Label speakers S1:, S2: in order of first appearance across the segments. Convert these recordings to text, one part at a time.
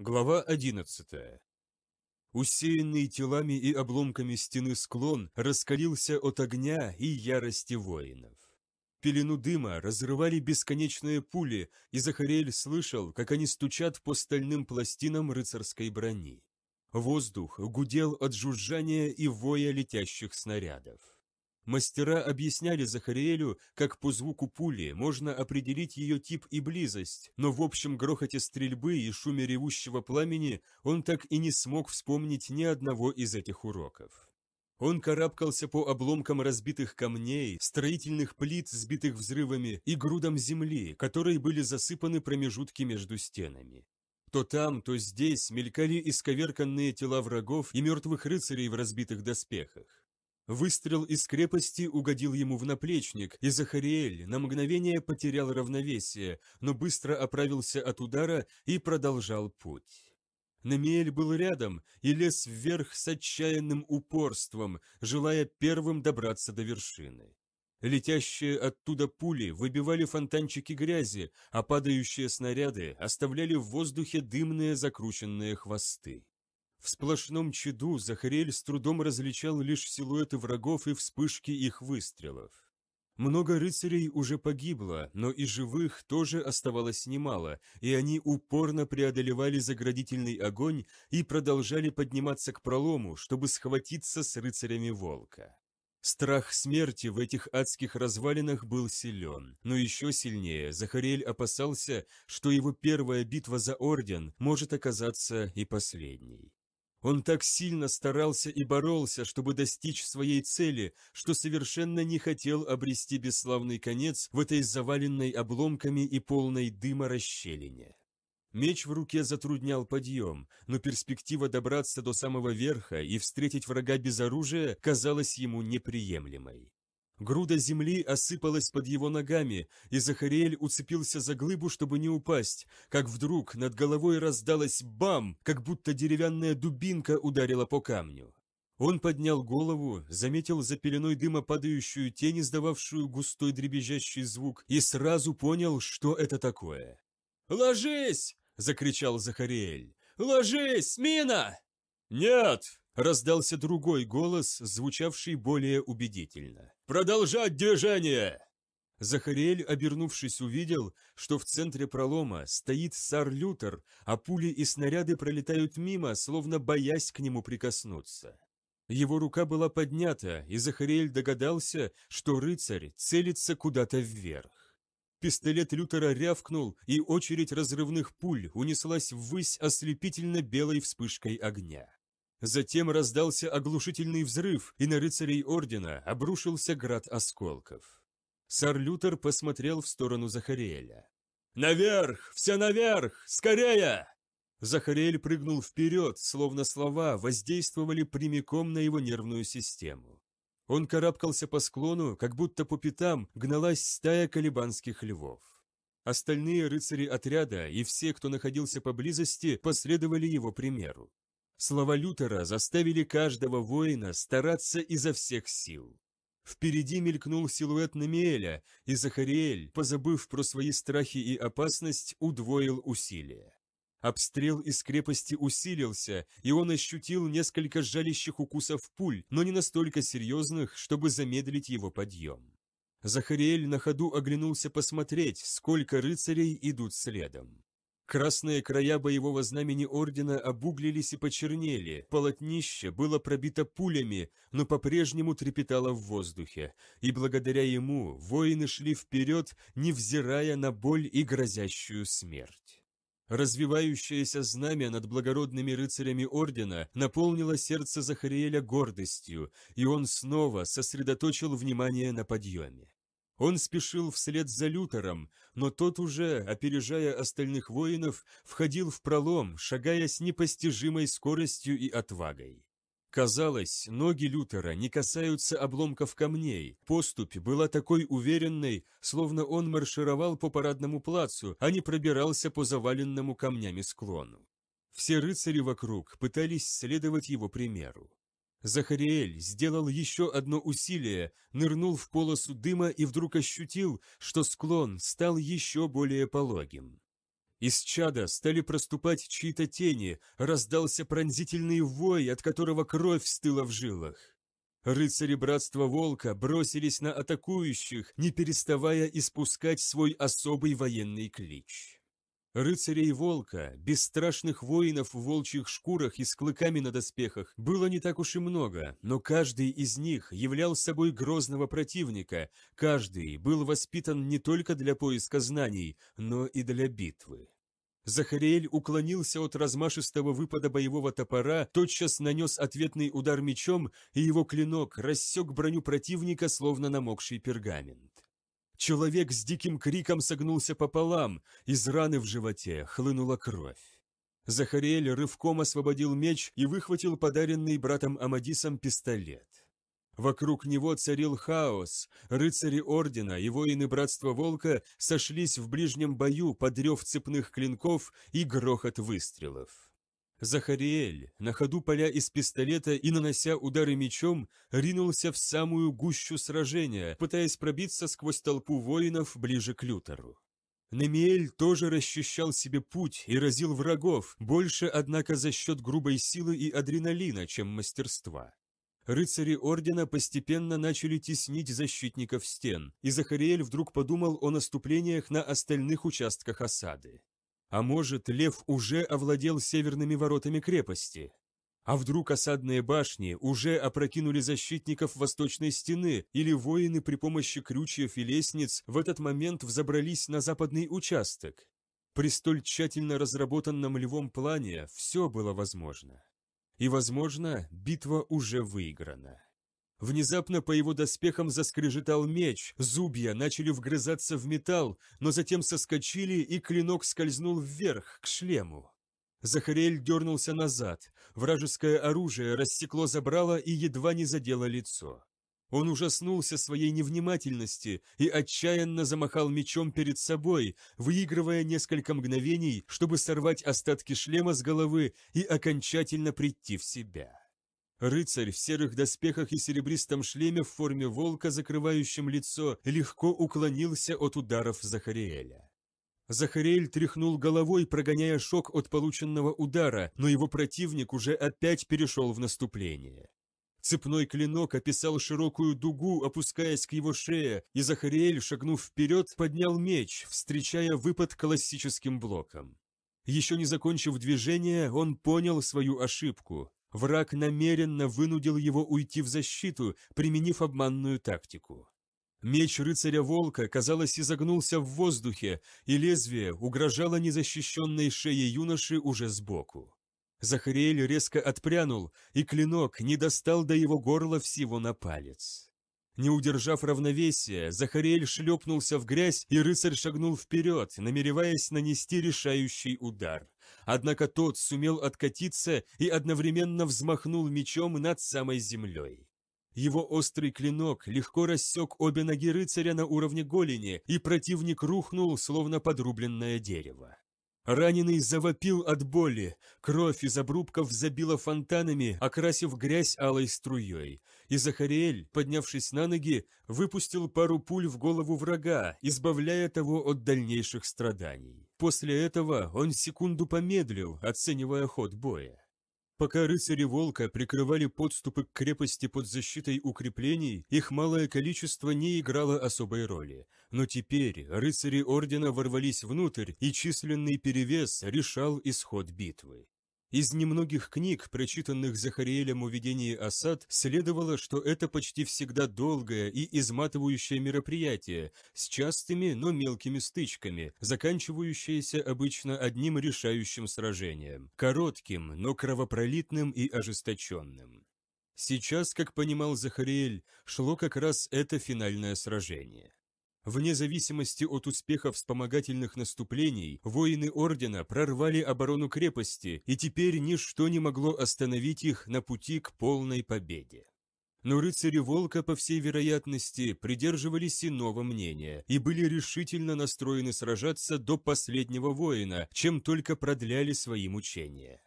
S1: Глава 11. Усеянный телами и обломками стены склон раскалился от огня и ярости воинов. Пелену дыма разрывали бесконечные пули, и Захарель слышал, как они стучат по стальным пластинам рыцарской брони. Воздух гудел от жужжания и воя летящих снарядов. Мастера объясняли Захариэлю, как по звуку пули можно определить ее тип и близость, но в общем грохоте стрельбы и шуме ревущего пламени он так и не смог вспомнить ни одного из этих уроков. Он карабкался по обломкам разбитых камней, строительных плит, сбитых взрывами, и грудам земли, которые были засыпаны промежутки между стенами. То там, то здесь мелькали исковерканные тела врагов и мертвых рыцарей в разбитых доспехах. Выстрел из крепости угодил ему в наплечник, и Захариэль на мгновение потерял равновесие, но быстро оправился от удара и продолжал путь. Намиэль был рядом и лез вверх с отчаянным упорством, желая первым добраться до вершины. Летящие оттуда пули выбивали фонтанчики грязи, а падающие снаряды оставляли в воздухе дымные закрученные хвосты. В сплошном чаду Захарель с трудом различал лишь силуэты врагов и вспышки их выстрелов. Много рыцарей уже погибло, но и живых тоже оставалось немало, и они упорно преодолевали заградительный огонь и продолжали подниматься к пролому, чтобы схватиться с рыцарями волка. Страх смерти в этих адских развалинах был силен, но еще сильнее Захарель опасался, что его первая битва за Орден может оказаться и последней. Он так сильно старался и боролся, чтобы достичь своей цели, что совершенно не хотел обрести бесславный конец в этой заваленной обломками и полной дыма расщелине. Меч в руке затруднял подъем, но перспектива добраться до самого верха и встретить врага без оружия казалась ему неприемлемой. Груда земли осыпалась под его ногами, и Захариэль уцепился за глыбу, чтобы не упасть, как вдруг над головой раздалось бам, как будто деревянная дубинка ударила по камню. Он поднял голову, заметил за пеленой дыма падающую тень, издававшую густой дребезжащий звук, и сразу понял, что это такое. «Ложись!» – закричал Захариэль. «Ложись, мина!» «Нет!» – раздался другой голос, звучавший более убедительно. «Продолжать движение!» Захариэль, обернувшись, увидел, что в центре пролома стоит сар-лютер, а пули и снаряды пролетают мимо, словно боясь к нему прикоснуться. Его рука была поднята, и Захариэль догадался, что рыцарь целится куда-то вверх. Пистолет Лютера рявкнул, и очередь разрывных пуль унеслась ввысь ослепительно белой вспышкой огня. Затем раздался оглушительный взрыв, и на рыцарей ордена обрушился град осколков. Сар Лютер посмотрел в сторону Захариэля. «Наверх! Все наверх! Скорее!» Захариэль прыгнул вперед, словно слова воздействовали прямиком на его нервную систему. Он карабкался по склону, как будто по пятам гналась стая колебанских львов. Остальные рыцари отряда и все, кто находился поблизости, последовали его примеру. Слова Лютера заставили каждого воина стараться изо всех сил. Впереди мелькнул силуэт Намиэля, и Захариэль, позабыв про свои страхи и опасность, удвоил усилия. Обстрел из крепости усилился, и он ощутил несколько жалящих укусов пуль, но не настолько серьезных, чтобы замедлить его подъем. Захариэль на ходу оглянулся посмотреть, сколько рыцарей идут следом. Красные края боевого знамени ордена обуглились и почернели, полотнище было пробито пулями, но по-прежнему трепетало в воздухе, и благодаря ему воины шли вперед, невзирая на боль и грозящую смерть. Развивающееся знамя над благородными рыцарями ордена наполнило сердце Захариэля гордостью, и он снова сосредоточил внимание на подъеме. Он спешил вслед за Лютером, но тот уже, опережая остальных воинов, входил в пролом, шагая с непостижимой скоростью и отвагой. Казалось, ноги Лютера не касаются обломков камней, поступь была такой уверенной, словно он маршировал по парадному плацу, а не пробирался по заваленному камнями склону. Все рыцари вокруг пытались следовать его примеру. Захариэль сделал еще одно усилие, нырнул в полосу дыма и вдруг ощутил, что склон стал еще более пологим. Из чада стали проступать чьи-то тени, раздался пронзительный вой, от которого кровь стыла в жилах. Рыцари Братства Волка бросились на атакующих, не переставая испускать свой особый военный клич. Рыцарей волка, бесстрашных воинов в волчьих шкурах и с клыками на доспехах было не так уж и много, но каждый из них являл собой грозного противника, каждый был воспитан не только для поиска знаний, но и для битвы. Захариэль уклонился от размашистого выпада боевого топора, тотчас нанес ответный удар мечом, и его клинок рассек броню противника, словно намокший пергамент. Человек с диким криком согнулся пополам, из раны в животе хлынула кровь. Захариэль рывком освободил меч и выхватил подаренный братом Амадисом пистолет. Вокруг него царил хаос, рыцари Ордена и воины Братства Волка сошлись в ближнем бою под рев цепных клинков и грохот выстрелов. Захариэль, на ходу поля из пистолета и нанося удары мечом, ринулся в самую гущу сражения, пытаясь пробиться сквозь толпу воинов ближе к Лютеру. Немиэль тоже расчищал себе путь и разил врагов, больше, однако, за счет грубой силы и адреналина, чем мастерства. Рыцари Ордена постепенно начали теснить защитников стен, и Захариэль вдруг подумал о наступлениях на остальных участках осады. А может, лев уже овладел северными воротами крепости? А вдруг осадные башни уже опрокинули защитников восточной стены, или воины при помощи крючьев и лестниц в этот момент взобрались на западный участок? При столь тщательно разработанном львом плане все было возможно. И, возможно, битва уже выиграна. Внезапно по его доспехам заскрежетал меч, зубья начали вгрызаться в металл, но затем соскочили, и клинок скользнул вверх, к шлему. Захарель дернулся назад, вражеское оружие рассекло забрало и едва не задело лицо. Он ужаснулся своей невнимательности и отчаянно замахал мечом перед собой, выигрывая несколько мгновений, чтобы сорвать остатки шлема с головы и окончательно прийти в себя. Рыцарь в серых доспехах и серебристом шлеме в форме волка, закрывающем лицо, легко уклонился от ударов Захариэля. Захариэль тряхнул головой, прогоняя шок от полученного удара, но его противник уже опять перешел в наступление. Цепной клинок описал широкую дугу, опускаясь к его шее, и Захариэль, шагнув вперед, поднял меч, встречая выпад классическим блоком. Еще не закончив движение, он понял свою ошибку. Враг намеренно вынудил его уйти в защиту, применив обманную тактику. Меч рыцаря-волка, казалось, изогнулся в воздухе, и лезвие угрожало незащищенной шее юноши уже сбоку. Захариэль резко отпрянул, и клинок не достал до его горла всего на палец. Не удержав равновесия, Захариэль шлепнулся в грязь, и рыцарь шагнул вперед, намереваясь нанести решающий удар. Однако тот сумел откатиться и одновременно взмахнул мечом над самой землей. Его острый клинок легко рассек обе ноги рыцаря на уровне голени, и противник рухнул, словно подрубленное дерево. Раненый завопил от боли, кровь из обрубков забила фонтанами, окрасив грязь алой струей, и Захариэль, поднявшись на ноги, выпустил пару пуль в голову врага, избавляя того от дальнейших страданий. После этого он секунду помедлил, оценивая ход боя. Пока рыцари Волка прикрывали подступы к крепости под защитой укреплений, их малое количество не играло особой роли. Но теперь рыцари Ордена ворвались внутрь, и численный перевес решал исход битвы. Из немногих книг, прочитанных Захариэлем о видении осад, следовало, что это почти всегда долгое и изматывающее мероприятие, с частыми, но мелкими стычками, заканчивающееся обычно одним решающим сражением, коротким, но кровопролитным и ожесточенным. Сейчас, как понимал Захариэль, шло как раз это финальное сражение. Вне зависимости от успеха вспомогательных наступлений, воины Ордена прорвали оборону крепости, и теперь ничто не могло остановить их на пути к полной победе. Но рыцари Волка, по всей вероятности, придерживались иного мнения и были решительно настроены сражаться до последнего воина, чем только продляли свои мучения.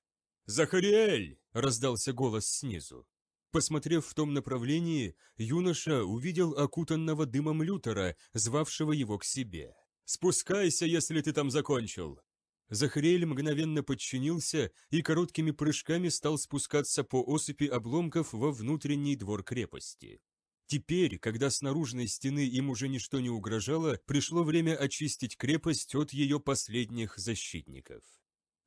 S1: «Захариэль!» – раздался голос снизу. Посмотрев в том направлении, юноша увидел окутанного дымом Лютера, звавшего его к себе. «Спускайся, если ты там закончил!» Захариэль мгновенно подчинился и короткими прыжками стал спускаться по осыпи обломков во внутренний двор крепости. Теперь, когда с наружной стены им уже ничто не угрожало, пришло время очистить крепость от ее последних защитников.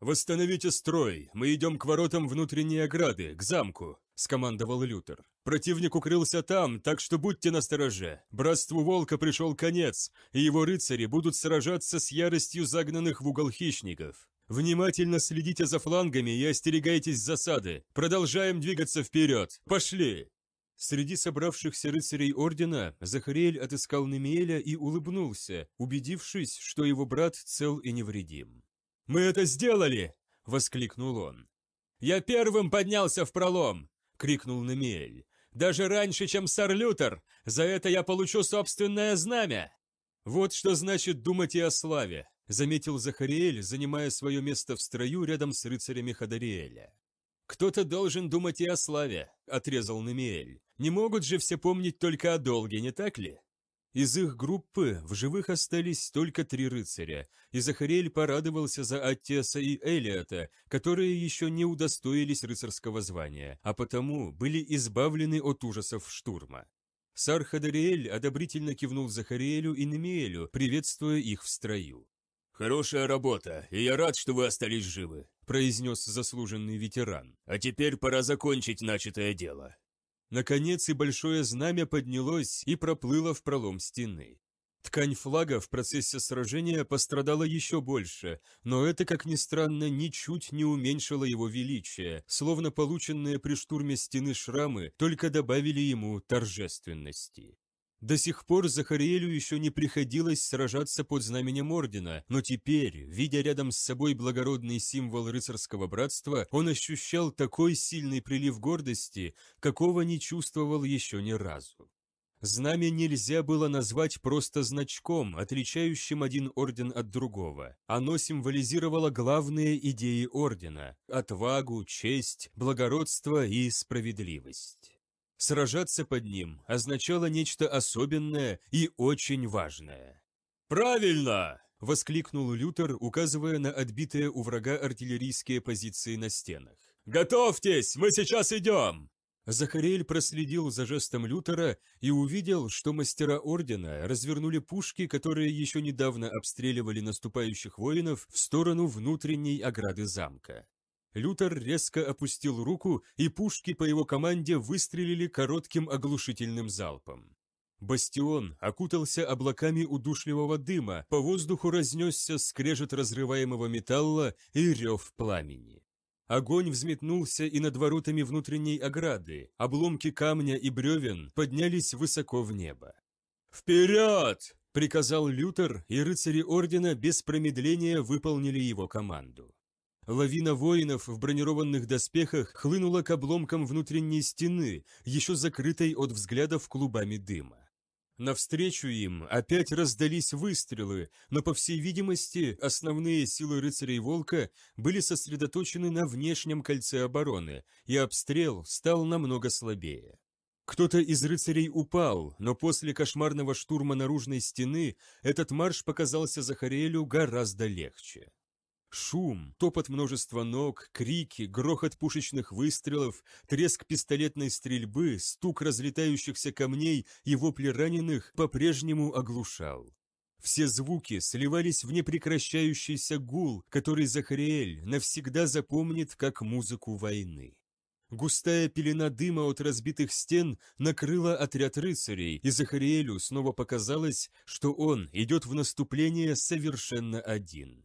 S1: «Восстановите строй! Мы идем к воротам внутренней ограды, к замку!» – скомандовал Лютер. «Противник укрылся там, так что будьте настороже. Братству Волка пришел конец, и его рыцари будут сражаться с яростью загнанных в угол хищников. Внимательно следите за флангами и остерегайтесь засады. Продолжаем двигаться вперед. Пошли!» Среди собравшихся рыцарей ордена Захариэль отыскал Немиэля и улыбнулся, убедившись, что его брат цел и невредим. «Мы это сделали!» – воскликнул он. «Я первым поднялся в пролом!» крикнул Немиэль. «Даже раньше, чем Сарлютер! За это я получу собственное знамя!» «Вот что значит думать и о славе», — заметил Захариэль, занимая свое место в строю рядом с рыцарями Хадариэля. «Кто-то должен думать и о славе», — отрезал Немиэль. «Не могут же все помнить только о долге, не так ли?» Из их группы в живых остались только три рыцаря, и захарель порадовался за Аттеса и Элиота, которые еще не удостоились рыцарского звания, а потому были избавлены от ужасов штурма. Сар Хадариэль одобрительно кивнул Захариэлю и Немиэлю, приветствуя их в строю. «Хорошая работа, и я рад, что вы остались живы», – произнес заслуженный ветеран. «А теперь пора закончить начатое дело». Наконец и большое знамя поднялось и проплыло в пролом стены. Ткань флага в процессе сражения пострадала еще больше, но это, как ни странно, ничуть не уменьшило его величие, словно полученные при штурме стены шрамы только добавили ему торжественности. До сих пор Захариэлю еще не приходилось сражаться под знаменем Ордена, но теперь, видя рядом с собой благородный символ рыцарского братства, он ощущал такой сильный прилив гордости, какого не чувствовал еще ни разу. Знамя нельзя было назвать просто значком, отличающим один орден от другого. Оно символизировало главные идеи ордена – отвагу, честь, благородство и справедливость. Сражаться под ним означало нечто особенное и очень важное. «Правильно!» – воскликнул Лютер, указывая на отбитые у врага артиллерийские позиции на стенах. «Готовьтесь, мы сейчас идем!» Захарель проследил за жестом Лютера и увидел, что мастера ордена развернули пушки, которые еще недавно обстреливали наступающих воинов в сторону внутренней ограды замка. Лютер резко опустил руку, и пушки по его команде выстрелили коротким оглушительным залпом. Бастион окутался облаками удушливого дыма, по воздуху разнесся скрежет разрываемого металла и рев пламени. Огонь взметнулся и над воротами внутренней ограды, обломки камня и бревен поднялись высоко в небо. «Вперед!» – приказал Лютер, и рыцари ордена без промедления выполнили его команду. Лавина воинов в бронированных доспехах хлынула к обломкам внутренней стены, еще закрытой от взглядов клубами дыма. Навстречу им опять раздались выстрелы, но, по всей видимости, основные силы рыцарей Волка были сосредоточены на внешнем кольце обороны, и обстрел стал намного слабее. Кто-то из рыцарей упал, но после кошмарного штурма наружной стены этот марш показался Захариэлю гораздо легче. Шум, топот множества ног, крики, грохот пушечных выстрелов, треск пистолетной стрельбы, стук разлетающихся камней и вопли раненых по-прежнему оглушал. Все звуки сливались в непрекращающийся гул, который Захариэль навсегда запомнит как музыку войны. Густая пелена дыма от разбитых стен накрыла отряд рыцарей, и Захариэлю снова показалось, что он идет в наступление совершенно один.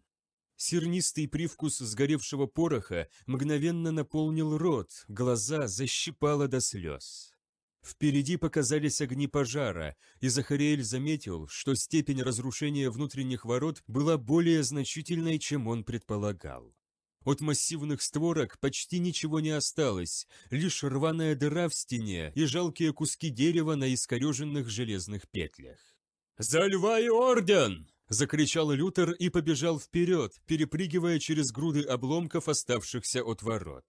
S1: Сернистый привкус сгоревшего пороха мгновенно наполнил рот, глаза защипало до слез. Впереди показались огни пожара, и Захариэль заметил, что степень разрушения внутренних ворот была более значительной, чем он предполагал. От массивных створок почти ничего не осталось, лишь рваная дыра в стене и жалкие куски дерева на искореженных железных петлях. «За льва и орден!» Закричал Лютер и побежал вперед, перепрыгивая через груды обломков, оставшихся от ворот.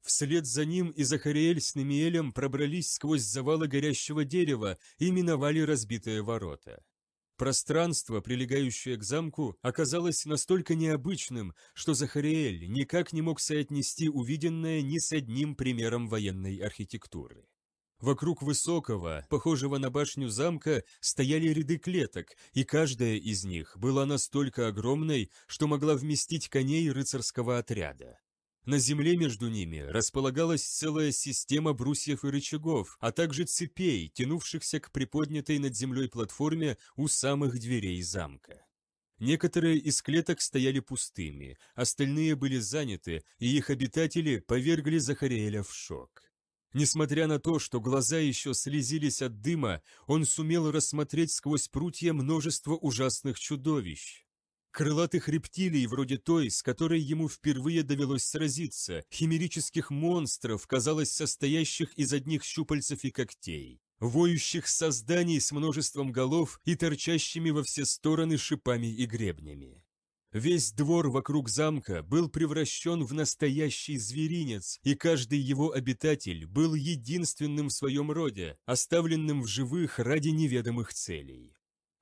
S1: Вслед за ним и Захариэль с Немиэлем пробрались сквозь завалы горящего дерева и миновали разбитые ворота. Пространство, прилегающее к замку, оказалось настолько необычным, что Захариэль никак не мог соотнести увиденное ни с одним примером военной архитектуры. Вокруг высокого, похожего на башню замка, стояли ряды клеток, и каждая из них была настолько огромной, что могла вместить коней рыцарского отряда. На земле между ними располагалась целая система брусьев и рычагов, а также цепей, тянувшихся к приподнятой над землей платформе у самых дверей замка. Некоторые из клеток стояли пустыми, остальные были заняты, и их обитатели повергли Захариэля в шок. Несмотря на то, что глаза еще слезились от дыма, он сумел рассмотреть сквозь прутья множество ужасных чудовищ. Крылатых рептилий, вроде той, с которой ему впервые довелось сразиться, химерических монстров, казалось, состоящих из одних щупальцев и когтей, воющих созданий с множеством голов и торчащими во все стороны шипами и гребнями. Весь двор вокруг замка был превращен в настоящий зверинец, и каждый его обитатель был единственным в своем роде, оставленным в живых ради неведомых целей.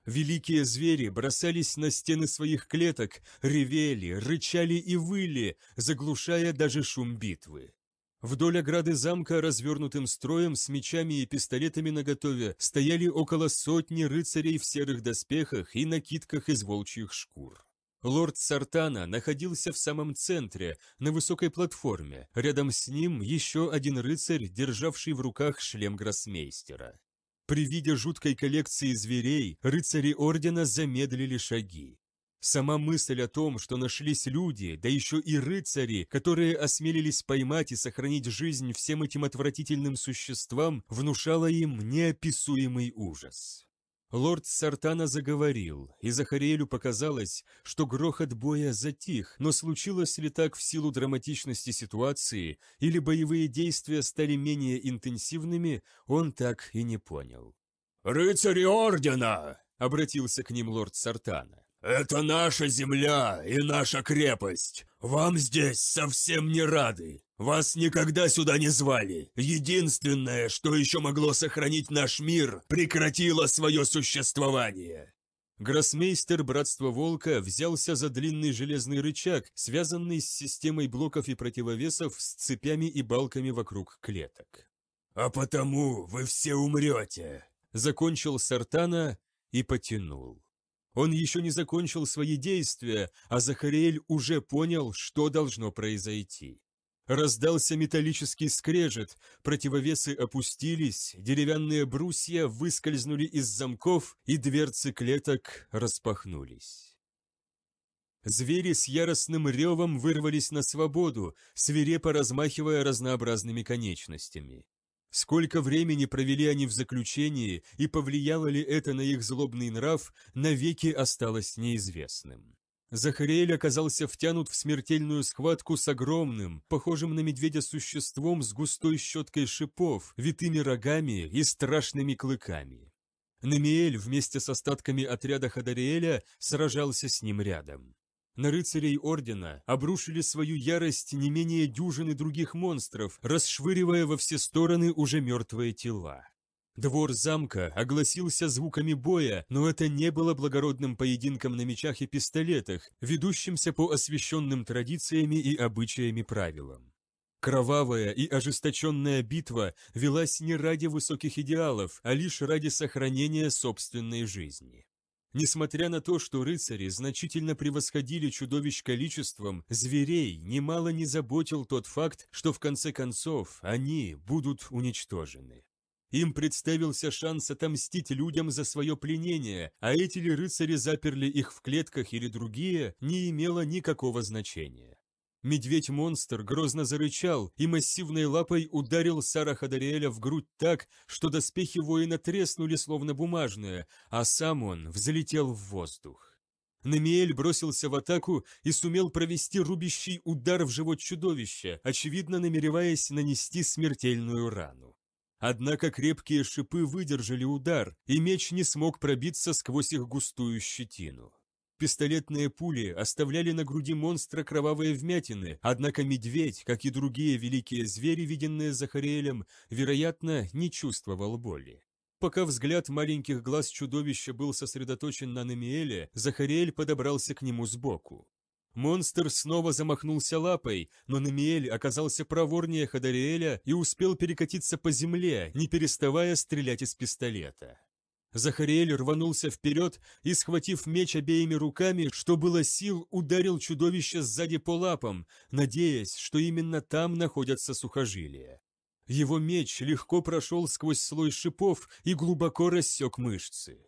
S1: Великие звери бросались на стены своих клеток, ревели, рычали и выли, заглушая даже шум битвы. Вдоль ограды замка развернутым строем с мечами и пистолетами наготове стояли около сотни рыцарей в серых доспехах и накидках из волчьих шкур. Лорд Сартана находился в самом центре, на высокой платформе. Рядом с ним еще один рыцарь, державший в руках шлем гроссмейстера. При виде жуткой коллекции зверей, рыцари ордена замедлили шаги. Сама мысль о том, что нашлись люди, да еще и рыцари, которые осмелились поймать и сохранить жизнь всем этим отвратительным существам, внушала им неописуемый ужас. Лорд Сартана заговорил, и Захариэлю показалось, что грохот боя затих, но случилось ли так в силу драматичности ситуации, или боевые действия стали менее интенсивными, он так и не понял. «Рыцари Ордена!» — обратился к ним лорд Сартана. «Это наша земля и наша крепость. Вам здесь совсем не рады. Вас никогда сюда не звали. Единственное, что еще могло сохранить наш мир, прекратило свое существование». Гроссмейстер Братства Волка взялся за длинный железный рычаг, связанный с системой блоков и противовесов с цепями и балками вокруг клеток.
S2: «А потому вы
S1: все умрете!» Закончил Сартана и потянул. Он еще не закончил свои действия, а Захариэль уже понял, что должно произойти. Раздался металлический скрежет, противовесы опустились, деревянные брусья выскользнули из замков, и дверцы клеток распахнулись. Звери с яростным ревом вырвались на свободу, свирепо размахивая разнообразными конечностями. Сколько времени провели они в заключении и повлияло ли это на их злобный нрав, навеки осталось неизвестным. Захариэль оказался втянут в смертельную схватку с огромным, похожим на медведя существом с густой щеткой шипов, витыми рогами и страшными клыками. Намиэль вместе с остатками отряда Хадариэля сражался с ним рядом. На рыцарей Ордена обрушили свою ярость не менее дюжины других монстров, расшвыривая во все стороны уже мертвые тела. Двор замка огласился звуками боя, но это не было благородным поединком на мечах и пистолетах, ведущимся по освященным традициями и обычаями правилам. Кровавая и ожесточенная битва велась не ради высоких идеалов, а лишь ради сохранения собственной жизни. Несмотря на то, что рыцари значительно превосходили чудовищ количеством, зверей немало не заботил тот факт, что в конце концов они будут уничтожены. Им представился шанс отомстить людям за свое пленение, а эти ли рыцари заперли их в клетках или другие, не имело никакого значения. Медведь-монстр грозно зарычал и массивной лапой ударил Сара Хадариэля в грудь так, что доспехи воина треснули словно бумажные, а сам он взлетел в воздух. Намиэль бросился в атаку и сумел провести рубящий удар в живот чудовища, очевидно намереваясь нанести смертельную рану. Однако крепкие шипы выдержали удар, и меч не смог пробиться сквозь их густую щетину. Пистолетные пули оставляли на груди монстра кровавые вмятины, однако медведь, как и другие великие звери, виденные Захариэлем, вероятно, не чувствовал боли. Пока взгляд маленьких глаз чудовища был сосредоточен на Немиэле, Захариэль подобрался к нему сбоку. Монстр снова замахнулся лапой, но Немиэль оказался проворнее Хадариэля и успел перекатиться по земле, не переставая стрелять из пистолета. Захариэль рванулся вперед и, схватив меч обеими руками, что было сил, ударил чудовище сзади по лапам, надеясь, что именно там находятся сухожилия. Его меч легко прошел сквозь слой шипов и глубоко рассек мышцы.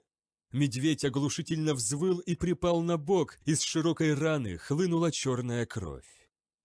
S1: Медведь оглушительно взвыл и припал на бок, из широкой раны хлынула черная кровь.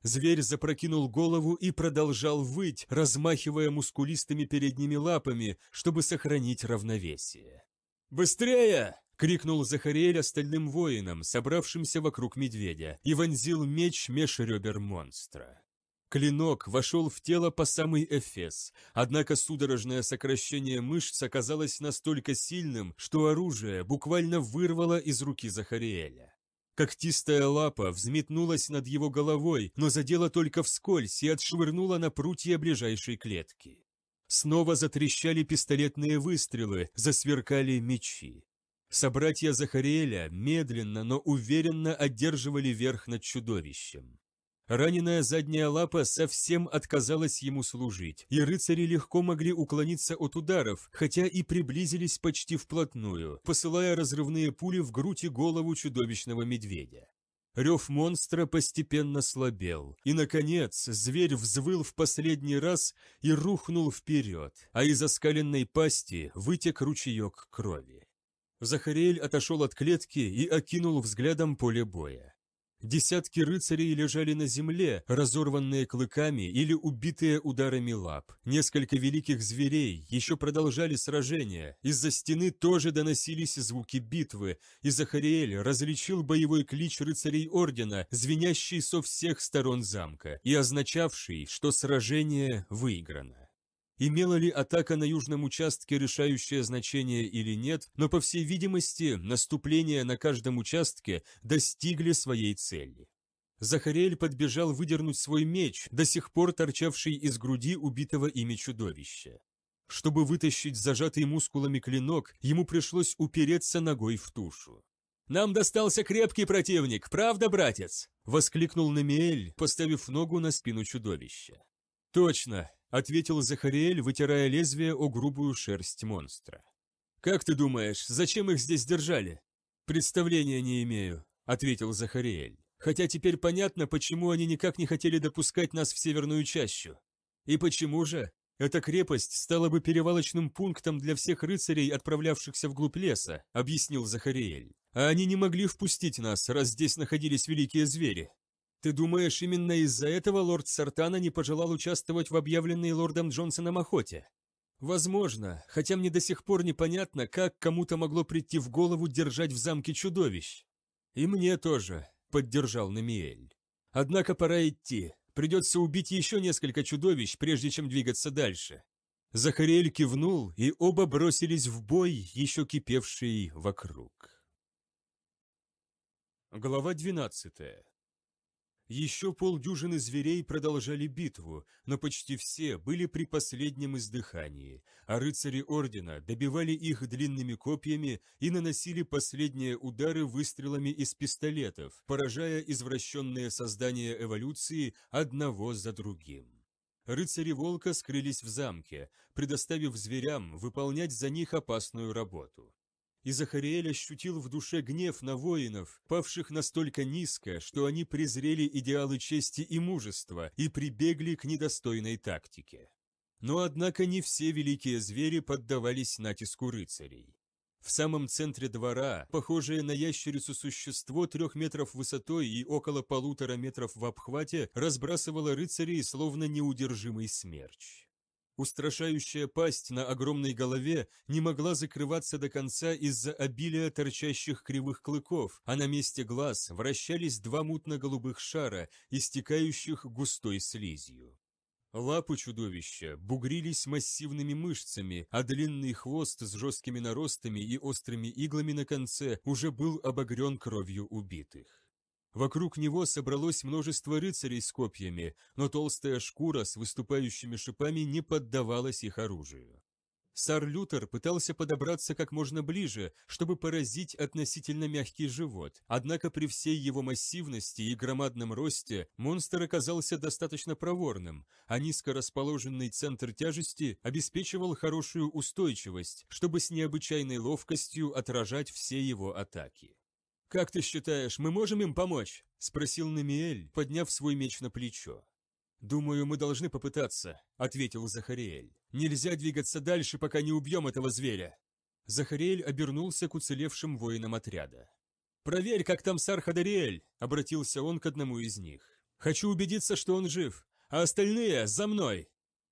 S1: Зверь запрокинул голову и продолжал выть, размахивая мускулистыми передними лапами, чтобы сохранить равновесие. «Быстрее!» — крикнул Захариэль остальным воинам, собравшимся вокруг медведя, и вонзил меч меж ребер монстра. Клинок вошел в тело по самый эфес, однако судорожное сокращение мышц оказалось настолько сильным, что оружие буквально вырвало из руки Захариэля. Когтистая лапа взметнулась над его головой, но задела только вскользь и отшвырнула на прутья ближайшей клетки. Снова затрещали пистолетные выстрелы, засверкали мечи. Собратья Захариэля медленно, но уверенно одерживали верх над чудовищем. Раненая задняя лапа совсем отказалась ему служить, и рыцари легко могли уклониться от ударов, хотя и приблизились почти вплотную, посылая разрывные пули в грудь и голову чудовищного медведя. Рев монстра постепенно слабел, и, наконец, зверь взвыл в последний раз и рухнул вперед, а из оскаленной пасти вытек ручеек крови. Захариэль отошел от клетки и окинул взглядом поле боя. Десятки рыцарей лежали на земле, разорванные клыками или убитые ударами лап. Несколько великих зверей еще продолжали сражение, из-за стены тоже доносились звуки битвы, и Захариэль различил боевой клич рыцарей ордена, звенящий со всех сторон замка, и означавший, что сражение выиграно. Имела ли атака на южном участке решающее значение или нет, но, по всей видимости, наступления на каждом участке достигли своей цели. Захарель подбежал выдернуть свой меч, до сих пор торчавший из груди убитого ими чудовища. Чтобы вытащить зажатый мускулами клинок, ему пришлось упереться ногой в тушу. «Нам достался крепкий противник, правда, братец?» – воскликнул Намиэль, поставив ногу на спину чудовища. «Точно, — ответил Захариэль, вытирая лезвие о грубую шерсть монстра. «Как ты думаешь, зачем их здесь держали?» «Представления не имею», — ответил Захариэль. «Хотя теперь понятно, почему они никак не хотели допускать нас в Северную Чащу. И почему же? Эта крепость стала бы перевалочным пунктом для всех рыцарей, отправлявшихся вглубь леса», — объяснил Захариэль. «А они не могли впустить нас, раз здесь находились великие звери. Ты думаешь, именно из-за этого лорд Сартана не пожелал участвовать в объявленной лордом Джонсоном охоте? Возможно, хотя мне до сих пор непонятно, как кому-то могло прийти в голову держать в замке чудовищ. И мне тоже, поддержал Намиэль. Однако пора идти. Придется убить еще несколько чудовищ, прежде чем двигаться дальше. Захарель кивнул, и оба бросились в бой, еще кипевший вокруг. Глава двенадцатая. Еще полдюжины зверей продолжали битву, но почти все были при последнем издыхании, а рыцари ордена добивали их длинными копьями и наносили последние удары выстрелами из пистолетов, поражая извращенные создания эволюции одного за другим. Рыцари волка скрылись в замке, предоставив зверям выполнять за них опасную работу и Захариэль ощутил в душе гнев на воинов, павших настолько низко, что они презрели идеалы чести и мужества и прибегли к недостойной тактике. Но однако не все великие звери поддавались натиску рыцарей. В самом центре двора, похожее на ящерицу существо трех метров высотой и около полутора метров в обхвате, разбрасывало рыцарей словно неудержимый смерч. Устрашающая пасть на огромной голове не могла закрываться до конца из-за обилия торчащих кривых клыков, а на месте глаз вращались два мутно-голубых шара, истекающих густой слизью. Лапы чудовища бугрились массивными мышцами, а длинный хвост с жесткими наростами и острыми иглами на конце уже был обогрен кровью убитых. Вокруг него собралось множество рыцарей с копьями, но толстая шкура с выступающими шипами не поддавалась их оружию. Сар Лютер пытался подобраться как можно ближе, чтобы поразить относительно мягкий живот, однако при всей его массивности и громадном росте монстр оказался достаточно проворным, а низко расположенный центр тяжести обеспечивал хорошую устойчивость, чтобы с необычайной ловкостью отражать все его атаки. «Как ты считаешь, мы можем им помочь?» – спросил Намиэль, подняв свой меч на плечо. «Думаю, мы должны попытаться», – ответил Захариэль. «Нельзя двигаться дальше, пока не убьем этого зверя». Захариэль обернулся к уцелевшим воинам отряда. «Проверь, как там сар Хадариэль», – обратился он к одному из них. «Хочу убедиться, что он жив, а остальные за мной!»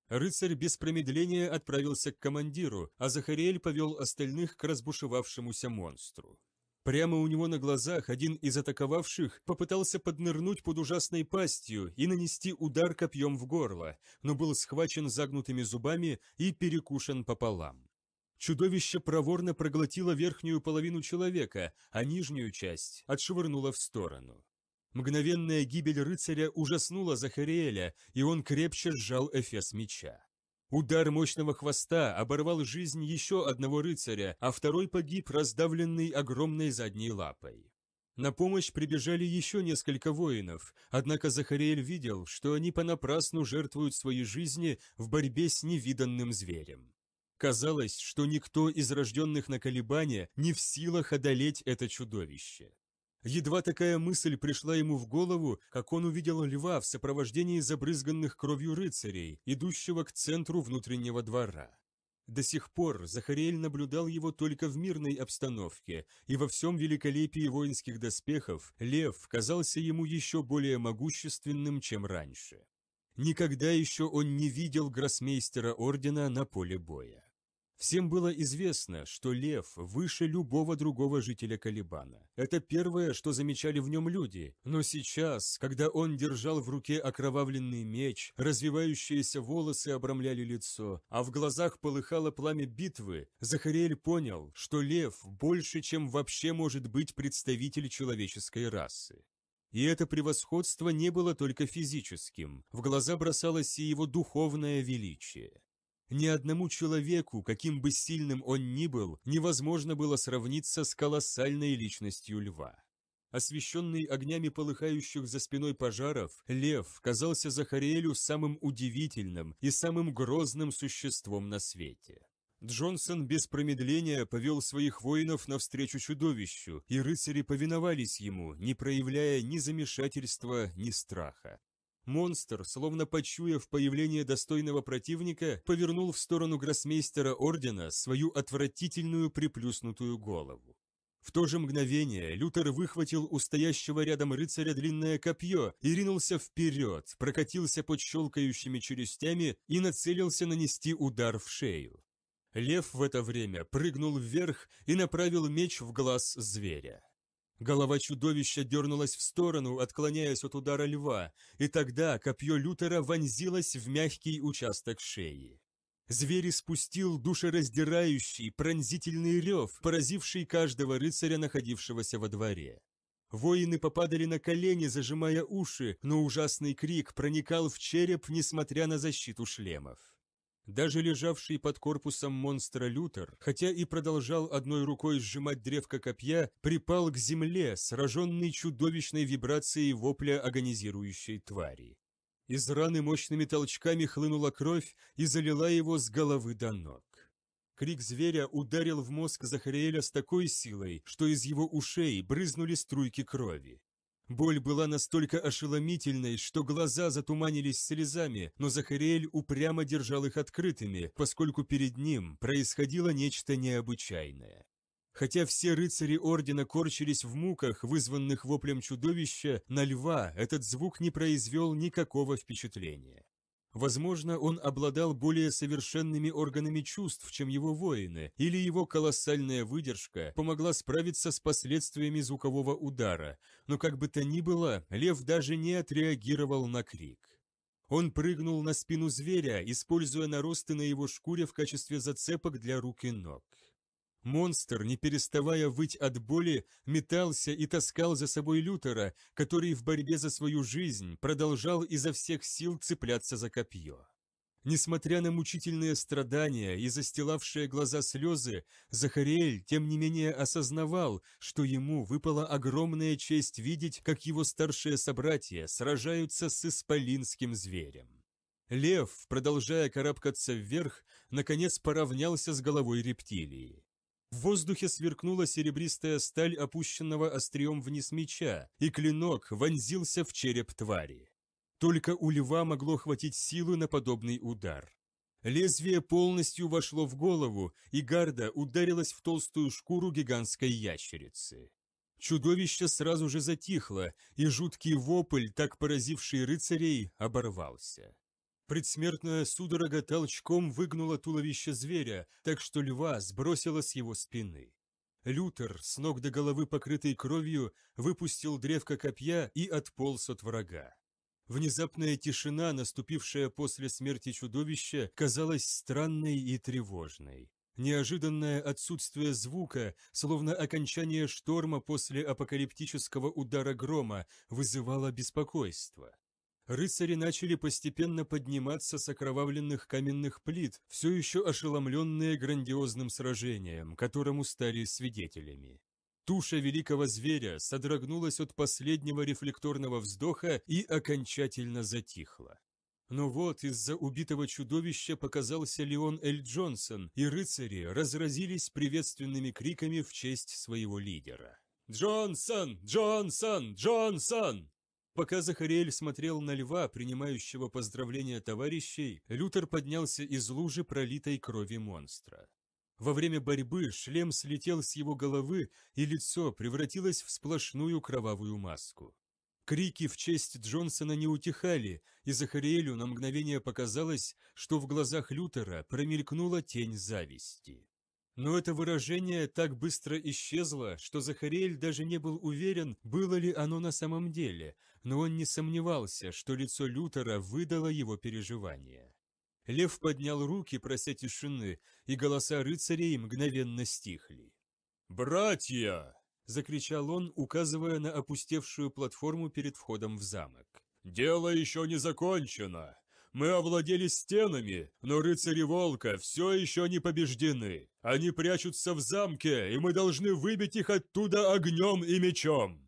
S1: Рыцарь без промедления отправился к командиру, а Захариэль повел остальных к разбушевавшемуся монстру. Прямо у него на глазах один из атаковавших попытался поднырнуть под ужасной пастью и нанести удар копьем в горло, но был схвачен загнутыми зубами и перекушен пополам. Чудовище проворно проглотило верхнюю половину человека, а нижнюю часть отшвырнуло в сторону. Мгновенная гибель рыцаря ужаснула Захариэля, и он крепче сжал эфес меча. Удар мощного хвоста оборвал жизнь еще одного рыцаря, а второй погиб, раздавленный огромной задней лапой. На помощь прибежали еще несколько воинов, однако Захариэль видел, что они понапрасну жертвуют свои жизни в борьбе с невиданным зверем. Казалось, что никто из рожденных на колебания не в силах одолеть это чудовище. Едва такая мысль пришла ему в голову, как он увидел льва в сопровождении забрызганных кровью рыцарей, идущего к центру внутреннего двора. До сих пор Захариэль наблюдал его только в мирной обстановке, и во всем великолепии воинских доспехов лев казался ему еще более могущественным, чем раньше. Никогда еще он не видел гроссмейстера ордена на поле боя. Всем было известно, что лев выше любого другого жителя Калибана. Это первое, что замечали в нем люди. Но сейчас, когда он держал в руке окровавленный меч, развивающиеся волосы обрамляли лицо, а в глазах полыхало пламя битвы, Захариэль понял, что лев больше, чем вообще может быть представитель человеческой расы. И это превосходство не было только физическим, в глаза бросалось и его духовное величие. Ни одному человеку, каким бы сильным он ни был, невозможно было сравниться с колоссальной личностью льва. Освещенный огнями полыхающих за спиной пожаров, лев казался Захариэлю самым удивительным и самым грозным существом на свете. Джонсон без промедления повел своих воинов навстречу чудовищу, и рыцари повиновались ему, не проявляя ни замешательства, ни страха. Монстр, словно почуяв появление достойного противника, повернул в сторону гроссмейстера Ордена свою отвратительную приплюснутую голову. В то же мгновение Лютер выхватил у стоящего рядом рыцаря длинное копье и ринулся вперед, прокатился под щелкающими челюстями и нацелился нанести удар в шею. Лев в это время прыгнул вверх и направил меч в глаз зверя. Голова чудовища дернулась в сторону, отклоняясь от удара льва, и тогда копье Лютера вонзилось в мягкий участок шеи. Зверь испустил душераздирающий, пронзительный рев, поразивший каждого рыцаря, находившегося во дворе. Воины попадали на колени, зажимая уши, но ужасный крик проникал в череп, несмотря на защиту шлемов. Даже лежавший под корпусом монстра Лютер, хотя и продолжал одной рукой сжимать древко копья, припал к земле, сраженный чудовищной вибрацией вопля агонизирующей твари. Из раны мощными толчками хлынула кровь и залила его с головы до ног. Крик зверя ударил в мозг Захариэля с такой силой, что из его ушей брызнули струйки крови. Боль была настолько ошеломительной, что глаза затуманились слезами, но Захариэль упрямо держал их открытыми, поскольку перед ним происходило нечто необычайное. Хотя все рыцари Ордена корчились в муках, вызванных воплем чудовища, на льва этот звук не произвел никакого впечатления. Возможно, он обладал более совершенными органами чувств, чем его воины, или его колоссальная выдержка помогла справиться с последствиями звукового удара, но как бы то ни было, лев даже не отреагировал на крик. Он прыгнул на спину зверя, используя наросты на его шкуре в качестве зацепок для рук и ног. Монстр, не переставая выть от боли, метался и таскал за собой Лютера, который в борьбе за свою жизнь продолжал изо всех сил цепляться за копье. Несмотря на мучительные страдания и застилавшие глаза слезы, Захариэль, тем не менее, осознавал, что ему выпала огромная честь видеть, как его старшие собратья сражаются с исполинским зверем. Лев, продолжая карабкаться вверх, наконец поравнялся с головой рептилии. В воздухе сверкнула серебристая сталь опущенного острием вниз меча, и клинок вонзился в череп твари. Только у льва могло хватить силы на подобный удар. Лезвие полностью вошло в голову, и гарда ударилась в толстую шкуру гигантской ящерицы. Чудовище сразу же затихло, и жуткий вопль, так поразивший рыцарей, оборвался. Предсмертная судорога толчком выгнула туловище зверя, так что льва сбросила с его спины. Лютер, с ног до головы покрытый кровью, выпустил древко копья и отполз от врага. Внезапная тишина, наступившая после смерти чудовища, казалась странной и тревожной. Неожиданное отсутствие звука, словно окончание шторма после апокалиптического удара грома, вызывало беспокойство. Рыцари начали постепенно подниматься с окровавленных каменных плит, все еще ошеломленные грандиозным сражением, которому стали свидетелями. Туша великого зверя содрогнулась от последнего рефлекторного вздоха и окончательно затихла. Но вот из-за убитого чудовища показался Леон Эль Джонсон, и рыцари разразились приветственными криками в честь своего лидера. «Джонсон! Джонсон! Джонсон!» Пока Захариэль смотрел на льва, принимающего поздравления товарищей, Лютер поднялся из лужи пролитой крови монстра. Во время борьбы шлем слетел с его головы, и лицо превратилось в сплошную кровавую маску. Крики в честь Джонсона не утихали, и Захариэлю на мгновение показалось, что в глазах Лютера промелькнула тень зависти. Но это выражение так быстро исчезло, что Захариэль даже не был уверен, было ли оно на самом деле, но он не сомневался, что лицо Лютера выдало его переживания. Лев поднял руки, прося тишины, и голоса рыцарей мгновенно стихли. «Братья!» — закричал он, указывая на опустевшую платформу перед входом в замок. «Дело еще не закончено. Мы овладели стенами, но рыцари Волка все еще не побеждены. Они прячутся в замке, и мы должны выбить их оттуда огнем и мечом!»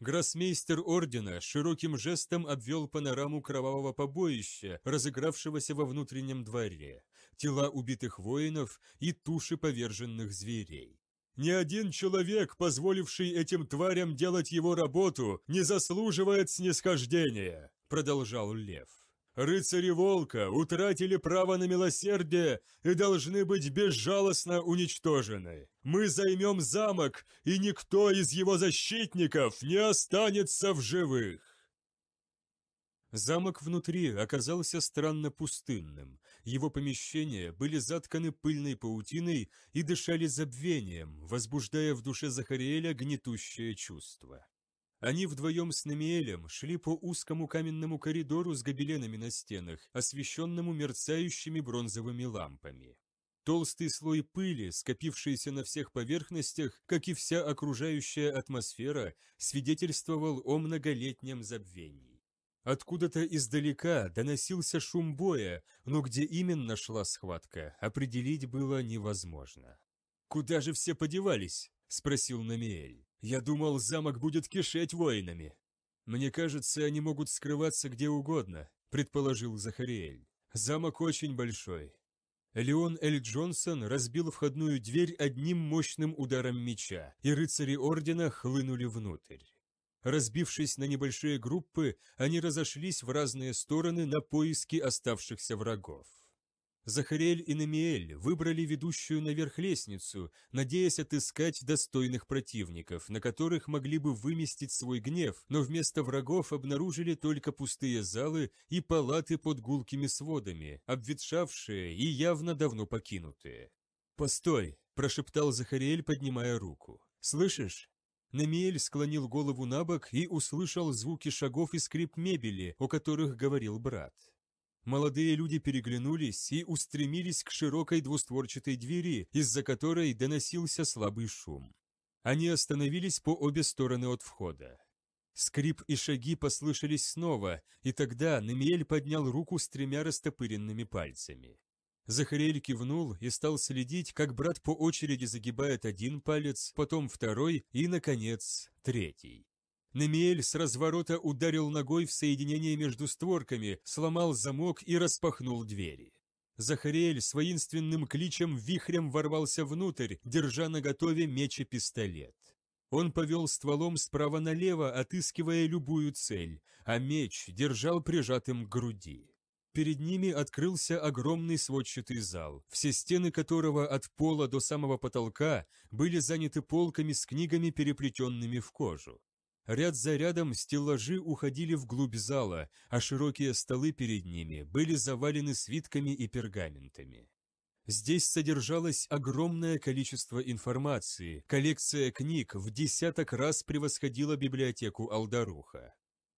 S1: Гроссмейстер ордена широким жестом обвел панораму кровавого побоища, разыгравшегося во внутреннем дворе, тела убитых воинов и туши поверженных зверей. Ни один человек, позволивший этим тварям делать его работу, не заслуживает снисхождения», — продолжал Лев. Рыцари Волка утратили право на милосердие и должны быть безжалостно уничтожены. Мы займем замок, и никто из его защитников не останется в живых. Замок внутри оказался странно пустынным. Его помещения были затканы пыльной паутиной и дышали забвением, возбуждая в душе Захариэля гнетущее чувство. Они вдвоем с Намиэлем шли по узкому каменному коридору с гобеленами на стенах, освещенному мерцающими бронзовыми лампами. Толстый слой пыли, скопившийся на всех поверхностях, как и вся окружающая атмосфера, свидетельствовал о многолетнем забвении. Откуда-то издалека доносился шум боя, но где именно шла схватка, определить было невозможно. «Куда же все подевались?» – спросил Намиэль. Я думал, замок будет кишеть воинами. Мне кажется, они могут скрываться где угодно, предположил Захариэль. Замок очень большой. Леон Эль Джонсон разбил входную дверь одним мощным ударом меча, и рыцари ордена хлынули внутрь. Разбившись на небольшие группы, они разошлись в разные стороны на поиски оставшихся врагов. Захарель и Намиэль выбрали ведущую наверх лестницу, надеясь отыскать достойных противников, на которых могли бы выместить свой гнев, но вместо врагов обнаружили только пустые залы и палаты под гулкими сводами, обветшавшие и явно давно покинутые. «Постой!» – прошептал Захарель, поднимая руку. «Слышишь?» Намиэль склонил голову на бок и услышал звуки шагов и скрип мебели, о которых говорил брат. Молодые люди переглянулись и устремились к широкой двустворчатой двери, из-за которой доносился слабый шум. Они остановились по обе стороны от входа. Скрип и шаги послышались снова, и тогда Намиэль поднял руку с тремя растопыренными пальцами. Захарель кивнул и стал следить, как брат по очереди загибает один палец, потом второй и, наконец, третий. Немиэль с разворота ударил ногой в соединение между створками, сломал замок и распахнул двери. Захариэль с воинственным кличем вихрем ворвался внутрь, держа наготове меч и пистолет. Он повел стволом справа налево, отыскивая любую цель, а меч держал прижатым к груди. Перед ними открылся огромный сводчатый зал, все стены которого от пола до самого потолка были заняты полками с книгами, переплетенными в кожу. Ряд за рядом стеллажи уходили вглубь зала, а широкие столы перед ними были завалены свитками и пергаментами. Здесь содержалось огромное количество информации, коллекция книг в десяток раз превосходила библиотеку Алдаруха.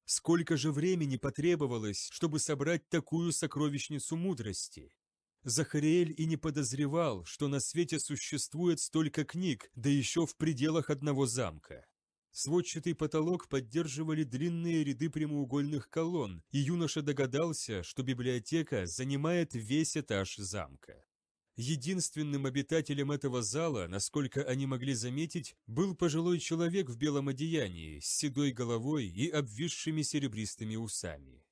S1: Сколько же времени потребовалось, чтобы собрать такую сокровищницу мудрости? Захариэль и не подозревал, что на свете существует столько книг, да еще в пределах одного замка. Сводчатый потолок поддерживали длинные ряды прямоугольных колонн, и юноша догадался, что библиотека занимает весь этаж замка. Единственным обитателем этого зала, насколько они могли заметить, был пожилой человек в белом одеянии, с седой головой и обвисшими серебристыми усами.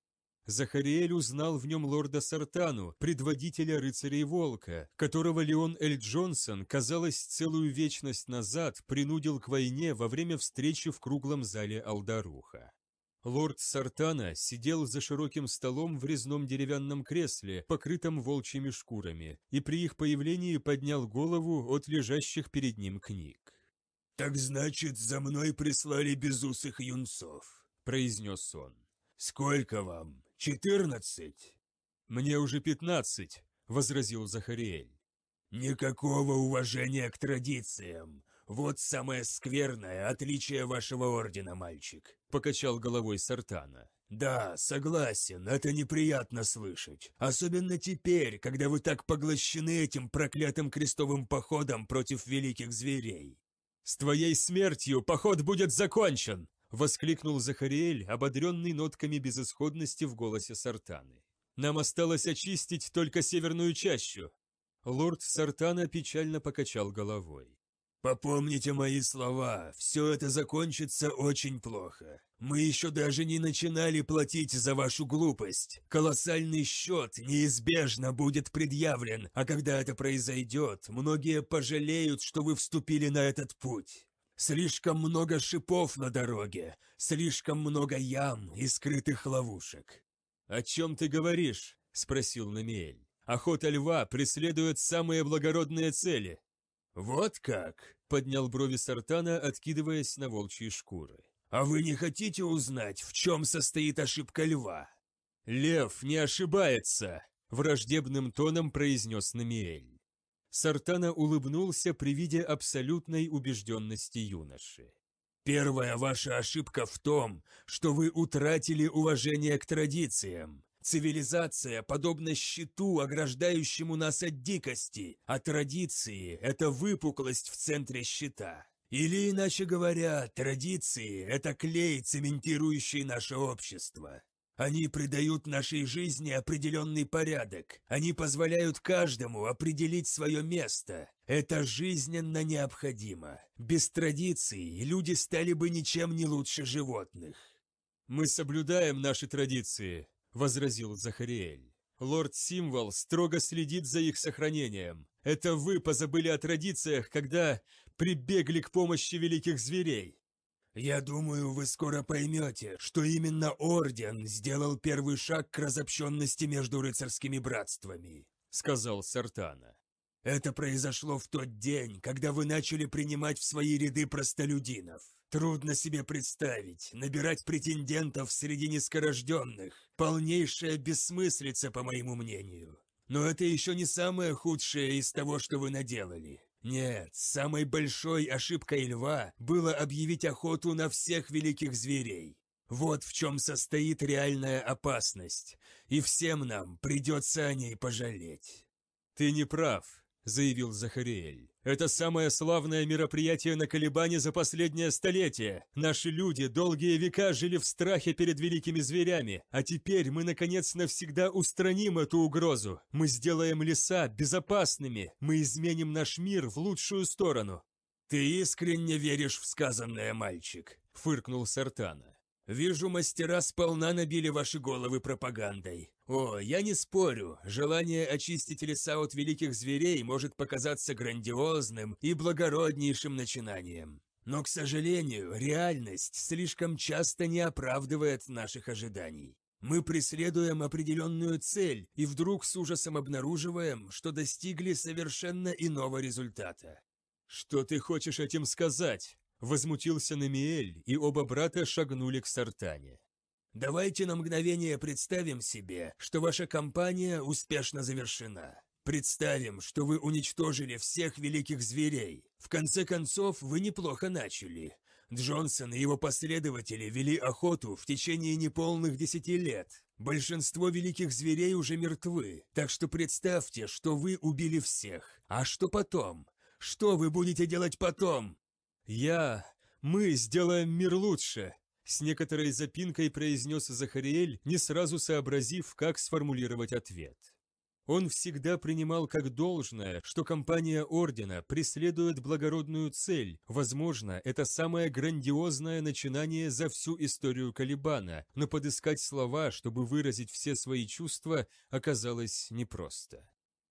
S1: Захариэль узнал в нем лорда Сартану, предводителя рыцарей Волка, которого Леон Эль Джонсон, казалось, целую вечность назад принудил к войне во время встречи в круглом зале Алдаруха. Лорд Сартана сидел за широким столом в резном деревянном кресле, покрытом волчьими шкурами, и при их появлении поднял голову от лежащих перед ним книг. «Так значит, за мной прислали безусых юнцов», — произнес он. «Сколько вам?» четырнадцать!» «Мне уже пятнадцать!» — возразил Захариэль. «Никакого уважения к традициям! Вот самое скверное отличие вашего ордена, мальчик!» — покачал головой Сартана. «Да, согласен, это неприятно слышать. Особенно теперь, когда вы так поглощены этим проклятым крестовым походом против великих зверей. С твоей смертью поход будет закончен!» Воскликнул Захариэль, ободренный нотками безысходности в голосе Сартаны. «Нам осталось очистить только северную чащу!» Лорд Сартана печально покачал головой. «Попомните мои слова, все это закончится очень плохо. Мы еще даже не начинали платить за вашу глупость. Колоссальный счет неизбежно будет предъявлен, а когда это произойдет, многие пожалеют, что вы вступили на этот путь. Слишком много шипов на дороге, слишком много ям и скрытых ловушек». «О чем ты говоришь?» – спросил Намиэль. «Охота льва преследует самые благородные цели». «Вот как?» – поднял брови Сартана, откидываясь на волчьи шкуры. «А вы не хотите узнать, в чем состоит ошибка льва?» «Лев не ошибается!» – враждебным тоном произнес Намиэль. Сартана улыбнулся при виде абсолютной убежденности юноши. «Первая ваша ошибка в том, что вы утратили уважение к традициям. Цивилизация подобна щиту, ограждающему нас от дикости, а традиции – это выпуклость в центре щита. Или, иначе говоря, традиции – это клей, цементирующий наше общество. Они придают нашей жизни определенный порядок. Они позволяют каждому определить свое место. Это жизненно необходимо. Без традиций люди стали бы ничем не лучше животных. «Мы соблюдаем наши традиции», — возразил Захариэль. «Лорд Символ строго следит за их сохранением. Это вы позабыли о традициях, когда прибегли к помощи великих зверей. Я думаю, вы скоро поймете, что именно Орден сделал первый шаг к разобщенности между рыцарскими братствами», — сказал Сартана. «Это произошло в тот день, когда вы начали принимать в свои ряды простолюдинов. Трудно себе представить, набирать претендентов среди нескорожденных. Полнейшая бессмыслица, по моему мнению. Но это еще не самое худшее из того, что вы наделали. Нет, самой большой ошибкой льва было объявить охоту на всех великих зверей. Вот в чем состоит реальная опасность, и всем нам придется о ней пожалеть. «Ты не прав», — заявил Захариэль. Это самое славное мероприятие на колебании за последнее столетие. Наши люди долгие века жили в страхе перед великими зверями, а теперь мы, наконец, навсегда устраним эту угрозу. Мы сделаем леса безопасными, мы изменим наш мир в лучшую сторону». «Ты искренне веришь в сказанное, мальчик», – фыркнул Сартана. Вижу, мастера сполна набили ваши головы пропагандой. О, я не спорю, желание очистить леса от великих зверей может показаться грандиозным и благороднейшим начинанием. Но, к сожалению, реальность слишком часто не оправдывает наших ожиданий. Мы преследуем определенную цель и вдруг с ужасом обнаруживаем, что достигли совершенно иного результата. «Что ты хочешь этим сказать?» Возмутился Намиэль, и оба брата шагнули к Сартане. «Давайте на мгновение представим себе, что ваша кампания успешно завершена. Представим, что вы уничтожили всех великих зверей. В конце концов, вы неплохо начали. Джонсон и его последователи вели охоту в течение неполных десяти лет. Большинство великих зверей уже мертвы, так что представьте, что вы убили всех. А что потом? Что
S2: вы будете делать потом?
S1: «Я... мы сделаем мир лучше!» С некоторой запинкой произнес Захариэль, не сразу сообразив, как сформулировать ответ. Он всегда принимал как должное, что компания Ордена преследует благородную цель. Возможно, это самое грандиозное начинание за всю историю Калибана, но подыскать слова, чтобы выразить все свои чувства, оказалось непросто.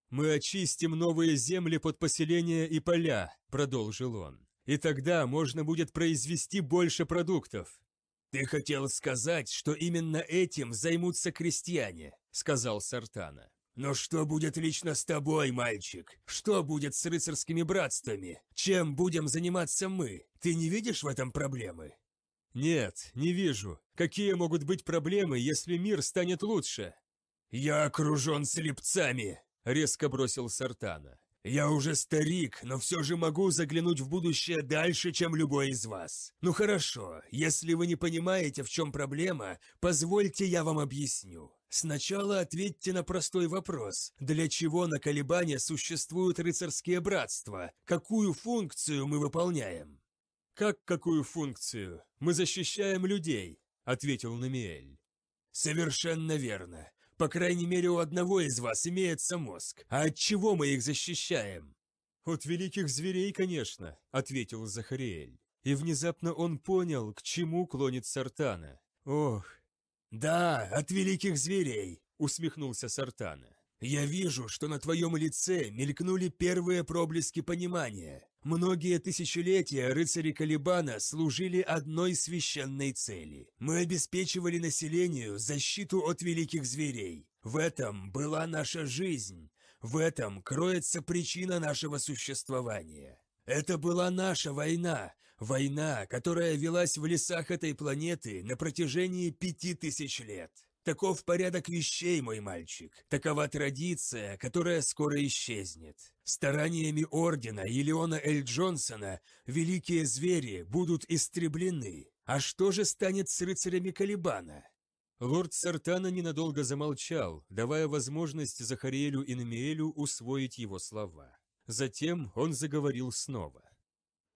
S1: «Мы очистим новые земли под поселения и поля», — продолжил он и тогда можно будет произвести больше продуктов». «Ты хотел сказать, что именно этим займутся крестьяне», — сказал Сартана. «Но что будет лично с тобой, мальчик? Что будет с рыцарскими братствами? Чем будем заниматься мы? Ты не видишь в этом проблемы?» «Нет, не вижу. Какие могут быть проблемы, если мир станет лучше?» «Я окружен слепцами!» — резко бросил Сартана. Я уже старик, но все же могу заглянуть в будущее дальше, чем любой из вас. Ну хорошо, если вы не понимаете, в чем проблема, позвольте я вам объясню. Сначала ответьте на простой вопрос. Для чего на колебания существуют рыцарские братства? Какую функцию мы выполняем? «Как какую функцию? Мы защищаем людей», — ответил Намиэль. «Совершенно верно. По крайней мере, у одного из вас имеется мозг. А от чего мы их защищаем?» «От великих зверей, конечно», — ответил Захариэль. И внезапно он понял, к чему клонит Сартана. «Ох!» «Да, от великих зверей!» — усмехнулся Сартана. Я вижу, что на твоем лице мелькнули первые проблески понимания. Многие тысячелетия рыцари Калибана служили одной священной цели. Мы обеспечивали населению защиту от великих зверей. В этом была наша жизнь. В этом кроется причина нашего существования. Это была наша война. Война, которая велась в лесах этой планеты на протяжении пяти тысяч лет. Таков порядок вещей, мой мальчик. Такова традиция, которая скоро исчезнет. Стараниями Ордена и Леона Эль Джонсона великие звери будут истреблены. А что же станет с рыцарями Калибана? Лорд Сартана ненадолго замолчал, давая возможность Захариэлю и Намиэлю усвоить его слова. Затем он заговорил снова.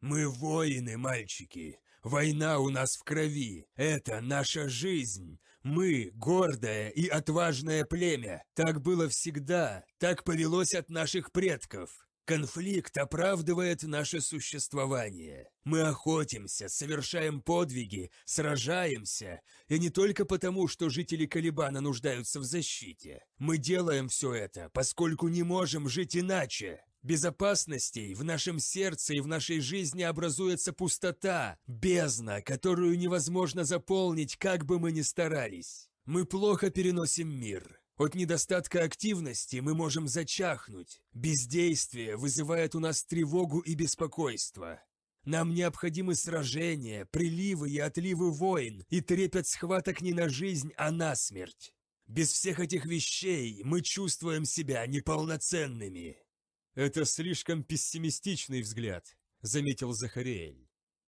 S1: «Мы воины, мальчики! Война у нас в крови! Это наша жизнь! Мы – гордое и отважное племя. Так было всегда, так повелось от наших предков. Конфликт оправдывает наше существование. Мы охотимся, совершаем подвиги, сражаемся, и не только потому, что жители Калибана нуждаются в защите. Мы делаем все это, поскольку не можем жить иначе безопасностей в нашем сердце и в нашей жизни образуется пустота,
S2: бездна,
S1: которую невозможно заполнить, как бы мы ни старались. Мы плохо переносим мир. От недостатка активности мы можем зачахнуть. Бездействие вызывает у нас тревогу и беспокойство. Нам необходимы сражения, приливы и отливы войн и трепет схваток не на жизнь, а на смерть. Без всех этих вещей мы чувствуем себя неполноценными. «Это слишком пессимистичный взгляд», — заметил Захариэль.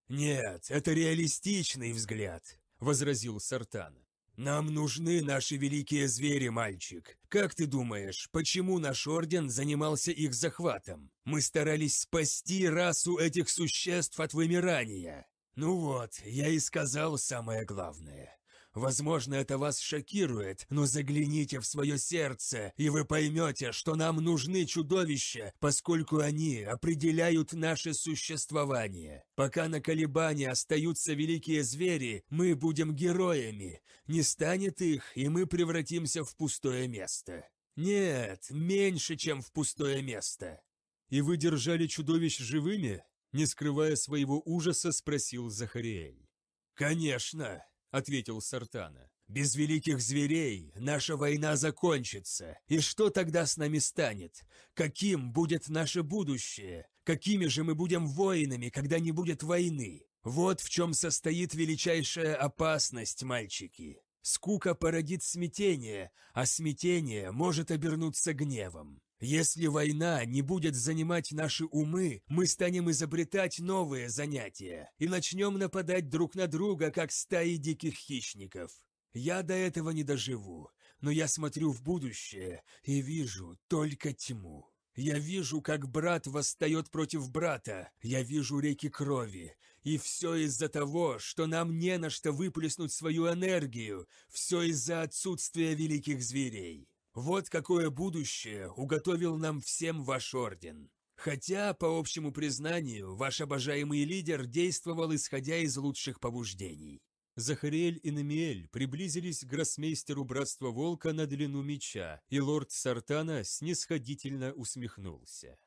S1: «Нет, это реалистичный взгляд», — возразил Сартан. «Нам нужны наши великие звери, мальчик. Как ты думаешь, почему наш орден занимался их захватом? Мы старались спасти расу этих существ от вымирания. Ну вот, я и сказал самое главное. Возможно, это вас шокирует, но загляните в свое сердце, и вы поймете, что нам нужны чудовища, поскольку они определяют наше существование. Пока на колебании остаются великие звери, мы будем героями. Не станет их, и мы превратимся в пустое место. Нет, меньше, чем в пустое место. И вы держали чудовищ живыми? Не скрывая своего ужаса, спросил Захариэль. «Конечно!» — ответил Сартана. «Без великих зверей наша война закончится, и что тогда с нами станет? Каким будет наше будущее? Какими же мы будем воинами, когда не будет войны? Вот в чем состоит величайшая опасность, мальчики. Скука породит смятение, а смятение может обернуться гневом. Если война не будет занимать наши умы, мы станем изобретать новые занятия и начнем нападать друг на друга, как стаи диких хищников. Я до этого не доживу, но я смотрю в будущее и вижу только тьму. Я вижу, как брат восстает против брата, я вижу реки крови, и все из-за того, что нам не на что выплеснуть свою энергию, все из-за отсутствия великих зверей. Вот какое будущее уготовил нам всем ваш орден. Хотя, по общему признанию, ваш обожаемый лидер действовал исходя из лучших побуждений. Захариэль и Намиэль приблизились к гроссмейстеру Братства Волка на длину меча, и лорд Сартана снисходительно усмехнулся.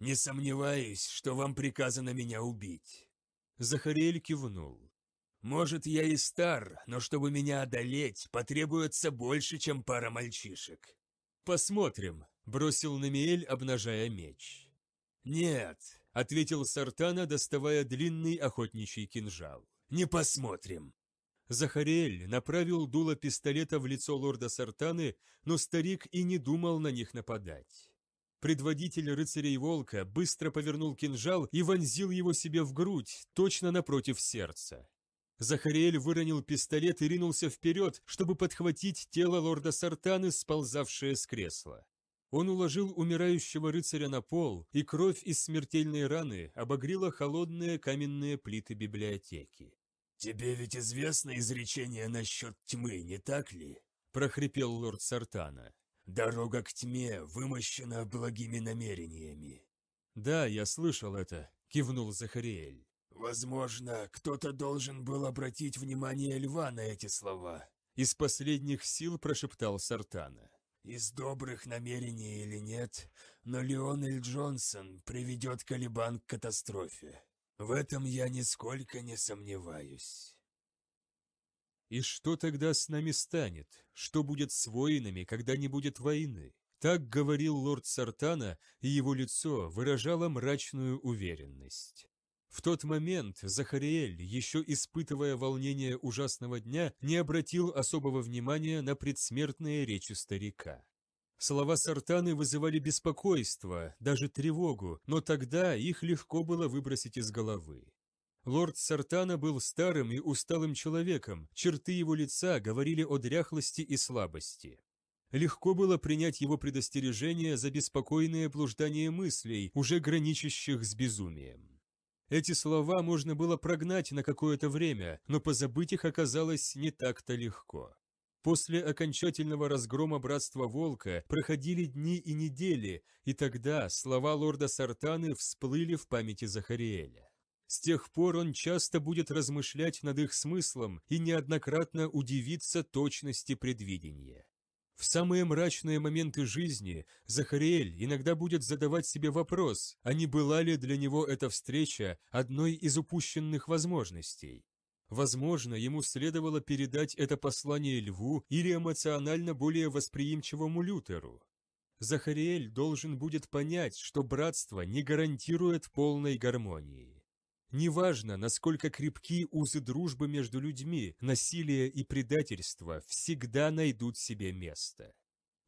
S1: «Не сомневаюсь, что вам приказано меня убить». Захарель кивнул. Может, я и стар, но чтобы меня одолеть, потребуется больше, чем пара мальчишек. Посмотрим, бросил Намиэль, обнажая меч. Нет, ответил Сартана, доставая длинный охотничий кинжал. Не посмотрим. Захарель направил дуло пистолета в лицо лорда Сартаны, но старик и не думал на них нападать. Предводитель рыцарей Волка быстро повернул кинжал и вонзил его себе в грудь, точно напротив сердца. Захариэль выронил пистолет и ринулся вперед, чтобы подхватить тело лорда Сартаны, сползавшее с кресла. Он уложил умирающего рыцаря на пол, и кровь из смертельной раны обогрела холодные каменные плиты библиотеки.
S2: «Тебе ведь известно
S1: изречение насчет тьмы, не так ли?» – прохрипел лорд Сартана. «Дорога к тьме вымощена благими намерениями». «Да, я слышал это», – кивнул Захариэль.
S2: Возможно, кто-то должен был обратить внимание льва на эти слова.
S1: Из последних сил прошептал Сартана.
S2: Из добрых
S1: намерений или нет, но Леонель Джонсон приведет Калибан к катастрофе. В этом я нисколько не сомневаюсь. И что тогда с нами станет? Что будет с воинами, когда не будет войны? Так говорил лорд Сартана, и его лицо выражало мрачную уверенность. В тот момент Захариэль, еще испытывая волнение ужасного дня, не обратил особого внимания на предсмертные речи старика. Слова Сартаны вызывали беспокойство, даже тревогу, но тогда их легко было выбросить из головы. Лорд Сартана был старым и усталым человеком, черты его лица говорили о дряхлости и слабости. Легко было принять его предостережение за беспокойное блуждание мыслей, уже граничащих с безумием. Эти слова можно было прогнать на какое-то время, но позабыть их оказалось не так-то легко. После окончательного разгрома Братства Волка проходили дни и недели, и тогда слова лорда Сартаны всплыли в памяти Захариэля. С тех пор он часто будет размышлять над их смыслом и неоднократно удивиться точности предвидения. В самые мрачные моменты жизни Захариэль иногда будет задавать себе вопрос, а не была ли для него эта встреча одной из упущенных возможностей. Возможно, ему следовало передать это послание льву или эмоционально более восприимчивому Лютеру. Захариэль должен будет понять, что братство не гарантирует полной гармонии. Неважно, насколько крепки узы дружбы между людьми, насилие и предательство всегда найдут себе место.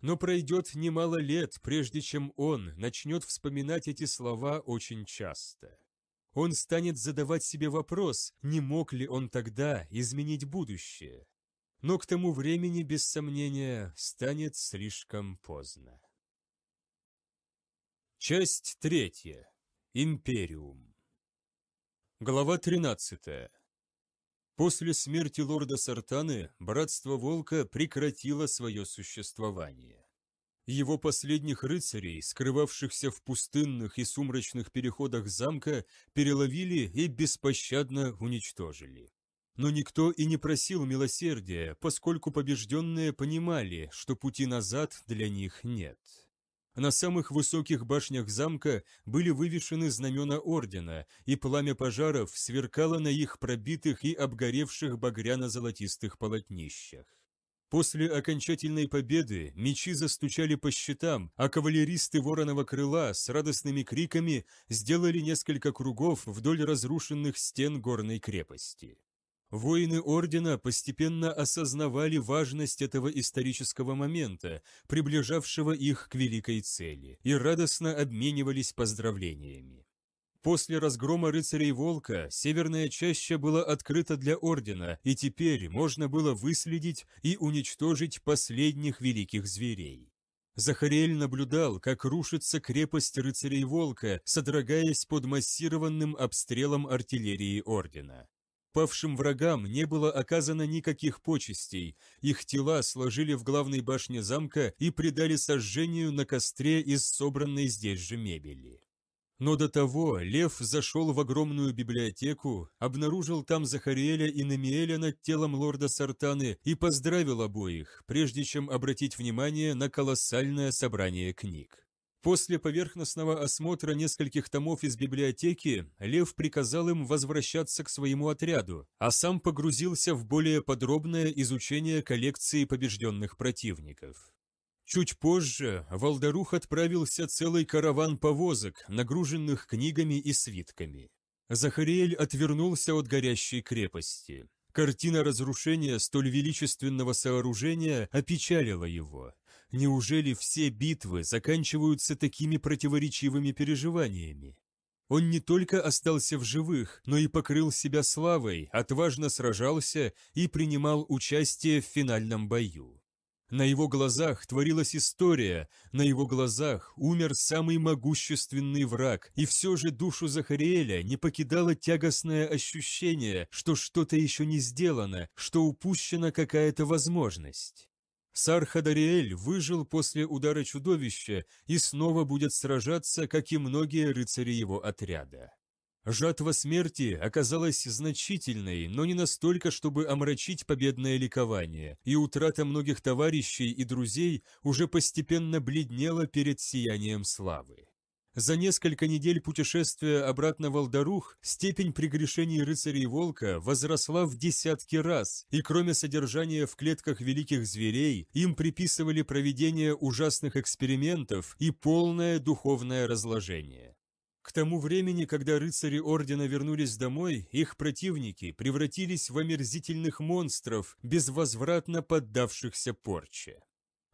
S1: Но пройдет немало лет, прежде чем он начнет вспоминать эти слова очень часто. Он станет задавать себе вопрос, не мог ли он тогда изменить будущее. Но к тому времени, без сомнения, станет слишком поздно. Часть третья. Империум. Глава 13. После смерти лорда Сартаны Братство Волка прекратило свое существование. Его последних рыцарей, скрывавшихся в пустынных и сумрачных переходах замка, переловили и беспощадно уничтожили. Но никто и не просил милосердия, поскольку побежденные понимали, что пути назад для них нет. На самых высоких башнях замка были вывешены знамена ордена, и пламя пожаров сверкало на их пробитых и обгоревших багряно-золотистых полотнищах. После окончательной победы мечи застучали по щитам, а кавалеристы вороного крыла с радостными криками сделали несколько кругов вдоль разрушенных стен горной крепости. Воины Ордена постепенно осознавали важность этого исторического момента, приближавшего их к великой цели, и радостно обменивались поздравлениями. После разгрома рыцарей Волка Северная Чаща была открыта для Ордена, и теперь можно было выследить и уничтожить последних великих зверей. Захариэль наблюдал, как рушится крепость рыцарей Волка, содрогаясь под массированным обстрелом артиллерии Ордена. Павшим врагам не было оказано никаких почестей, их тела сложили в главной башне замка и предали сожжению на костре из собранной здесь же мебели. Но до того Лев зашел в огромную библиотеку, обнаружил там Захариэля и Намиэля над телом лорда Сартаны и поздравил обоих, прежде чем обратить внимание на колоссальное собрание книг. После поверхностного осмотра нескольких томов из библиотеки, Лев приказал им возвращаться к своему отряду, а сам погрузился в более подробное изучение коллекции побежденных противников. Чуть позже Волдарух отправился целый караван повозок, нагруженных книгами и свитками. Захариэль отвернулся от горящей крепости. Картина разрушения столь величественного сооружения опечалила его. Неужели все битвы заканчиваются такими противоречивыми переживаниями? Он не только остался в живых, но и покрыл себя славой, отважно сражался и принимал участие в финальном бою. На его глазах творилась история, на его глазах умер самый могущественный враг, и все же душу Захариэля не покидало тягостное ощущение, что что-то еще не сделано, что упущена какая-то возможность. Сархадариэль выжил после удара чудовища и снова будет сражаться, как и многие рыцари его отряда. Жатва смерти оказалась значительной, но не настолько, чтобы омрачить победное ликование, и утрата многих товарищей и друзей уже постепенно бледнела перед сиянием славы. За несколько недель путешествия обратно в Алдарух степень прегрешений рыцарей Волка возросла в десятки раз, и кроме содержания в клетках великих зверей, им приписывали проведение ужасных экспериментов и полное духовное разложение. К тому времени, когда рыцари Ордена вернулись домой, их противники превратились в омерзительных монстров, безвозвратно поддавшихся порче.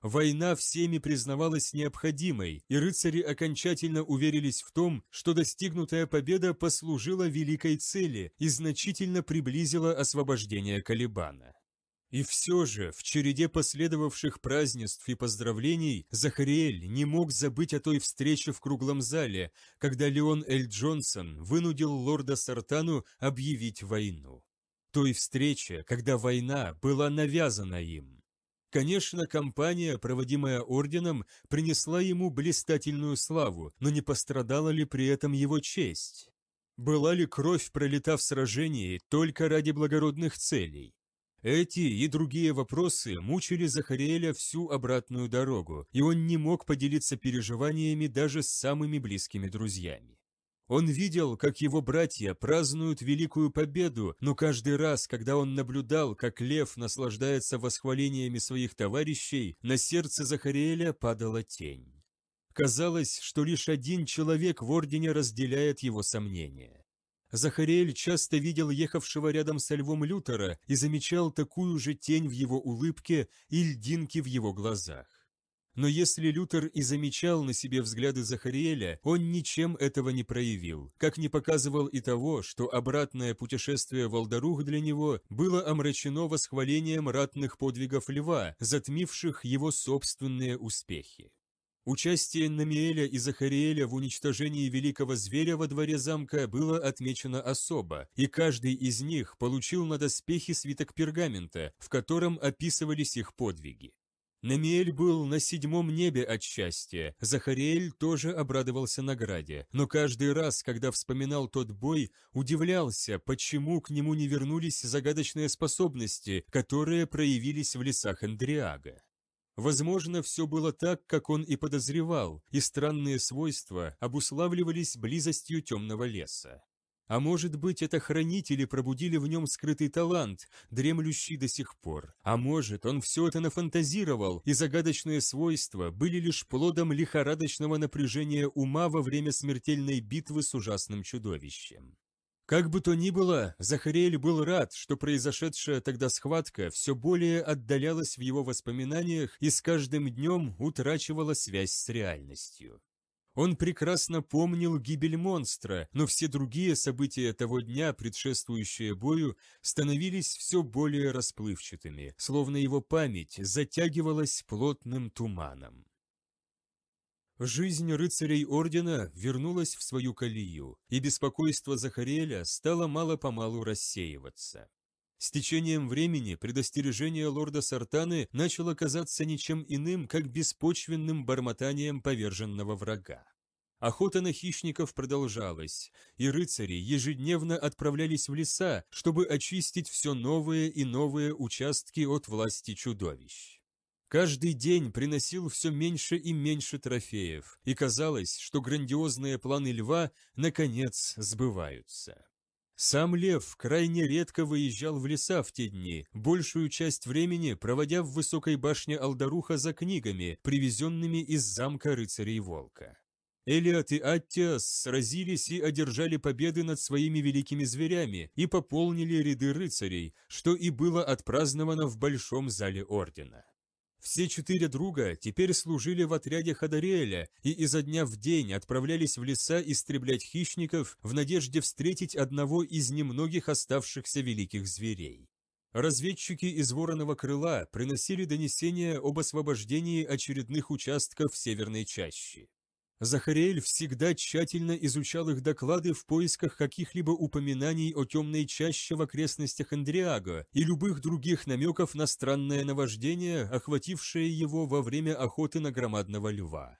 S1: Война всеми признавалась необходимой, и рыцари окончательно уверились в том, что достигнутая победа послужила великой цели и значительно приблизила освобождение Калибана. И все же, в череде последовавших празднеств и поздравлений, Захариэль не мог забыть о той встрече в круглом зале, когда Леон Эль Джонсон вынудил лорда Сартану объявить войну. Той встрече, когда война была навязана им. Конечно, кампания, проводимая орденом, принесла ему блистательную славу, но не пострадала ли при этом его честь? Была ли кровь пролита в сражении только ради благородных целей? Эти и другие вопросы мучили Захариэля всю обратную дорогу, и он не мог поделиться переживаниями даже с самыми близкими друзьями. Он видел, как его братья празднуют великую победу, но каждый раз, когда он наблюдал, как лев наслаждается восхвалениями своих товарищей, на сердце Захариэля падала тень. Казалось, что лишь один человек в Ордене разделяет его сомнения. Захариэль часто видел ехавшего рядом со львом Лютера и замечал такую же тень в его улыбке и льдинки в его глазах. Но если Лютер и замечал на себе взгляды Захариэля, он ничем этого не проявил, как не показывал и того, что обратное путешествие Волдарух для него было омрачено восхвалением ратных подвигов льва, затмивших его собственные успехи. Участие Намиэля и Захариэля в уничтожении великого зверя во дворе замка было отмечено особо, и каждый из них получил на доспехи свиток пергамента, в котором описывались их подвиги. Намиэль был на седьмом небе от счастья, Захариэль тоже обрадовался награде, но каждый раз, когда вспоминал тот бой, удивлялся, почему к нему не вернулись загадочные способности, которые проявились в лесах Эндриага. Возможно, все было так, как он и подозревал, и странные свойства обуславливались близостью темного леса. А может быть, это хранители пробудили в нем скрытый талант, дремлющий до сих пор. А может, он все это нафантазировал, и загадочные свойства были лишь плодом лихорадочного напряжения ума во время смертельной битвы с ужасным чудовищем. Как бы то ни было, Захариэль был рад, что произошедшая тогда схватка все более отдалялась в его воспоминаниях и с каждым днем утрачивала связь с реальностью. Он прекрасно помнил гибель монстра, но все другие события того дня, предшествующие бою, становились все более расплывчатыми, словно его память затягивалась плотным туманом. Жизнь рыцарей ордена вернулась в свою колею, и беспокойство Захареля стало мало-помалу рассеиваться. С течением времени предостережение лорда Сартаны начало казаться ничем иным, как беспочвенным бормотанием поверженного врага. Охота на хищников продолжалась, и рыцари ежедневно отправлялись в леса, чтобы очистить все новые и новые участки от власти чудовищ. Каждый день приносил все меньше и меньше трофеев, и казалось, что грандиозные планы льва наконец сбываются. Сам лев крайне редко выезжал в леса в те дни, большую часть времени проводя в высокой башне Алдаруха за книгами, привезенными из замка рыцарей Волка. Элиот и Аттиас сразились и одержали победы над своими великими зверями и пополнили ряды рыцарей, что и было отпраздновано в Большом зале Ордена. Все четыре друга теперь служили в отряде Хадариэля и изо дня в день отправлялись в леса истреблять хищников в надежде встретить одного из немногих оставшихся великих зверей. Разведчики из Вороного крыла приносили донесения об освобождении очередных участков Северной чащи. Захариэль всегда тщательно изучал их доклады в поисках каких-либо упоминаний о темной чаще в окрестностях Андриаго и любых других намеков на странное наваждение, охватившее его во время охоты на громадного льва.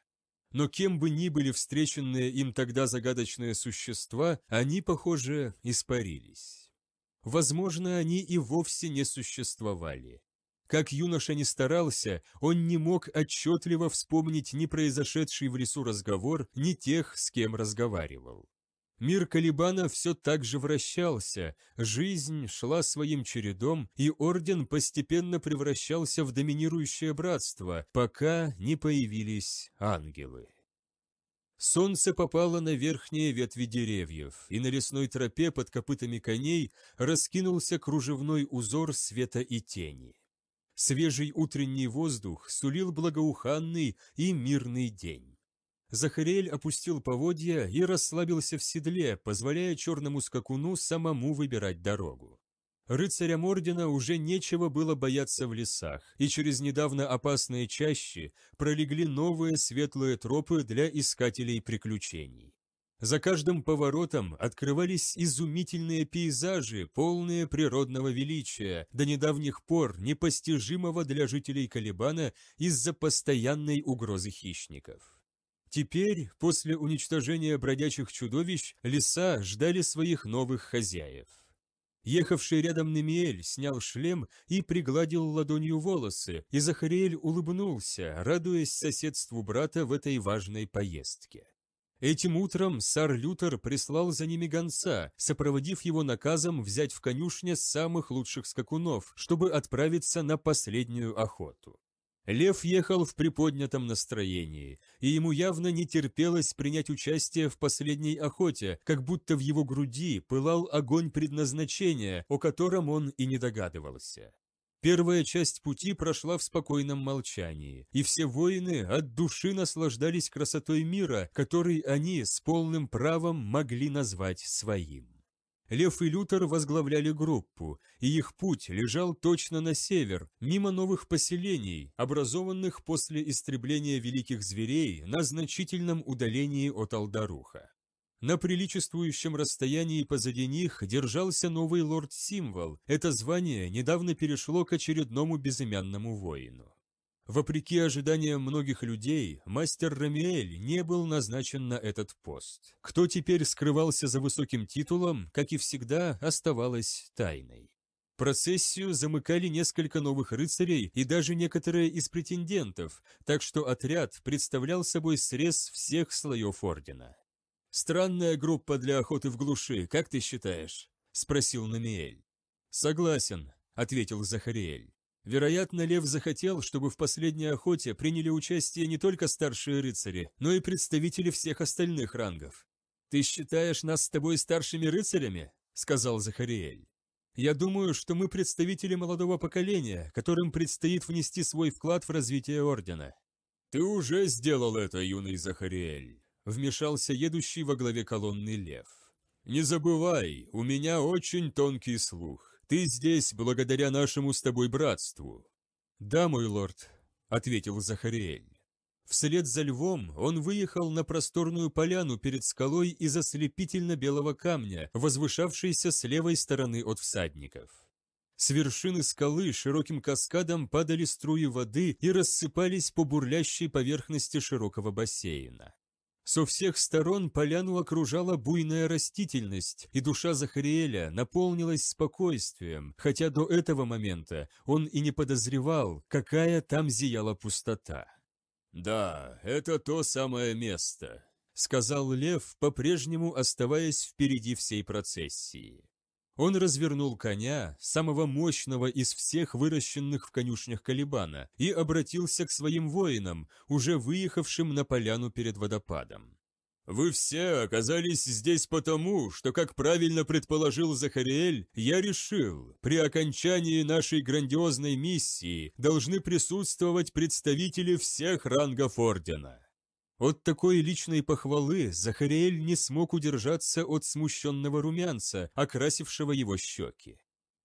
S1: Но кем бы ни были встреченные им тогда загадочные существа, они, похоже, испарились. Возможно, они и вовсе не существовали. Как юноша не старался, он не мог отчетливо вспомнить ни произошедший в лесу разговор, ни тех, с кем разговаривал. Мир Калибана все так же вращался, жизнь шла своим чередом, и орден постепенно превращался в доминирующее братство, пока не появились ангелы. Солнце попало на верхние ветви деревьев, и на лесной тропе под копытами коней раскинулся кружевной узор света и тени. Свежий утренний воздух сулил благоуханный и мирный день. Захарель опустил поводья и расслабился в седле, позволяя черному скакуну самому выбирать дорогу. Рыцарям Ордена уже нечего было бояться в лесах, и через недавно опасные чащи пролегли новые светлые тропы для искателей приключений. За каждым поворотом открывались изумительные пейзажи, полные природного величия, до недавних пор непостижимого для жителей Калибана из-за постоянной угрозы хищников. Теперь, после уничтожения бродячих чудовищ, леса ждали своих новых хозяев. Ехавший рядом Немиэль снял шлем и пригладил ладонью волосы, и Захариэль улыбнулся, радуясь соседству брата в этой важной поездке. Этим утром сар Лютер прислал за ними гонца, сопроводив его наказом взять в конюшне самых лучших скакунов, чтобы отправиться на последнюю охоту. Лев ехал в приподнятом настроении, и ему явно не терпелось принять участие в последней охоте, как будто в его груди пылал огонь предназначения, о котором он и не догадывался. Первая часть пути прошла в спокойном молчании, и все воины от души наслаждались красотой мира, который они с полным правом могли назвать своим. Лев и Лютер возглавляли группу, и их путь лежал точно на север, мимо новых поселений, образованных после истребления великих зверей на значительном удалении от Алдаруха. На приличествующем расстоянии позади них держался новый лорд-символ. Это звание недавно перешло к очередному безымянному воину. Вопреки ожиданиям многих людей, мастер Рамиэль не был назначен на этот пост. Кто теперь скрывался за высоким титулом, как и всегда, оставалось тайной. Процессию замыкали несколько новых рыцарей и даже некоторые из претендентов, так что отряд представлял собой срез всех слоев ордена. «Странная группа для охоты в глуши, как ты считаешь?» – спросил Намиэль. «Согласен», – ответил Захариэль. Вероятно, Лев захотел, чтобы в последней охоте приняли участие не только старшие рыцари, но и представители всех остальных рангов. «Ты считаешь нас с тобой старшими рыцарями?» – сказал Захариэль. «Я думаю, что мы представители молодого поколения, которым предстоит внести свой вклад в развитие Ордена». «Ты уже сделал это, юный Захариэль», вмешался едущий во главе колонны лев. «Не забывай, у меня очень тонкий слух. Ты здесь благодаря нашему с тобой братству». «Да, мой лорд», — ответил Захариэль. Вслед за львом он выехал на просторную поляну перед скалой из ослепительно-белого камня, возвышавшейся с левой стороны от всадников. С вершины скалы широким каскадом падали струи воды и рассыпались по бурлящей поверхности широкого бассейна. Со всех сторон поляну окружала буйная растительность, и душа Захариэля наполнилась спокойствием, хотя до этого момента он и не подозревал, какая там зияла пустота. «Да, это то самое место», — сказал Лев, по-прежнему оставаясь впереди всей процессии. Он развернул коня, самого мощного из всех выращенных в конюшнях Калибана, и обратился к своим воинам, уже выехавшим на поляну перед водопадом. «Вы все оказались здесь потому, что, как правильно предположил Захариэль, я решил, при окончании нашей грандиозной миссии должны присутствовать представители всех рангов Ордена. От такой личной похвалы Захариэль не смог удержаться от смущенного румянца, окрасившего его щеки.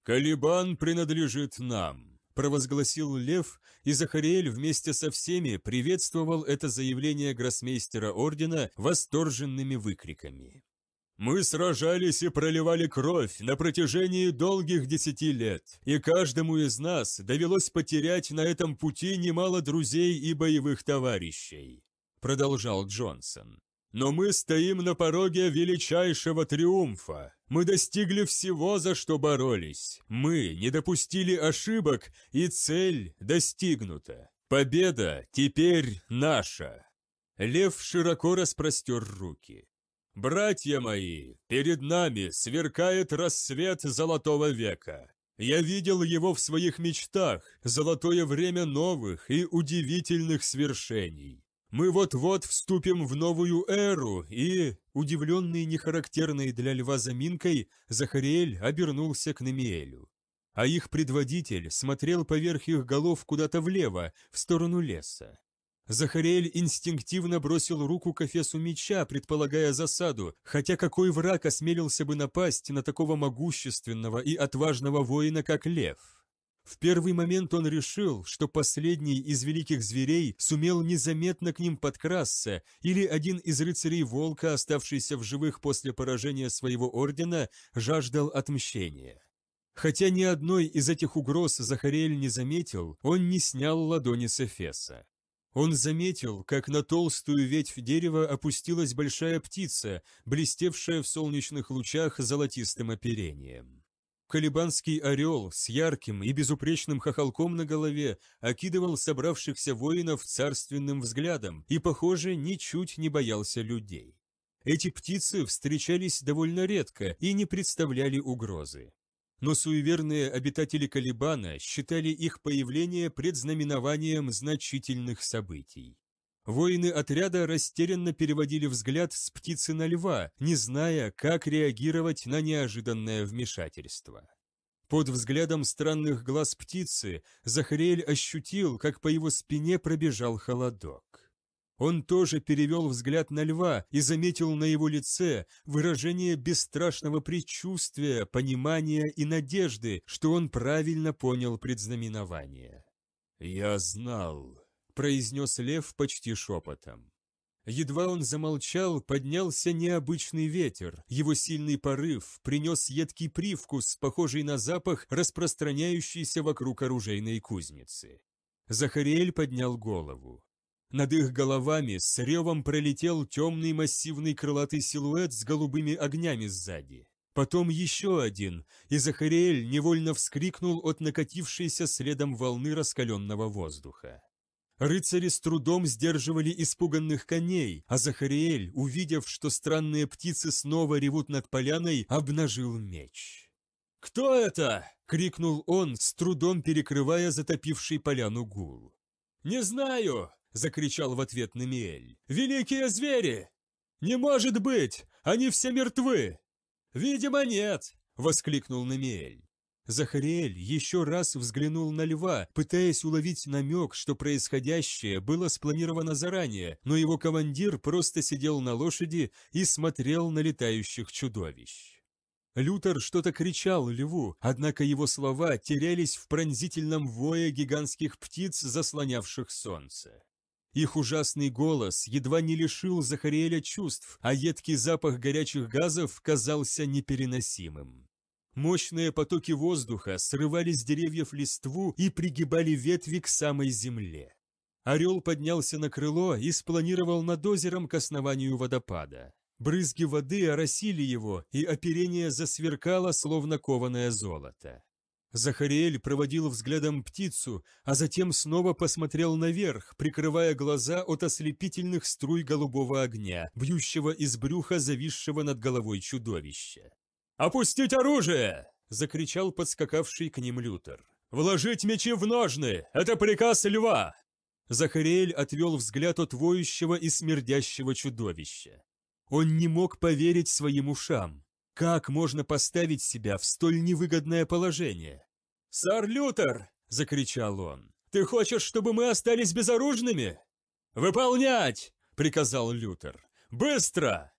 S1: «Калибан принадлежит нам», – провозгласил Лев, и Захариэль вместе со всеми приветствовал это заявление гроссмейстера ордена восторженными выкриками. Мы сражались и проливали кровь на протяжении долгих десяти лет, и каждому из нас довелось потерять на этом пути немало друзей и боевых товарищей продолжал Джонсон. Но мы стоим на пороге величайшего триумфа. Мы достигли всего, за что боролись. Мы не допустили ошибок, и цель достигнута. Победа теперь наша. Лев широко распростер руки. «Братья мои, перед нами сверкает рассвет золотого века. Я видел его в своих мечтах, золотое время новых и удивительных свершений. Мы вот-вот вступим в новую эру, и...» Удивленный нехарактерной для льва заминкой, Захариэль обернулся к Немиэлю. А их предводитель смотрел поверх их голов куда-то влево, в сторону леса. Захариэль инстинктивно бросил руку к офесу меча, предполагая засаду, хотя какой враг осмелился бы напасть на такого могущественного и отважного воина, как лев? В первый момент он решил, что последний из великих зверей сумел незаметно к ним подкрасться, или один из рыцарей волка, оставшийся в живых после поражения своего ордена, жаждал отмщения. Хотя ни одной из этих угроз Захариэль не заметил, он не снял ладони с Эфеса. Он заметил, как на толстую ветвь дерева опустилась большая птица, блестевшая в солнечных лучах золотистым оперением. Колебанский орел с ярким и безупречным хохолком на голове окидывал собравшихся воинов царственным взглядом и, похоже, ничуть не боялся людей. Эти птицы встречались довольно редко и не представляли угрозы. Но суеверные обитатели Калибана считали их появление предзнаменованием значительных событий. Воины отряда растерянно переводили взгляд с птицы на льва, не зная, как реагировать на неожиданное вмешательство. Под взглядом странных глаз птицы Захариэль ощутил, как по его спине пробежал холодок. Он тоже перевел взгляд на льва и заметил на его лице выражение бесстрашного предчувствия, понимания и надежды, что он правильно понял предзнаменование. «Я знал», произнес лев почти шепотом. Едва он замолчал, поднялся необычный ветер. Его сильный порыв принес едкий привкус, похожий на запах, распространяющийся вокруг оружейной кузницы. Захариэль поднял голову. Над их головами с ревом пролетел темный массивный крылатый силуэт с голубыми огнями сзади. Потом еще один, и Захариэль невольно вскрикнул от накатившейся следом волны раскаленного воздуха. Рыцари с трудом сдерживали испуганных коней, а Захариэль, увидев, что странные птицы снова ревут над поляной, обнажил меч. «Кто это?» — крикнул он, с трудом перекрывая затопивший поляну гул. «Не знаю!» — закричал в ответ Намиэль. «Великие звери!» «Не может быть! Они все мертвы!» «Видимо, нет!» — воскликнул Намиэль. Захариэль еще раз взглянул на льва, пытаясь уловить намек, что происходящее было спланировано заранее, но его командир просто сидел на лошади и смотрел на летающих чудовищ. Лютер что-то кричал льву, однако его слова терялись в пронзительном вое гигантских птиц, заслонявших солнце. Их ужасный голос едва не лишил Захариэля чувств, а едкий запах горячих газов казался непереносимым. Мощные потоки воздуха срывали с деревьев листву и пригибали ветви к самой земле. Орел поднялся на крыло и спланировал над озером к основанию водопада. Брызги воды оросили его, и оперение засверкало, словно кованое золото. Захариэль проводил взглядом птицу, а затем снова посмотрел наверх, прикрывая глаза от ослепительных струй голубого огня, бьющего из брюха зависшего над головой чудовища. «Опустить оружие!» – закричал подскакавший к ним Лютер. «Вложить мечи в ножны! Это приказ льва!» Захариэль отвел взгляд от воющего и смердящего чудовища. Он не мог поверить своим ушам. Как можно поставить себя в столь невыгодное положение? «Сар Лютер!» – закричал он. «Ты хочешь, чтобы мы остались безоружными?» «Выполнять!» – приказал Лютер. «Быстро!»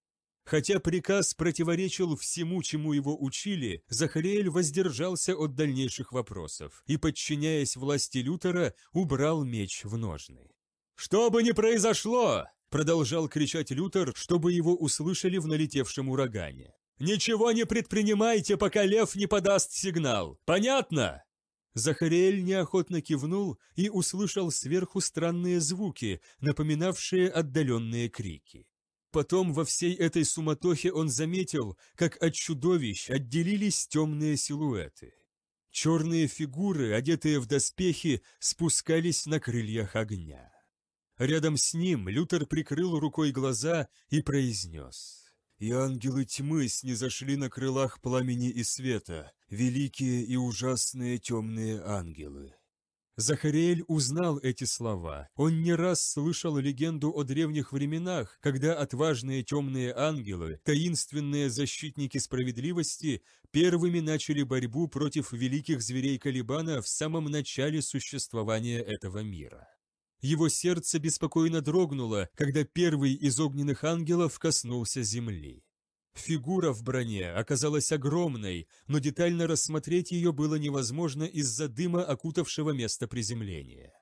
S1: Хотя приказ противоречил всему, чему его учили, Захариэль воздержался от дальнейших вопросов и, подчиняясь власти Лютера, убрал меч в ножны. «Что бы ни произошло!» – продолжал кричать Лютер, чтобы его услышали в налетевшем урагане. «Ничего не предпринимайте, пока лев не подаст сигнал! Понятно?» Захариэль неохотно кивнул и услышал сверху странные звуки, напоминавшие отдаленные крики. Потом во всей этой суматохе он заметил, как от чудовищ отделились темные силуэты. Черные фигуры, одетые в доспехи, спускались на крыльях огня. Рядом с ним Лютер прикрыл рукой глаза и произнес. «И ангелы тьмы снизошли на крылах пламени и света, великие и ужасные темные ангелы». Захариэль узнал эти слова. Он не раз слышал легенду о древних временах, когда отважные темные ангелы, таинственные защитники справедливости, первыми начали борьбу против великих зверей Калибана в самом начале существования этого мира. Его сердце беспокойно дрогнуло, когда первый из огненных ангелов коснулся земли. Фигура в броне оказалась огромной, но детально рассмотреть ее было невозможно из-за дыма, окутавшего место приземления.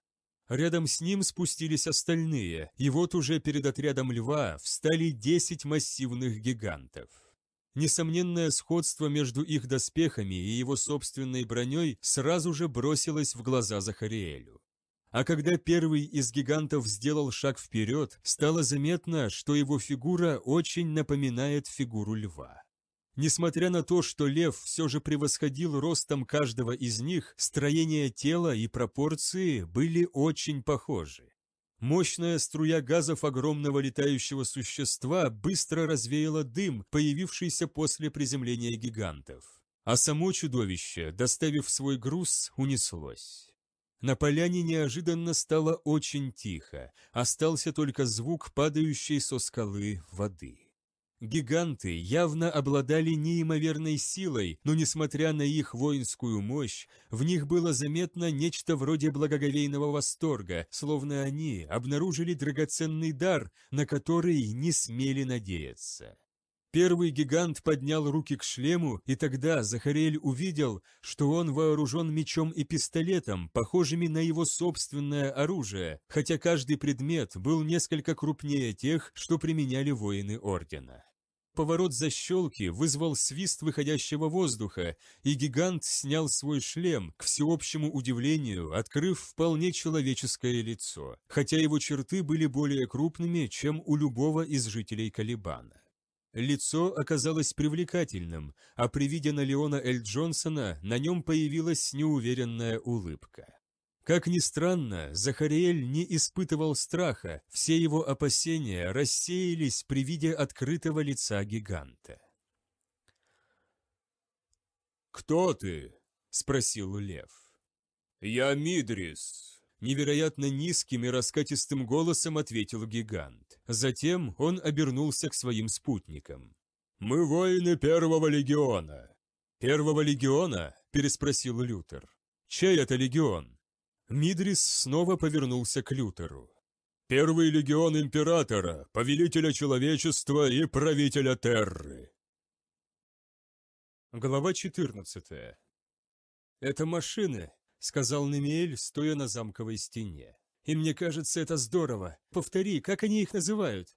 S1: Рядом с ним спустились остальные, и вот уже перед отрядом льва встали 10 массивных гигантов. Несомненное сходство между их доспехами и его собственной броней сразу же бросилось в глаза Захариэлю. А когда первый из гигантов сделал шаг вперед, стало заметно, что его фигура очень напоминает фигуру льва. Несмотря на то, что лев все же превосходил ростом каждого из них, строение тела и пропорции были очень похожи. Мощная струя газов огромного летающего существа быстро развеяла дым, появившийся после приземления гигантов. А само чудовище, доставив свой груз, унеслось. На поляне неожиданно стало очень тихо, остался только звук падающей со скалы воды. Гиганты явно обладали неимоверной силой, но несмотря на их воинскую мощь, в них было заметно нечто вроде благоговейного восторга, словно они обнаружили драгоценный дар, на который не смели надеяться. Первый гигант поднял руки к шлему, и тогда Захарель увидел, что он вооружен мечом и пистолетом, похожими на его собственное оружие, хотя каждый предмет был несколько крупнее тех, что применяли воины Ордена. Поворот защелки вызвал свист выходящего воздуха, и гигант снял свой шлем, к всеобщему удивлению, открыв вполне человеческое лицо, хотя его черты были более крупными, чем у любого из жителей Калибана. Лицо оказалось привлекательным, а при виде на Леона Эль Джонсона на нем появилась неуверенная улыбка. Как ни странно, Захариэль не испытывал страха, все его опасения рассеялись при виде открытого лица гиганта. «Кто ты?» — спросил лев. «Я Мидрис», — невероятно низким и раскатистым голосом ответил гигант. Затем он обернулся к своим спутникам. «Мы воины Первого легиона». «Первого легиона?» – переспросил Лютер. «Чей это легион?» Мидрис снова повернулся к Лютеру. «Первый легион Императора, Повелителя Человечества и Правителя Терры». Глава 14. «Это машины», — сказал Немиэль, стоя на замковой стене. И мне кажется, это здорово. Повтори, как они их называют?»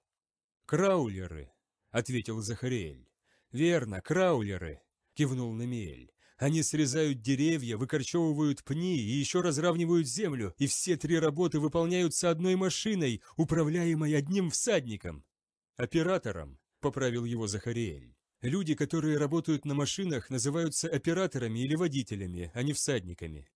S1: «Краулеры», — ответил Захариэль. «Верно, краулеры», — кивнул Намиэль. «Они срезают деревья, выкорчевывают пни и еще разравнивают землю, и все три работы выполняются одной машиной, управляемой одним всадником». «Оператором», — поправил его Захариэль. «Люди, которые работают на машинах, называются операторами или водителями, а не всадниками».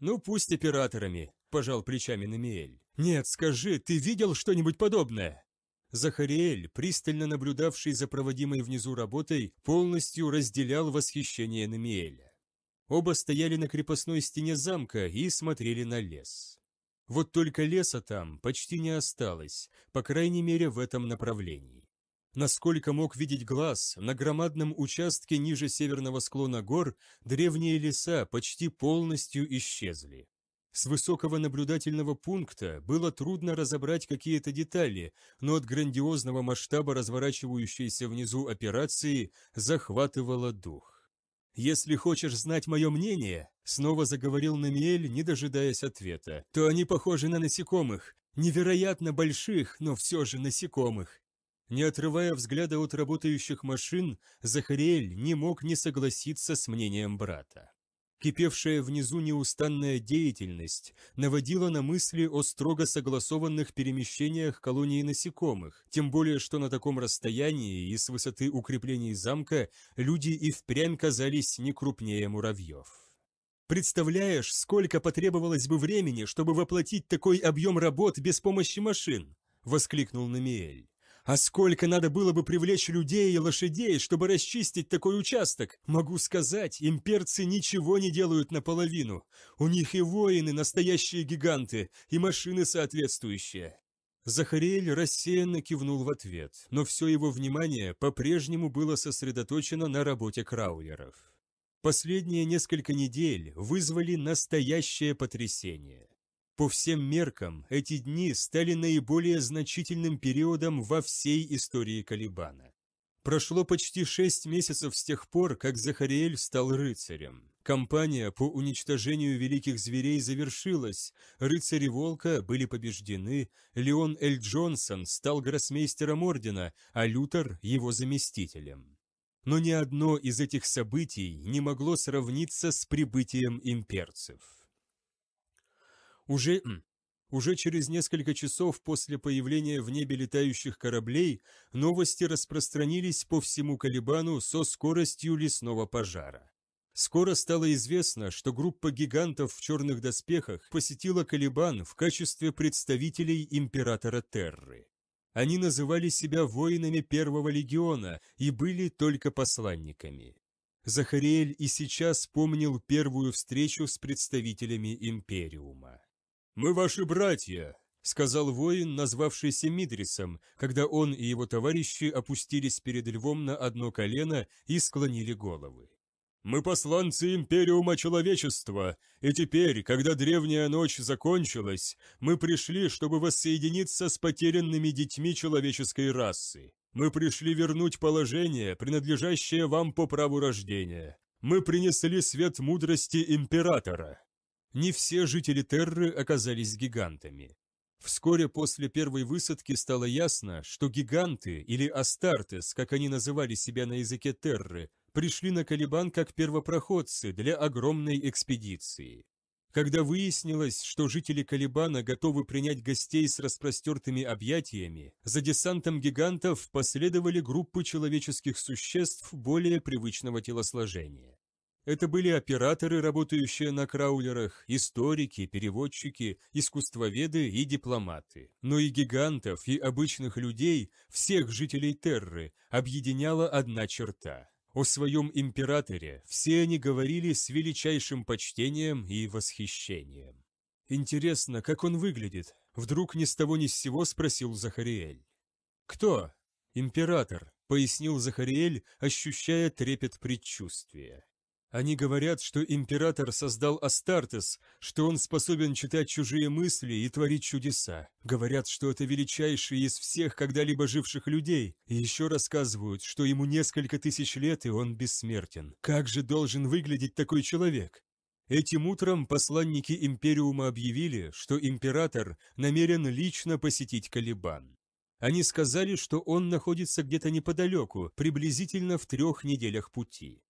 S1: «Ну, пусть операторами», пожал плечами Намиэль. «Нет, скажи, ты видел что-нибудь подобное?» Захариэль, пристально наблюдавший за проводимой внизу работой, полностью разделял восхищение Намиэля. Оба стояли на крепостной стене замка и смотрели на лес. Вот только леса там почти не осталось, по крайней мере в этом направлении. Насколько мог видеть глаз, на громадном участке ниже северного склона гор древние леса почти полностью исчезли. С высокого наблюдательного пункта было трудно разобрать какие-то детали, но от грандиозного масштаба разворачивающейся внизу операции захватывало дух. «Если хочешь знать мое мнение», — снова заговорил Намиэль, не дожидаясь ответа, — «то они похожи на насекомых, невероятно больших, но все же насекомых. Не отрывая взгляда от работающих машин, Захариэль не мог не согласиться с мнением брата. Кипевшая внизу неустанная деятельность наводила на мысли о строго согласованных перемещениях колонии насекомых, тем более что на таком расстоянии и с высоты укреплений замка люди и впрямь казались не крупнее муравьев. «Представляешь, сколько потребовалось бы времени, чтобы воплотить такой объем работ без помощи машин!» — воскликнул Намиэль. А сколько надо было бы привлечь людей и лошадей, чтобы расчистить такой участок? Могу сказать, имперцы ничего не делают наполовину. У них и воины настоящие гиганты, и машины соответствующие. Захариэль рассеянно кивнул в ответ, но все его внимание по-прежнему было сосредоточено на работе краулеров. Последние несколько недель вызвали настоящее потрясение. По всем меркам, эти дни стали наиболее значительным периодом во всей истории Калибана. Прошло почти шесть месяцев с тех пор, как Захариэль стал рыцарем. Компания по уничтожению великих зверей завершилась, рыцари Волка были побеждены, Леон Эль Джонсон стал гроссмейстером ордена, а Лютер – его заместителем. Но ни одно из этих событий не могло сравниться с прибытием имперцев. Уже, уже через несколько часов после появления в небе летающих кораблей новости распространились по всему Калибану со скоростью лесного пожара. Скоро стало известно, что группа гигантов в черных доспехах посетила Калибан в качестве представителей императора Терры. Они называли себя воинами Первого легиона и были только посланниками. Захариэль и сейчас помнил первую встречу с представителями Империума. «Мы ваши братья», — сказал воин, назвавшийся Мидрисом, когда он и его товарищи опустились перед львом на одно колено и склонили головы. «Мы посланцы Империума Человечества, и теперь, когда древняя ночь закончилась, мы пришли, чтобы воссоединиться с потерянными детьми человеческой расы. Мы пришли вернуть положение, принадлежащее вам по праву рождения. Мы принесли свет мудрости Императора». Не все жители Терры оказались гигантами. Вскоре после первой высадки стало ясно, что гиганты, или Астартес, как они называли себя на языке Терры, пришли на Калибан как первопроходцы для огромной экспедиции. Когда выяснилось, что жители Калибана готовы принять гостей с распростертыми объятиями, за десантом гигантов последовали группы человеческих существ более привычного телосложения. Это были операторы, работающие на краулерах, историки, переводчики, искусствоведы и дипломаты. Но и гигантов, и обычных людей, всех жителей Терры, объединяла одна черта. О своем императоре все они говорили с величайшим почтением и восхищением. «Интересно, как он выглядит?» – вдруг ни с того ни с сего спросил Захариэль. «Кто?» «Император», – пояснил Захариэль, ощущая трепет предчувствия. Они говорят, что император создал Астартес, что он способен читать чужие мысли и творить чудеса. Говорят, что это величайший из всех когда-либо живших людей. И еще рассказывают, что ему несколько тысяч лет, и он бессмертен. Как же должен выглядеть такой человек? Этим утром посланники Империума объявили, что император намерен лично посетить Калибан. Они сказали, что он находится где-то неподалеку, приблизительно в трех неделях пути.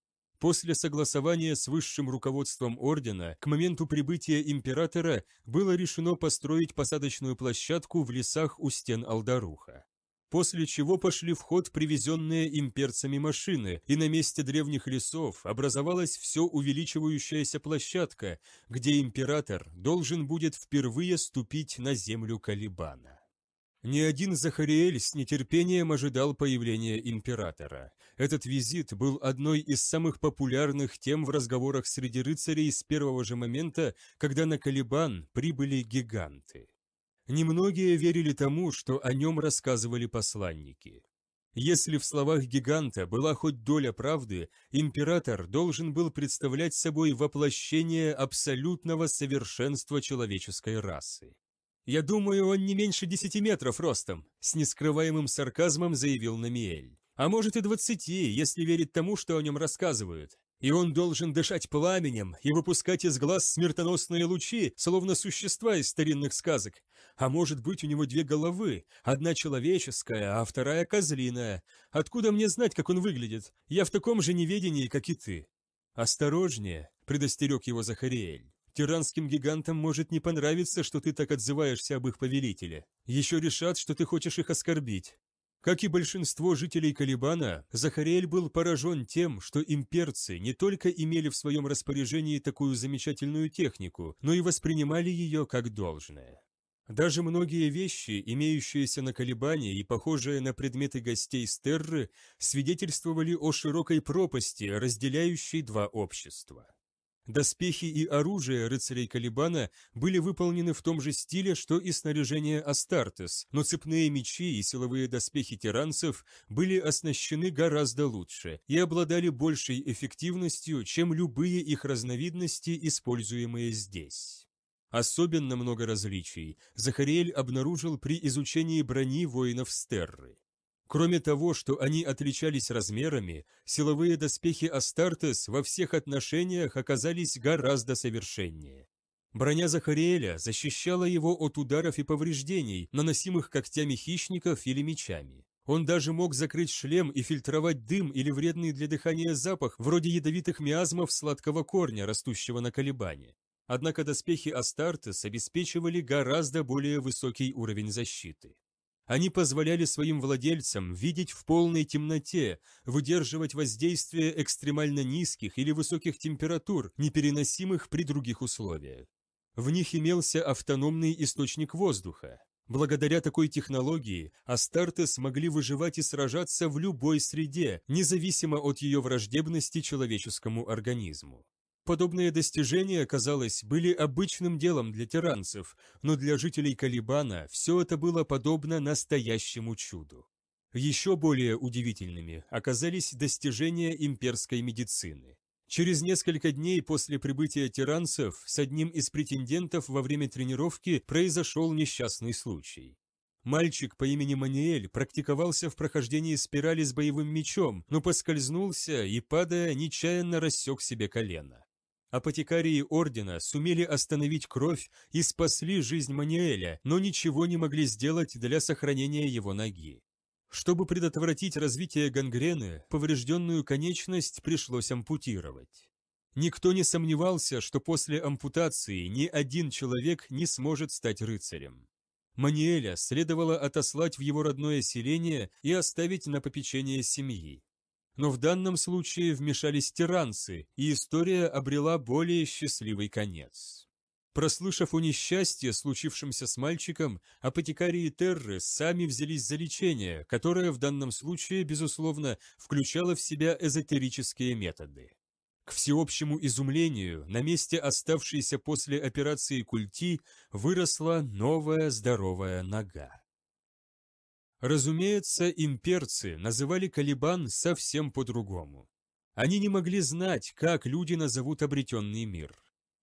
S1: После согласования с высшим руководством ордена, к моменту прибытия императора было решено построить посадочную площадку в лесах у стен Алдаруха. После чего пошли в ход привезенные имперцами машины, и на месте древних лесов образовалась все увеличивающаяся площадка, где император должен будет впервые ступить на землю Калибана. Ни один Захариэль с нетерпением ожидал появления императора. Этот визит был одной из самых популярных тем в разговорах среди рыцарей с первого же момента, когда на Калибан прибыли гиганты. Немногие верили тому, что о нем рассказывали посланники. Если в словах гиганта была хоть доля правды, император должен был представлять собой воплощение абсолютного совершенства человеческой расы. «Я думаю, он не меньше десяти метров ростом», — с нескрываемым сарказмом заявил Намиэль. «А может и двадцати, если верить тому, что о нем рассказывают. И он должен дышать пламенем и выпускать из глаз смертоносные лучи, словно существа из старинных сказок. А может быть, у него две головы, одна человеческая, а вторая козлиная. Откуда мне знать, как он выглядит? Я в таком же неведении, как и ты». «Осторожнее», — предостерег его Захариэль. Тиранским гигантам может не понравиться, что ты так отзываешься об их повелителе. Еще решат, что ты хочешь их оскорбить. Как и большинство жителей Калибана, Захарель был поражен тем, что имперцы не только имели в своем распоряжении такую замечательную технику, но и воспринимали ее как должное. Даже многие вещи, имеющиеся на Калибане и похожие на предметы гостей Стерры, свидетельствовали о широкой пропасти, разделяющей два общества. Доспехи и оружие рыцарей Калибана были выполнены в том же стиле, что и снаряжение Астартес, но цепные мечи и силовые доспехи тиранцев были оснащены гораздо лучше и обладали большей эффективностью, чем любые их разновидности, используемые здесь. Особенно много различий Захариэль обнаружил при изучении брони воинов Стерры. Кроме того, что они отличались размерами, силовые доспехи Астартес во всех отношениях оказались гораздо совершеннее. Броня Захариэля защищала его от ударов и повреждений, наносимых когтями хищников или мечами. Он даже мог закрыть шлем и фильтровать дым или вредный для дыхания запах, вроде ядовитых миазмов сладкого корня, растущего на колебане. Однако доспехи Астартес обеспечивали гораздо более высокий уровень защиты. Они позволяли своим владельцам видеть в полной темноте, выдерживать воздействие экстремально низких или высоких температур, непереносимых при других условиях. В них имелся автономный источник воздуха. Благодаря такой технологии Астарты смогли выживать и сражаться в любой среде, независимо от ее враждебности человеческому организму. Подобные достижения, казалось, были обычным делом для тиранцев, но для жителей Калибана все это было подобно настоящему чуду. Еще более удивительными оказались достижения имперской медицины. Через несколько дней после прибытия тиранцев с одним из претендентов во время тренировки произошел несчастный случай. Мальчик по имени Маниэль практиковался в прохождении спирали с боевым мечом, но поскользнулся и, падая, нечаянно рассек себе колено. Апотекарии Ордена сумели остановить кровь и спасли жизнь Маниэля, но ничего не могли сделать для сохранения его ноги. Чтобы предотвратить развитие гангрены, поврежденную конечность пришлось ампутировать. Никто не сомневался, что после ампутации ни один человек не сможет стать рыцарем. Маниэля следовало отослать в его родное селение и оставить на попечение семьи. Но в данном случае вмешались тиранцы, и история обрела более счастливый конец. Прослышав о несчастье, случившемся с мальчиком, и Терры сами взялись за лечение, которое в данном случае, безусловно, включало в себя эзотерические методы. К всеобщему изумлению, на месте оставшейся после операции культи выросла новая здоровая нога. Разумеется, имперцы называли Калибан совсем по-другому. Они не могли знать, как люди назовут обретенный мир.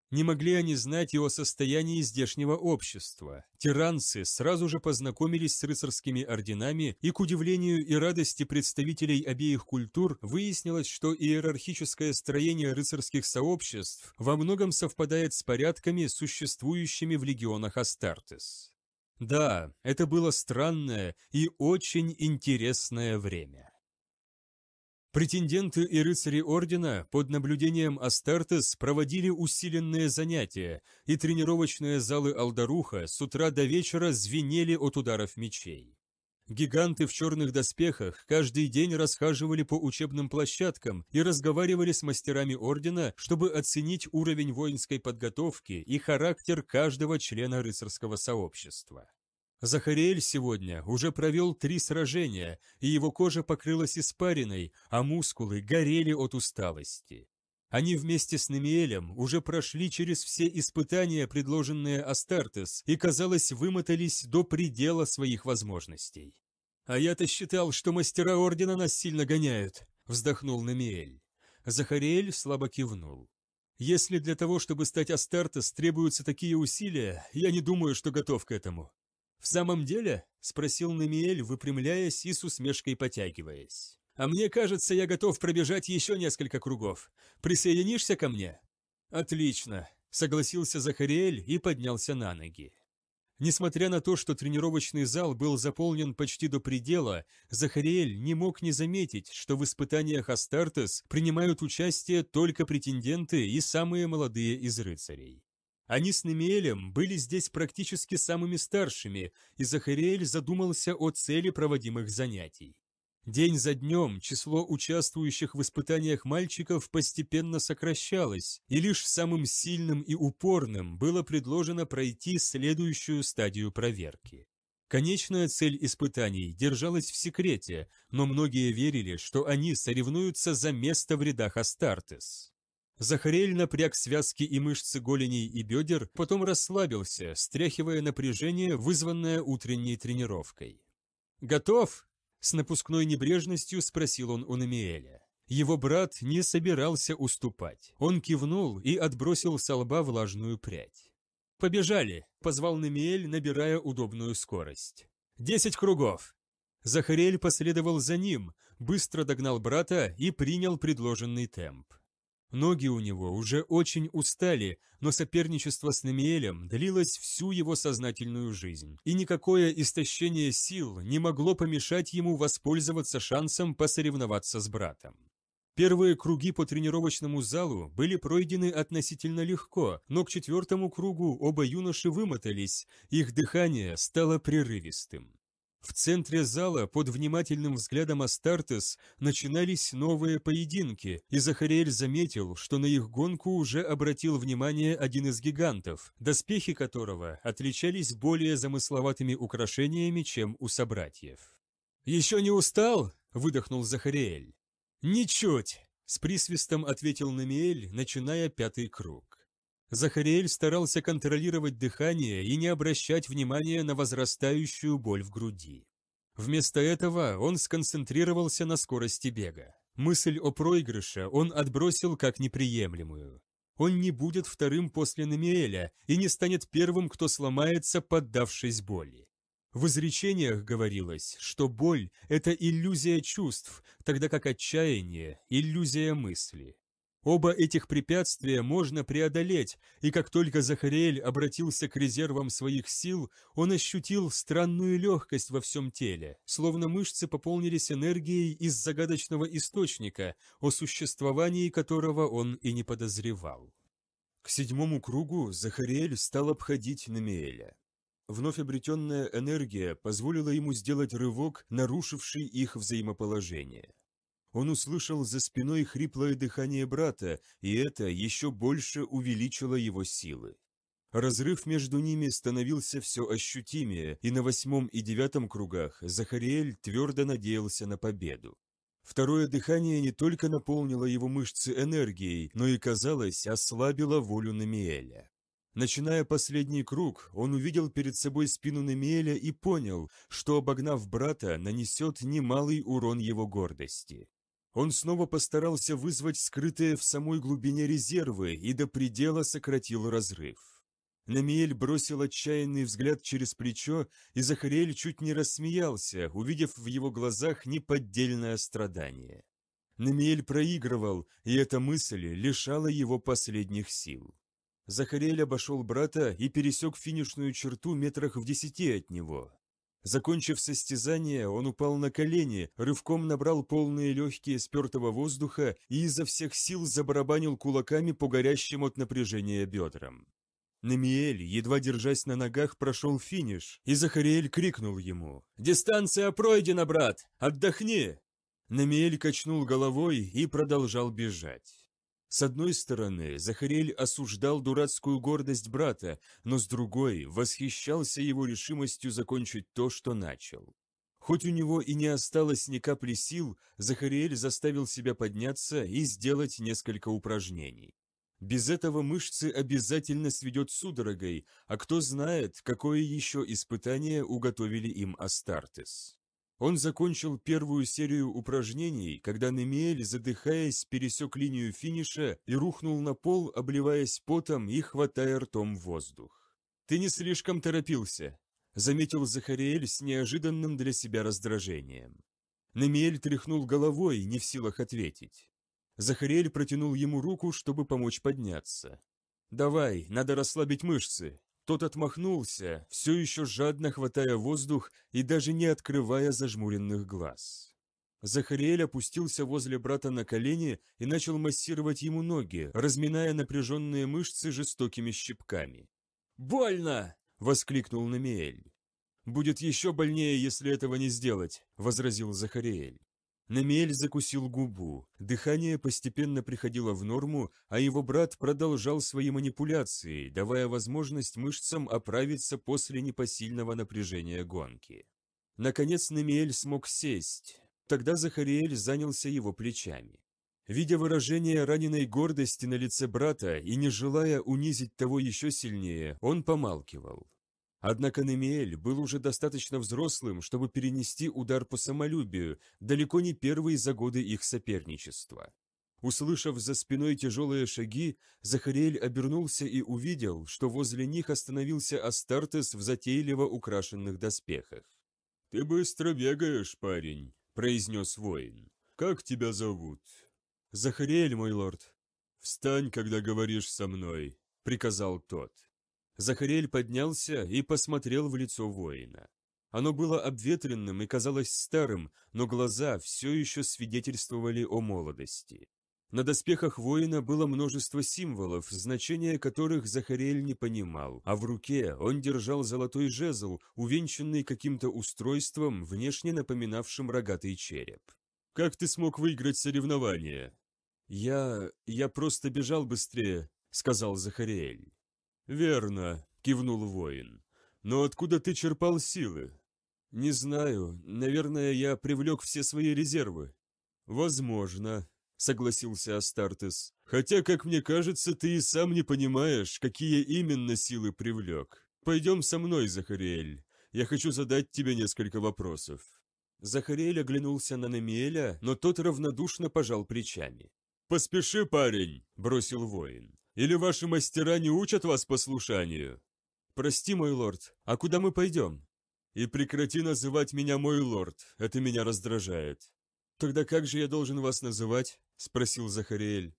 S1: Не могли они знать его о состоянии здешнего общества. Тиранцы сразу же познакомились с рыцарскими орденами, и, к удивлению и радости представителей обеих культур, выяснилось, что иерархическое строение рыцарских сообществ во многом совпадает с порядками, существующими в легионах Астартес. Да, это было странное и очень интересное время. Претенденты и рыцари ордена под наблюдением Астартес проводили усиленные занятия, и тренировочные залы Алдаруха с утра до вечера звенели от ударов мечей. Гиганты в черных доспехах каждый день расхаживали по учебным площадкам и разговаривали с мастерами ордена, чтобы оценить уровень воинской подготовки и характер каждого члена рыцарского сообщества. Захариэль сегодня уже провел три сражения, и его кожа покрылась испариной, а мускулы горели от усталости. Они вместе с Немиэлем уже прошли через все испытания, предложенные Астартес, и, казалось, вымотались до предела своих возможностей. «А я-то считал, что мастера Ордена нас сильно гоняют», — вздохнул Немиэль. Захариэль слабо кивнул. «Если для того, чтобы стать Астартес, требуются такие усилия, я не думаю, что готов к этому». «В самом деле?» — спросил Немиэль, выпрямляясь и с усмешкой потягиваясь. А мне кажется, я готов пробежать еще несколько кругов. Присоединишься ко мне?» «Отлично», — согласился Захариэль и поднялся на ноги. Несмотря на то, что тренировочный зал был заполнен почти до предела, Захариэль не мог не заметить, что в испытаниях Астартес принимают участие только претенденты и самые молодые из рыцарей. Они с Немиэлем были здесь практически самыми старшими, и Захариэль задумался о цели проводимых занятий. День за днем число участвующих в испытаниях мальчиков постепенно сокращалось, и лишь самым сильным и упорным было предложено пройти следующую стадию проверки. Конечная цель испытаний держалась в секрете, но многие верили, что они соревнуются за место в рядах Астартес. Захарель напряг связки и мышцы голеней и бедер, потом расслабился, стряхивая напряжение, вызванное утренней тренировкой. «Готов?» С напускной небрежностью спросил он у Намиэля. Его брат не собирался уступать. Он кивнул и отбросил со лба влажную прядь. «Побежали!» – позвал Намиэль, набирая удобную скорость. «Десять кругов!» Захарель последовал за ним, быстро догнал брата и принял предложенный темп. Ноги у него уже очень устали, но соперничество с Немиэлем длилось всю его сознательную жизнь, и никакое истощение сил не могло помешать ему воспользоваться шансом посоревноваться с братом. Первые круги по тренировочному залу были пройдены относительно легко, но к четвертому кругу оба юноши вымотались, их дыхание стало прерывистым. В центре зала под внимательным взглядом Астартес начинались новые поединки, и Захариэль заметил, что на их гонку уже обратил внимание один из гигантов, доспехи которого отличались более замысловатыми украшениями, чем у собратьев. «Еще не устал?» – выдохнул Захариэль. «Ничуть!» – с присвистом ответил Намиэль, начиная пятый круг. Захариэль старался контролировать дыхание и не обращать внимания на возрастающую боль в груди. Вместо этого он сконцентрировался на скорости бега. Мысль о проигрыше он отбросил как неприемлемую. Он не будет вторым после Намиэля и не станет первым, кто сломается, поддавшись боли. В изречениях говорилось, что боль – это иллюзия чувств, тогда как отчаяние – иллюзия мысли. Оба этих препятствия можно преодолеть, и как только Захариэль обратился к резервам своих сил, он ощутил странную легкость во всем теле, словно мышцы пополнились энергией из загадочного источника, о существовании которого он и не подозревал. К седьмому кругу Захариэль стал обходить Намиэля. Вновь обретенная энергия позволила ему сделать рывок, нарушивший их взаимоположение. Он услышал за спиной хриплое дыхание брата, и это еще больше увеличило его силы. Разрыв между ними становился все ощутимее, и на восьмом и девятом кругах Захариэль твердо надеялся на победу. Второе дыхание не только наполнило его мышцы энергией, но и, казалось, ослабило волю Намиэля. Начиная последний круг, он увидел перед собой спину Намиэля и понял, что, обогнав брата, нанесет немалый урон его гордости. Он снова постарался вызвать скрытые в самой глубине резервы и до предела сократил разрыв. Намиэль бросил отчаянный взгляд через плечо, и Захариэль чуть не рассмеялся, увидев в его глазах неподдельное страдание. Намиэль проигрывал, и эта мысль лишала его последних сил. Захариэль обошел брата и пересек финишную черту метрах в десяти от него. Закончив состязание, он упал на колени, рывком набрал полные легкие спертого воздуха и изо всех сил забарабанил кулаками по горящим от напряжения бедрам. Намиэль, едва держась на ногах, прошел финиш, и Захариэль крикнул ему «Дистанция пройдена, брат! Отдохни!» Намиэль качнул головой и продолжал бежать. С одной стороны, Захарель осуждал дурацкую гордость брата, но с другой восхищался его решимостью закончить то, что начал. Хоть у него и не осталось ни капли сил, Захарель заставил себя подняться и сделать несколько упражнений. Без этого мышцы обязательно сведет судорогой, а кто знает, какое еще испытание уготовили им Астартес. Он закончил первую серию упражнений, когда Немиэль, задыхаясь, пересек линию финиша и рухнул на пол, обливаясь потом и хватая ртом воздух. «Ты не слишком торопился», — заметил Захариэль с неожиданным для себя раздражением. Немиэль тряхнул головой, не в силах ответить. Захариэль протянул ему руку, чтобы помочь подняться. «Давай, надо расслабить мышцы», тот отмахнулся, все еще жадно хватая воздух и даже не открывая зажмуренных глаз. Захариэль опустился возле брата на колени и начал массировать ему ноги, разминая напряженные мышцы жестокими щипками. «Больно!» — воскликнул Намиэль. «Будет еще больнее, если этого не сделать», — возразил Захариэль. Намиэль закусил губу, дыхание постепенно приходило в норму, а его брат продолжал свои манипуляции, давая возможность мышцам оправиться после непосильного напряжения гонки. Наконец Намиэль смог сесть, тогда Захариэль занялся его плечами. Видя выражение раненой гордости на лице брата и не желая унизить того еще сильнее, он помалкивал. Однако Немиэль был уже достаточно взрослым, чтобы перенести удар по самолюбию, далеко не первые за годы их соперничества. Услышав за спиной тяжелые шаги, Захариэль обернулся и увидел, что возле них остановился Астартес в затейливо украшенных доспехах. «Ты быстро бегаешь, парень», — произнес воин. «Как тебя зовут?» «Захариэль, мой лорд». «Встань, когда говоришь со мной», — приказал тот. Захарель поднялся и посмотрел в лицо воина. Оно было обветренным и казалось старым, но глаза все еще свидетельствовали о молодости. На доспехах воина было множество символов, значения которых Захарель не понимал, а в руке он держал золотой жезл, увенчанный каким-то устройством, внешне напоминавшим рогатый череп. «Как ты смог выиграть соревнование?» «Я... я просто бежал быстрее», — сказал Захарель. «Верно», — кивнул воин. «Но откуда ты черпал силы?» «Не знаю. Наверное, я привлек все свои резервы». «Возможно», — согласился Астартес. «Хотя, как мне кажется, ты и сам не понимаешь, какие именно силы привлек. Пойдем со мной, Захариэль. Я хочу задать тебе несколько вопросов». Захариэль оглянулся на Намиэля, но тот равнодушно пожал плечами. «Поспеши, парень!» – бросил воин. Или ваши мастера не учат вас послушанию?» «Прости, мой лорд, а куда мы пойдем?» «И прекрати называть меня мой лорд, это меня раздражает». «Тогда как же я должен вас называть?» – спросил Захариэль.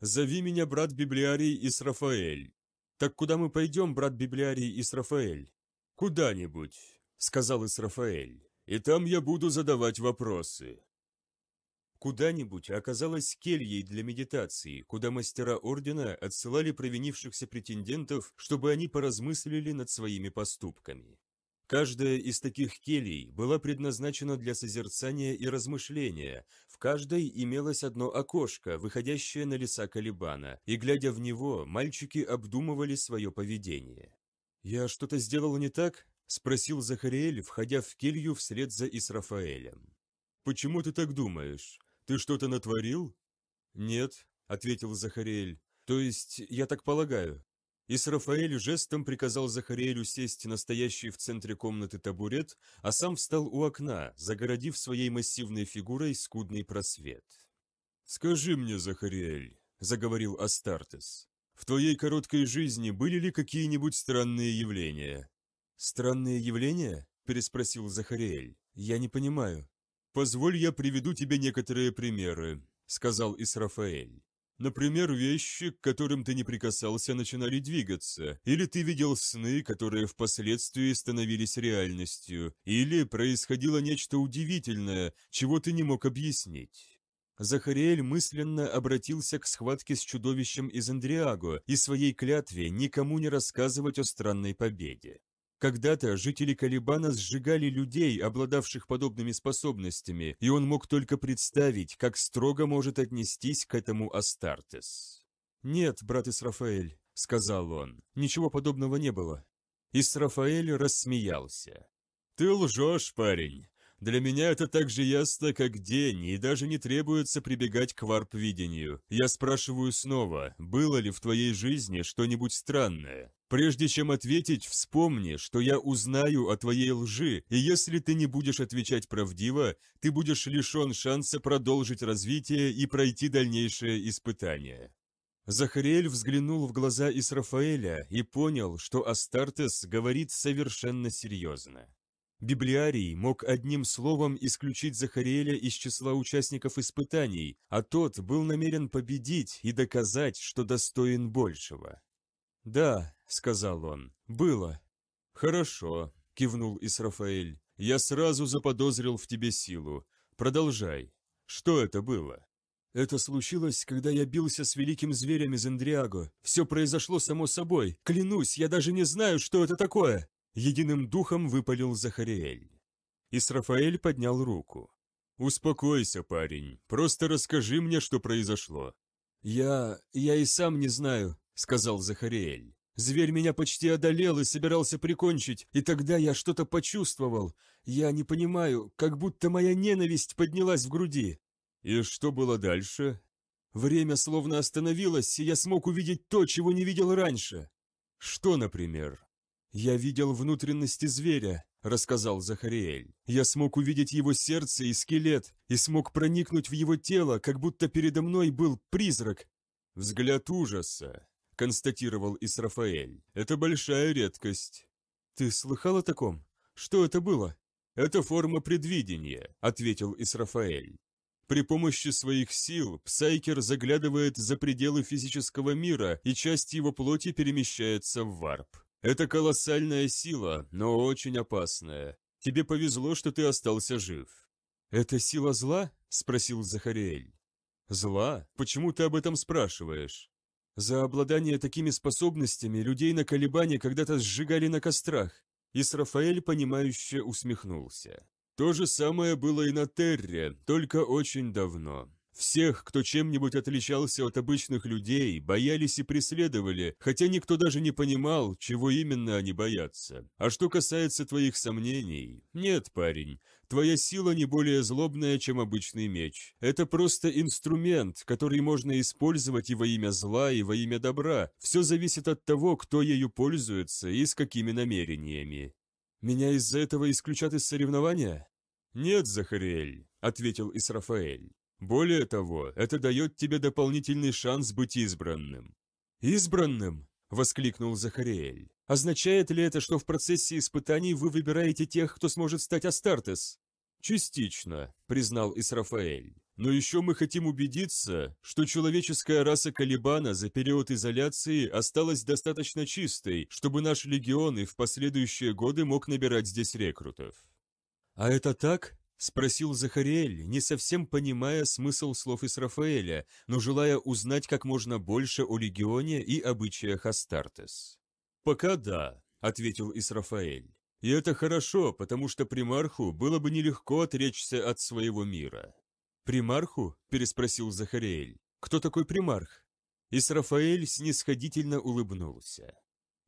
S1: «Зови меня брат Библиарий и Срафаэль». «Так куда мы пойдем, брат Библиарий и Срафаэль?» «Куда-нибудь», – сказал Исрафаэль. «И там я буду задавать вопросы куда-нибудь а оказалась кельей для медитации, куда мастера ордена отсылали провинившихся претендентов, чтобы они поразмыслили над своими поступками. Каждая из таких келий была предназначена для созерцания и размышления, в каждой имелось одно окошко, выходящее на леса Калибана, и, глядя в него, мальчики обдумывали свое поведение. «Я что-то сделал не так?» – спросил Захариэль, входя в келью вслед за Исрафаэлем. «Почему ты так думаешь?» Ты что-то натворил?» «Нет», — ответил Захариэль. «То есть, я так полагаю». И с Рафаэль жестом приказал Захариэлю сесть на стоящий в центре комнаты табурет, а сам встал у окна, загородив своей массивной фигурой скудный просвет. «Скажи мне, Захариэль», — заговорил Астартес, — «в твоей короткой жизни были ли какие-нибудь странные явления?» «Странные явления?» — переспросил Захариэль. «Я не понимаю». «Позволь, я приведу тебе некоторые примеры», — сказал Исрафаэль. «Например, вещи, к которым ты не прикасался, начинали двигаться, или ты видел сны, которые впоследствии становились реальностью, или происходило нечто удивительное, чего ты не мог объяснить». Захариэль мысленно обратился к схватке с чудовищем из Андриаго и своей клятве никому не рассказывать о странной победе. Когда-то жители Калибана сжигали людей, обладавших подобными способностями, и он мог только представить, как строго может отнестись к этому Астартес. «Нет, брат Исрафаэль», — сказал он, — «ничего подобного не было». Исрафаэль рассмеялся. «Ты лжешь, парень. Для меня это так же ясно, как день, и даже не требуется прибегать к варп-видению. Я спрашиваю снова, было ли в твоей жизни что-нибудь странное, Прежде чем ответить, вспомни, что я узнаю о твоей лжи, и если ты не будешь отвечать правдиво, ты будешь лишен шанса продолжить развитие и пройти дальнейшее испытание». Захариэль взглянул в глаза Исрафаэля и понял, что Астартес говорит совершенно серьезно. Библиарий мог одним словом исключить Захариэля из числа участников испытаний, а тот был намерен победить и доказать, что достоин большего. Да, — сказал он. «Было». «Хорошо», — кивнул Исрафаэль. «Я сразу заподозрил в тебе силу. Продолжай. Что это было?» «Это случилось, когда я бился с великим зверем из Эндриаго. Все произошло само собой. Клянусь, я даже не знаю, что это такое!» Единым духом выпалил Захариэль. Исрафаэль поднял руку. «Успокойся, парень. Просто расскажи мне, что произошло». «Я... я и сам не знаю», — сказал Захариэль. Зверь меня почти одолел и собирался прикончить, и тогда я что-то почувствовал. Я не понимаю, как будто моя ненависть поднялась в груди. И что было дальше? Время словно остановилось, и я смог увидеть то, чего не видел раньше. Что, например? Я видел внутренности зверя, рассказал Захариэль. Я смог увидеть его сердце и скелет, и смог проникнуть в его тело, как будто передо мной был призрак. Взгляд ужаса, – констатировал Исрафаэль. «Это большая редкость». «Ты слыхал о таком? Что это было?» «Это форма предвидения», – ответил Исрафаэль. При помощи своих сил Псайкер заглядывает за пределы физического мира, и часть его плоти перемещается в варп. Это колоссальная сила, но очень опасная. Тебе повезло, что ты остался жив». «Это сила зла?» – спросил Захариэль. «Зла? Почему ты об этом спрашиваешь?» За обладание такими способностями людей на колебания когда-то сжигали на кострах, и с Рафаэль понимающе усмехнулся. То же самое было и на Терре, только очень давно. Всех, кто чем-нибудь отличался от обычных людей, боялись и преследовали, хотя никто даже не понимал, чего именно они боятся. А что касается твоих сомнений, нет, парень, твоя сила не более злобная, чем обычный меч. Это просто инструмент, который можно использовать и во имя зла, и во имя добра. Все зависит от того, кто ею пользуется и с какими намерениями. «Меня из-за этого исключат из соревнования?» «Нет, Захариэль», — ответил Исрафаэль. Более того, это дает тебе дополнительный шанс быть избранным». «Избранным?» – воскликнул Захариэль. «Означает ли это, что в процессе испытаний вы выбираете тех, кто сможет стать Астартес?» «Частично», – признал Исрафаэль. «Но еще мы хотим убедиться, что человеческая раса Калибана за период изоляции осталась достаточно чистой, чтобы наш легион и в последующие годы мог набирать здесь рекрутов». «А это так?» – спросил Захариэль, не совсем понимая смысл слов Исрафаэля, но желая узнать как можно больше о легионе и обычаях Астартес. «Пока да», – ответил Исрафаэль. «И это хорошо, потому что примарху было бы нелегко отречься от своего мира». «Примарху?» – переспросил Захариэль. «Кто такой примарх?» Исрафаэль снисходительно улыбнулся.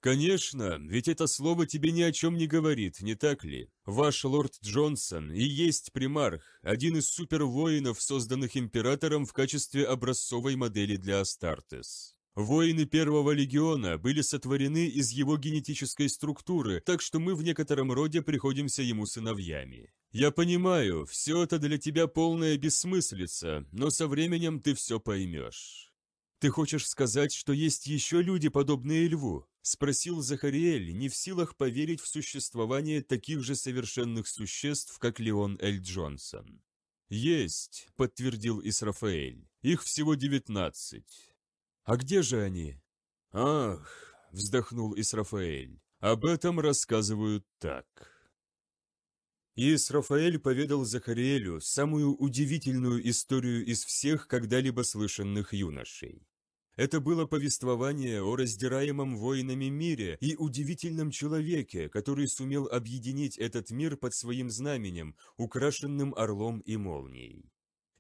S1: «Конечно, ведь это слово тебе ни о чем не говорит, не так ли? Ваш лорд Джонсон и есть примарх, один из супервоинов, созданных императором в качестве образцовой модели для Астартес. Воины Первого Легиона были сотворены из его генетической структуры, так что мы в некотором роде приходимся ему сыновьями. Я понимаю, все это для тебя полная бессмыслица, но со временем ты все поймешь». «Ты хочешь сказать, что есть еще люди, подобные льву?» – спросил Захариэль, не в силах поверить в существование таких же совершенных существ, как Леон Эль Джонсон. «Есть», – подтвердил Исрафаэль, – «их всего девятнадцать». «А где же они?» «Ах», – вздохнул Исрафаэль, – «об этом рассказывают так». Исрафаэль поведал Захариэлю самую удивительную историю из всех когда-либо слышанных юношей. Это было повествование о раздираемом воинами мире и удивительном человеке, который сумел объединить этот мир под своим знаменем, украшенным орлом и молнией.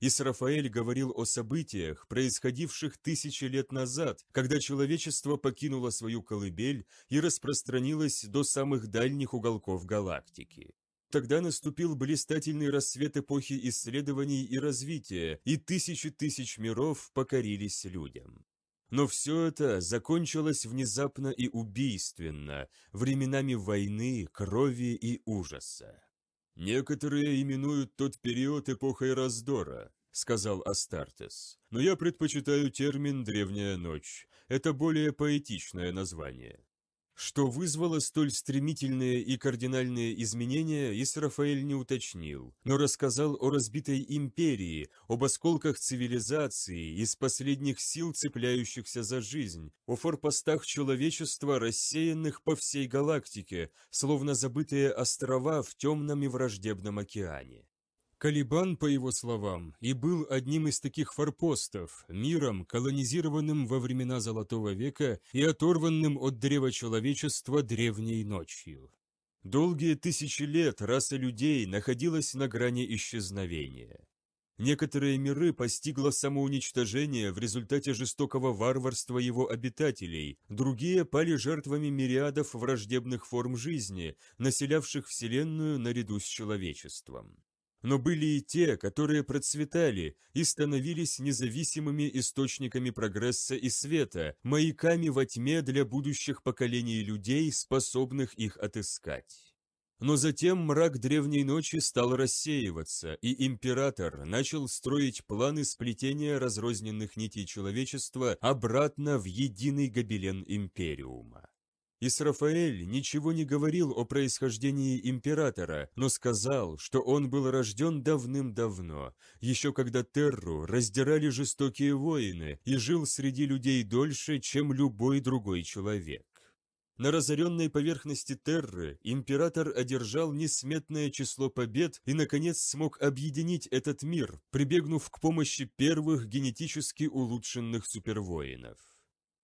S1: Исрафаэль говорил о событиях, происходивших тысячи лет назад, когда человечество покинуло свою колыбель и распространилось до самых дальних уголков галактики. Тогда наступил блистательный рассвет эпохи исследований и развития, и тысячи тысяч миров покорились людям. Но все это закончилось внезапно и убийственно, временами войны, крови и ужаса. «Некоторые именуют тот период эпохой раздора», — сказал Астартес. «Но я предпочитаю термин «древняя ночь». Это более поэтичное название». Что вызвало столь стремительные и кардинальные изменения, Исрафаэль не уточнил, но рассказал о разбитой империи, об осколках цивилизации, из последних сил цепляющихся за жизнь, о форпостах человечества, рассеянных по всей галактике, словно забытые острова в темном и враждебном океане. Калибан, по его словам, и был одним из таких форпостов, миром, колонизированным во времена Золотого века и оторванным от древа человечества древней ночью. Долгие тысячи лет раса людей находилась на грани исчезновения. Некоторые миры постигло самоуничтожение в результате жестокого варварства его обитателей, другие пали жертвами мириадов враждебных форм жизни, населявших Вселенную наряду с человечеством. Но были и те, которые процветали и становились независимыми источниками прогресса и света, маяками во тьме для будущих поколений людей, способных их отыскать. Но затем мрак древней ночи стал рассеиваться, и император начал строить планы сплетения разрозненных нитей человечества обратно в единый гобелен Империума. Исрафаэль ничего не говорил о происхождении императора, но сказал, что он был рожден давным-давно, еще когда Терру раздирали жестокие воины и жил среди людей дольше, чем любой другой человек. На разоренной поверхности Терры император одержал несметное число побед и, наконец, смог объединить этот мир, прибегнув к помощи первых генетически улучшенных супервоинов.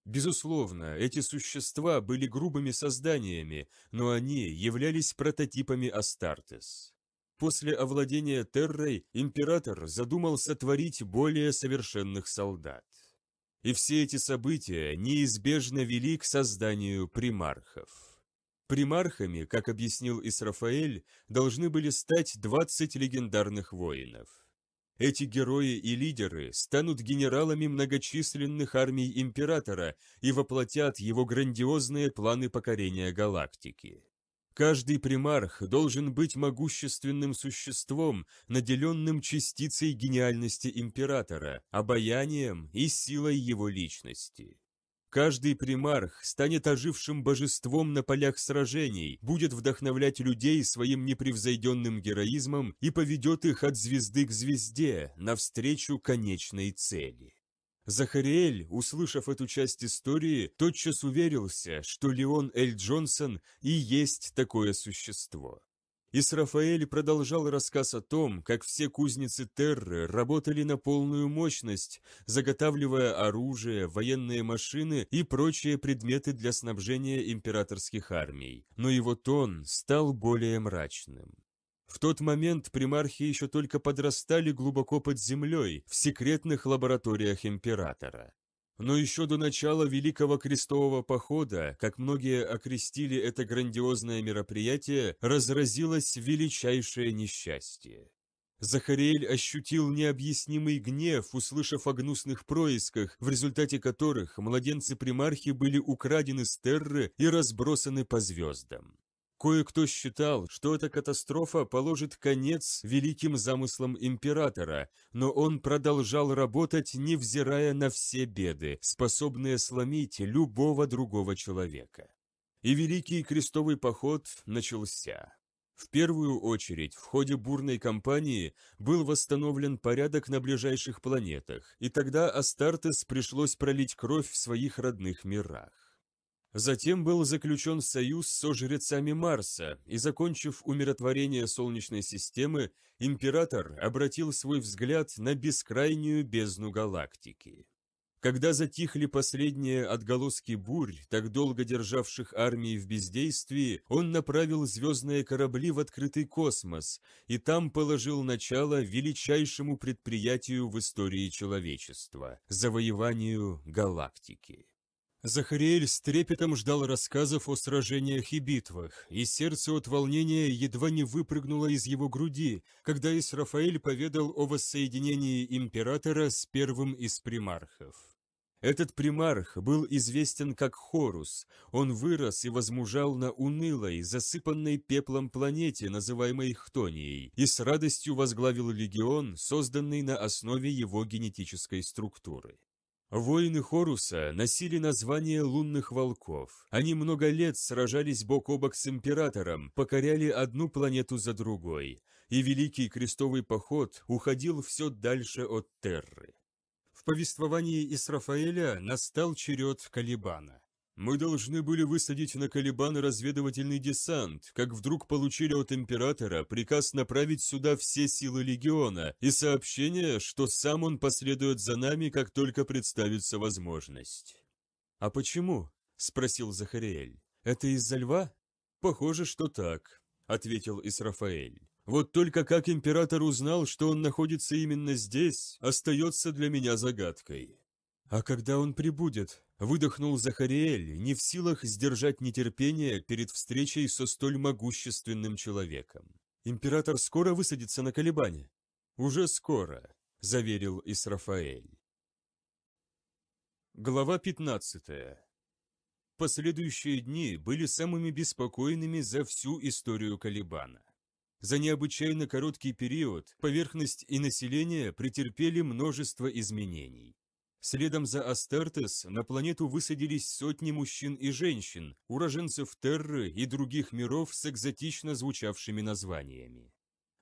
S1: Безусловно, эти существа были грубыми созданиями, но они являлись прототипами Астартес. После овладения Террой император задумал сотворить более совершенных солдат. И все эти события неизбежно вели к созданию примархов. Примархами, как объяснил Исрафаэль, должны были стать 20 легендарных воинов. Эти герои и лидеры станут генералами многочисленных армий Императора и воплотят его грандиозные планы покорения галактики. Каждый примарх должен быть могущественным существом, наделенным частицей гениальности Императора, обаянием и силой его личности. Каждый примарх станет ожившим божеством на полях сражений, будет вдохновлять людей своим непревзойденным героизмом и поведет их от звезды к звезде, навстречу конечной цели. Захариэль, услышав эту часть истории, тотчас уверился, что Леон Эль Джонсон и есть такое существо. Исрафаэль продолжал рассказ о том, как все кузницы Терры работали на полную мощность, заготавливая оружие, военные машины и прочие предметы для снабжения императорских армий, но его тон стал более мрачным. В тот момент примархи еще только подрастали глубоко под землей, в секретных лабораториях императора. Но еще до начала Великого Крестового Похода, как многие окрестили это грандиозное мероприятие, разразилось величайшее несчастье. Захариэль ощутил необъяснимый гнев, услышав о гнусных происках, в результате которых младенцы примархи были украдены с терры и разбросаны по звездам. Кое-кто считал, что эта катастрофа положит конец великим замыслам императора, но он продолжал работать, невзирая на все беды, способные сломить любого другого человека. И Великий Крестовый Поход начался. В первую очередь, в ходе бурной кампании был восстановлен порядок на ближайших планетах, и тогда Астартес пришлось пролить кровь в своих родных мирах. Затем был заключен союз со жрецами Марса, и, закончив умиротворение Солнечной системы, император обратил свой взгляд на бескрайнюю бездну галактики. Когда затихли последние отголоски бурь, так долго державших армии в бездействии, он направил звездные корабли в открытый космос, и там положил начало величайшему предприятию в истории человечества – завоеванию галактики. Захариэль с трепетом ждал рассказов о сражениях и битвах, и сердце от волнения едва не выпрыгнуло из его груди, когда Исрафаэль поведал о воссоединении императора с первым из примархов. Этот примарх был известен как Хорус, он вырос и возмужал на унылой, засыпанной пеплом планете, называемой Хтонией, и с радостью возглавил легион, созданный на основе его генетической структуры. Воины Хоруса носили название лунных волков. Они много лет сражались бок о бок с императором, покоряли одну планету за другой, и Великий Крестовый Поход уходил все дальше от Терры. В повествовании Исрафаэля настал черед Калибана. Мы должны были высадить на Калибан разведывательный десант, как вдруг получили от императора приказ направить сюда все силы легиона и сообщение, что сам он последует за нами, как только представится возможность. «А почему?» – спросил Захариэль. «Это из-за льва?» «Похоже, что так», – ответил Исрафаэль. «Вот только как император узнал, что он находится именно здесь, остается для меня загадкой». «А когда он прибудет?» Выдохнул Захариэль, не в силах сдержать нетерпение перед встречей со столь могущественным человеком. «Император скоро высадится на колебания?» «Уже скоро», — заверил Исрафаэль. Глава 15 Последующие дни были самыми беспокойными за всю историю Колебана. За необычайно короткий период поверхность и население претерпели множество изменений. Следом за Астертес на планету высадились сотни мужчин и женщин, уроженцев Терры и других миров с экзотично звучавшими названиями.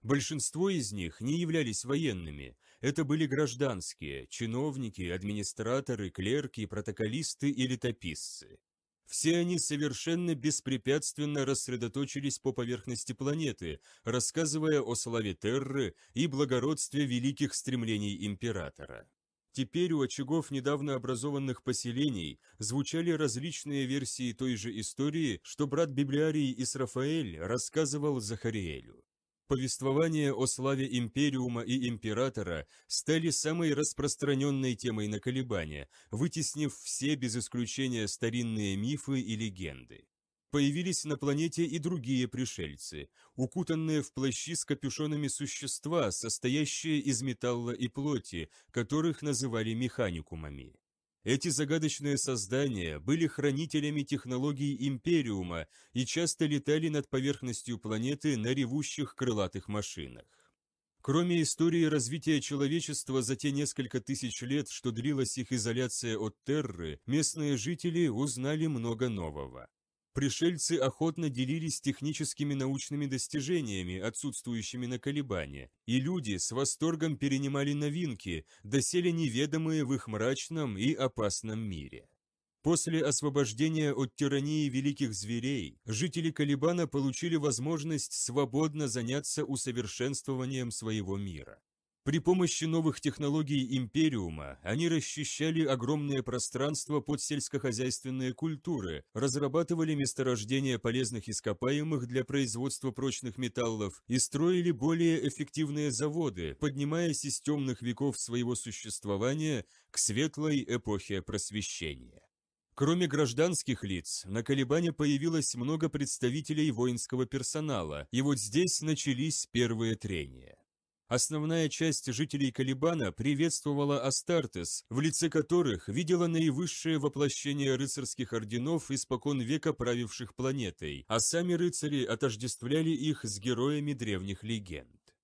S1: Большинство из них не являлись военными, это были гражданские, чиновники, администраторы, клерки, протоколисты и летописцы. Все они совершенно беспрепятственно рассредоточились по поверхности планеты, рассказывая о славе Терры и благородстве великих стремлений императора. Теперь у очагов недавно образованных поселений звучали различные версии той же истории, что брат Библиарий Исрафаэль рассказывал Захариэлю. Повествования о славе Империума и Императора стали самой распространенной темой на колебания, вытеснив все без исключения старинные мифы и легенды. Появились на планете и другие пришельцы, укутанные в плащи с капюшонами существа, состоящие из металла и плоти, которых называли механикумами. Эти загадочные создания были хранителями технологий Империума и часто летали над поверхностью планеты на ревущих крылатых машинах. Кроме истории развития человечества за те несколько тысяч лет, что длилась их изоляция от Терры, местные жители узнали много нового. Пришельцы охотно делились техническими научными достижениями, отсутствующими на колебания, и люди с восторгом перенимали новинки, доселе неведомые в их мрачном и опасном мире. После освобождения от тирании великих зверей, жители Калибана получили возможность свободно заняться усовершенствованием своего мира. При помощи новых технологий Империума они расчищали огромное пространство под сельскохозяйственные культуры, разрабатывали месторождения полезных ископаемых для производства прочных металлов и строили более эффективные заводы, поднимаясь из темных веков своего существования к светлой эпохе просвещения. Кроме гражданских лиц, на Колебане появилось много представителей воинского персонала, и вот здесь начались первые трения. Основная часть жителей Калибана приветствовала Астартес, в лице которых видела наивысшее воплощение рыцарских орденов, испокон века правивших планетой, а сами рыцари отождествляли их с героями древних легенд.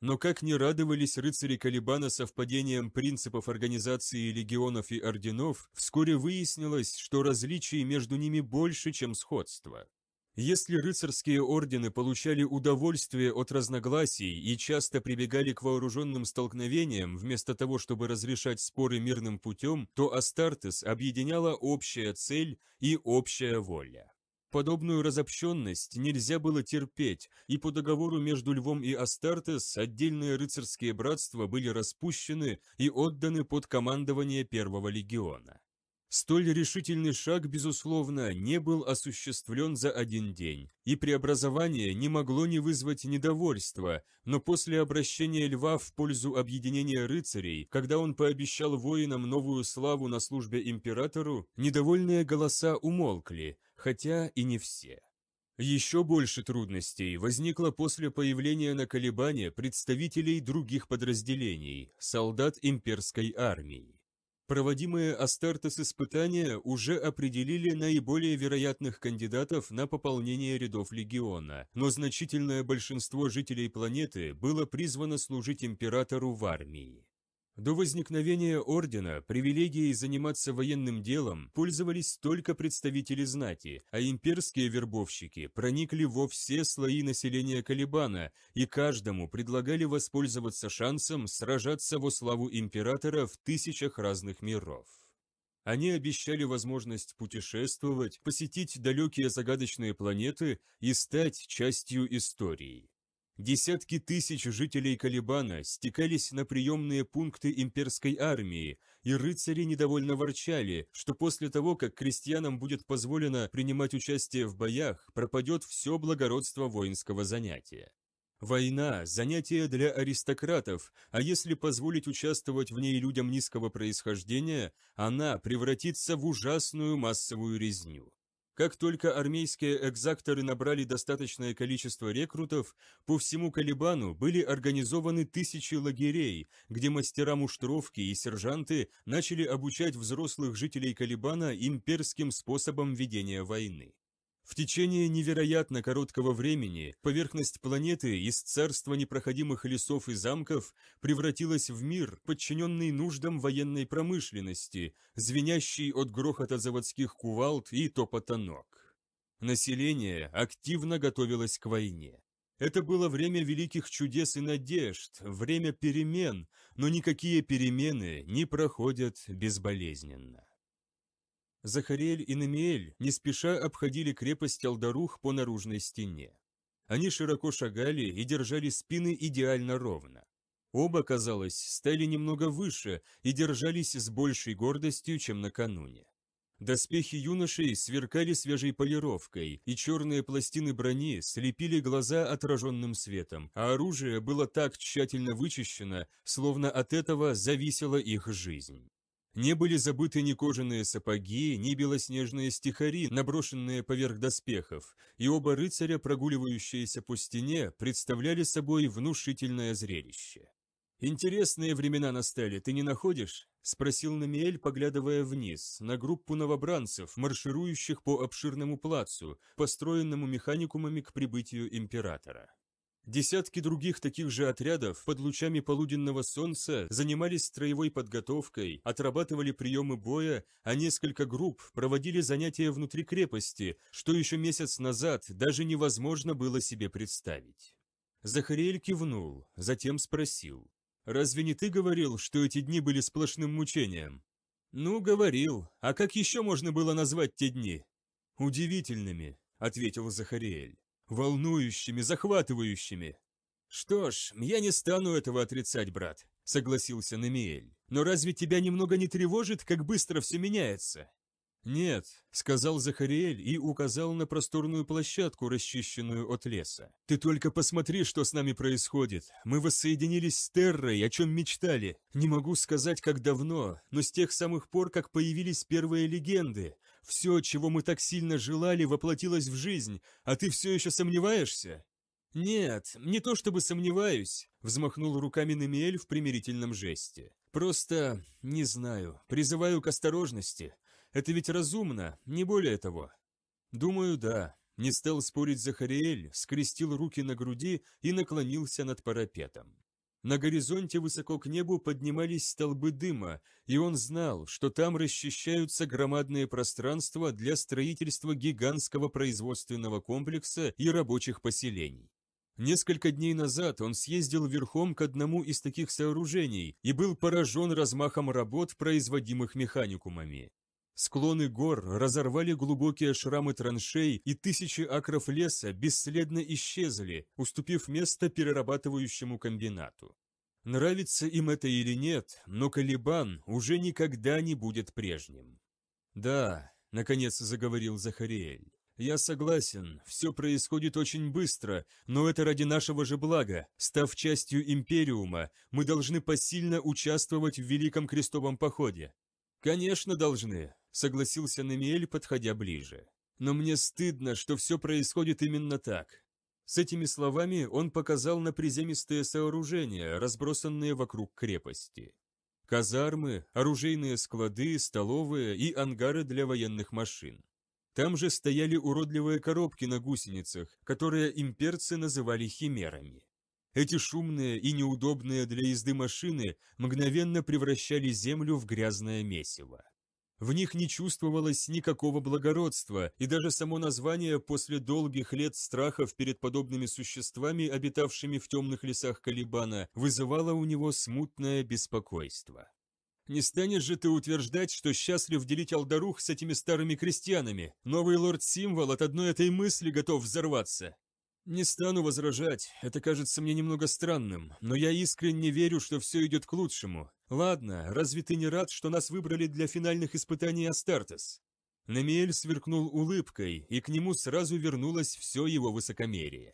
S1: Но как не радовались рыцари Калибана совпадением принципов организации легионов и орденов, вскоре выяснилось, что различий между ними больше, чем сходство. Если рыцарские ордены получали удовольствие от разногласий и часто прибегали к вооруженным столкновениям вместо того, чтобы разрешать споры мирным путем, то Астартес объединяла общая цель и общая воля. Подобную разобщенность нельзя было терпеть, и по договору между Львом и Астартес отдельные рыцарские братства были распущены и отданы под командование Первого легиона. Столь решительный шаг, безусловно, не был осуществлен за один день, и преобразование не могло не вызвать недовольства, но после обращения льва в пользу объединения рыцарей, когда он пообещал воинам новую славу на службе императору, недовольные голоса умолкли, хотя и не все. Еще больше трудностей возникло после появления на колебания представителей других подразделений, солдат имперской армии. Проводимые Астартес испытания уже определили наиболее вероятных кандидатов на пополнение рядов легиона, но значительное большинство жителей планеты было призвано служить императору в армии. До возникновения ордена привилегией заниматься военным делом пользовались только представители знати, а имперские вербовщики проникли во все слои населения Калибана и каждому предлагали воспользоваться шансом сражаться во славу императора в тысячах разных миров. Они обещали возможность путешествовать, посетить далекие загадочные планеты и стать частью истории. Десятки тысяч жителей Калибана стекались на приемные пункты имперской армии, и рыцари недовольно ворчали, что после того, как крестьянам будет позволено принимать участие в боях, пропадет все благородство воинского занятия. Война – занятие для аристократов, а если позволить участвовать в ней людям низкого происхождения, она превратится в ужасную массовую резню. Как только армейские экзакторы набрали достаточное количество рекрутов, по всему Калибану были организованы тысячи лагерей, где мастера муштровки и сержанты начали обучать взрослых жителей Калибана имперским способам ведения войны. В течение невероятно короткого времени поверхность планеты из царства непроходимых лесов и замков превратилась в мир, подчиненный нуждам военной промышленности, звенящий от грохота заводских кувалд и топота ног. Население активно готовилось к войне. Это было время великих чудес и надежд, время перемен, но никакие перемены не проходят безболезненно. Захарель и Немиэль не спеша обходили крепость Алдарух по наружной стене. Они широко шагали и держали спины идеально ровно. Оба, казалось, стали немного выше и держались с большей гордостью, чем накануне. Доспехи юношей сверкали свежей полировкой, и черные пластины брони слепили глаза отраженным светом, а оружие было так тщательно вычищено, словно от этого зависела их жизнь. Не были забыты ни кожаные сапоги, ни белоснежные стихари, наброшенные поверх доспехов, и оба рыцаря, прогуливающиеся по стене, представляли собой внушительное зрелище. «Интересные времена настали, ты не находишь?» – спросил Намиэль, поглядывая вниз, на группу новобранцев, марширующих по обширному плацу, построенному механикумами к прибытию императора. Десятки других таких же отрядов под лучами полуденного солнца занимались строевой подготовкой, отрабатывали приемы боя, а несколько групп проводили занятия внутри крепости, что еще месяц назад даже невозможно было себе представить. Захариэль кивнул, затем спросил. «Разве не ты говорил, что эти дни были сплошным мучением?» «Ну, говорил. А как еще можно было назвать те дни?» «Удивительными», — ответил Захариэль волнующими, захватывающими. «Что ж, я не стану этого отрицать, брат», — согласился Немиэль. «Но разве тебя немного не тревожит, как быстро все меняется?» «Нет», — сказал Захариэль и указал на просторную площадку, расчищенную от леса. «Ты только посмотри, что с нами происходит. Мы воссоединились с Террой, о чем мечтали. Не могу сказать, как давно, но с тех самых пор, как появились первые легенды, все, чего мы так сильно желали, воплотилось в жизнь, а ты все еще сомневаешься?» «Нет, не то чтобы сомневаюсь», — взмахнул руками Немиэль в примирительном жесте. «Просто, не знаю, призываю к осторожности. Это ведь разумно, не более того». «Думаю, да», — не стал спорить Захариэль, скрестил руки на груди и наклонился над парапетом. На горизонте высоко к небу поднимались столбы дыма, и он знал, что там расчищаются громадные пространства для строительства гигантского производственного комплекса и рабочих поселений. Несколько дней назад он съездил верхом к одному из таких сооружений и был поражен размахом работ, производимых механикумами. Склоны гор разорвали глубокие шрамы траншей, и тысячи акров леса бесследно исчезли, уступив место перерабатывающему комбинату. Нравится им это или нет, но Калибан уже никогда не будет прежним. «Да», — наконец заговорил Захариэль, — «я согласен, все происходит очень быстро, но это ради нашего же блага. Став частью Империума, мы должны посильно участвовать в Великом Крестовом Походе. «Конечно должны согласился Намиэль, подходя ближе. «Но мне стыдно, что все происходит именно так». С этими словами он показал на приземистые сооружения, разбросанные вокруг крепости. Казармы, оружейные склады, столовые и ангары для военных машин. Там же стояли уродливые коробки на гусеницах, которые имперцы называли химерами. Эти шумные и неудобные для езды машины мгновенно превращали землю в грязное месиво. В них не чувствовалось никакого благородства, и даже само название после долгих лет страхов перед подобными существами, обитавшими в темных лесах Калибана, вызывало у него смутное беспокойство. «Не станешь же ты утверждать, что счастлив делить Алдарух с этими старыми крестьянами? Новый лорд-символ от одной этой мысли готов взорваться!» Не стану возражать, это кажется мне немного странным, но я искренне верю, что все идет к лучшему. Ладно, разве ты не рад, что нас выбрали для финальных испытаний Астартес? Намиэль сверкнул улыбкой, и к нему сразу вернулось все его высокомерие.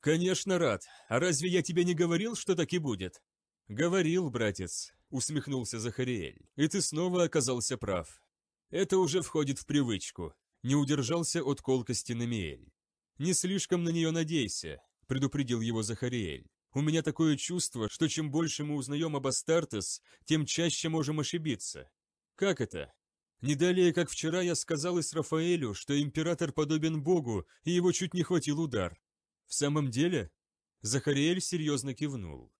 S1: «Конечно, рад. А разве я тебе не говорил, что так и будет?» «Говорил, братец», — усмехнулся Захариэль, — «и ты снова оказался прав. Это уже входит в привычку», — не удержался от колкости Намиэль. «Не слишком на нее надейся», – предупредил его Захариэль. «У меня такое чувство, что чем больше мы узнаем об Астартес, тем чаще можем ошибиться». «Как это?» «Не далее, как вчера я сказал из Рафаэлю, что император подобен Богу, и его чуть не хватил удар». «В самом деле?» Захариэль серьезно кивнул.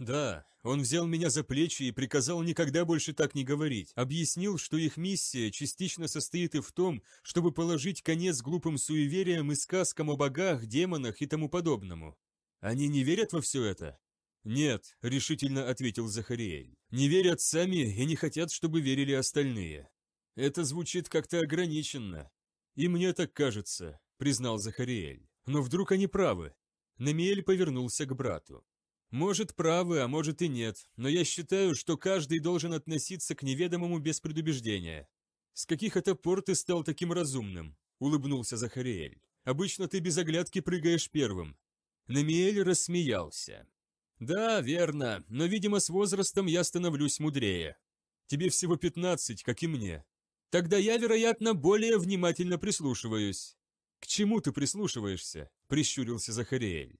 S1: Да, он взял меня за плечи и приказал никогда больше так не говорить. Объяснил, что их миссия частично состоит и в том, чтобы положить конец глупым суевериям и сказкам о богах, демонах и тому подобному. Они не верят во все это? «Нет», — решительно ответил Захариэль. «Не верят сами и не хотят, чтобы верили остальные». «Это звучит как-то ограниченно». «И мне так кажется», — признал Захариэль. «Но вдруг они правы?» Намиэль повернулся к брату. Может, правы, а может и нет, но я считаю, что каждый должен относиться к неведомому без предубеждения. С каких это пор ты стал таким разумным? Улыбнулся Захариэль. Обычно ты без оглядки прыгаешь первым. Намиэль рассмеялся. «Да, верно, но, видимо, с возрастом я становлюсь мудрее. Тебе всего пятнадцать, как и мне. Тогда я, вероятно, более внимательно прислушиваюсь». «К чему ты прислушиваешься?» – прищурился Захариэль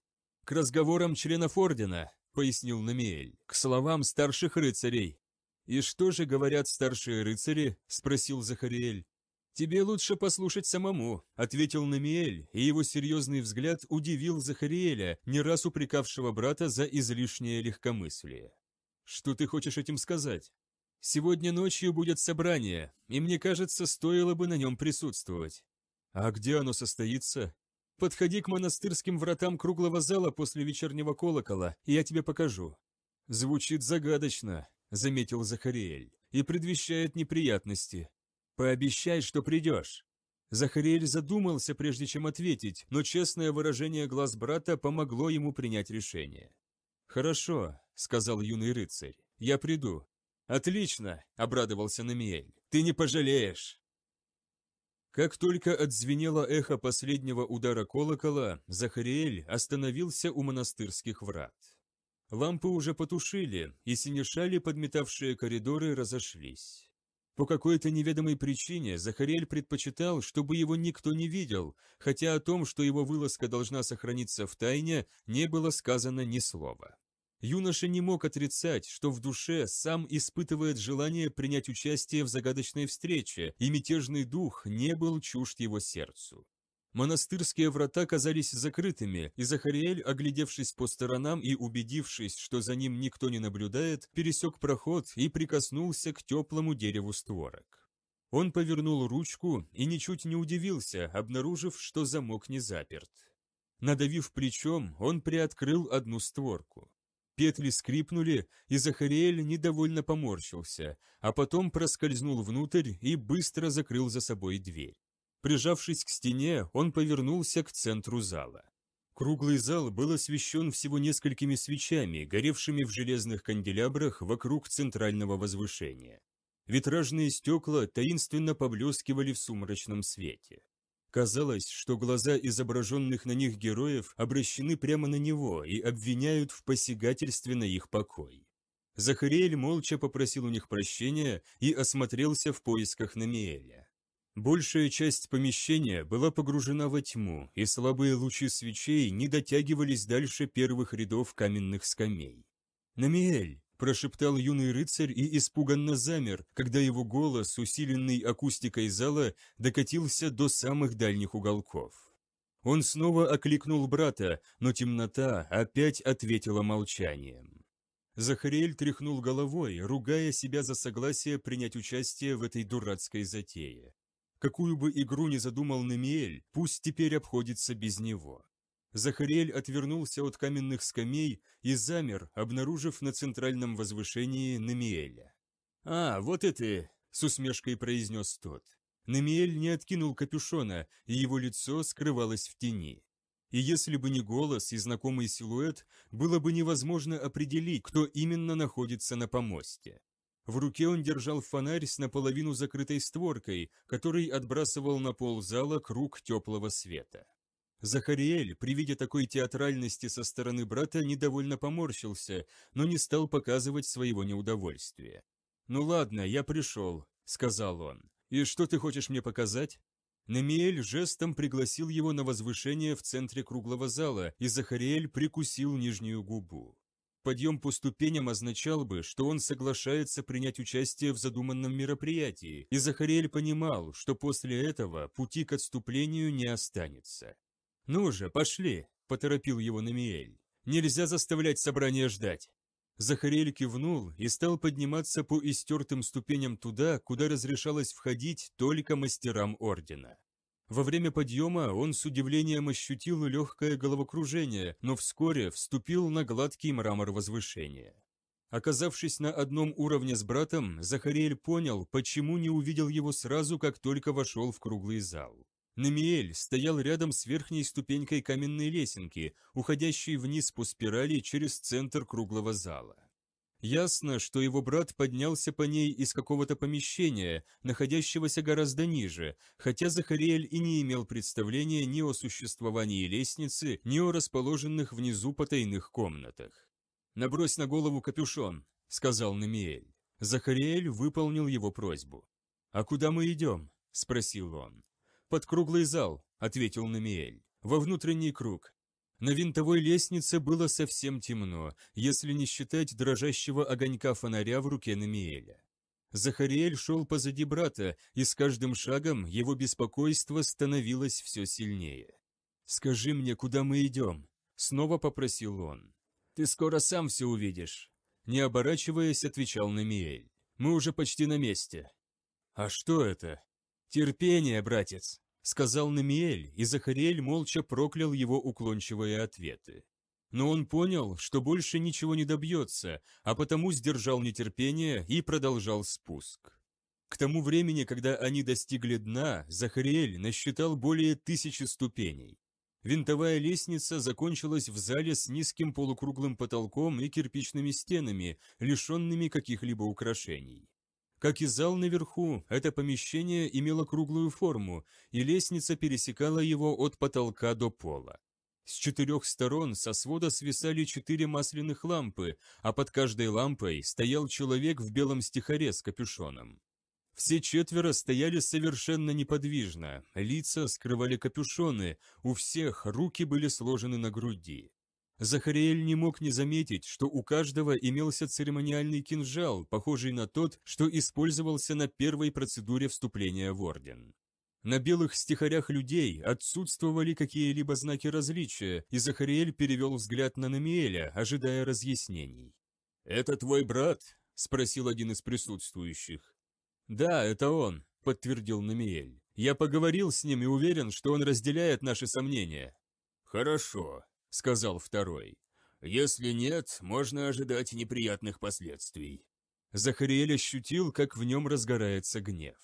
S1: к разговорам членов Ордена», — пояснил Намиэль, — «к словам старших рыцарей». «И что же говорят старшие рыцари?» — спросил Захариэль. «Тебе лучше послушать самому», — ответил Намиэль, и его серьезный взгляд удивил Захариэля, не раз упрекавшего брата за излишнее легкомыслие. «Что ты хочешь этим сказать?» «Сегодня ночью будет собрание, и мне кажется, стоило бы на нем присутствовать». «А где оно состоится?» Подходи к монастырским вратам круглого зала после вечернего колокола, и я тебе покажу». «Звучит загадочно», — заметил Захариэль, — «и предвещает неприятности. Пообещай, что придешь». Захариэль задумался, прежде чем ответить, но честное выражение глаз брата помогло ему принять решение. «Хорошо», — сказал юный рыцарь, — «я приду». «Отлично», — обрадовался Намиэль, — «ты не пожалеешь». Как только отзвенело эхо последнего удара колокола, Захариэль остановился у монастырских врат. Лампы уже потушили, и синешали, подметавшие коридоры, разошлись. По какой-то неведомой причине Захарель предпочитал, чтобы его никто не видел, хотя о том, что его вылазка должна сохраниться в тайне, не было сказано ни слова. Юноша не мог отрицать, что в душе сам испытывает желание принять участие в загадочной встрече, и мятежный дух не был чужд его сердцу. Монастырские врата казались закрытыми, и Захариэль, оглядевшись по сторонам и убедившись, что за ним никто не наблюдает, пересек проход и прикоснулся к теплому дереву створок. Он повернул ручку и ничуть не удивился, обнаружив, что замок не заперт. Надавив плечом, он приоткрыл одну створку. Петли скрипнули, и Захариэль недовольно поморщился, а потом проскользнул внутрь и быстро закрыл за собой дверь. Прижавшись к стене, он повернулся к центру зала. Круглый зал был освещен всего несколькими свечами, горевшими в железных канделябрах вокруг центрального возвышения. Витражные стекла таинственно поблескивали в сумрачном свете. Казалось, что глаза изображенных на них героев обращены прямо на него и обвиняют в посягательстве на их покой. Захариэль молча попросил у них прощения и осмотрелся в поисках Намиэля. Большая часть помещения была погружена во тьму, и слабые лучи свечей не дотягивались дальше первых рядов каменных скамей. «Намиэль!» прошептал юный рыцарь и испуганно замер, когда его голос, усиленный акустикой зала, докатился до самых дальних уголков. Он снова окликнул брата, но темнота опять ответила молчанием. Захариэль тряхнул головой, ругая себя за согласие принять участие в этой дурацкой затее. Какую бы игру ни задумал Немиэль, пусть теперь обходится без него. Захарель отвернулся от каменных скамей и замер, обнаружив на центральном возвышении Намиэля. «А, вот и ты!» — с усмешкой произнес тот. Намиэль не откинул капюшона, и его лицо скрывалось в тени. И если бы не голос и знакомый силуэт, было бы невозможно определить, кто именно находится на помосте. В руке он держал фонарь с наполовину закрытой створкой, который отбрасывал на пол зала круг теплого света. Захариэль при виде такой театральности со стороны брата недовольно поморщился, но не стал показывать своего неудовольствия. «Ну ладно, я пришел», — сказал он. «И что ты хочешь мне показать?» Намиэль жестом пригласил его на возвышение в центре круглого зала, и Захариэль прикусил нижнюю губу. Подъем по ступеням означал бы, что он соглашается принять участие в задуманном мероприятии, и Захариэль понимал, что после этого пути к отступлению не останется. «Ну же, пошли!» – поторопил его Намиэль. «Нельзя заставлять собрание ждать!» Захарель кивнул и стал подниматься по истертым ступеням туда, куда разрешалось входить только мастерам Ордена. Во время подъема он с удивлением ощутил легкое головокружение, но вскоре вступил на гладкий мрамор возвышения. Оказавшись на одном уровне с братом, Захарель понял, почему не увидел его сразу, как только вошел в круглый зал. Намиэль стоял рядом с верхней ступенькой каменной лесенки, уходящей вниз по спирали через центр круглого зала. Ясно, что его брат поднялся по ней из какого-то помещения, находящегося гораздо ниже, хотя Захариэль и не имел представления ни о существовании лестницы, ни о расположенных внизу потайных комнатах. «Набрось на голову капюшон», — сказал Немиэль. Захариэль выполнил его просьбу. «А куда мы идем?» — спросил он. «Под круглый зал», — ответил Намиэль, — «во внутренний круг». На винтовой лестнице было совсем темно, если не считать дрожащего огонька фонаря в руке Намиэля. Захариэль шел позади брата, и с каждым шагом его беспокойство становилось все сильнее. «Скажи мне, куда мы идем?» — снова попросил он. «Ты скоро сам все увидишь», — не оборачиваясь, отвечал Намиэль. «Мы уже почти на месте». «А что это?» «Терпение, братец!» — сказал Намиэль, и Захариэль молча проклял его уклончивые ответы. Но он понял, что больше ничего не добьется, а потому сдержал нетерпение и продолжал спуск. К тому времени, когда они достигли дна, Захариэль насчитал более тысячи ступеней. Винтовая лестница закончилась в зале с низким полукруглым потолком и кирпичными стенами, лишенными каких-либо украшений. Как и зал наверху, это помещение имело круглую форму, и лестница пересекала его от потолка до пола. С четырех сторон со свода свисали четыре масляных лампы, а под каждой лампой стоял человек в белом стихаре с капюшоном. Все четверо стояли совершенно неподвижно, лица скрывали капюшоны, у всех руки были сложены на груди. Захариэль не мог не заметить, что у каждого имелся церемониальный кинжал, похожий на тот, что использовался на первой процедуре вступления в орден. На белых стихарях людей отсутствовали какие-либо знаки различия, и Захариэль перевел взгляд на Намиэля, ожидая разъяснений. «Это твой брат?» – спросил один из присутствующих. «Да, это он», – подтвердил Намиэль. «Я поговорил с ним и уверен, что он разделяет наши сомнения». «Хорошо», — сказал второй. «Если нет, можно ожидать неприятных последствий». Захариэль ощутил, как в нем разгорается гнев.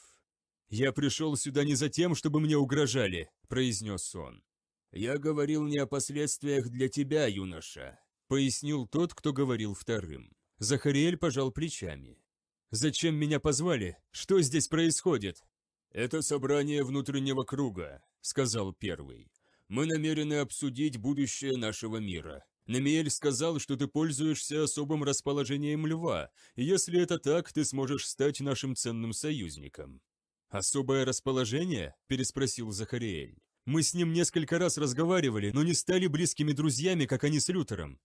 S1: «Я пришел сюда не за тем, чтобы мне угрожали», — произнес он. «Я говорил не о последствиях для тебя, юноша», — пояснил тот, кто говорил вторым. Захариэль пожал плечами. «Зачем меня позвали? Что здесь происходит?» «Это собрание внутреннего круга», — сказал первый мы намерены обсудить будущее нашего мира. Намиэль сказал, что ты пользуешься особым расположением льва, и если это так, ты сможешь стать нашим ценным союзником». «Особое расположение?» – переспросил Захариэль. «Мы с ним несколько раз разговаривали, но не стали близкими друзьями, как они с Лютером».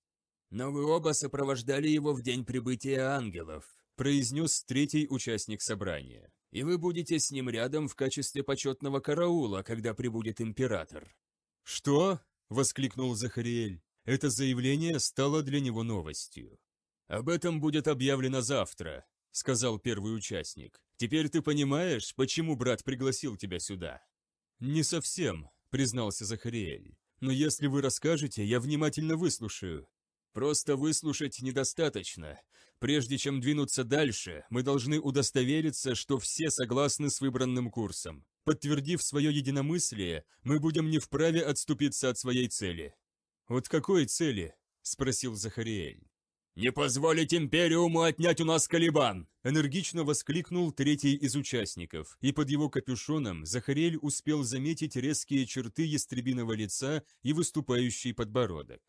S1: «Но вы оба сопровождали его в день прибытия ангелов», – произнес третий участник собрания. «И вы будете с ним рядом в качестве почетного караула, когда прибудет император». «Что?» — воскликнул Захариэль. Это заявление стало для него новостью. «Об этом будет объявлено завтра», — сказал первый участник. «Теперь ты понимаешь, почему брат пригласил тебя сюда?» «Не совсем», — признался Захариэль. «Но если вы расскажете, я внимательно выслушаю». «Просто выслушать недостаточно. Прежде чем двинуться дальше, мы должны удостовериться, что все согласны с выбранным курсом. Подтвердив свое единомыслие, мы будем не вправе отступиться от своей цели». «От какой цели?» – спросил Захариэль. «Не позволить Империуму отнять у нас Калибан!» – энергично воскликнул третий из участников, и под его капюшоном Захарель успел заметить резкие черты ястребиного лица и выступающий подбородок.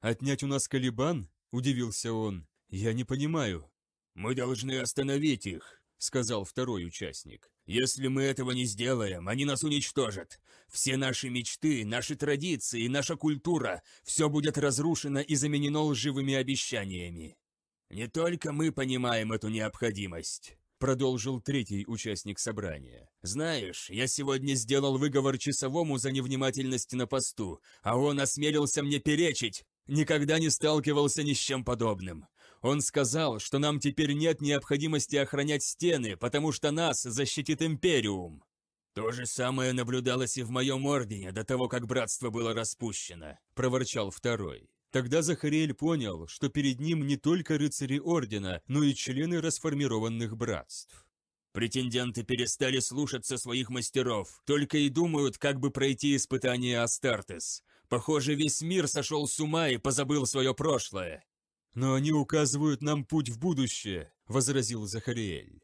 S1: «Отнять у нас Калибан?» – удивился он. «Я не понимаю». «Мы должны остановить их», — сказал второй участник. «Если мы этого не сделаем, они нас уничтожат. Все наши мечты, наши традиции, наша культура — все будет разрушено и заменено лживыми обещаниями». «Не только мы понимаем эту необходимость», — продолжил третий участник собрания. «Знаешь, я сегодня сделал выговор часовому за невнимательность на посту, а он осмелился мне перечить. Никогда не сталкивался ни с чем подобным. Он сказал, что нам теперь нет необходимости охранять стены, потому что нас защитит Империум. То же самое наблюдалось и в моем ордене до того, как братство было распущено, проворчал второй. Тогда Захариэль понял, что перед ним не только рыцари ордена, но и члены расформированных братств. Претенденты перестали слушаться своих мастеров, только и думают, как бы пройти испытание Астартес. Похоже, весь мир сошел с ума и позабыл свое прошлое. «Но они указывают нам путь в будущее», – возразил Захариэль.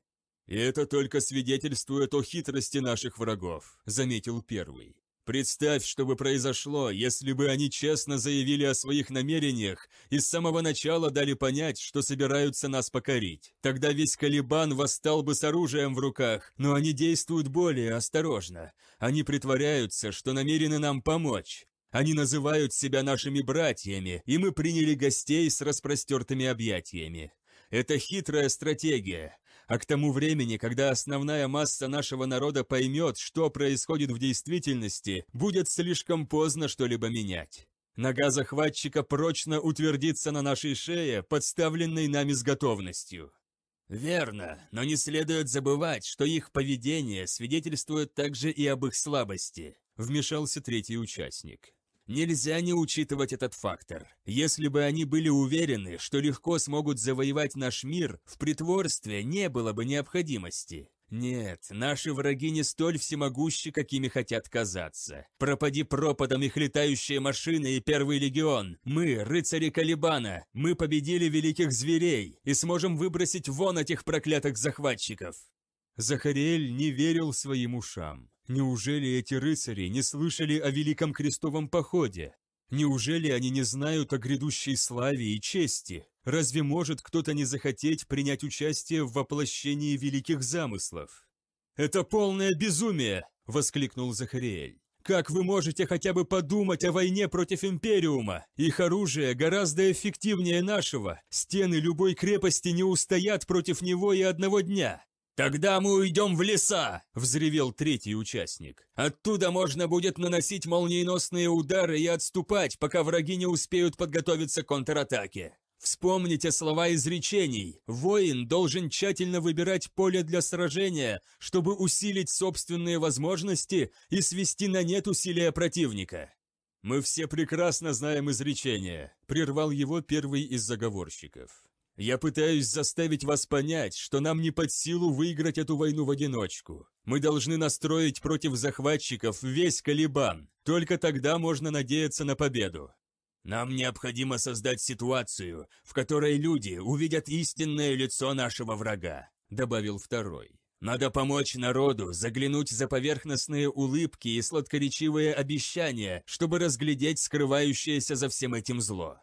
S1: «И это только свидетельствует о хитрости наших врагов», – заметил первый. «Представь, что бы произошло, если бы они честно заявили о своих намерениях и с самого начала дали понять, что собираются нас покорить. Тогда весь Калибан восстал бы с оружием в руках, но они действуют более осторожно. Они притворяются, что намерены нам помочь. Они называют себя нашими братьями, и мы приняли гостей с распростертыми объятиями. Это хитрая стратегия. А к тому времени, когда основная масса нашего народа поймет, что происходит в действительности, будет слишком поздно что-либо менять. Нога захватчика прочно утвердится на нашей шее, подставленной нами с готовностью. Верно, но не следует забывать, что их поведение свидетельствует также и об их слабости, вмешался третий участник. Нельзя не учитывать этот фактор. Если бы они были уверены, что легко смогут завоевать наш мир, в притворстве не было бы необходимости. Нет, наши враги не столь всемогущи, какими хотят казаться. Пропади пропадом их летающие машины и Первый Легион. Мы, рыцари Калибана, мы победили великих зверей и сможем выбросить вон этих проклятых захватчиков. Захариэль не верил своим ушам. Неужели эти рыцари не слышали о Великом Крестовом Походе? Неужели они не знают о грядущей славе и чести? Разве может кто-то не захотеть принять участие в воплощении великих замыслов? «Это полное безумие!» – воскликнул Захариэль. «Как вы можете хотя бы подумать о войне против Империума? Их оружие гораздо эффективнее нашего. Стены любой крепости не устоят против него и одного дня. «Тогда мы уйдем в леса!» – взревел третий участник. «Оттуда можно будет наносить молниеносные удары и отступать, пока враги не успеют подготовиться к контратаке». Вспомните слова изречений. Воин должен тщательно выбирать поле для сражения, чтобы усилить собственные возможности и свести на нет усилия противника. «Мы все прекрасно знаем изречение», – прервал его первый из заговорщиков. Я пытаюсь заставить вас понять, что нам не под силу выиграть эту войну в одиночку. Мы должны настроить против захватчиков весь Калибан. Только тогда можно надеяться на победу. Нам необходимо создать ситуацию, в которой люди увидят истинное лицо нашего врага», – добавил второй. «Надо помочь народу заглянуть за поверхностные улыбки и сладкоречивые обещания, чтобы разглядеть скрывающееся за всем этим зло».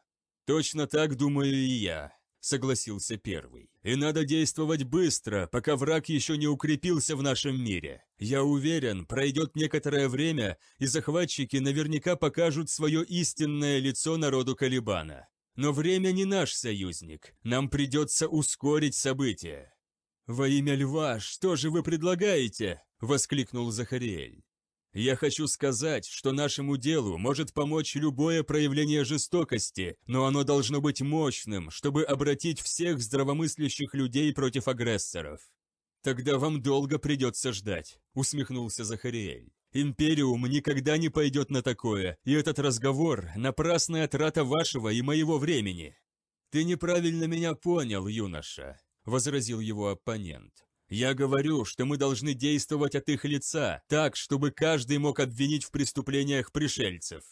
S1: «Точно так думаю и я», согласился первый. «И надо действовать быстро, пока враг еще не укрепился в нашем мире. Я уверен, пройдет некоторое время, и захватчики наверняка покажут свое истинное лицо народу Калибана. Но время не наш союзник, нам придется ускорить события». «Во имя льва, что же вы предлагаете?» – воскликнул Захариэль. Я хочу сказать, что нашему делу может помочь любое проявление жестокости, но оно должно быть мощным, чтобы обратить всех здравомыслящих людей против агрессоров. «Тогда вам долго придется ждать», — усмехнулся Захариэль. «Империум никогда не пойдет на такое, и этот разговор — напрасная трата вашего и моего времени». «Ты неправильно меня понял, юноша», — возразил его оппонент. Я говорю, что мы должны действовать от их лица, так, чтобы каждый мог обвинить в преступлениях пришельцев».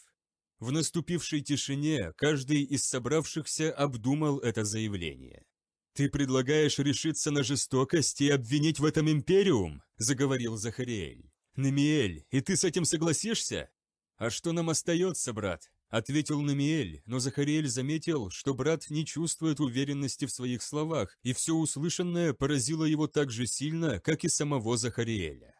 S1: В наступившей тишине каждый из собравшихся обдумал это заявление. «Ты предлагаешь решиться на жестокость и обвинить в этом Империум?» – заговорил Захариэль. «Намиэль, и ты с этим согласишься?» «А что нам остается, брат?» Ответил Намиэль, но Захариэль заметил, что брат не чувствует уверенности в своих словах, и все услышанное поразило его так же сильно, как и самого Захариэля.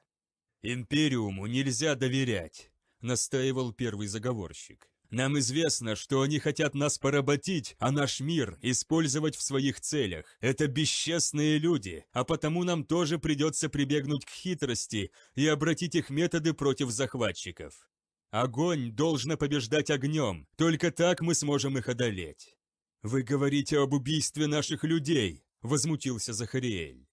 S1: «Империуму нельзя доверять», – настаивал первый заговорщик. «Нам известно, что они хотят нас поработить, а наш мир использовать в своих целях. Это бесчестные люди, а потому нам тоже придется прибегнуть к хитрости и обратить их методы против захватчиков. Огонь должно побеждать огнем, только так мы сможем их одолеть». «Вы говорите об убийстве наших людей», – возмутился Захариэль.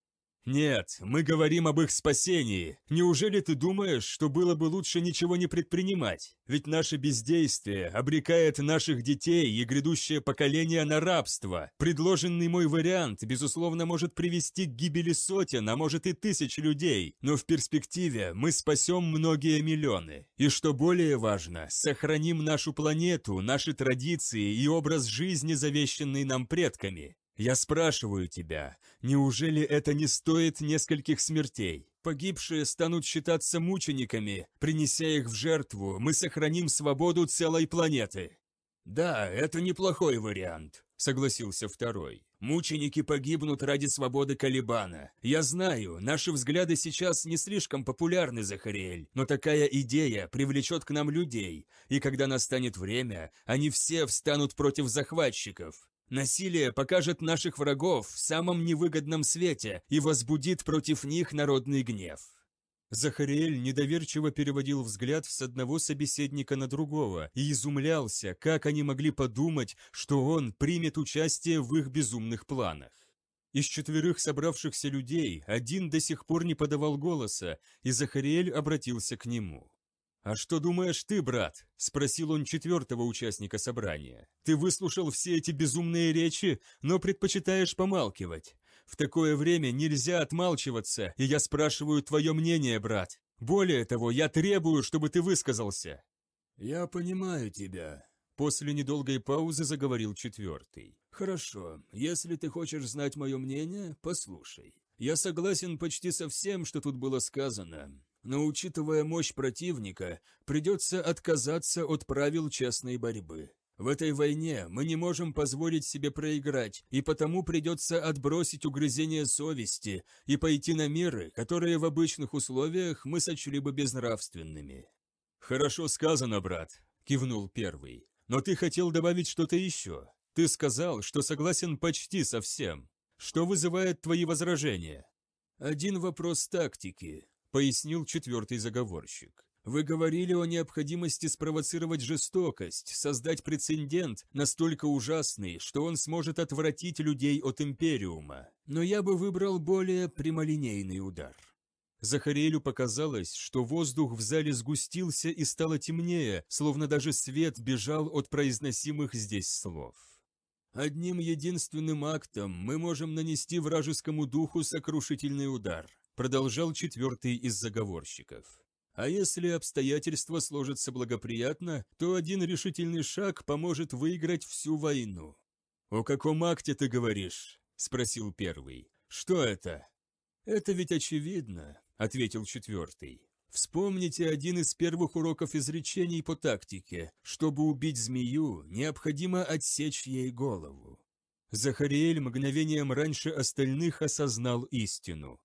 S1: «Нет, мы говорим об их спасении. Неужели ты думаешь, что было бы лучше ничего не предпринимать? Ведь наше бездействие обрекает наших детей и грядущее поколение на рабство. Предложенный мой вариант, безусловно, может привести к гибели сотен, а может и тысяч людей, но в перспективе мы спасем многие миллионы. И что более важно, сохраним нашу планету, наши традиции и образ жизни, завещанный нам предками. Я спрашиваю тебя, неужели это не стоит нескольких смертей? Погибшие станут считаться мучениками, принеся их в жертву, мы сохраним свободу целой планеты. Да, это неплохой вариант, согласился второй. Мученики погибнут ради свободы Калибана. Я знаю, наши взгляды сейчас не слишком популярны, Захариэль, но такая идея привлечет к нам людей, и когда настанет время, они все встанут против захватчиков. Насилие покажет наших врагов в самом невыгодном свете и возбудит против них народный гнев. Захариэль недоверчиво переводил взгляд с одного собеседника на другого и изумлялся, как они могли подумать, что он примет участие в их безумных планах. Из четверых собравшихся людей один до сих пор не подавал голоса, и Захариэль обратился к нему. «А что думаешь ты, брат?» – спросил он четвертого участника собрания. «Ты выслушал все эти безумные речи, но предпочитаешь помалкивать. В такое время нельзя отмалчиваться, и я спрашиваю твое мнение, брат. Более того, я требую, чтобы ты высказался». «Я понимаю тебя», – после недолгой паузы заговорил четвертый. «Хорошо, если ты хочешь знать мое мнение, послушай. Я согласен почти со всем, что тут было сказано но учитывая мощь противника, придется отказаться от правил честной борьбы. В этой войне мы не можем позволить себе проиграть, и потому придется отбросить угрызение совести и пойти на меры, которые в обычных условиях мы сочли бы безнравственными». «Хорошо сказано, брат», – кивнул первый. «Но ты хотел добавить что-то еще. Ты сказал, что согласен почти со всем. Что вызывает твои возражения?» «Один вопрос тактики», пояснил четвертый заговорщик. Вы говорили о необходимости спровоцировать жестокость, создать прецедент, настолько ужасный, что он сможет отвратить людей от Империума. Но я бы выбрал более прямолинейный удар. Захарелю показалось, что воздух в зале сгустился и стало темнее, словно даже свет бежал от произносимых здесь слов. «Одним единственным актом мы можем нанести вражескому духу сокрушительный удар», Продолжал четвертый из заговорщиков. А если обстоятельства сложатся благоприятно, то один решительный шаг поможет выиграть всю войну. «О каком акте ты говоришь?» – спросил первый. «Что это?» «Это ведь очевидно», – ответил четвертый. «Вспомните один из первых уроков изречений по тактике. Чтобы убить змею, необходимо отсечь ей голову». Захариэль мгновением раньше остальных осознал истину.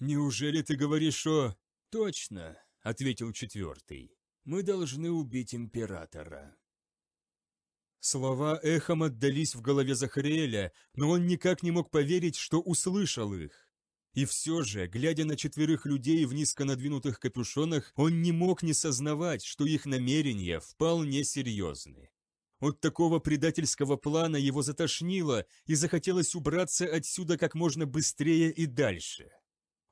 S1: «Неужели ты говоришь о...» «Точно», — ответил четвертый. «Мы должны убить императора». Слова эхом отдались в голове Захариэля, но он никак не мог поверить, что услышал их. И все же, глядя на четверых людей в низко надвинутых капюшонах, он не мог не сознавать, что их намерения вполне серьезны. От такого предательского плана его затошнило и захотелось убраться отсюда как можно быстрее и дальше.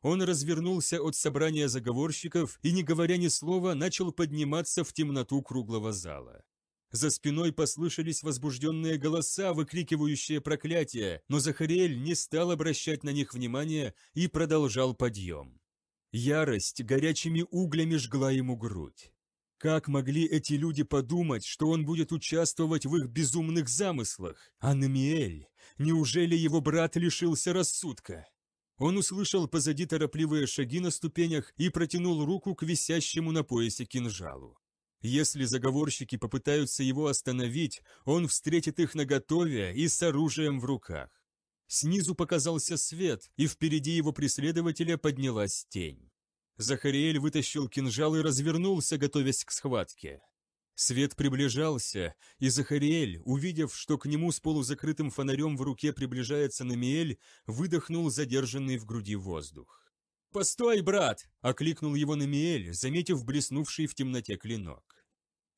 S1: Он развернулся от собрания заговорщиков и, не говоря ни слова, начал подниматься в темноту круглого зала. За спиной послышались возбужденные голоса, выкрикивающие проклятия, но Захариэль не стал обращать на них внимания и продолжал подъем. Ярость горячими углями жгла ему грудь. Как могли эти люди подумать, что он будет участвовать в их безумных замыслах? Анмиэль, неужели его брат лишился рассудка? Он услышал позади торопливые шаги на ступенях и протянул руку к висящему на поясе кинжалу. Если заговорщики попытаются его остановить, он встретит их наготове и с оружием в руках. Снизу показался свет, и впереди его преследователя поднялась тень. Захариэль вытащил кинжал и развернулся, готовясь к схватке. Свет приближался, и Захариэль, увидев, что к нему с полузакрытым фонарем в руке приближается Намиэль, выдохнул задержанный в груди воздух. «Постой, брат!» – окликнул его Намиэль, заметив блеснувший в темноте клинок.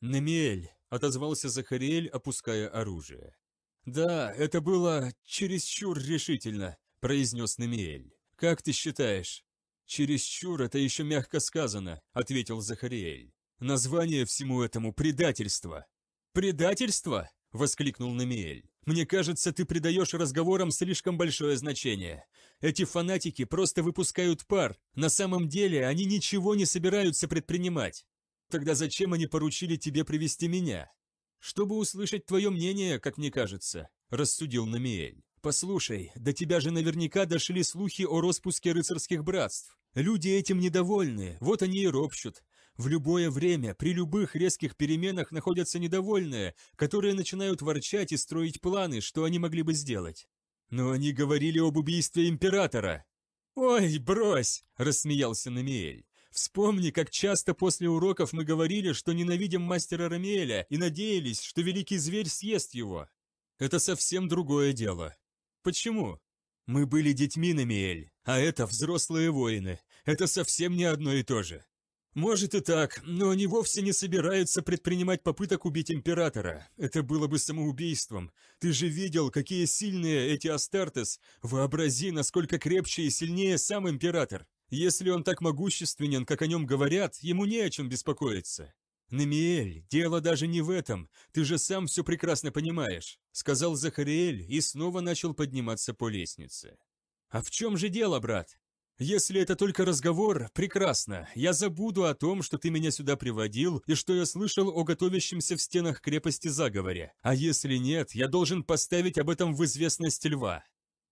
S1: «Намиэль!» – отозвался Захариэль, опуская оружие. «Да, это было чересчур решительно», – произнес Намиэль. «Как ты считаешь?» «Чересчур это еще мягко сказано», – ответил Захариэль. Название всему этому – предательство». «Предательство?» – воскликнул Намиэль. «Мне кажется, ты придаешь разговорам слишком большое значение. Эти фанатики просто выпускают пар. На самом деле они ничего не собираются предпринимать. Тогда зачем они поручили тебе привести меня?» «Чтобы услышать твое мнение, как мне кажется», – рассудил Намиэль. «Послушай, до тебя же наверняка дошли слухи о распуске рыцарских братств. Люди этим недовольны, вот они и ропщут. В любое время, при любых резких переменах находятся недовольные, которые начинают ворчать и строить планы, что они могли бы сделать. Но они говорили об убийстве императора. «Ой, брось!» – рассмеялся Намиэль. «Вспомни, как часто после уроков мы говорили, что ненавидим мастера Рамиэля и надеялись, что великий зверь съест его. Это совсем другое дело. Почему? Мы были детьми Намиэль, а это взрослые воины. Это совсем не одно и то же. Может и так, но они вовсе не собираются предпринимать попыток убить императора. Это было бы самоубийством. Ты же видел, какие сильные эти Астартес. Вообрази, насколько крепче и сильнее сам император. Если он так могущественен, как о нем говорят, ему не о чем беспокоиться. «Намиэль, дело даже не в этом, ты же сам все прекрасно понимаешь», сказал Захариэль и снова начал подниматься по лестнице. «А в чем же дело, брат?» Если это только разговор, прекрасно. Я забуду о том, что ты меня сюда приводил и что я слышал о готовящемся в стенах крепости заговоре. А если нет, я должен поставить об этом в известность льва.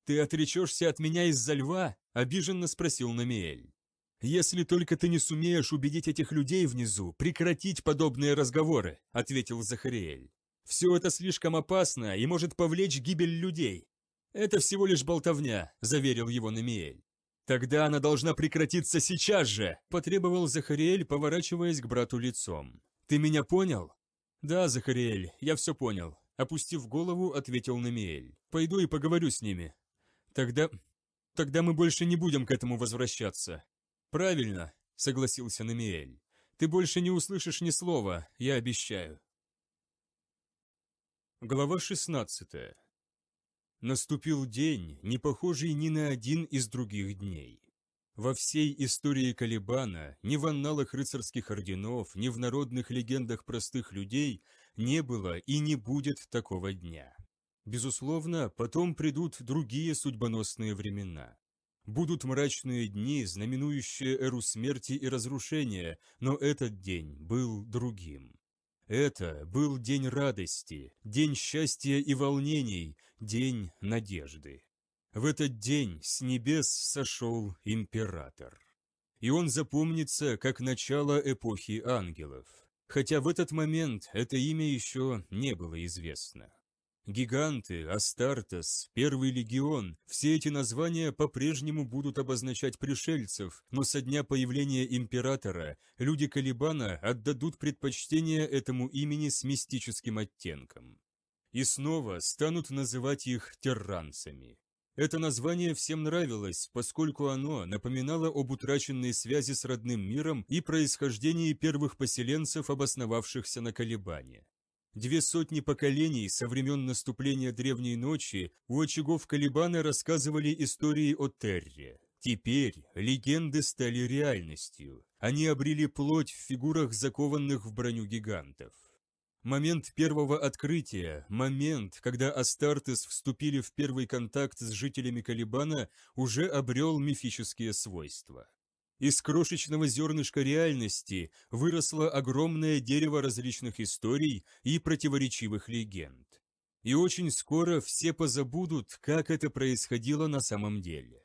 S1: Ты отречешься от меня из-за льва? Обиженно спросил Намиэль. «Если только ты не сумеешь убедить этих людей внизу прекратить подобные разговоры», — ответил Захариэль. «Все это слишком опасно и может повлечь гибель людей. «Это всего лишь болтовня», – заверил его Намиэль. «Тогда она должна прекратиться сейчас же!» – потребовал Захариэль, поворачиваясь к брату лицом. «Ты меня понял?» «Да, Захариэль, я все понял», – опустив голову, ответил Намиэль. «Пойду и поговорю с ними». «Тогда... тогда мы больше не будем к этому возвращаться». «Правильно», – согласился Намиэль. «Ты больше не услышишь ни слова, я обещаю». Глава шестнадцатая. Наступил день, не похожий ни на один из других дней. Во всей истории Калибана, ни в анналах рыцарских орденов, ни в народных легендах простых людей не было и не будет такого дня. Безусловно, потом придут другие судьбоносные времена. Будут мрачные дни, знаменующие эру смерти и разрушения, но этот день был другим. Это был день радости, день счастья и волнений, день надежды. В этот день с небес сошел император. И он запомнится как начало эпохи ангелов, хотя в этот момент это имя еще не было известно. Гиганты, Астартес, Первый легион – все эти названия по-прежнему будут обозначать пришельцев, но со дня появления императора люди Калибана отдадут предпочтение этому имени с мистическим оттенком и снова станут называть их терранцами. Это название всем нравилось, поскольку оно напоминало об утраченной связи с родным миром и происхождении первых поселенцев, обосновавшихся на Колебане. Две сотни поколений со времен наступления Древней Ночи у очагов Колебана рассказывали истории о Терре. Теперь легенды стали реальностью. Они обрели плоть в фигурах закованных в броню гигантов. Момент первого открытия, момент, когда Астартес вступили в первый контакт с жителями Калибана, уже обрел мифические свойства. Из крошечного зернышка реальности выросло огромное дерево различных историй и противоречивых легенд. И очень скоро все позабудут, как это происходило на самом деле.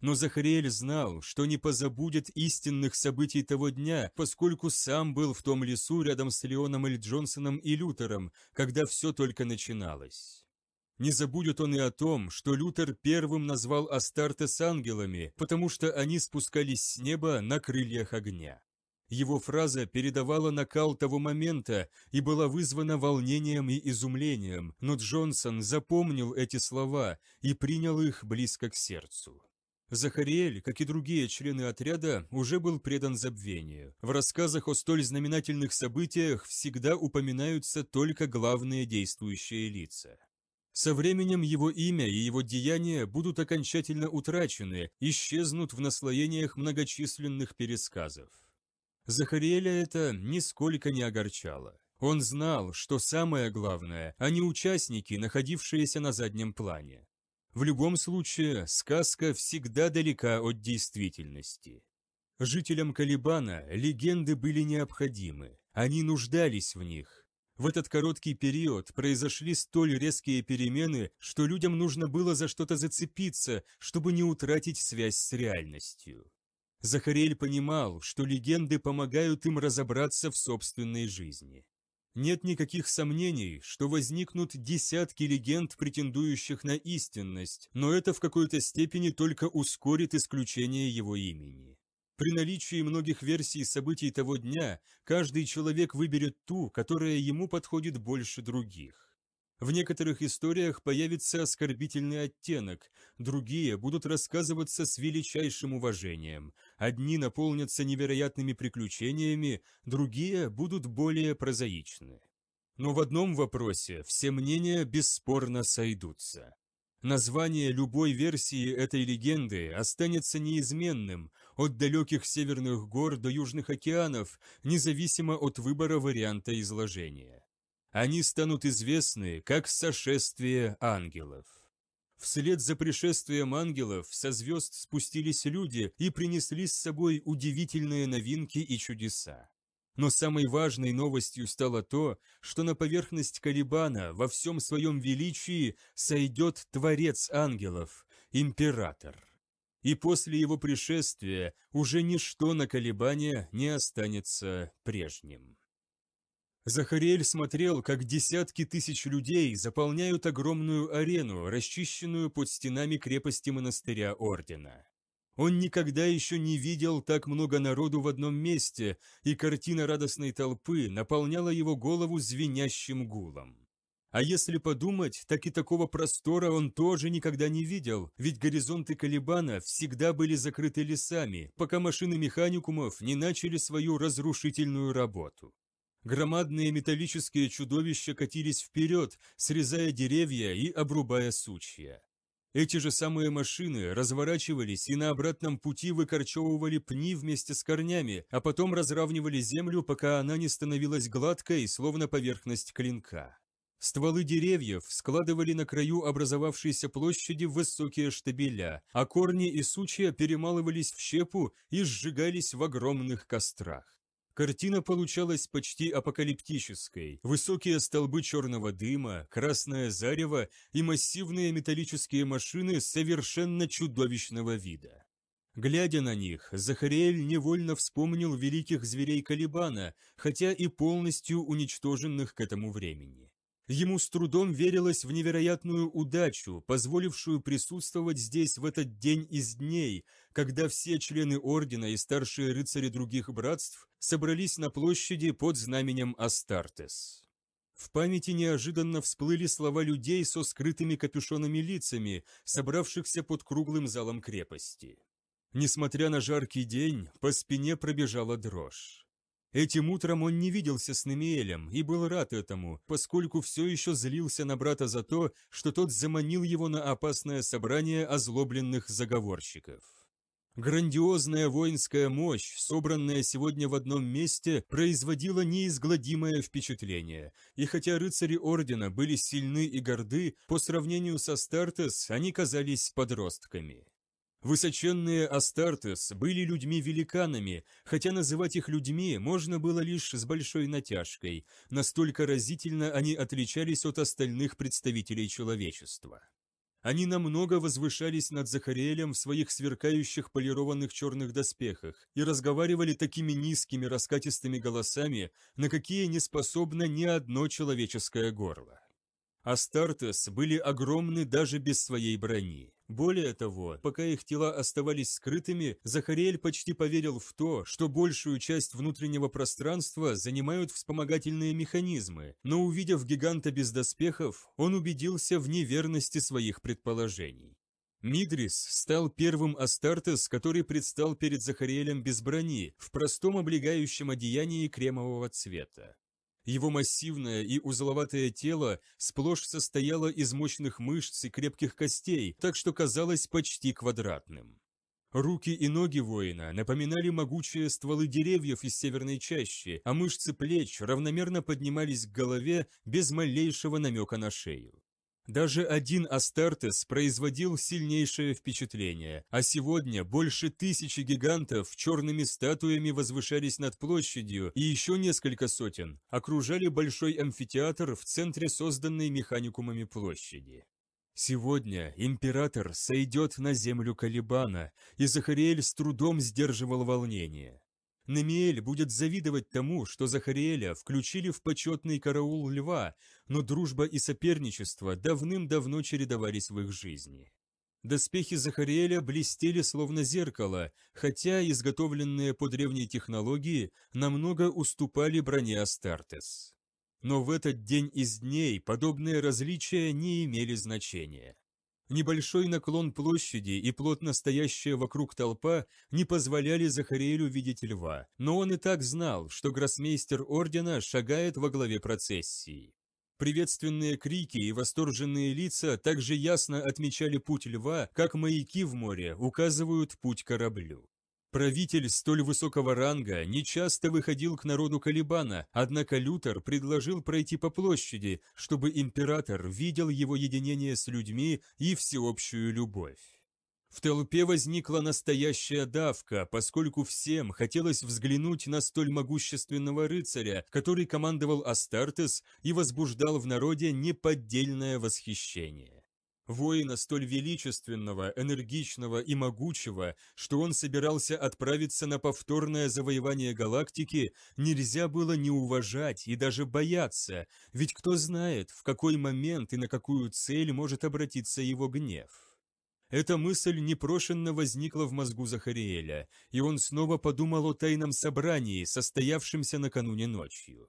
S1: Но Захариэль знал, что не позабудет истинных событий того дня, поскольку сам был в том лесу рядом с Леоном Эль Джонсоном и Лютером, когда все только начиналось. Не забудет он и о том, что Лютер первым назвал Астартес ангелами, потому что они спускались с неба на крыльях огня. Его фраза передавала накал того момента и была вызвана волнением и изумлением, но Джонсон запомнил эти слова и принял их близко к сердцу. Захариэль, как и другие члены отряда, уже был предан забвению. В рассказах о столь знаменательных событиях всегда упоминаются только главные действующие лица. Со временем его имя и его деяния будут окончательно утрачены, исчезнут в наслоениях многочисленных пересказов. Захариэля это нисколько не огорчало. Он знал, что самое главное, они а участники, находившиеся на заднем плане. В любом случае, сказка всегда далека от действительности. Жителям Калибана легенды были необходимы, они нуждались в них. В этот короткий период произошли столь резкие перемены, что людям нужно было за что-то зацепиться, чтобы не утратить связь с реальностью. Захарель понимал, что легенды помогают им разобраться в собственной жизни. Нет никаких сомнений, что возникнут десятки легенд, претендующих на истинность, но это в какой-то степени только ускорит исключение его имени. При наличии многих версий событий того дня, каждый человек выберет ту, которая ему подходит больше других. В некоторых историях появится оскорбительный оттенок, другие будут рассказываться с величайшим уважением, Одни наполнятся невероятными приключениями, другие будут более прозаичны. Но в одном вопросе все мнения бесспорно сойдутся. Название любой версии этой легенды останется неизменным от далеких северных гор до южных океанов, независимо от выбора варианта изложения. Они станут известны как «Сошествие ангелов». Вслед за пришествием ангелов со звезд спустились люди и принесли с собой удивительные новинки и чудеса. Но самой важной новостью стало то, что на поверхность Карибана во всем своем величии сойдет Творец ангелов, Император. И после его пришествия уже ничто на Калибане не останется прежним. Захариэль смотрел, как десятки тысяч людей заполняют огромную арену, расчищенную под стенами крепости монастыря Ордена. Он никогда еще не видел так много народу в одном месте, и картина радостной толпы наполняла его голову звенящим гулом. А если подумать, так и такого простора он тоже никогда не видел, ведь горизонты Калибана всегда были закрыты лесами, пока машины механикумов не начали свою разрушительную работу. Громадные металлические чудовища катились вперед, срезая деревья и обрубая сучья. Эти же самые машины разворачивались и на обратном пути выкорчевывали пни вместе с корнями, а потом разравнивали землю, пока она не становилась гладкой, словно поверхность клинка. Стволы деревьев складывали на краю образовавшейся площади высокие штабеля, а корни и сучья перемалывались в щепу и сжигались в огромных кострах. Картина получалась почти апокалиптической. Высокие столбы черного дыма, красное зарево и массивные металлические машины совершенно чудовищного вида. Глядя на них, Захариэль невольно вспомнил великих зверей Калибана, хотя и полностью уничтоженных к этому времени. Ему с трудом верилось в невероятную удачу, позволившую присутствовать здесь в этот день из дней, когда все члены ордена и старшие рыцари других братств собрались на площади под знаменем Астартес. В памяти неожиданно всплыли слова людей со скрытыми капюшонами лицами, собравшихся под круглым залом крепости. Несмотря на жаркий день, по спине пробежала дрожь. Этим утром он не виделся с Немиэлем и был рад этому, поскольку все еще злился на брата за то, что тот заманил его на опасное собрание озлобленных заговорщиков. Грандиозная воинская мощь, собранная сегодня в одном месте, производила неизгладимое впечатление. И хотя рыцари Ордена были сильны и горды, по сравнению со Стартес они казались подростками. Высоченные Астартес были людьми-великанами, хотя называть их людьми можно было лишь с большой натяжкой, настолько разительно они отличались от остальных представителей человечества. Они намного возвышались над Захариэлем в своих сверкающих полированных черных доспехах и разговаривали такими низкими раскатистыми голосами, на какие не способно ни одно человеческое горло. Астартес были огромны даже без своей брони. Более того, пока их тела оставались скрытыми, Захариэль почти поверил в то, что большую часть внутреннего пространства занимают вспомогательные механизмы, но увидев гиганта без доспехов, он убедился в неверности своих предположений. Мидрис стал первым Астартес, который предстал перед Захариэлем без брони, в простом облегающем одеянии кремового цвета. Его массивное и узловатое тело сплошь состояло из мощных мышц и крепких костей, так что казалось почти квадратным. Руки и ноги воина напоминали могучие стволы деревьев из северной чащи, а мышцы плеч равномерно поднимались к голове без малейшего намека на шею. Даже один Астартес производил сильнейшее впечатление, а сегодня больше тысячи гигантов черными статуями возвышались над площадью и еще несколько сотен окружали большой амфитеатр в центре созданной механикумами площади. Сегодня император сойдет на землю Калибана, и Захариэль с трудом сдерживал волнение. Намиэль будет завидовать тому, что Захариэля включили в почетный караул льва, но дружба и соперничество давным-давно чередовались в их жизни. Доспехи Захариэля блестели словно зеркало, хотя изготовленные по древней технологии намного уступали броне Астартес. Но в этот день из дней подобные различия не имели значения. Небольшой наклон площади и плотно стоящая вокруг толпа не позволяли Захариэлю видеть льва, но он и так знал, что гроссмейстер ордена шагает во главе процессии. Приветственные крики и восторженные лица также ясно отмечали путь льва, как маяки в море указывают путь кораблю. Правитель столь высокого ранга не часто выходил к народу Калибана, однако Лютер предложил пройти по площади, чтобы император видел его единение с людьми и всеобщую любовь. В толпе возникла настоящая давка, поскольку всем хотелось взглянуть на столь могущественного рыцаря, который командовал Астартес и возбуждал в народе неподдельное восхищение воина столь величественного, энергичного и могучего, что он собирался отправиться на повторное завоевание галактики, нельзя было не уважать и даже бояться, ведь кто знает, в какой момент и на какую цель может обратиться его гнев. Эта мысль непрошенно возникла в мозгу Захариэля, и он снова подумал о тайном собрании, состоявшемся накануне ночью.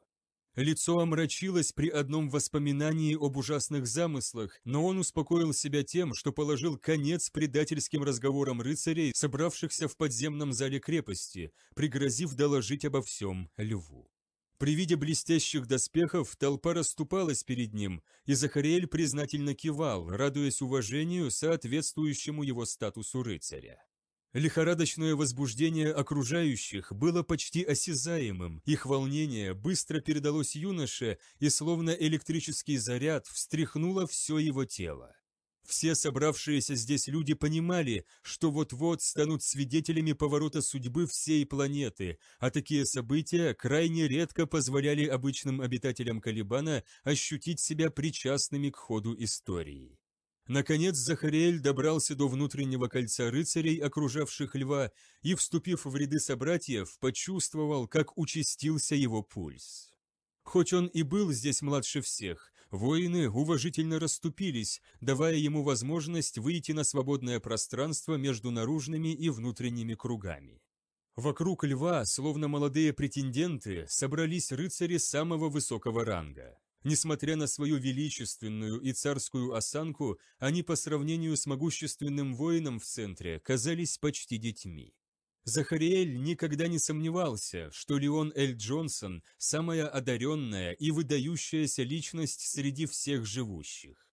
S1: Лицо омрачилось при одном воспоминании об ужасных замыслах, но он успокоил себя тем, что положил конец предательским разговорам рыцарей, собравшихся в подземном зале крепости, пригрозив доложить обо всем льву. При виде блестящих доспехов толпа расступалась перед ним, и Захариэль признательно кивал, радуясь уважению, соответствующему его статусу рыцаря. Лихорадочное возбуждение окружающих было почти осязаемым, их волнение быстро передалось юноше и словно электрический заряд встряхнуло все его тело. Все собравшиеся здесь люди понимали, что вот-вот станут свидетелями поворота судьбы всей планеты, а такие события крайне редко позволяли обычным обитателям Калибана ощутить себя причастными к ходу истории. Наконец Захариэль добрался до внутреннего кольца рыцарей, окружавших льва, и, вступив в ряды собратьев, почувствовал, как участился его пульс. Хоть он и был здесь младше всех, воины уважительно расступились, давая ему возможность выйти на свободное пространство между наружными и внутренними кругами. Вокруг льва, словно молодые претенденты, собрались рыцари самого высокого ранга. Несмотря на свою величественную и царскую осанку, они по сравнению с могущественным воином в центре казались почти детьми. Захариэль никогда не сомневался, что Леон Эль Джонсон – самая одаренная и выдающаяся личность среди всех живущих.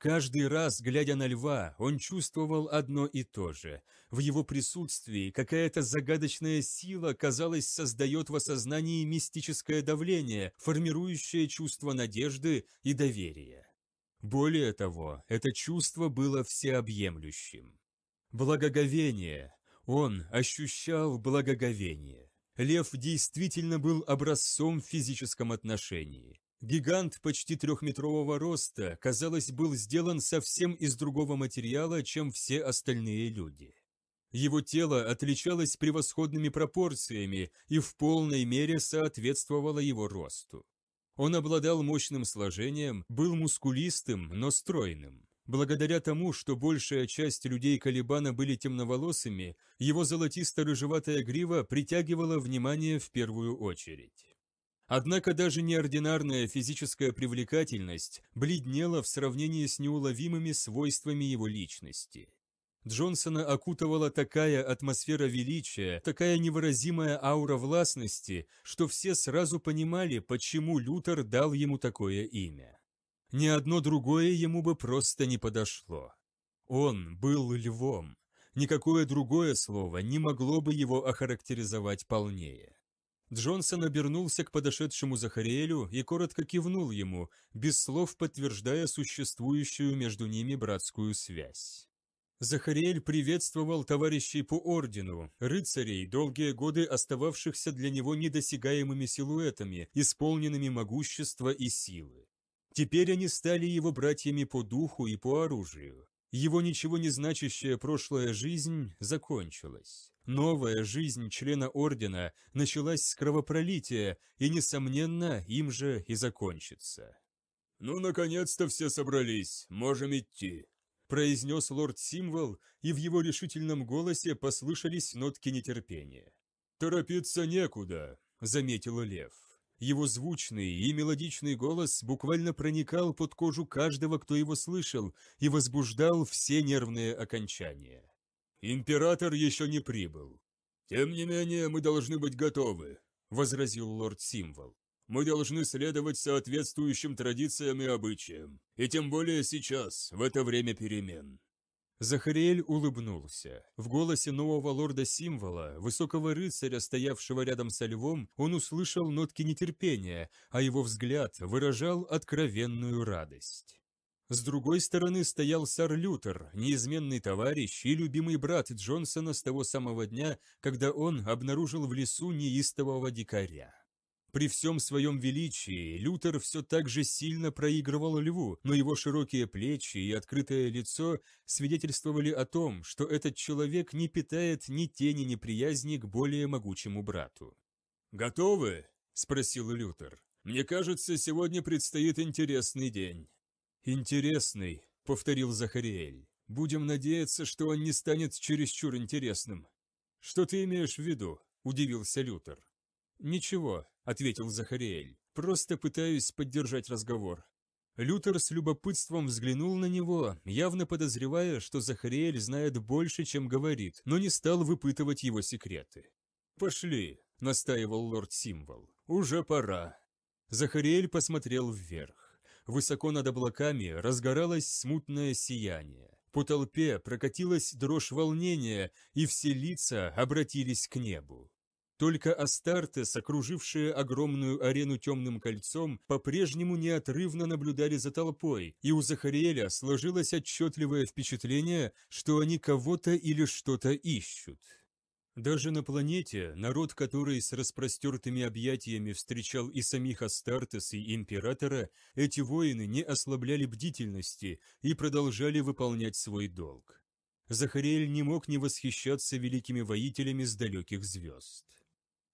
S1: Каждый раз, глядя на льва, он чувствовал одно и то же. В его присутствии какая-то загадочная сила, казалось, создает в осознании мистическое давление, формирующее чувство надежды и доверия. Более того, это чувство было всеобъемлющим. Благоговение. Он ощущал благоговение. Лев действительно был образцом в физическом отношении. Гигант почти трехметрового роста, казалось, был сделан совсем из другого материала, чем все остальные люди. Его тело отличалось превосходными пропорциями и в полной мере соответствовало его росту. Он обладал мощным сложением, был мускулистым, но стройным. Благодаря тому, что большая часть людей Калибана были темноволосыми, его золотисто-рыжеватая грива притягивала внимание в первую очередь. Однако даже неординарная физическая привлекательность бледнела в сравнении с неуловимыми свойствами его личности. Джонсона окутывала такая атмосфера величия, такая невыразимая аура властности, что все сразу понимали, почему Лютер дал ему такое имя. Ни одно другое ему бы просто не подошло. Он был львом. Никакое другое слово не могло бы его охарактеризовать полнее. Джонсон обернулся к подошедшему Захариэлю и коротко кивнул ему, без слов подтверждая существующую между ними братскую связь. Захариэль приветствовал товарищей по ордену, рыцарей, долгие годы остававшихся для него недосягаемыми силуэтами, исполненными могущества и силы. Теперь они стали его братьями по духу и по оружию. Его ничего не значащая прошлая жизнь закончилась. Новая жизнь члена Ордена началась с кровопролития и, несомненно, им же и закончится. «Ну, наконец-то все собрались, можем идти», – произнес лорд Символ, и в его решительном голосе послышались нотки нетерпения. «Торопиться некуда», – заметил Лев. Его звучный и мелодичный голос буквально проникал под кожу каждого, кто его слышал, и возбуждал все нервные окончания. «Император еще не прибыл». «Тем не менее, мы должны быть готовы», — возразил лорд Символ. «Мы должны следовать соответствующим традициям и обычаям, и тем более сейчас, в это время перемен». Захариэль улыбнулся. В голосе нового лорда-символа, высокого рыцаря, стоявшего рядом со львом, он услышал нотки нетерпения, а его взгляд выражал откровенную радость. С другой стороны стоял сэр Лютер, неизменный товарищ и любимый брат Джонсона с того самого дня, когда он обнаружил в лесу неистового дикаря. При всем своем величии Лютер все так же сильно проигрывал льву, но его широкие плечи и открытое лицо свидетельствовали о том, что этот человек не питает ни тени неприязни к более могучему брату. «Готовы?» – спросил Лютер. «Мне кажется, сегодня предстоит интересный день». «Интересный», – повторил Захариэль. «Будем надеяться, что он не станет чересчур интересным». «Что ты имеешь в виду?» – удивился Лютер. «Ничего», ответил Захариэль. «Просто пытаюсь поддержать разговор». Лютер с любопытством взглянул на него, явно подозревая, что Захариэль знает больше, чем говорит, но не стал выпытывать его секреты. «Пошли», — настаивал лорд Символ. «Уже пора». Захариэль посмотрел вверх. Высоко над облаками разгоралось смутное сияние. По толпе прокатилась дрожь волнения, и все лица обратились к небу. Только Астарте, окружившие огромную арену темным кольцом, по-прежнему неотрывно наблюдали за толпой, и у Захариэля сложилось отчетливое впечатление, что они кого-то или что-то ищут. Даже на планете, народ, который с распростертыми объятиями встречал и самих Астартес, и Императора, эти воины не ослабляли бдительности и продолжали выполнять свой долг. Захариэль не мог не восхищаться великими воителями с далеких звезд.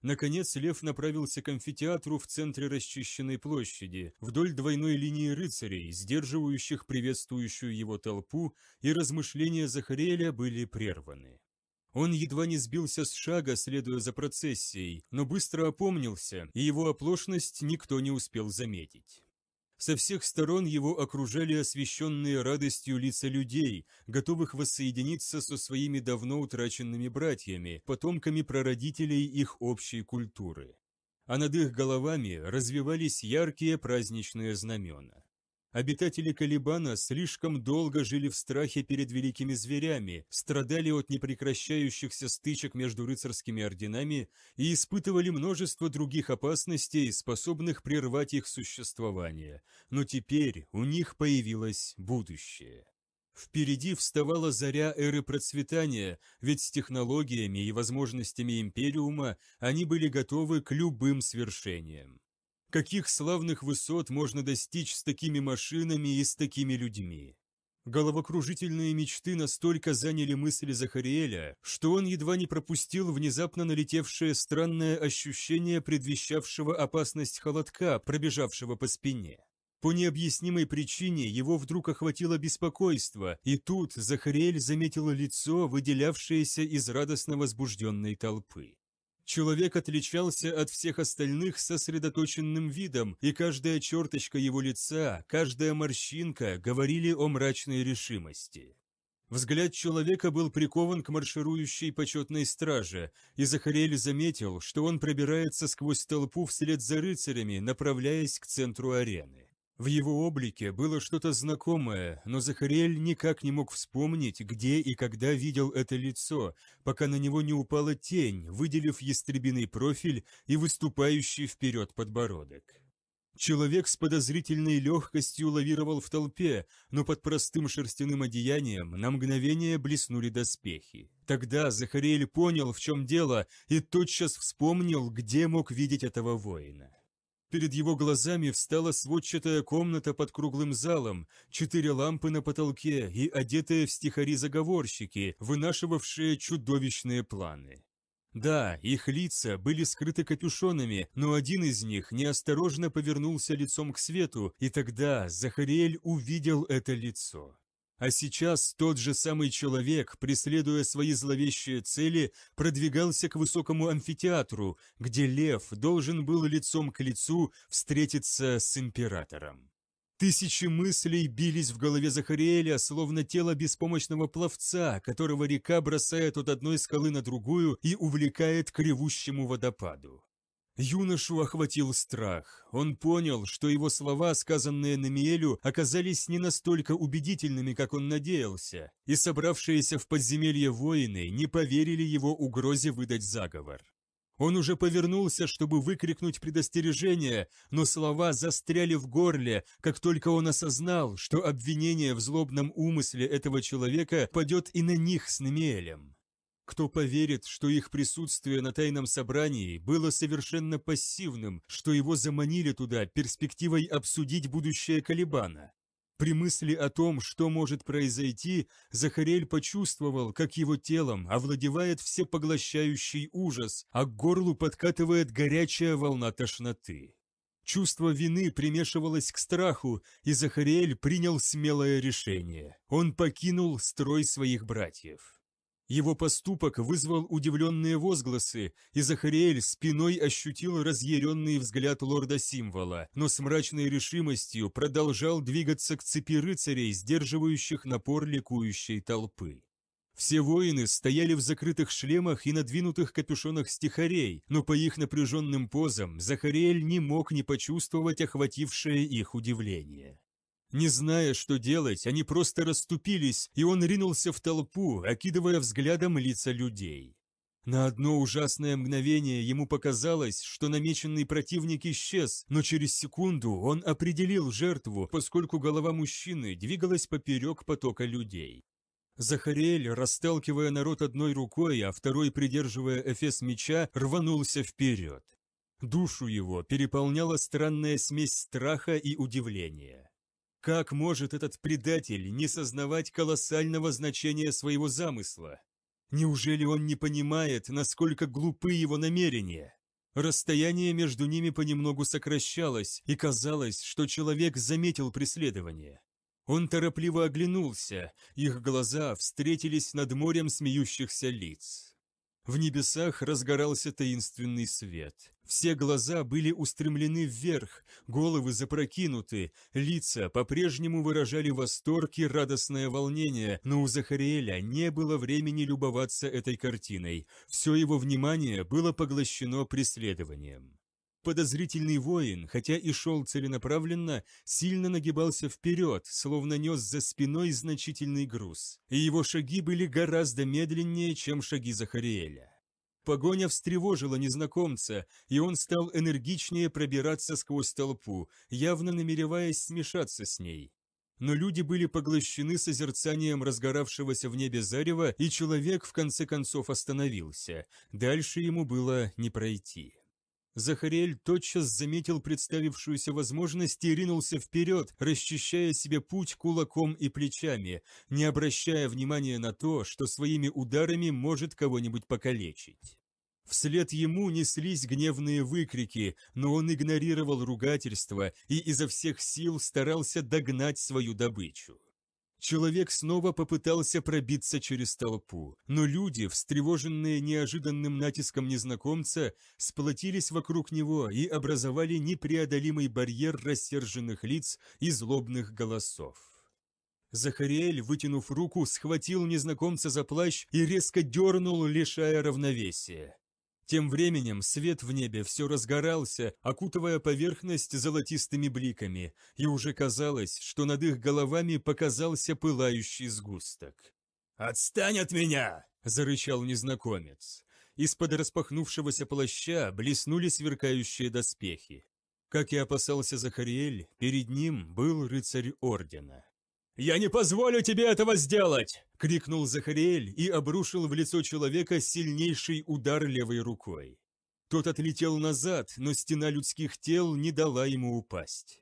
S1: Наконец, лев направился к амфитеатру в центре расчищенной площади, вдоль двойной линии рыцарей, сдерживающих приветствующую его толпу, и размышления Захариэля были прерваны. Он едва не сбился с шага, следуя за процессией, но быстро опомнился, и его оплошность никто не успел заметить. Со всех сторон его окружали освещенные радостью лица людей, готовых воссоединиться со своими давно утраченными братьями, потомками прародителей их общей культуры. А над их головами развивались яркие праздничные знамена. Обитатели Калибана слишком долго жили в страхе перед великими зверями, страдали от непрекращающихся стычек между рыцарскими орденами и испытывали множество других опасностей, способных прервать их существование. Но теперь у них появилось будущее. Впереди вставала заря эры процветания, ведь с технологиями и возможностями Империума они были готовы к любым свершениям. Каких славных высот можно достичь с такими машинами и с такими людьми? Головокружительные мечты настолько заняли мысли Захариэля, что он едва не пропустил внезапно налетевшее странное ощущение предвещавшего опасность холодка, пробежавшего по спине. По необъяснимой причине его вдруг охватило беспокойство, и тут Захариэль заметил лицо, выделявшееся из радостно возбужденной толпы. Человек отличался от всех остальных сосредоточенным видом, и каждая черточка его лица, каждая морщинка говорили о мрачной решимости. Взгляд человека был прикован к марширующей почетной страже, и Захарель заметил, что он пробирается сквозь толпу вслед за рыцарями, направляясь к центру арены. В его облике было что-то знакомое, но Захариэль никак не мог вспомнить, где и когда видел это лицо, пока на него не упала тень, выделив ястребиный профиль и выступающий вперед подбородок. Человек с подозрительной легкостью лавировал в толпе, но под простым шерстяным одеянием на мгновение блеснули доспехи. Тогда Захариэль понял, в чем дело, и тотчас вспомнил, где мог видеть этого воина. Перед его глазами встала сводчатая комната под круглым залом, четыре лампы на потолке и одетые в стихари заговорщики, вынашивавшие чудовищные планы. Да, их лица были скрыты капюшонами, но один из них неосторожно повернулся лицом к свету, и тогда Захариэль увидел это лицо. А сейчас тот же самый человек, преследуя свои зловещие цели, продвигался к высокому амфитеатру, где лев должен был лицом к лицу встретиться с императором. Тысячи мыслей бились в голове Захариэля, словно тело беспомощного пловца, которого река бросает от одной скалы на другую и увлекает к ревущему водопаду. Юношу охватил страх. Он понял, что его слова, сказанные Намиэлю, оказались не настолько убедительными, как он надеялся, и собравшиеся в подземелье воины не поверили его угрозе выдать заговор. Он уже повернулся, чтобы выкрикнуть предостережение, но слова застряли в горле, как только он осознал, что обвинение в злобном умысле этого человека падет и на них с Немиэлем. Кто поверит, что их присутствие на тайном собрании было совершенно пассивным, что его заманили туда перспективой обсудить будущее Калибана? При мысли о том, что может произойти, Захарель почувствовал, как его телом овладевает всепоглощающий ужас, а к горлу подкатывает горячая волна тошноты. Чувство вины примешивалось к страху, и Захарель принял смелое решение. Он покинул строй своих братьев. Его поступок вызвал удивленные возгласы, и Захариэль спиной ощутил разъяренный взгляд лорда Символа, но с мрачной решимостью продолжал двигаться к цепи рыцарей, сдерживающих напор ликующей толпы. Все воины стояли в закрытых шлемах и надвинутых капюшонах стихарей, но по их напряженным позам Захариэль не мог не почувствовать охватившее их удивление. Не зная, что делать, они просто расступились, и он ринулся в толпу, окидывая взглядом лица людей. На одно ужасное мгновение ему показалось, что намеченный противник исчез, но через секунду он определил жертву, поскольку голова мужчины двигалась поперек потока людей. Захариэль, расталкивая народ одной рукой, а второй, придерживая эфес меча, рванулся вперед. Душу его переполняла странная смесь страха и удивления. Как может этот предатель не сознавать колоссального значения своего замысла? Неужели он не понимает, насколько глупы его намерения? Расстояние между ними понемногу сокращалось, и казалось, что человек заметил преследование. Он торопливо оглянулся, их глаза встретились над морем смеющихся лиц. В небесах разгорался таинственный свет. Все глаза были устремлены вверх, головы запрокинуты, лица по-прежнему выражали восторг и радостное волнение, но у Захариэля не было времени любоваться этой картиной. Все его внимание было поглощено преследованием. Подозрительный воин, хотя и шел целенаправленно, сильно нагибался вперед, словно нес за спиной значительный груз, и его шаги были гораздо медленнее, чем шаги Захариэля. Погоня встревожила незнакомца, и он стал энергичнее пробираться сквозь толпу, явно намереваясь смешаться с ней. Но люди были поглощены созерцанием разгоравшегося в небе зарева, и человек в конце концов остановился. Дальше ему было не пройти. Захариэль тотчас заметил представившуюся возможность и ринулся вперед, расчищая себе путь кулаком и плечами, не обращая внимания на то, что своими ударами может кого-нибудь покалечить. Вслед ему неслись гневные выкрики, но он игнорировал ругательство и изо всех сил старался догнать свою добычу. Человек снова попытался пробиться через толпу, но люди, встревоженные неожиданным натиском незнакомца, сплотились вокруг него и образовали непреодолимый барьер рассерженных лиц и злобных голосов. Захариэль, вытянув руку, схватил незнакомца за плащ и резко дернул, лишая равновесия. Тем временем свет в небе все разгорался, окутывая поверхность золотистыми бликами, и уже казалось, что над их головами показался пылающий сгусток. «Отстань от меня!» – зарычал незнакомец. Из-под распахнувшегося плаща блеснули сверкающие доспехи. Как и опасался Захариэль, перед ним был рыцарь ордена. «Я не позволю тебе этого сделать!» – крикнул Захариэль и обрушил в лицо человека сильнейший удар левой рукой. Тот отлетел назад, но стена людских тел не дала ему упасть.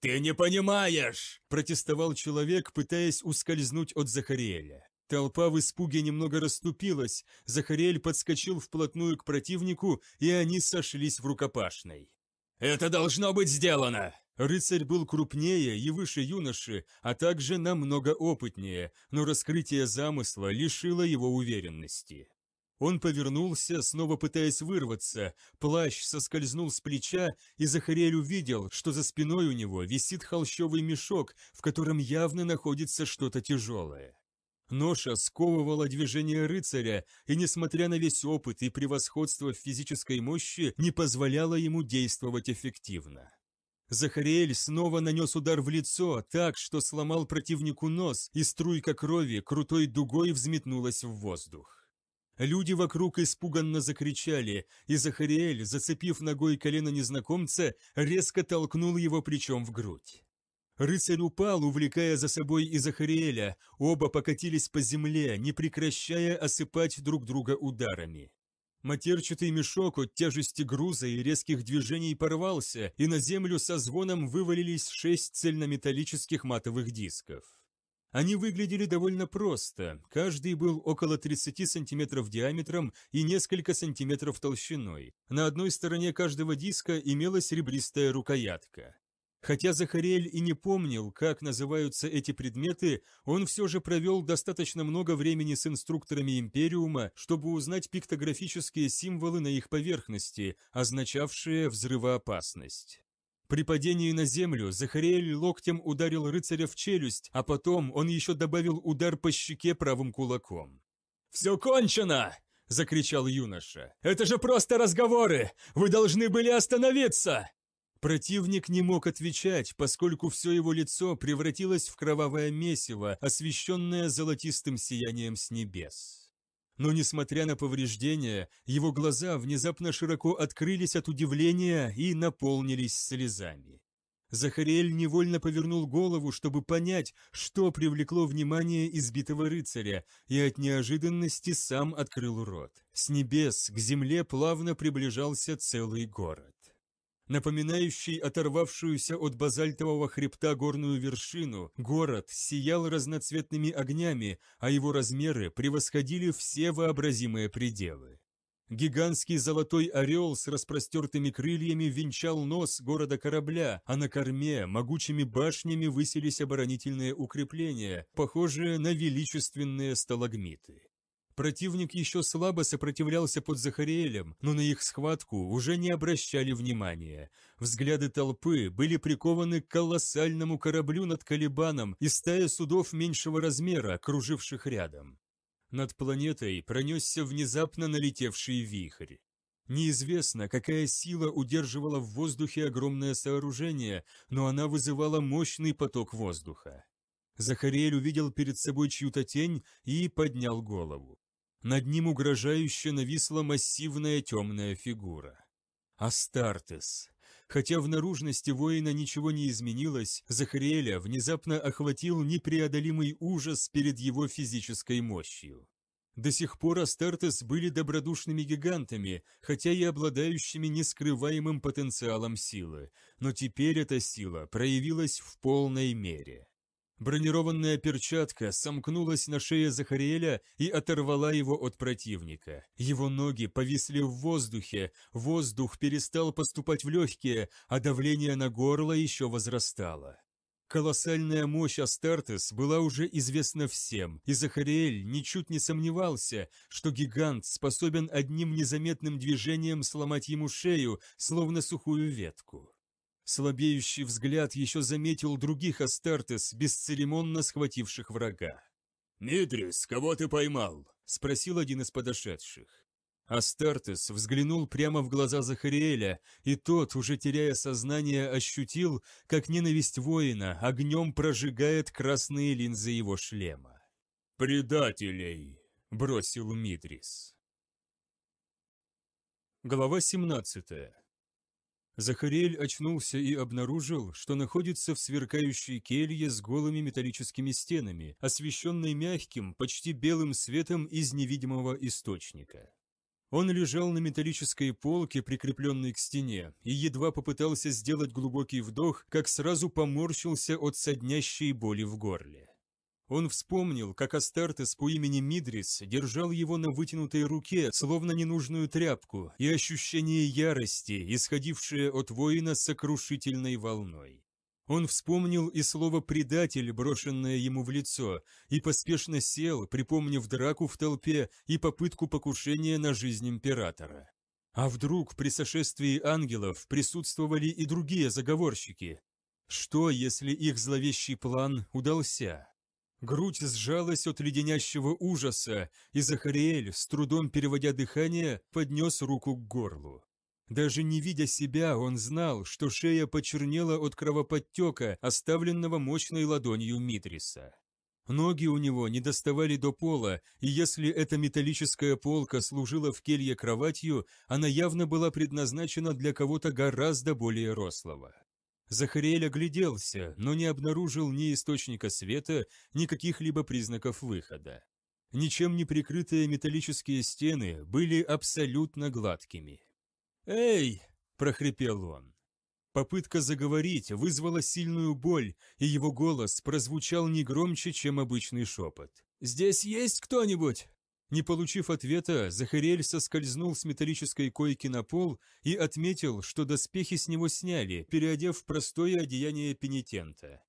S1: «Ты не понимаешь!» – протестовал человек, пытаясь ускользнуть от Захариэля. Толпа в испуге немного расступилась, Захариэль подскочил вплотную к противнику, и они сошлись в рукопашной. «Это должно быть сделано!» Рыцарь был крупнее и выше юноши, а также намного опытнее, но раскрытие замысла лишило его уверенности. Он повернулся, снова пытаясь вырваться, плащ соскользнул с плеча, и Захариэль увидел, что за спиной у него висит холщовый мешок, в котором явно находится что-то тяжелое. Ноша сковывала движение рыцаря, и, несмотря на весь опыт и превосходство в физической мощи, не позволяла ему действовать эффективно. Захариэль снова нанес удар в лицо, так, что сломал противнику нос, и струйка крови крутой дугой взметнулась в воздух. Люди вокруг испуганно закричали, и Захариэль, зацепив ногой колено незнакомца, резко толкнул его плечом в грудь. Рыцарь упал, увлекая за собой и Захариэля, оба покатились по земле, не прекращая осыпать друг друга ударами. Матерчатый мешок от тяжести груза и резких движений порвался, и на землю со звоном вывалились шесть цельнометаллических матовых дисков. Они выглядели довольно просто, каждый был около 30 сантиметров диаметром и несколько сантиметров толщиной. На одной стороне каждого диска имелась ребристая рукоятка. Хотя Захарель и не помнил, как называются эти предметы, он все же провел достаточно много времени с инструкторами Империума, чтобы узнать пиктографические символы на их поверхности, означавшие взрывоопасность. При падении на землю Захарель локтем ударил рыцаря в челюсть, а потом он еще добавил удар по щеке правым кулаком. «Все кончено!» – закричал юноша. «Это же просто разговоры! Вы должны были остановиться!» Противник не мог отвечать, поскольку все его лицо превратилось в кровавое месиво, освещенное золотистым сиянием с небес. Но, несмотря на повреждения, его глаза внезапно широко открылись от удивления и наполнились слезами. Захариэль невольно повернул голову, чтобы понять, что привлекло внимание избитого рыцаря, и от неожиданности сам открыл рот. С небес к земле плавно приближался целый город напоминающий оторвавшуюся от базальтового хребта горную вершину, город сиял разноцветными огнями, а его размеры превосходили все вообразимые пределы. Гигантский золотой орел с распростертыми крыльями венчал нос города-корабля, а на корме могучими башнями высились оборонительные укрепления, похожие на величественные сталагмиты. Противник еще слабо сопротивлялся под Захариэлем, но на их схватку уже не обращали внимания. Взгляды толпы были прикованы к колоссальному кораблю над Калибаном и стая судов меньшего размера, круживших рядом. Над планетой пронесся внезапно налетевший вихрь. Неизвестно, какая сила удерживала в воздухе огромное сооружение, но она вызывала мощный поток воздуха. Захариэль увидел перед собой чью-то тень и поднял голову. Над ним угрожающе нависла массивная темная фигура. Астартес. Хотя в наружности воина ничего не изменилось, Захариэля внезапно охватил непреодолимый ужас перед его физической мощью. До сих пор Астартес были добродушными гигантами, хотя и обладающими нескрываемым потенциалом силы, но теперь эта сила проявилась в полной мере. Бронированная перчатка сомкнулась на шее Захариэля и оторвала его от противника. Его ноги повисли в воздухе, воздух перестал поступать в легкие, а давление на горло еще возрастало. Колоссальная мощь Астартес была уже известна всем, и Захариэль ничуть не сомневался, что гигант способен одним незаметным движением сломать ему шею, словно сухую ветку. Слабеющий взгляд еще заметил других Астартес, бесцеремонно схвативших врага. «Мидрис, кого ты поймал?» – спросил один из подошедших. Астартес взглянул прямо в глаза Захариэля, и тот, уже теряя сознание, ощутил, как ненависть воина огнем прожигает красные линзы его шлема. «Предателей!» – бросил Мидрис. Глава семнадцатая. Захарель очнулся и обнаружил, что находится в сверкающей келье с голыми металлическими стенами, освещенной мягким, почти белым светом из невидимого источника. Он лежал на металлической полке, прикрепленной к стене, и едва попытался сделать глубокий вдох, как сразу поморщился от соднящей боли в горле. Он вспомнил, как Астартес по имени Мидрис держал его на вытянутой руке, словно ненужную тряпку, и ощущение ярости, исходившее от воина сокрушительной волной. Он вспомнил и слово «предатель», брошенное ему в лицо, и поспешно сел, припомнив драку в толпе и попытку покушения на жизнь императора. А вдруг при сошествии ангелов присутствовали и другие заговорщики? Что, если их зловещий план удался? Грудь сжалась от леденящего ужаса, и Захариэль, с трудом переводя дыхание, поднес руку к горлу. Даже не видя себя, он знал, что шея почернела от кровоподтека, оставленного мощной ладонью Митриса. Ноги у него не доставали до пола, и если эта металлическая полка служила в келье кроватью, она явно была предназначена для кого-то гораздо более рослого. Захариэль огляделся, но не обнаружил ни источника света, ни каких-либо признаков выхода. Ничем не прикрытые металлические стены были абсолютно гладкими. «Эй!» – прохрипел он. Попытка заговорить вызвала сильную боль, и его голос прозвучал не громче, чем обычный шепот. «Здесь есть кто-нибудь?» Не получив ответа, Захарель соскользнул с металлической койки на пол и отметил, что доспехи с него сняли, переодев в простое одеяние пенитента.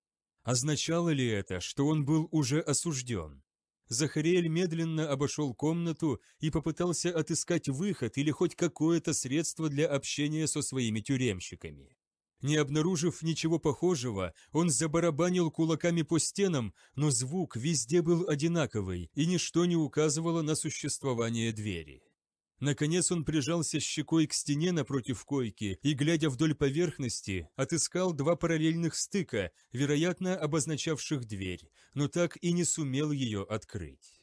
S1: Означало ли это, что он был уже осужден? Захарель медленно обошел комнату и попытался отыскать выход или хоть какое-то средство для общения со своими тюремщиками. Не обнаружив ничего похожего, он забарабанил кулаками по стенам, но звук везде был одинаковый, и ничто не указывало на существование двери. Наконец он прижался щекой к стене напротив койки и, глядя вдоль поверхности, отыскал два параллельных стыка, вероятно, обозначавших дверь, но так и не сумел ее открыть.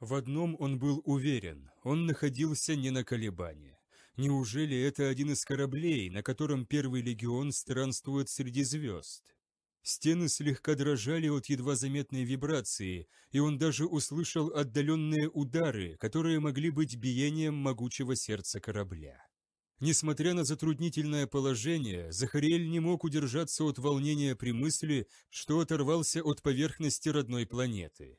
S1: В одном он был уверен, он находился не на колебании. Неужели это один из кораблей, на котором Первый Легион странствует среди звезд? Стены слегка дрожали от едва заметной вибрации, и он даже услышал отдаленные удары, которые могли быть биением могучего сердца корабля. Несмотря на затруднительное положение, Захариэль не мог удержаться от волнения при мысли, что оторвался от поверхности родной планеты.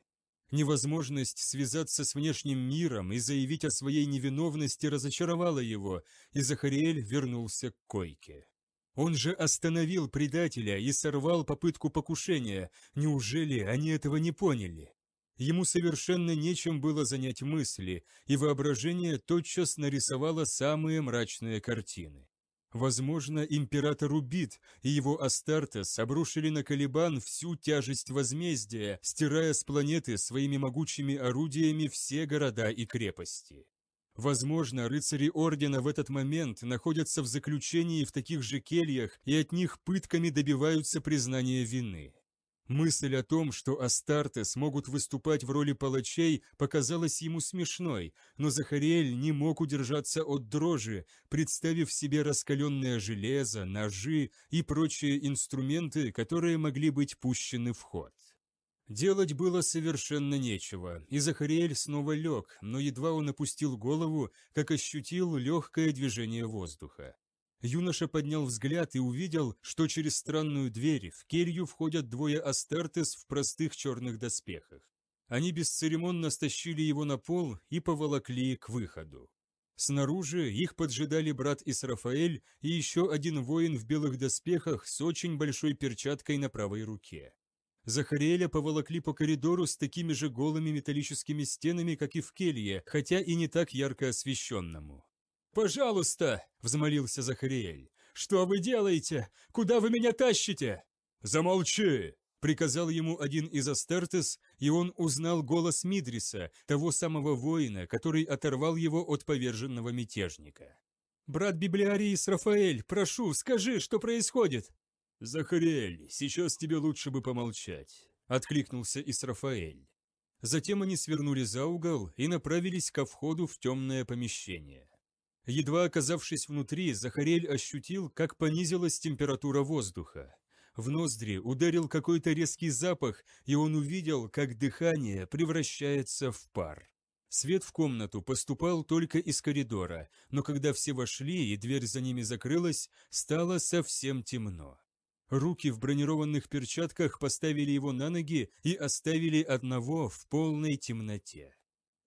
S1: Невозможность связаться с внешним миром и заявить о своей невиновности разочаровала его, и Захариэль вернулся к койке. Он же остановил предателя и сорвал попытку покушения. Неужели они этого не поняли? Ему совершенно нечем было занять мысли, и воображение тотчас нарисовало самые мрачные картины. Возможно, император убит, и его Астартес обрушили на Калибан всю тяжесть возмездия, стирая с планеты своими могучими орудиями все города и крепости. Возможно, рыцари Ордена в этот момент находятся в заключении в таких же кельях и от них пытками добиваются признания вины. Мысль о том, что Астарты смогут выступать в роли палачей, показалась ему смешной, но Захариэль не мог удержаться от дрожи, представив себе раскаленное железо, ножи и прочие инструменты, которые могли быть пущены в ход. Делать было совершенно нечего, и Захариэль снова лег, но едва он опустил голову, как ощутил легкое движение воздуха. Юноша поднял взгляд и увидел, что через странную дверь в келью входят двое астертес в простых черных доспехах. Они бесцеремонно стащили его на пол и поволокли к выходу. Снаружи их поджидали брат Исрафаэль и еще один воин в белых доспехах с очень большой перчаткой на правой руке. Захариэля поволокли по коридору с такими же голыми металлическими стенами, как и в келье, хотя и не так ярко освещенному. «Пожалуйста!» – взмолился Захариэль. «Что вы делаете? Куда вы меня тащите?» «Замолчи!» – приказал ему один из Астертес, и он узнал голос Мидриса, того самого воина, который оторвал его от поверженного мятежника. «Брат Библиарис Рафаэль, прошу, скажи, что происходит?» «Захариэль, сейчас тебе лучше бы помолчать», – откликнулся Исрафаэль. Затем они свернули за угол и направились ко входу в темное помещение. Едва оказавшись внутри, Захарель ощутил, как понизилась температура воздуха. В ноздри ударил какой-то резкий запах, и он увидел, как дыхание превращается в пар. Свет в комнату поступал только из коридора, но когда все вошли и дверь за ними закрылась, стало совсем темно. Руки в бронированных перчатках поставили его на ноги и оставили одного в полной темноте.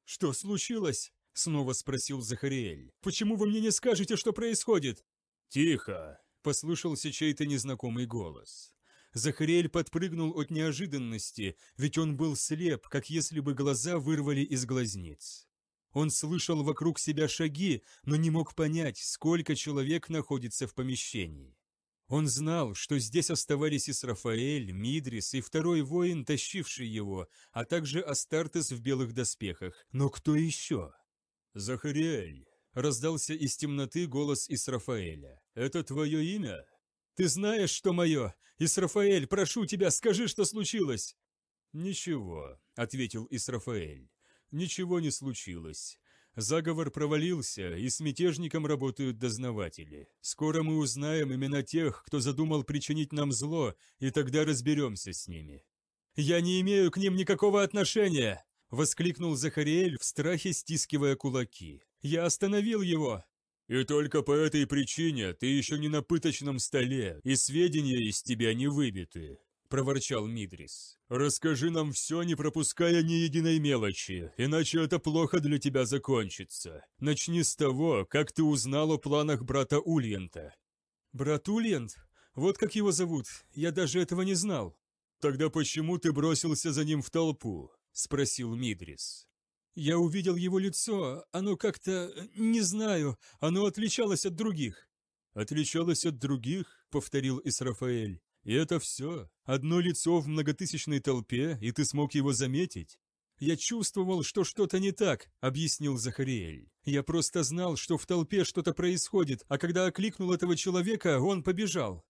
S1: «Что случилось?» — снова спросил Захариэль. «Почему вы мне не скажете, что происходит?» «Тихо!» — послышался чей-то незнакомый голос. Захариэль подпрыгнул от неожиданности, ведь он был слеп, как если бы глаза вырвали из глазниц. Он слышал вокруг себя шаги, но не мог понять, сколько человек находится в помещении. Он знал, что здесь оставались и Срафаэль, Мидрис и второй воин, тащивший его, а также Астартес в белых доспехах. Но кто еще? «Захариэль!» – раздался из темноты голос Исрафаэля. «Это твое имя?» «Ты знаешь, что мое? Исрафаэль, прошу тебя, скажи, что случилось!» «Ничего», – ответил Исрафаэль. «Ничего не случилось. Заговор провалился, и с мятежником работают дознаватели. Скоро мы узнаем имена тех, кто задумал причинить нам зло, и тогда разберемся с ними». «Я не имею к ним никакого отношения!» Воскликнул Захариэль в страхе, стискивая кулаки. «Я остановил его!» «И только по этой причине ты еще не на пыточном столе, и сведения из тебя не выбиты», – проворчал Мидрис. «Расскажи нам все, не пропуская ни единой мелочи, иначе это плохо для тебя закончится. Начни с того, как ты узнал о планах брата Ульента. «Брат Ульент? Вот как его зовут, я даже этого не знал». «Тогда почему ты бросился за ним в толпу? — спросил Мидрис. «Я увидел его лицо, оно как-то... Э, не знаю, оно отличалось от других». «Отличалось от других», — повторил Исрафаэль. «И это все. Одно лицо в многотысячной толпе, и ты смог его заметить». «Я чувствовал, что что-то не так», — объяснил Захариэль. «Я просто знал, что в толпе что-то происходит, а когда окликнул этого человека, он побежал».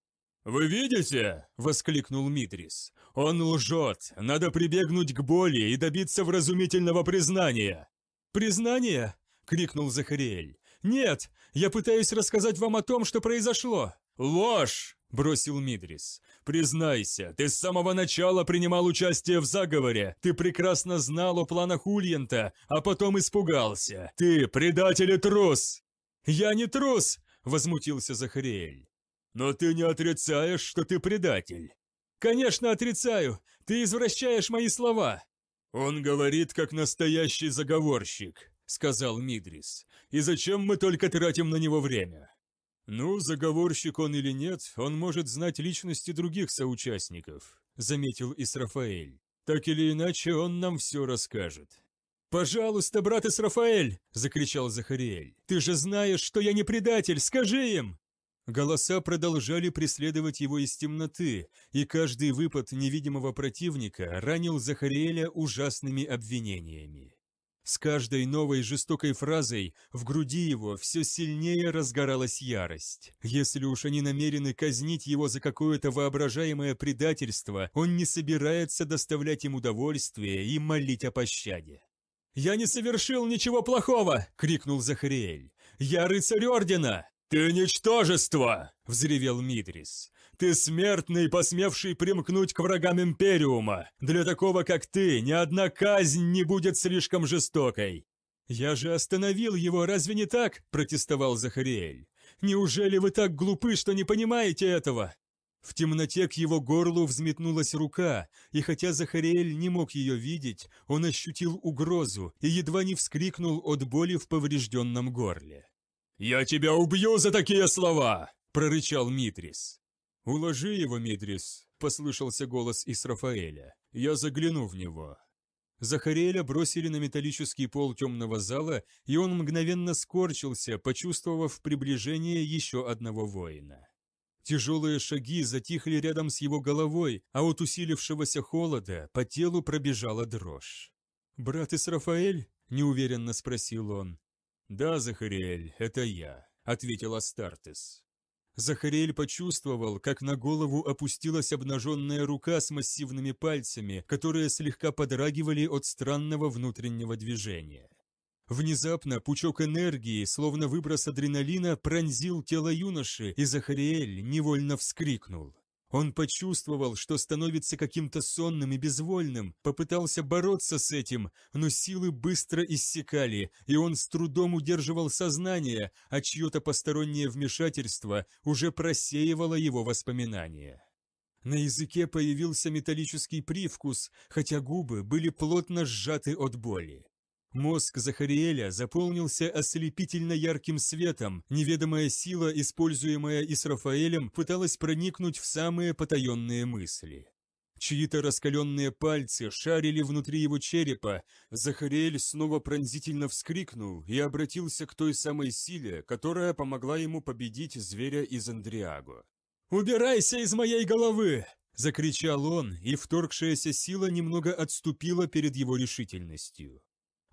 S1: «Вы видите?» – воскликнул Митрис. «Он лжет! Надо прибегнуть к боли и добиться вразумительного признания!» «Признание?» – крикнул Захариэль. «Нет! Я пытаюсь рассказать вам о том, что произошло!» «Ложь!» – бросил Мидрис. «Признайся, ты с самого начала принимал участие в заговоре, ты прекрасно знал о планах Ульента, а потом испугался. Ты предатель и трус!» «Я не трус!» – возмутился Захариэль. «Но ты не отрицаешь, что ты предатель». «Конечно отрицаю! Ты извращаешь мои слова!» «Он говорит, как настоящий заговорщик», — сказал Мидрис. «И зачем мы только тратим на него время?» «Ну, заговорщик он или нет, он может знать личности других соучастников», — заметил Исрафаэль. «Так или иначе, он нам все расскажет». «Пожалуйста, брат Исрафаэль!» — закричал Захариэль. «Ты же знаешь, что я не предатель! Скажи им!» Голоса продолжали преследовать его из темноты, и каждый выпад невидимого противника ранил Захариэля ужасными обвинениями. С каждой новой жестокой фразой в груди его все сильнее разгоралась ярость. Если уж они намерены казнить его за какое-то воображаемое предательство, он не собирается доставлять им удовольствие и молить о пощаде. «Я не совершил ничего плохого!» — крикнул Захариэль. «Я рыцарь ордена!» «Ты ничтожество!» – взревел Мидрис. «Ты смертный, посмевший примкнуть к врагам Империума! Для такого, как ты, ни одна казнь не будет слишком жестокой!» «Я же остановил его, разве не так?» – протестовал Захариэль. «Неужели вы так глупы, что не понимаете этого?» В темноте к его горлу взметнулась рука, и хотя Захариэль не мог ее видеть, он ощутил угрозу и едва не вскрикнул от боли в поврежденном горле. «Я тебя убью за такие слова!» – прорычал Митрис. «Уложи его, Митрис!» – послышался голос из Рафаэля. «Я загляну в него». Захариэля бросили на металлический пол темного зала, и он мгновенно скорчился, почувствовав приближение еще одного воина. Тяжелые шаги затихли рядом с его головой, а от усилившегося холода по телу пробежала дрожь. «Брат Исрафаэль?» – неуверенно спросил он. «Да, Захариэль, это я», — ответила Астартес. Захариэль почувствовал, как на голову опустилась обнаженная рука с массивными пальцами, которые слегка подрагивали от странного внутреннего движения. Внезапно пучок энергии, словно выброс адреналина, пронзил тело юноши, и Захариэль невольно вскрикнул. Он почувствовал, что становится каким-то сонным и безвольным, попытался бороться с этим, но силы быстро иссякали, и он с трудом удерживал сознание, а чье-то постороннее вмешательство уже просеивало его воспоминания. На языке появился металлический привкус, хотя губы были плотно сжаты от боли. Мозг Захариэля заполнился ослепительно ярким светом, неведомая сила, используемая Рафаэлем, пыталась проникнуть в самые потаенные мысли. Чьи-то раскаленные пальцы шарили внутри его черепа, Захариэль снова пронзительно вскрикнул и обратился к той самой силе, которая помогла ему победить зверя из Андриаго. «Убирайся из моей головы!» – закричал он, и вторгшаяся сила немного отступила перед его решительностью.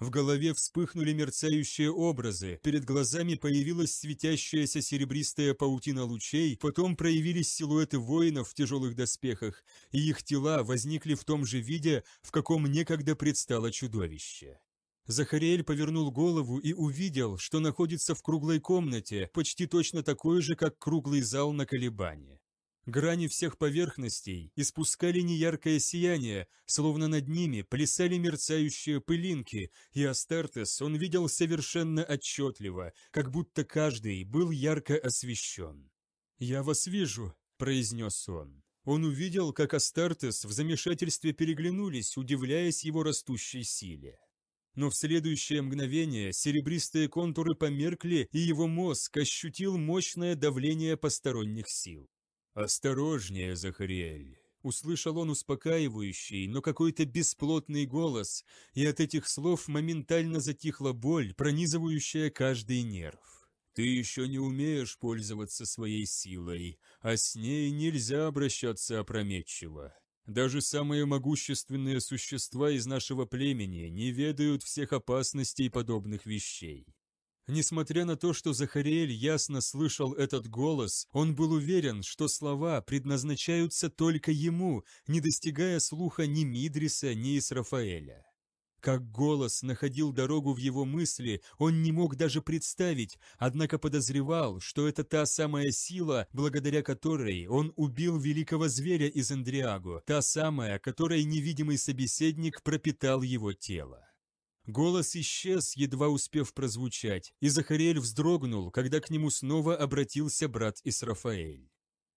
S1: В голове вспыхнули мерцающие образы, перед глазами появилась светящаяся серебристая паутина лучей, потом проявились силуэты воинов в тяжелых доспехах, и их тела возникли в том же виде, в каком некогда предстало чудовище. Захариэль повернул голову и увидел, что находится в круглой комнате, почти точно такой же, как круглый зал на колебании. Грани всех поверхностей испускали неяркое сияние, словно над ними плясали мерцающие пылинки, и Астартес он видел совершенно отчетливо, как будто каждый был ярко освещен. «Я вас вижу», — произнес он. Он увидел, как Астартес в замешательстве переглянулись, удивляясь его растущей силе. Но в следующее мгновение серебристые контуры померкли, и его мозг ощутил мощное давление посторонних сил. «Осторожнее, Захариэль!» Услышал он успокаивающий, но какой-то бесплотный голос, и от этих слов моментально затихла боль, пронизывающая каждый нерв. «Ты еще не умеешь пользоваться своей силой, а с ней нельзя обращаться опрометчиво. Даже самые могущественные существа из нашего племени не ведают всех опасностей подобных вещей. Несмотря на то, что Захариэль ясно слышал этот голос, он был уверен, что слова предназначаются только ему, не достигая слуха ни Мидриса, ни Исрафаэля. Как голос находил дорогу в его мысли, он не мог даже представить, однако подозревал, что это та самая сила, благодаря которой он убил великого зверя из Андриаго, та самая, которой невидимый собеседник пропитал его тело. Голос исчез, едва успев прозвучать, и Захарель вздрогнул, когда к нему снова обратился брат Исрафаэль.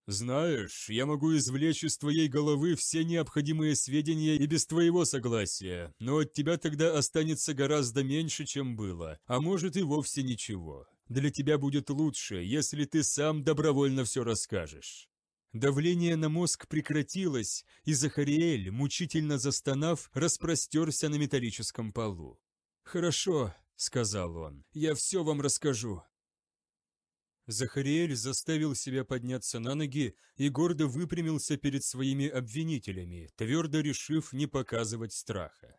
S1: «Знаешь, я могу извлечь из твоей головы все необходимые сведения и без твоего согласия, но от тебя тогда останется гораздо меньше, чем было, а может и вовсе ничего. Для тебя будет лучше, если ты сам добровольно все расскажешь. Давление на мозг прекратилось, и Захариэль, мучительно застонав, распростерся на металлическом полу. «Хорошо», — сказал он, — «я все вам расскажу». Захариэль заставил себя подняться на ноги и гордо выпрямился перед своими обвинителями, твердо решив не показывать страха.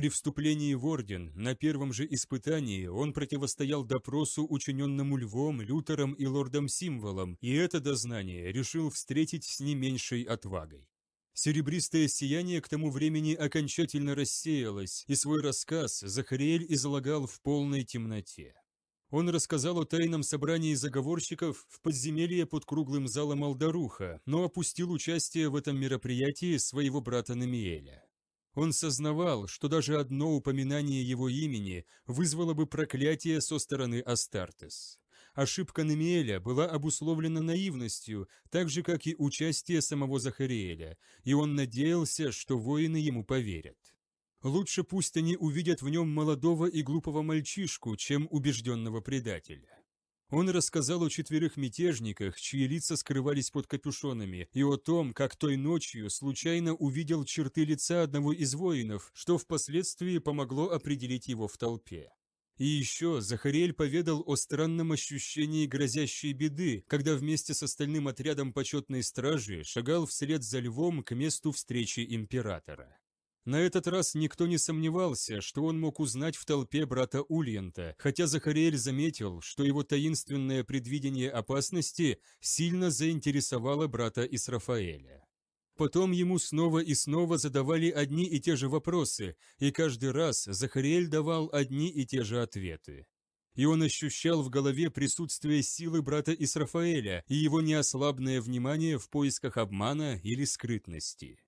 S1: При вступлении в орден, на первом же испытании, он противостоял допросу, учиненному Львом, Лютером и Лордом Символом, и это дознание решил встретить с не меньшей отвагой. Серебристое сияние к тому времени окончательно рассеялось, и свой рассказ Захариэль излагал в полной темноте. Он рассказал о тайном собрании заговорщиков в подземелье под круглым залом Алдаруха, но опустил участие в этом мероприятии своего брата Намиэля. Он сознавал, что даже одно упоминание его имени вызвало бы проклятие со стороны Астартес. Ошибка Немиэля была обусловлена наивностью, так же, как и участие самого Захариэля, и он надеялся, что воины ему поверят. Лучше пусть они увидят в нем молодого и глупого мальчишку, чем убежденного предателя. Он рассказал о четверых мятежниках, чьи лица скрывались под капюшонами, и о том, как той ночью случайно увидел черты лица одного из воинов, что впоследствии помогло определить его в толпе. И еще Захарель поведал о странном ощущении грозящей беды, когда вместе с остальным отрядом почетной стражи шагал вслед за львом к месту встречи императора. На этот раз никто не сомневался, что он мог узнать в толпе брата Ульента, хотя Захариэль заметил, что его таинственное предвидение опасности сильно заинтересовало брата Исрафаэля. Потом ему снова и снова задавали одни и те же вопросы, и каждый раз Захариэль давал одни и те же ответы. И он ощущал в голове присутствие силы брата Исрафаэля и его неослабное внимание в поисках обмана или скрытности.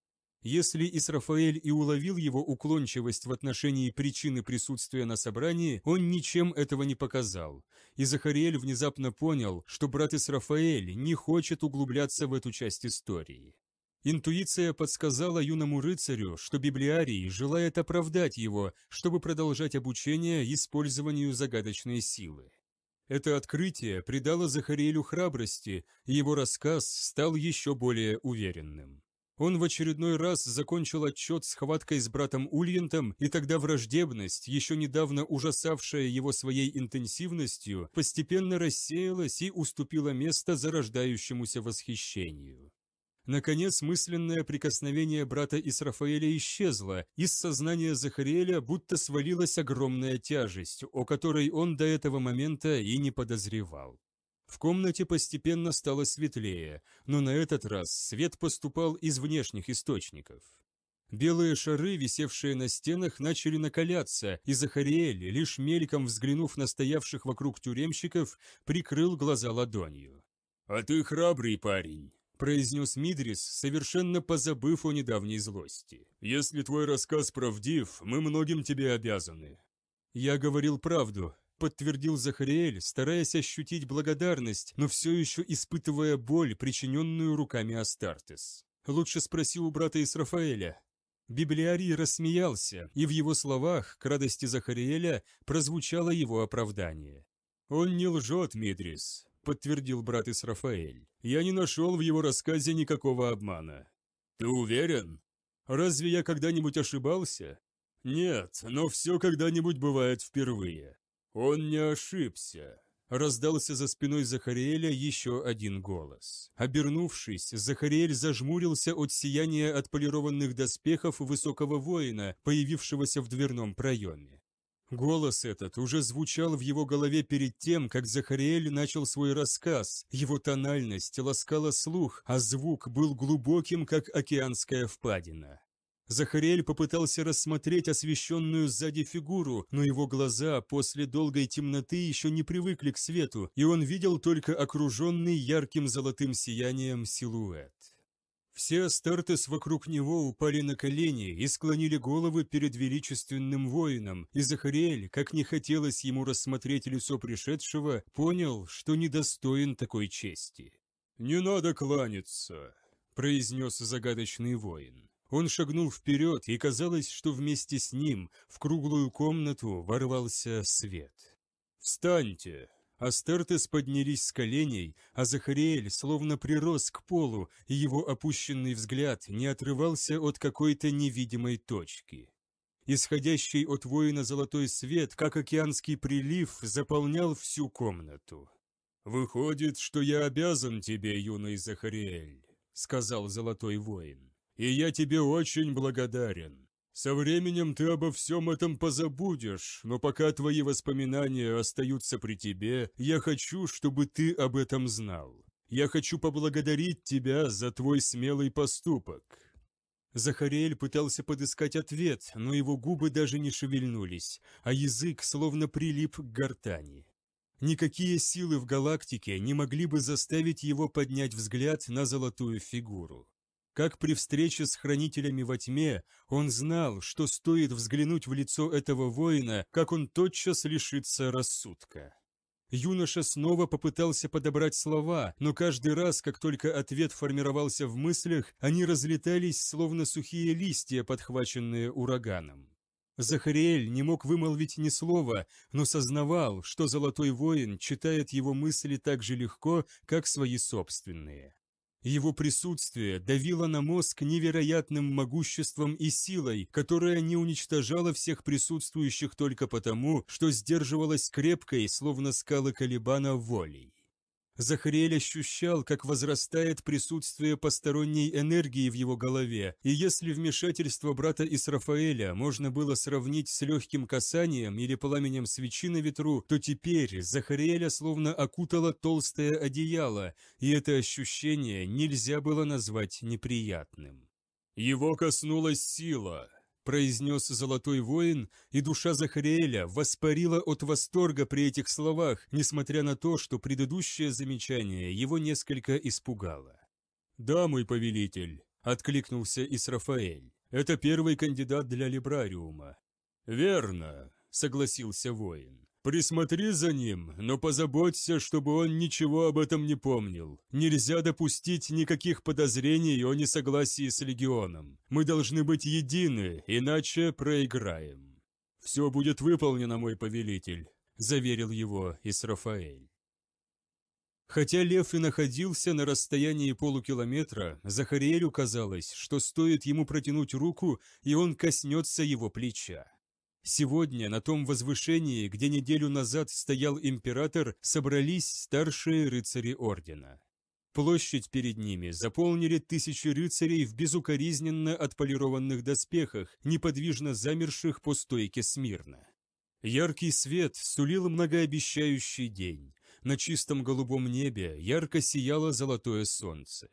S1: Если Исрафаэль и уловил его уклончивость в отношении причины присутствия на собрании, он ничем этого не показал. И Захариэль внезапно понял, что брат Исрафаэль не хочет углубляться в эту часть истории. Интуиция подсказала юному рыцарю, что библиарий желает оправдать его, чтобы продолжать обучение использованию загадочной силы. Это открытие придало Захариэлю храбрости, и его рассказ стал еще более уверенным. Он в очередной раз закончил отчет схваткой с братом Ульентом, и тогда враждебность, еще недавно ужасавшая его своей интенсивностью, постепенно рассеялась и уступила место зарождающемуся восхищению. Наконец, мысленное прикосновение брата Исрафаэля исчезло, из сознания Захариэля будто свалилась огромная тяжесть, о которой он до этого момента и не подозревал. В комнате постепенно стало светлее, но на этот раз свет поступал из внешних источников. Белые шары, висевшие на стенах, начали накаляться, и Захариэль, лишь мельком взглянув на стоявших вокруг тюремщиков, прикрыл глаза ладонью. «А ты храбрый парень», – произнес Мидрис, совершенно позабыв о недавней злости. «Если твой рассказ правдив, мы многим тебе обязаны». «Я говорил правду», подтвердил Захариэль, стараясь ощутить благодарность, но все еще испытывая боль, причиненную руками Астартес. Лучше спроси у брата из Рафаэля. Библиарий рассмеялся, и в его словах, к радости Захариэля, прозвучало его оправдание. «Он не лжет, Мидрис», — подтвердил брат из Исрафаэль. «Я не нашел в его рассказе никакого обмана». «Ты уверен? Разве я когда-нибудь ошибался?» «Нет, но все когда-нибудь бывает впервые. «Он не ошибся!» Раздался за спиной Захариэля еще один голос. Обернувшись, Захариэль зажмурился от сияния отполированных доспехов высокого воина, появившегося в дверном проеме. Голос этот уже звучал в его голове перед тем, как Захариэль начал свой рассказ. Его тональность ласкала слух, а звук был глубоким, как океанская впадина. Захарель попытался рассмотреть освещенную сзади фигуру, но его глаза после долгой темноты еще не привыкли к свету, и он видел только окруженный ярким золотым сиянием силуэт. Все Астартес вокруг него упали на колени и склонили головы перед величественным воином, и Захариэль, как не хотелось ему рассмотреть лицо пришедшего, понял, что недостоин такой чести. «Не надо кланяться», — произнес загадочный воин. Он шагнул вперед, и казалось, что вместе с ним в круглую комнату ворвался свет. «Встаньте!» Астартес поднялись с коленей, а Захариэль словно прирос к полу, и его опущенный взгляд не отрывался от какой-то невидимой точки. Исходящий от воина золотой свет, как океанский прилив, заполнял всю комнату. «Выходит, что я обязан тебе, юный Захариэль», — сказал золотой воин и я тебе очень благодарен. Со временем ты обо всем этом позабудешь, но пока твои воспоминания остаются при тебе, я хочу, чтобы ты об этом знал. Я хочу поблагодарить тебя за твой смелый поступок». Захариэль пытался подыскать ответ, но его губы даже не шевельнулись, а язык словно прилип к гортани. Никакие силы в галактике не могли бы заставить его поднять взгляд на золотую фигуру. Как при встрече с хранителями во тьме, он знал, что стоит взглянуть в лицо этого воина, как он тотчас лишится рассудка. Юноша снова попытался подобрать слова, но каждый раз, как только ответ формировался в мыслях, они разлетались, словно сухие листья, подхваченные ураганом. Захариэль не мог вымолвить ни слова, но сознавал, что Золотой Воин читает его мысли так же легко, как свои собственные. Его присутствие давило на мозг невероятным могуществом и силой, которая не уничтожала всех присутствующих только потому, что сдерживалась крепкой, словно скалы Калибана, волей. Захариэль ощущал, как возрастает присутствие посторонней энергии в его голове, и если вмешательство брата из Рафаэля можно было сравнить с легким касанием или пламенем свечи на ветру, то теперь Захариэля словно окутало толстое одеяло, и это ощущение нельзя было назвать неприятным. Его коснулась сила, произнес золотой воин, и душа Захариэля воспарила от восторга при этих словах, несмотря на то, что предыдущее замечание его несколько испугало. «Да, мой повелитель», — откликнулся Исрафаэль, — «это первый кандидат для Либрариума». «Верно», — согласился воин. Присмотри за ним, но позаботься, чтобы он ничего об этом не помнил. Нельзя допустить никаких подозрений о несогласии с легионом. Мы должны быть едины, иначе проиграем. Все будет выполнено, мой повелитель, заверил его Исрафаэль. Хотя лев и находился на расстоянии полукилометра, Захариэлю казалось, что стоит ему протянуть руку, и он коснется его плеча. Сегодня на том возвышении, где неделю назад стоял император, собрались старшие рыцари ордена. Площадь перед ними заполнили тысячи рыцарей в безукоризненно отполированных доспехах, неподвижно замерших по стойке смирно. Яркий свет сулил многообещающий день. На чистом голубом небе ярко сияло золотое солнце.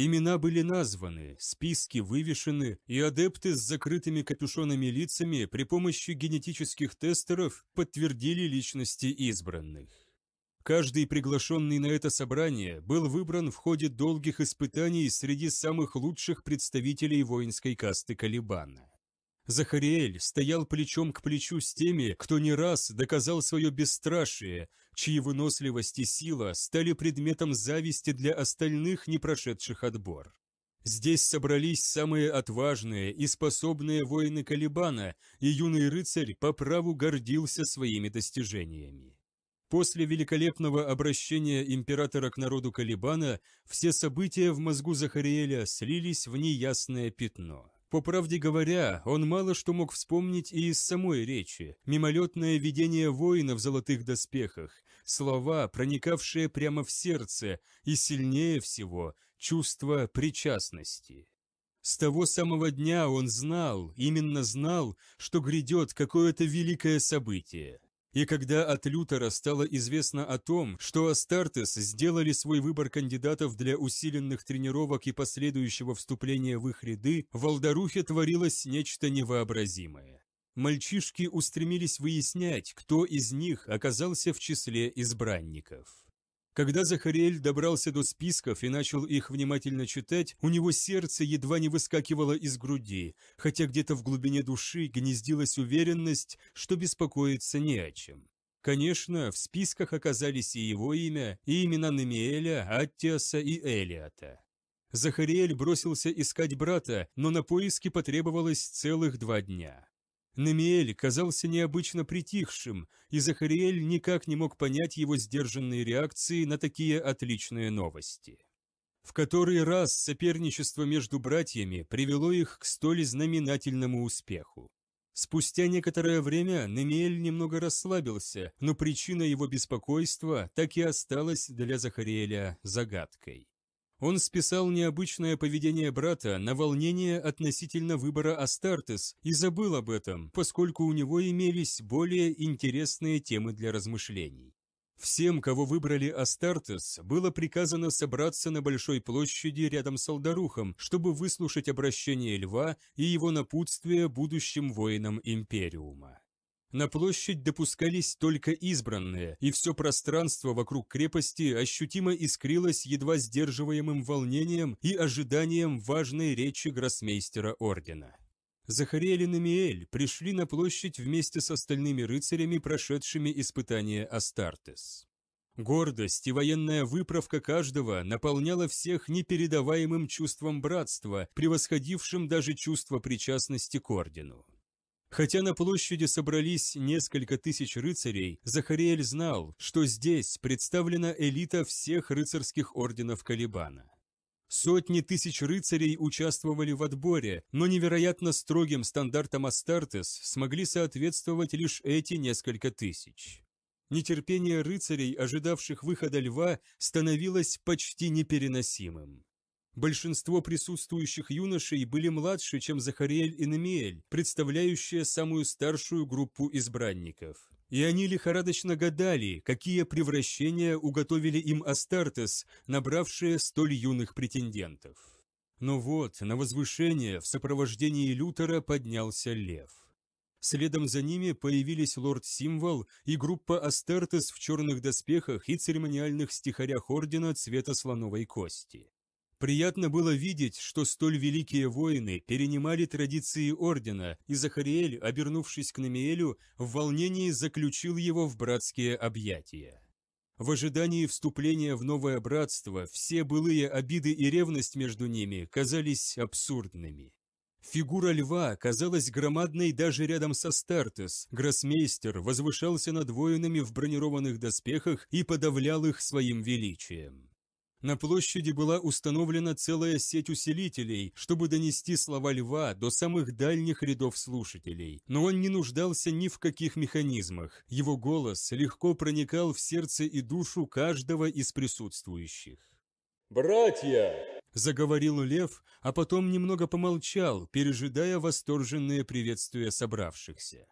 S1: Имена были названы, списки вывешены, и адепты с закрытыми капюшонами лицами при помощи генетических тестеров подтвердили личности избранных. Каждый приглашенный на это собрание был выбран в ходе долгих испытаний среди самых лучших представителей воинской касты Калибана. Захариэль стоял плечом к плечу с теми, кто не раз доказал свое бесстрашие, чьи выносливость и сила стали предметом зависти для остальных, не прошедших отбор. Здесь собрались самые отважные и способные воины Калибана, и юный рыцарь по праву гордился своими достижениями. После великолепного обращения императора к народу Калибана все события в мозгу Захариэля слились в неясное пятно. По правде говоря, он мало что мог вспомнить и из самой речи, мимолетное видение воина в золотых доспехах, слова, проникавшие прямо в сердце и сильнее всего чувство причастности. С того самого дня он знал, именно знал, что грядет какое-то великое событие. И когда от Лютера стало известно о том, что Астартес сделали свой выбор кандидатов для усиленных тренировок и последующего вступления в их ряды, в Алдарухе творилось нечто невообразимое мальчишки устремились выяснять, кто из них оказался в числе избранников. Когда Захариэль добрался до списков и начал их внимательно читать, у него сердце едва не выскакивало из груди, хотя где-то в глубине души гнездилась уверенность, что беспокоиться не о чем. Конечно, в списках оказались и его имя, и имена Немиэля, Аттиаса и Элиата. Захариэль бросился искать брата, но на поиски потребовалось целых два дня. Немиэль казался необычно притихшим, и Захариэль никак не мог понять его сдержанные реакции на такие отличные новости. В который раз соперничество между братьями привело их к столь знаменательному успеху. Спустя некоторое время Немиэль немного расслабился, но причина его беспокойства так и осталась для Захариэля загадкой. Он списал необычное поведение брата на волнение относительно выбора Астартес и забыл об этом, поскольку у него имелись более интересные темы для размышлений. Всем, кого выбрали Астартес, было приказано собраться на большой площади рядом с Алдарухом, чтобы выслушать обращение льва и его напутствие будущим воинам Империума. На площадь допускались только избранные, и все пространство вокруг крепости ощутимо искрилось едва сдерживаемым волнением и ожиданием важной речи гроссмейстера ордена. Захариэль и Намиэль пришли на площадь вместе с остальными рыцарями, прошедшими испытание Астартес. Гордость и военная выправка каждого наполняла всех непередаваемым чувством братства, превосходившим даже чувство причастности к ордену. Хотя на площади собрались несколько тысяч рыцарей, Захариэль знал, что здесь представлена элита всех рыцарских орденов Калибана. Сотни тысяч рыцарей участвовали в отборе, но невероятно строгим стандартам Астартес смогли соответствовать лишь эти несколько тысяч. Нетерпение рыцарей, ожидавших выхода льва, становилось почти непереносимым. Большинство присутствующих юношей были младше, чем Захариэль и Немиэль, представляющие самую старшую группу избранников. И они лихорадочно гадали, какие превращения уготовили им Астартес, набравшие столь юных претендентов. Но вот, на возвышение в сопровождении Лютера поднялся лев. Следом за ними появились лорд Символ и группа Астартес в черных доспехах и церемониальных стихарях ордена цвета слоновой кости. Приятно было видеть, что столь великие воины перенимали традиции ордена, и Захариэль, обернувшись к Намиэлю, в волнении заключил его в братские объятия. В ожидании вступления в новое братство все былые обиды и ревность между ними казались абсурдными. Фигура льва казалась громадной даже рядом со Стартес, гроссмейстер возвышался над воинами в бронированных доспехах и подавлял их своим величием. На площади была установлена целая сеть усилителей, чтобы донести слова льва до самых дальних рядов слушателей. Но он не нуждался ни в каких механизмах. Его голос легко проникал в сердце и душу каждого из присутствующих. «Братья!» – заговорил лев, а потом немного помолчал, пережидая восторженные приветствия собравшихся.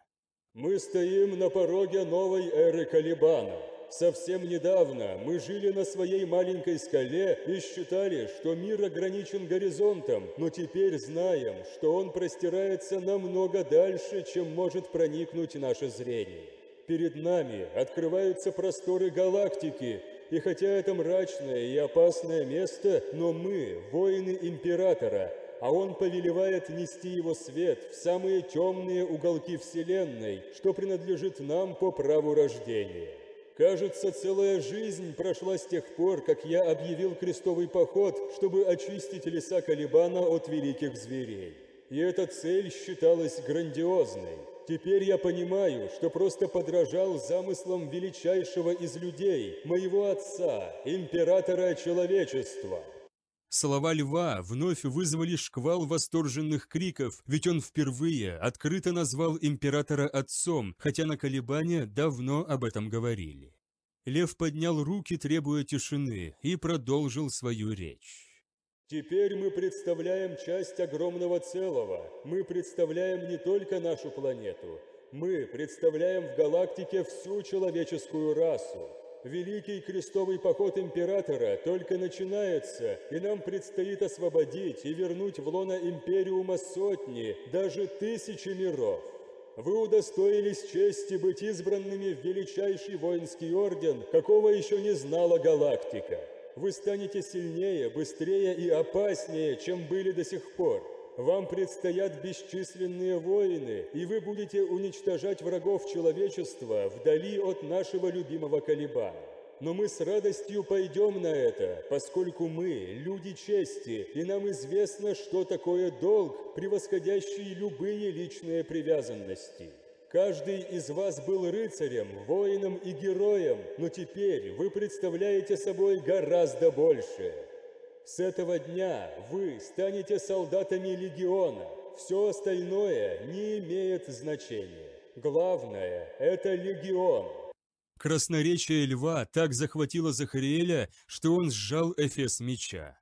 S1: «Мы стоим на пороге новой эры Калибана». Совсем недавно мы жили на своей маленькой скале и считали, что мир ограничен горизонтом, но теперь знаем, что он простирается намного дальше, чем может проникнуть наше зрение. Перед нами открываются просторы галактики, и хотя это мрачное и опасное место, но мы – воины Императора, а он повелевает нести его свет в самые темные уголки Вселенной, что принадлежит нам по праву рождения. Кажется, целая жизнь прошла с тех пор, как я объявил крестовый поход, чтобы очистить леса Калибана от великих зверей. И эта цель считалась грандиозной. Теперь я понимаю, что просто подражал замыслам величайшего из людей, моего отца, императора человечества. Слова льва вновь вызвали шквал восторженных криков, ведь он впервые открыто назвал императора отцом, хотя на колебания давно об этом говорили. Лев поднял руки, требуя тишины, и продолжил свою речь. «Теперь мы представляем часть огромного целого. Мы представляем не только нашу планету. Мы представляем в галактике всю человеческую расу. Великий крестовый поход императора только начинается, и нам предстоит освободить и вернуть в лоно Империума сотни, даже тысячи миров. Вы удостоились чести быть избранными в величайший воинский орден, какого еще не знала галактика. Вы станете сильнее, быстрее и опаснее, чем были до сих пор. Вам предстоят бесчисленные войны, и вы будете уничтожать врагов человечества вдали от нашего любимого Калибана. Но мы с радостью пойдем на это, поскольку мы – люди чести, и нам известно, что такое долг, превосходящий любые личные привязанности. Каждый из вас был рыцарем, воином и героем, но теперь вы представляете собой гораздо большее. С этого дня вы станете солдатами легиона. Все остальное не имеет значения.
S2: Главное – это легион.
S1: Красноречие льва так захватило Захариэля, что он сжал эфес меча.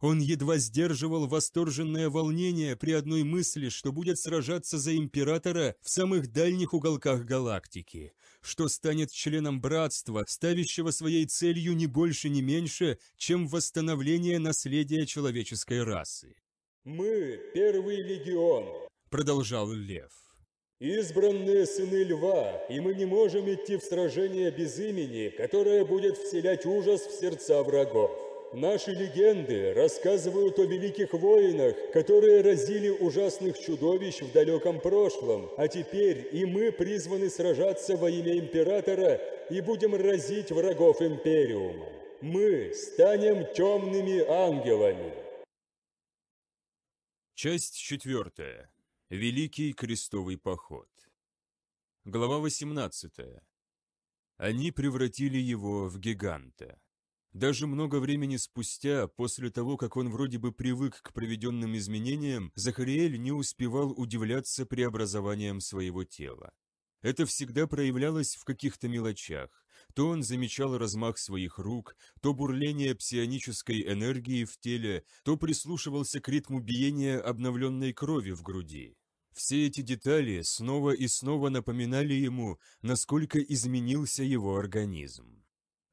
S1: Он едва сдерживал восторженное волнение при одной мысли, что будет сражаться за императора в самых дальних уголках галактики, что станет членом братства, ставящего своей целью не больше, не меньше, чем восстановление наследия человеческой расы. «Мы – первый легион», – продолжал Лев. «Избранные сыны льва, и мы не можем идти в сражение без имени, которое будет вселять ужас в сердца врагов. Наши легенды рассказывают о великих воинах, которые разили ужасных чудовищ в далеком прошлом, а теперь и мы призваны сражаться во имя Императора и будем разить врагов Империума. Мы станем темными ангелами. Часть четвертая. Великий крестовый поход. Глава 18. Они превратили его в гиганта. Даже много времени спустя, после того, как он вроде бы привык к проведенным изменениям, Захариэль не успевал удивляться преобразованиям своего тела. Это всегда проявлялось в каких-то мелочах. То он замечал размах своих рук, то бурление псионической энергии в теле, то прислушивался к ритму биения обновленной крови в груди. Все эти детали снова и снова напоминали ему, насколько изменился его организм.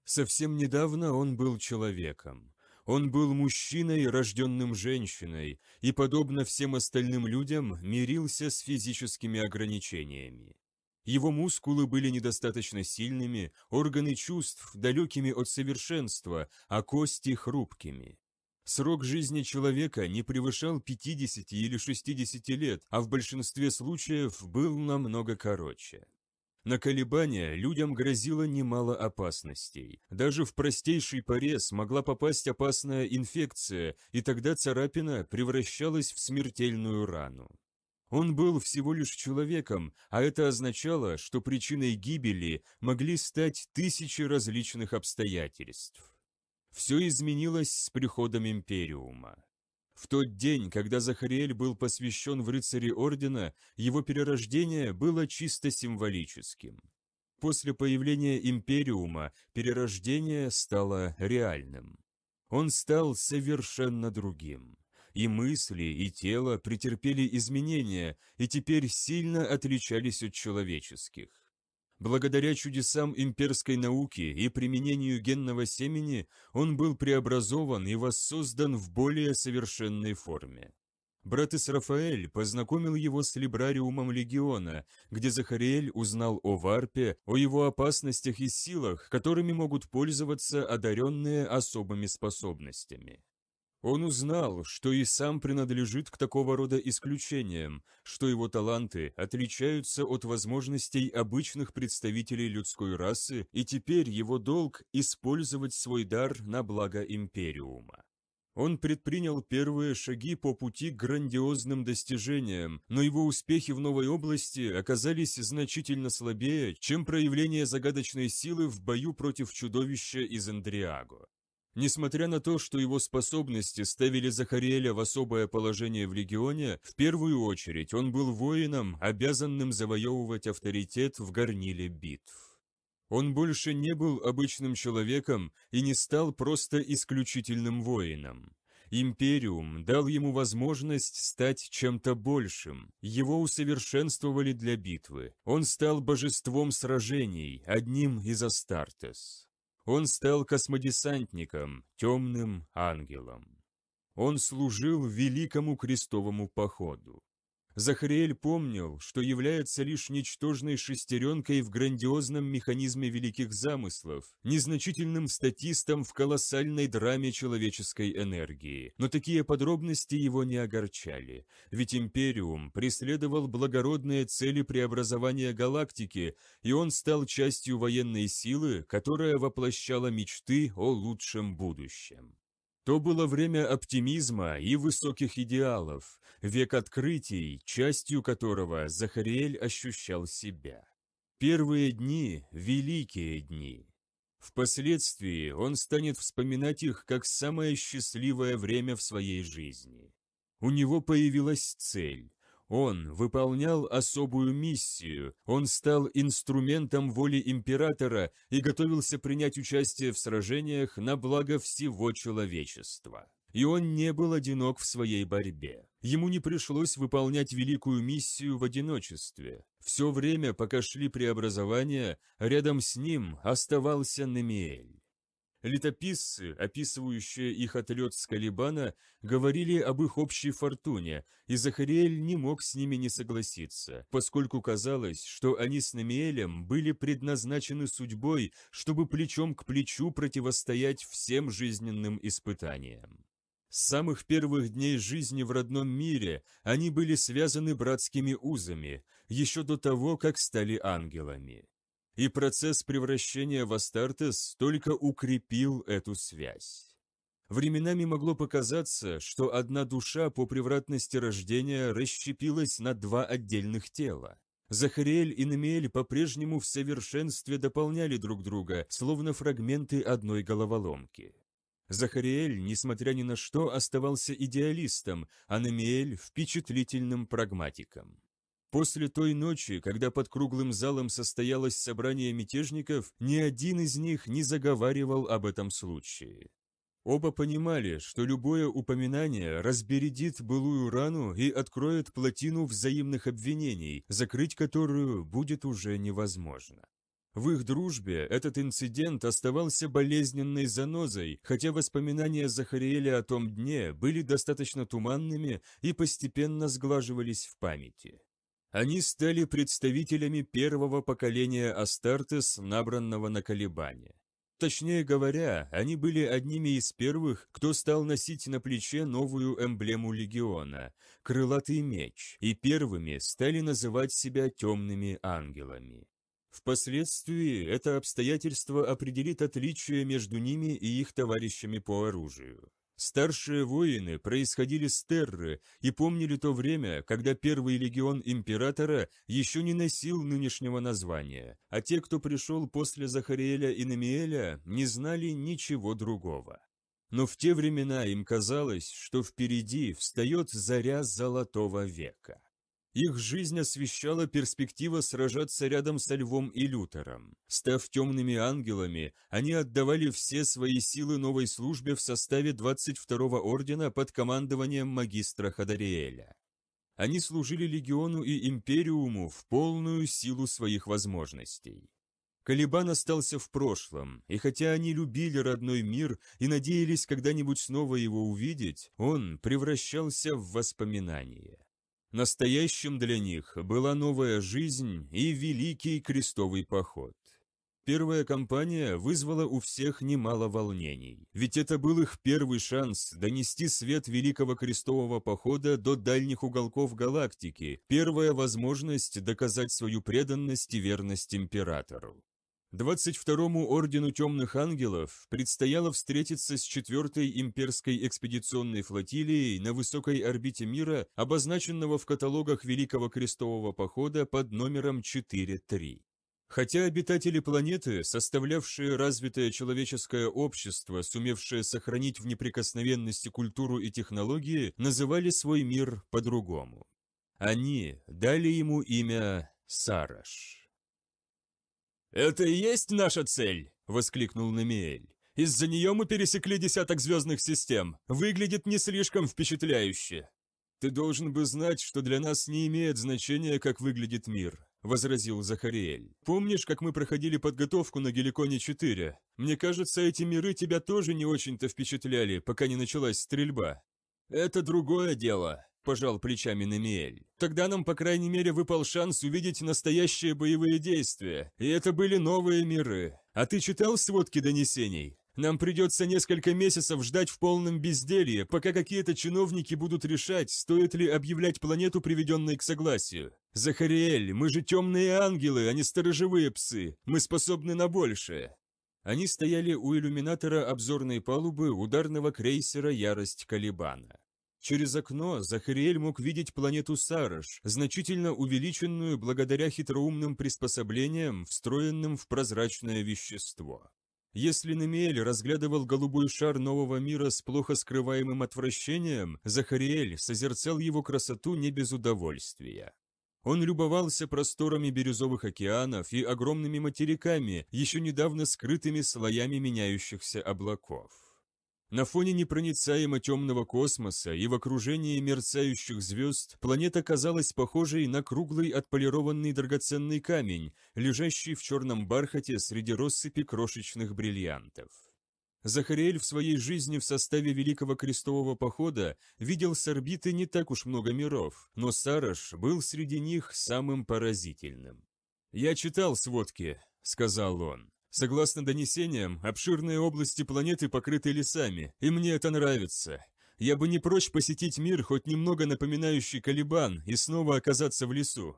S1: Совсем недавно он был человеком. Он был мужчиной, рожденным женщиной, и, подобно всем остальным людям, мирился с физическими ограничениями. Его мускулы были недостаточно сильными, органы чувств далекими от совершенства, а кости хрупкими. Срок жизни человека не превышал 50 или 60 лет, а в большинстве случаев был намного короче. На колебания людям грозило немало опасностей. Даже в простейший порез могла попасть опасная инфекция, и тогда царапина превращалась в смертельную рану. Он был всего лишь человеком, а это означало, что причиной гибели могли стать тысячи различных обстоятельств. Все изменилось с приходом Империума. В тот день, когда Захариэль был посвящен в рыцари ордена, его перерождение было чисто символическим. После появления Империума перерождение стало реальным. Он стал совершенно другим. И мысли, и тело претерпели изменения, и теперь сильно отличались от человеческих. Благодаря чудесам имперской науки и применению генного семени он был преобразован и воссоздан в более совершенной форме. Братес Рафаэль познакомил его с Либрариумом Легиона, где Захариэль узнал о Варпе, о его опасностях и силах, которыми могут пользоваться одаренные особыми способностями. Он узнал, что и сам принадлежит к такого рода исключениям, что его таланты отличаются от возможностей обычных представителей людской расы, и теперь его долг – использовать свой дар на благо Империума. Он предпринял первые шаги по пути к грандиозным достижениям, но его успехи в новой области оказались значительно слабее, чем проявление загадочной силы в бою против чудовища из Андриаго. Несмотря на то, что его способности ставили Захариэля в особое положение в легионе, в первую очередь он был воином, обязанным завоевывать авторитет в горниле битв. Он больше не был обычным человеком и не стал просто исключительным воином. Империум дал ему возможность стать чем-то большим. Его усовершенствовали для битвы. Он стал божеством сражений, одним из Астартес. Он стал космодесантником, темным ангелом. Он служил великому крестовому походу. Захариэль помнил, что является лишь ничтожной шестеренкой в грандиозном механизме великих замыслов, незначительным статистом в колоссальной драме человеческой энергии. Но такие подробности его не огорчали, ведь Империум преследовал благородные цели преобразования галактики, и он стал частью военной силы, которая воплощала мечты о лучшем будущем. То было время оптимизма и высоких идеалов, век открытий, частью которого Захариэль ощущал себя. Первые дни – великие дни. Впоследствии он станет вспоминать их как самое счастливое время в своей жизни. У него появилась цель, он выполнял особую миссию, он стал инструментом воли императора и готовился принять участие в сражениях на благо всего человечества. И он не был одинок в своей борьбе. Ему не пришлось выполнять великую миссию в одиночестве. Все время, пока шли преобразования, рядом с ним оставался Немиэль. Летописцы, описывающие их отлет с Калибана, говорили об их общей фортуне, и Захариэль не мог с ними не согласиться, поскольку казалось, что они с Намиэлем были предназначены судьбой, чтобы плечом к плечу противостоять всем жизненным испытаниям. С самых первых дней жизни в родном мире они были связаны братскими узами, еще до того, как стали ангелами и процесс превращения в Астартес только укрепил эту связь. Временами могло показаться, что одна душа по превратности рождения расщепилась на два отдельных тела. Захариэль и Немиэль по-прежнему в совершенстве дополняли друг друга, словно фрагменты одной головоломки. Захариэль, несмотря ни на что, оставался идеалистом, а Немиэль – впечатлительным прагматиком. После той ночи, когда под круглым залом состоялось собрание мятежников, ни один из них не заговаривал об этом случае. Оба понимали, что любое упоминание разбередит былую рану и откроет плотину взаимных обвинений, закрыть которую будет уже невозможно. В их дружбе этот инцидент оставался болезненной занозой, хотя воспоминания Захариэля о том дне были достаточно туманными и постепенно сглаживались в памяти. Они стали представителями первого поколения Астартес, набранного на колебания. Точнее говоря, они были одними из первых, кто стал носить на плече новую эмблему легиона – крылатый меч, и первыми стали называть себя темными ангелами. Впоследствии это обстоятельство определит отличие между ними и их товарищами по оружию. Старшие воины происходили с Терры и помнили то время, когда первый легион императора еще не носил нынешнего названия, а те, кто пришел после Захариэля и Намиэля, не знали ничего другого. Но в те времена им казалось, что впереди встает заря Золотого века. Их жизнь освещала перспектива сражаться рядом со Львом и Лютером. Став темными ангелами, они отдавали все свои силы новой службе в составе 22-го ордена под командованием магистра Хадариэля. Они служили легиону и империуму в полную силу своих возможностей. Калибан остался в прошлом, и хотя они любили родной мир и надеялись когда-нибудь снова его увидеть, он превращался в воспоминание. Настоящим для них была новая жизнь и Великий Крестовый Поход. Первая кампания вызвала у всех немало волнений, ведь это был их первый шанс донести свет Великого Крестового Похода до дальних уголков галактики, первая возможность доказать свою преданность и верность императору. 22-му Ордену Темных Ангелов предстояло встретиться с 4-й имперской экспедиционной флотилией на высокой орбите мира, обозначенного в каталогах Великого Крестового Похода под номером 4-3. Хотя обитатели планеты, составлявшие развитое человеческое общество, сумевшее сохранить в неприкосновенности культуру и технологии, называли свой мир по-другому. Они дали ему имя Сараш. «Это и есть наша цель!» – воскликнул Намиэль. «Из-за нее мы пересекли десяток звездных систем. Выглядит не слишком впечатляюще». «Ты должен бы знать, что для нас не имеет значения, как выглядит мир», – возразил Захариэль. «Помнишь, как мы проходили подготовку на Геликоне-4? Мне кажется, эти миры тебя тоже не очень-то впечатляли, пока не началась стрельба». «Это другое дело», пожал плечами Немиэль. «Тогда нам, по крайней мере, выпал шанс увидеть настоящие боевые действия, и это были новые миры. А ты читал сводки донесений? Нам придется несколько месяцев ждать в полном безделье, пока какие-то чиновники будут решать, стоит ли объявлять планету, приведенной к согласию. Захариэль, мы же темные ангелы, а не сторожевые псы. Мы способны на большее». Они стояли у иллюминатора обзорной палубы ударного крейсера «Ярость Калибана». Через окно Захариэль мог видеть планету Сараш, значительно увеличенную благодаря хитроумным приспособлениям, встроенным в прозрачное вещество. Если Немиэль разглядывал голубой шар нового мира с плохо скрываемым отвращением, Захариэль созерцал его красоту не без удовольствия. Он любовался просторами бирюзовых океанов и огромными материками, еще недавно скрытыми слоями меняющихся облаков. На фоне непроницаемо темного космоса и в окружении мерцающих звезд планета казалась похожей на круглый отполированный драгоценный камень, лежащий в черном бархате среди россыпи крошечных бриллиантов. Захариэль в своей жизни в составе Великого Крестового Похода видел с орбиты не так уж много миров, но Сараш был среди них самым поразительным. «Я читал сводки», — сказал он. Согласно донесениям, обширные области планеты покрыты лесами, и мне это нравится. Я бы не прочь посетить мир, хоть немного напоминающий Калибан, и снова оказаться в лесу.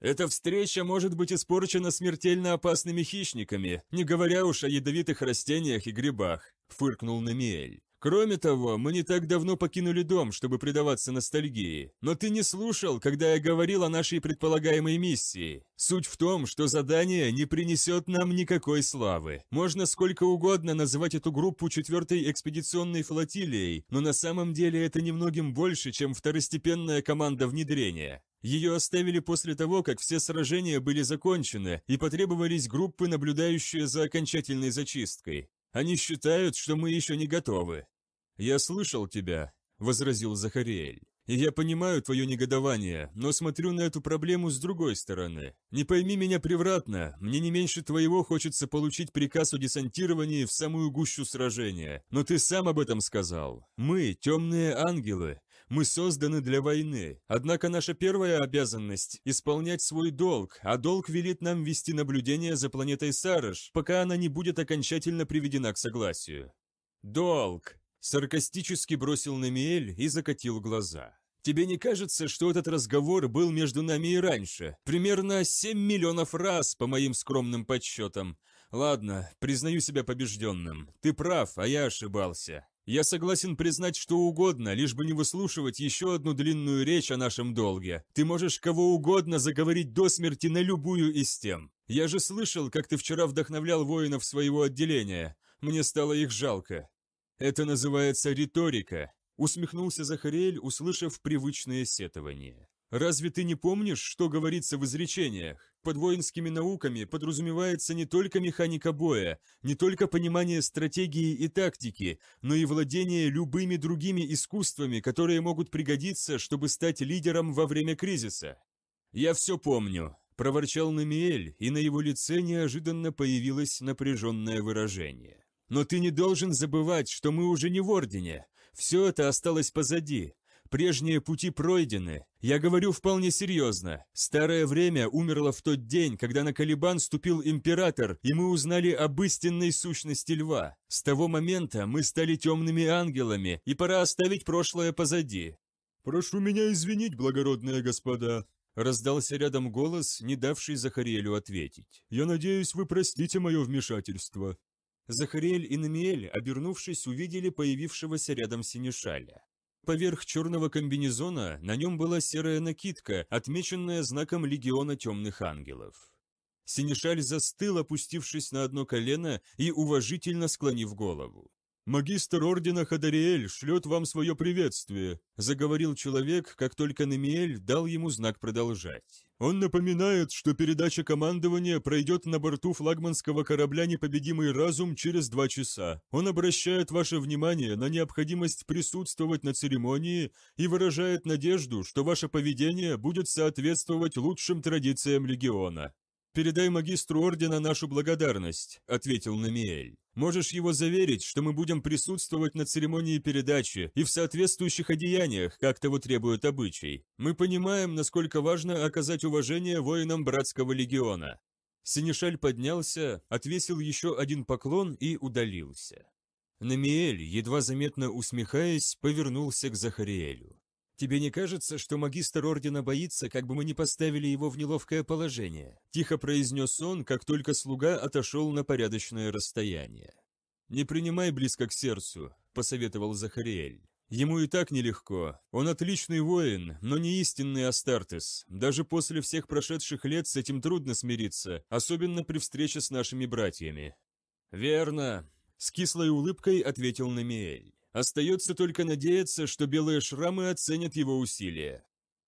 S1: Эта встреча может быть испорчена смертельно опасными хищниками, не говоря уж о ядовитых растениях и грибах», – фыркнул Намиэль. Кроме того, мы не так давно покинули дом, чтобы предаваться ностальгии. Но ты не слушал, когда я говорил о нашей предполагаемой миссии. Суть в том, что задание не принесет нам никакой славы. Можно сколько угодно называть эту группу четвертой экспедиционной флотилией, но на самом деле это немногим больше, чем второстепенная команда внедрения. Ее оставили после того, как все сражения были закончены и потребовались группы, наблюдающие за окончательной зачисткой. Они считают, что мы еще не готовы». «Я слышал тебя», – возразил Захариэль. «И я понимаю твое негодование, но смотрю на эту проблему с другой стороны. Не пойми меня превратно, мне не меньше твоего хочется получить приказ о десантировании в самую гущу сражения. Но ты сам об этом сказал. Мы – темные ангелы, мы созданы для войны. Однако наша первая обязанность – исполнять свой долг, а долг велит нам вести наблюдение за планетой Сарыш, пока она не будет окончательно приведена к согласию. «Долг!» – саркастически бросил Намиэль и закатил глаза. Тебе не кажется, что этот разговор был между нами и раньше? Примерно 7 миллионов раз, по моим скромным подсчетам. Ладно, признаю себя побежденным. Ты прав, а я ошибался. Я согласен признать что угодно, лишь бы не выслушивать еще одну длинную речь о нашем долге. Ты можешь кого угодно заговорить до смерти на любую из тем. Я же слышал, как ты вчера вдохновлял воинов своего отделения. Мне стало их жалко. Это называется риторика», — усмехнулся Захариэль, услышав привычное сетование. Разве ты не помнишь, что говорится в изречениях? Под воинскими науками подразумевается не только механика боя, не только понимание стратегии и тактики, но и владение любыми другими искусствами, которые могут пригодиться, чтобы стать лидером во время кризиса. Я все помню, проворчал Намиэль, и на его лице неожиданно появилось напряженное выражение. Но ты не должен забывать, что мы уже не в Ордене. Все это осталось позади. Прежние пути пройдены. Я говорю вполне серьезно. Старое время умерло в тот день, когда на Калибан ступил император, и мы узнали об истинной сущности льва. С того момента мы стали темными ангелами, и пора оставить прошлое позади. «Прошу меня извинить, благородные господа», Раздался рядом голос, не давший Захариэлю ответить. «Я надеюсь, вы простите мое вмешательство». Захариэль и Намиэль, обернувшись, увидели появившегося рядом Синишаля. Поверх черного комбинезона на нем была серая накидка, отмеченная знаком легиона темных ангелов. Синишаль застыл, опустившись на одно колено и уважительно склонив голову. «Магистр ордена Хадариэль шлет вам свое приветствие», заговорил человек, как только Немиэль дал ему знак продолжать. «Он напоминает, что передача командования пройдет на борту флагманского корабля «Непобедимый разум» через два часа. Он обращает ваше внимание на необходимость присутствовать на церемонии и выражает надежду, что ваше поведение будет соответствовать лучшим традициям легиона». «Передай магистру ордена нашу благодарность», ответил Немиэль. Можешь его заверить, что мы будем присутствовать на церемонии передачи и в соответствующих одеяниях, как того требует обычай. Мы понимаем, насколько важно оказать уважение воинам Братского легиона». Синишаль поднялся, отвесил еще один поклон и удалился. Намиэль, едва заметно усмехаясь, повернулся к Захариэлю. Тебе не кажется, что магистр ордена боится, как бы мы не поставили его в неловкое положение?» Тихо произнес он, как только слуга отошел на порядочное расстояние. «Не принимай близко к сердцу», — посоветовал Захариэль. «Ему и так нелегко. Он отличный воин, но не истинный Астартес. Даже после всех прошедших лет с этим трудно смириться, особенно при встрече с нашими братьями». «Верно», — с кислой улыбкой ответил Намиэль. Остается только надеяться, что белые шрамы оценят его усилия.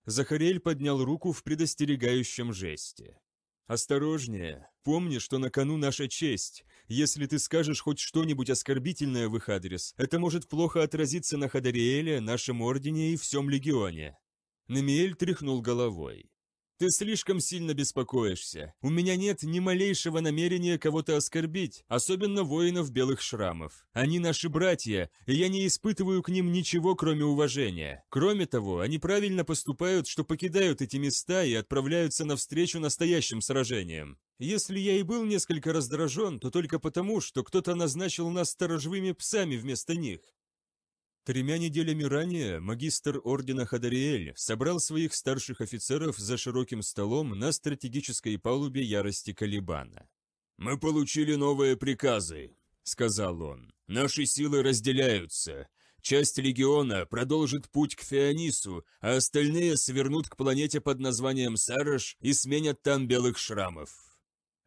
S1: Захарель поднял руку в предостерегающем жесте. «Осторожнее. Помни, что на кону наша честь. Если ты скажешь хоть что-нибудь оскорбительное в их адрес, это может плохо отразиться на Хадариэле, нашем ордене и всем легионе». Намиэль тряхнул головой. Ты слишком сильно беспокоишься. У меня нет ни малейшего намерения кого-то оскорбить, особенно воинов белых шрамов. Они наши братья, и я не испытываю к ним ничего, кроме уважения. Кроме того, они правильно поступают, что покидают эти места и отправляются навстречу настоящим сражениям. Если я и был несколько раздражен, то только потому, что кто-то назначил нас сторожевыми псами вместо них. Тремя неделями ранее магистр ордена Хадариэль собрал своих старших офицеров за широким столом на стратегической палубе ярости Калибана. «Мы получили новые приказы», — сказал он. «Наши силы разделяются. Часть легиона продолжит путь к Феонису, а остальные свернут к планете под названием Сараш и сменят там белых шрамов».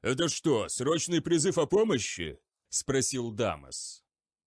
S1: «Это что, срочный призыв о помощи?» — спросил Дамас.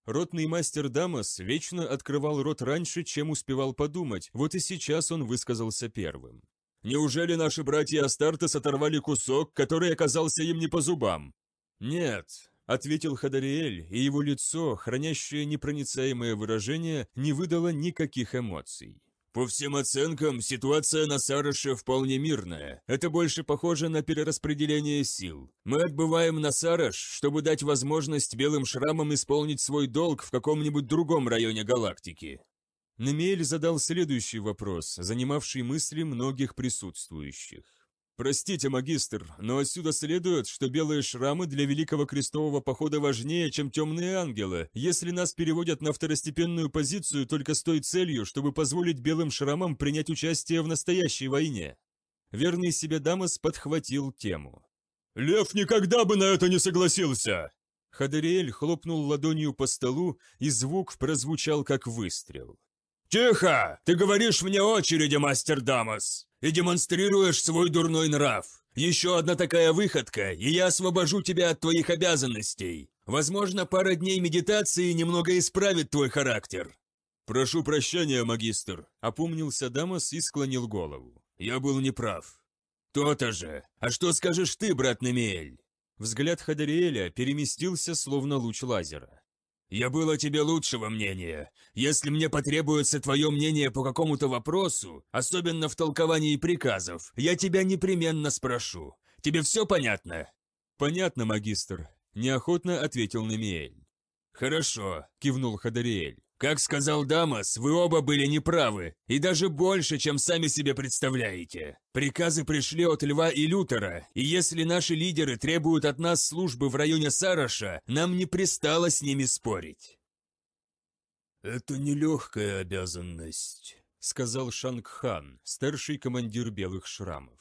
S1: Ротный мастер Дамас вечно открывал рот раньше, чем успевал подумать, вот и сейчас он высказался первым. «Неужели наши братья Астартес оторвали кусок, который оказался им не по зубам?» «Нет», — ответил Хадариэль, и его лицо, хранящее непроницаемое выражение, не выдало никаких эмоций. По всем оценкам, ситуация на Сараше вполне мирная. Это больше похоже на перераспределение сил. Мы отбываем на Сараш, чтобы дать возможность белым шрамам исполнить свой долг в каком-нибудь другом районе галактики. Немель задал следующий вопрос, занимавший мысли многих присутствующих. «Простите, магистр, но отсюда следует, что белые шрамы для Великого Крестового Похода важнее, чем темные ангелы, если нас переводят на второстепенную позицию только с той целью, чтобы позволить белым шрамам принять участие в настоящей войне». Верный себе Дамас подхватил тему. «Лев никогда бы на это не согласился!» Хадариэль хлопнул ладонью по столу, и звук прозвучал как выстрел. «Тихо! Ты говоришь мне очереди, мастер Дамас! и демонстрируешь свой дурной нрав. Еще одна такая выходка, и я освобожу тебя от твоих обязанностей. Возможно, пара дней медитации немного исправит твой характер». «Прошу прощения, магистр», — опомнился Дамас и склонил голову. «Я был неправ». «То-то же! А что скажешь ты, брат Немиэль?» Взгляд Хадариэля переместился, словно луч лазера. «Я был о тебе лучшего мнения. Если мне потребуется твое мнение по какому-то вопросу, особенно в толковании приказов, я тебя непременно спрошу. Тебе все понятно?» «Понятно, магистр», – неохотно ответил Немиэль. «Хорошо», – кивнул Хадариэль. Как сказал Дамас, вы оба были неправы, и даже больше, чем сами себе представляете. Приказы пришли от Льва и Лютера, и если наши лидеры требуют от нас службы в районе Сараша, нам не пристало с ними спорить. «Это нелегкая обязанность», — сказал Шангхан, старший командир Белых Шрамов.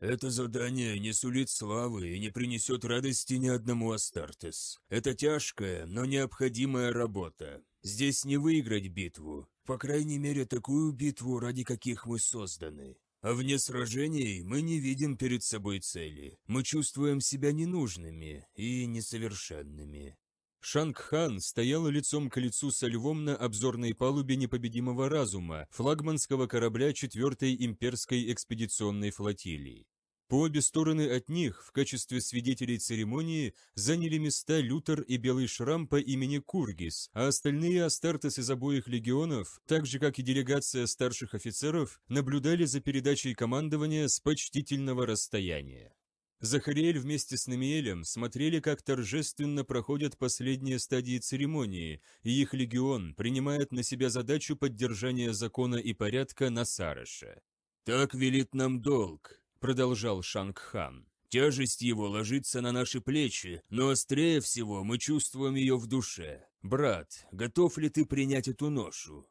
S1: «Это задание не сулит славы и не принесет радости ни одному Астартес. Это тяжкая, но необходимая работа. Здесь не выиграть битву, по крайней мере такую битву, ради каких мы созданы. А вне сражений мы не видим перед собой цели. Мы чувствуем себя ненужными и несовершенными. шанг стоял лицом к лицу со львом на обзорной палубе непобедимого разума, флагманского корабля 4-й имперской экспедиционной флотилии. По обе стороны от них в качестве свидетелей церемонии заняли места Лютер и Белый Шрам по имени Кургис, а остальные Астартес из обоих легионов, так же как и делегация старших офицеров, наблюдали за передачей командования с почтительного расстояния. Захариэль вместе с Намиэлем смотрели, как торжественно проходят последние стадии церемонии, и их легион принимает на себя задачу поддержания закона и порядка на Сараше. «Так велит нам долг», продолжал Шангхан. Тяжесть его ложится на наши плечи, но острее всего мы чувствуем ее в душе. Брат, готов ли ты принять эту ношу?»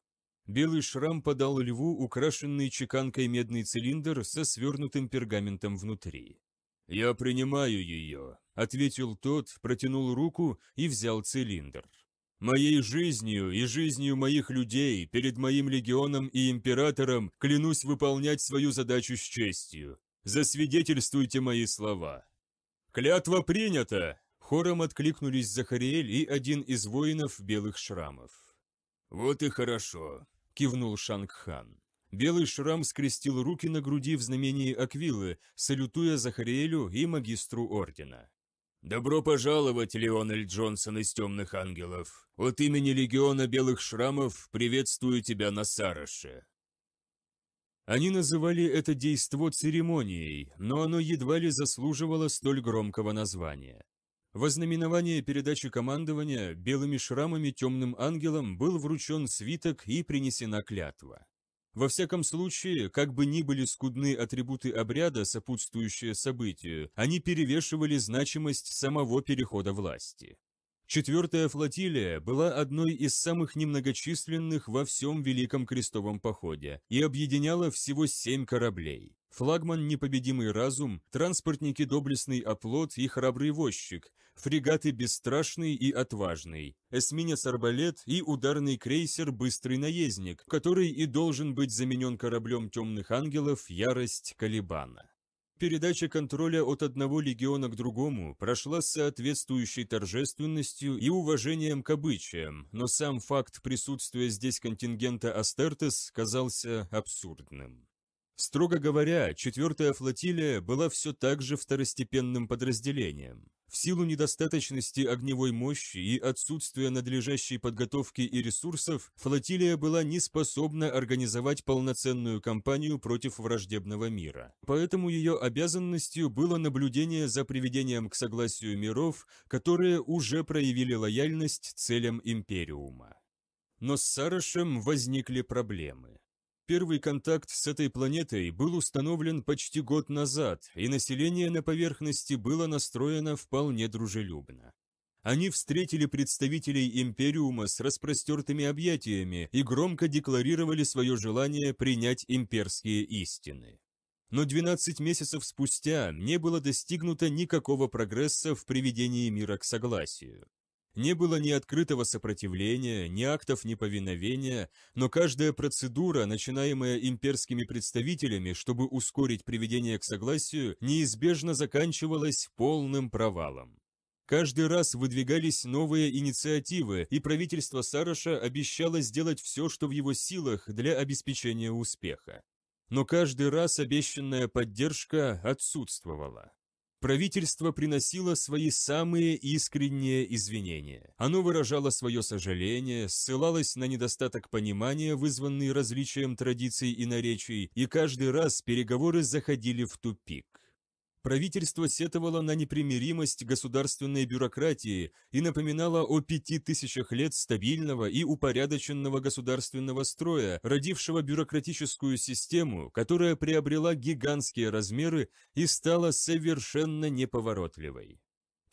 S1: Белый шрам подал льву украшенный чеканкой медный цилиндр со свернутым пергаментом внутри. «Я принимаю ее», — ответил тот, протянул руку и взял цилиндр. «Моей жизнью и жизнью моих людей перед моим легионом и императором клянусь выполнять свою задачу с честью засвидетельствуйте мои слова». «Клятва принята!» – хором откликнулись Захариэль и один из воинов белых шрамов. «Вот и хорошо», – кивнул Шангхан. Белый шрам скрестил руки на груди в знамении Аквилы, салютуя Захариэлю и магистру ордена. «Добро пожаловать, Леональд Джонсон из Темных Ангелов! От имени Легиона Белых Шрамов приветствую тебя на Сараше!» Они называли это действо церемонией, но оно едва ли заслуживало столь громкого названия. Вознаменование передачи командования белыми шрамами темным ангелом был вручен свиток и принесена клятва. Во всяком случае, как бы ни были скудны атрибуты обряда, сопутствующие событию, они перевешивали значимость самого перехода власти. Четвертая флотилия была одной из самых немногочисленных во всем Великом Крестовом Походе и объединяла всего семь кораблей. Флагман «Непобедимый разум», транспортники «Доблестный оплот» и «Храбрый возчик», фрегаты «Бесстрашный» и «Отважный», эсминец «Арбалет» и ударный крейсер «Быстрый наездник», который и должен быть заменен кораблем «Темных ангелов» «Ярость Калибана» передача контроля от одного легиона к другому прошла с соответствующей торжественностью и уважением к обычаям, но сам факт присутствия здесь контингента Астертес казался абсурдным. Строго говоря, четвертая флотилия была все так же второстепенным подразделением. В силу недостаточности огневой мощи и отсутствия надлежащей подготовки и ресурсов, флотилия была не способна организовать полноценную кампанию против враждебного мира. Поэтому ее обязанностью было наблюдение за приведением к согласию миров, которые уже проявили лояльность целям Империума. Но с Сарашем возникли проблемы. Первый контакт с этой планетой был установлен почти год назад, и население на поверхности было настроено вполне дружелюбно. Они встретили представителей Империума с распростертыми объятиями и громко декларировали свое желание принять имперские истины. Но 12 месяцев спустя не было достигнуто никакого прогресса в приведении мира к согласию. Не было ни открытого сопротивления, ни актов неповиновения, но каждая процедура, начинаемая имперскими представителями, чтобы ускорить приведение к согласию, неизбежно заканчивалась полным провалом. Каждый раз выдвигались новые инициативы, и правительство Сараша обещало сделать все, что в его силах для обеспечения успеха. Но каждый раз обещанная поддержка отсутствовала правительство приносило свои самые искренние извинения. Оно выражало свое сожаление, ссылалось на недостаток понимания, вызванный различием традиций и наречий, и каждый раз переговоры заходили в тупик. Правительство сетовало на непримиримость государственной бюрократии и напоминало о пяти тысячах лет стабильного и упорядоченного государственного строя, родившего бюрократическую систему, которая приобрела гигантские размеры и стала совершенно неповоротливой.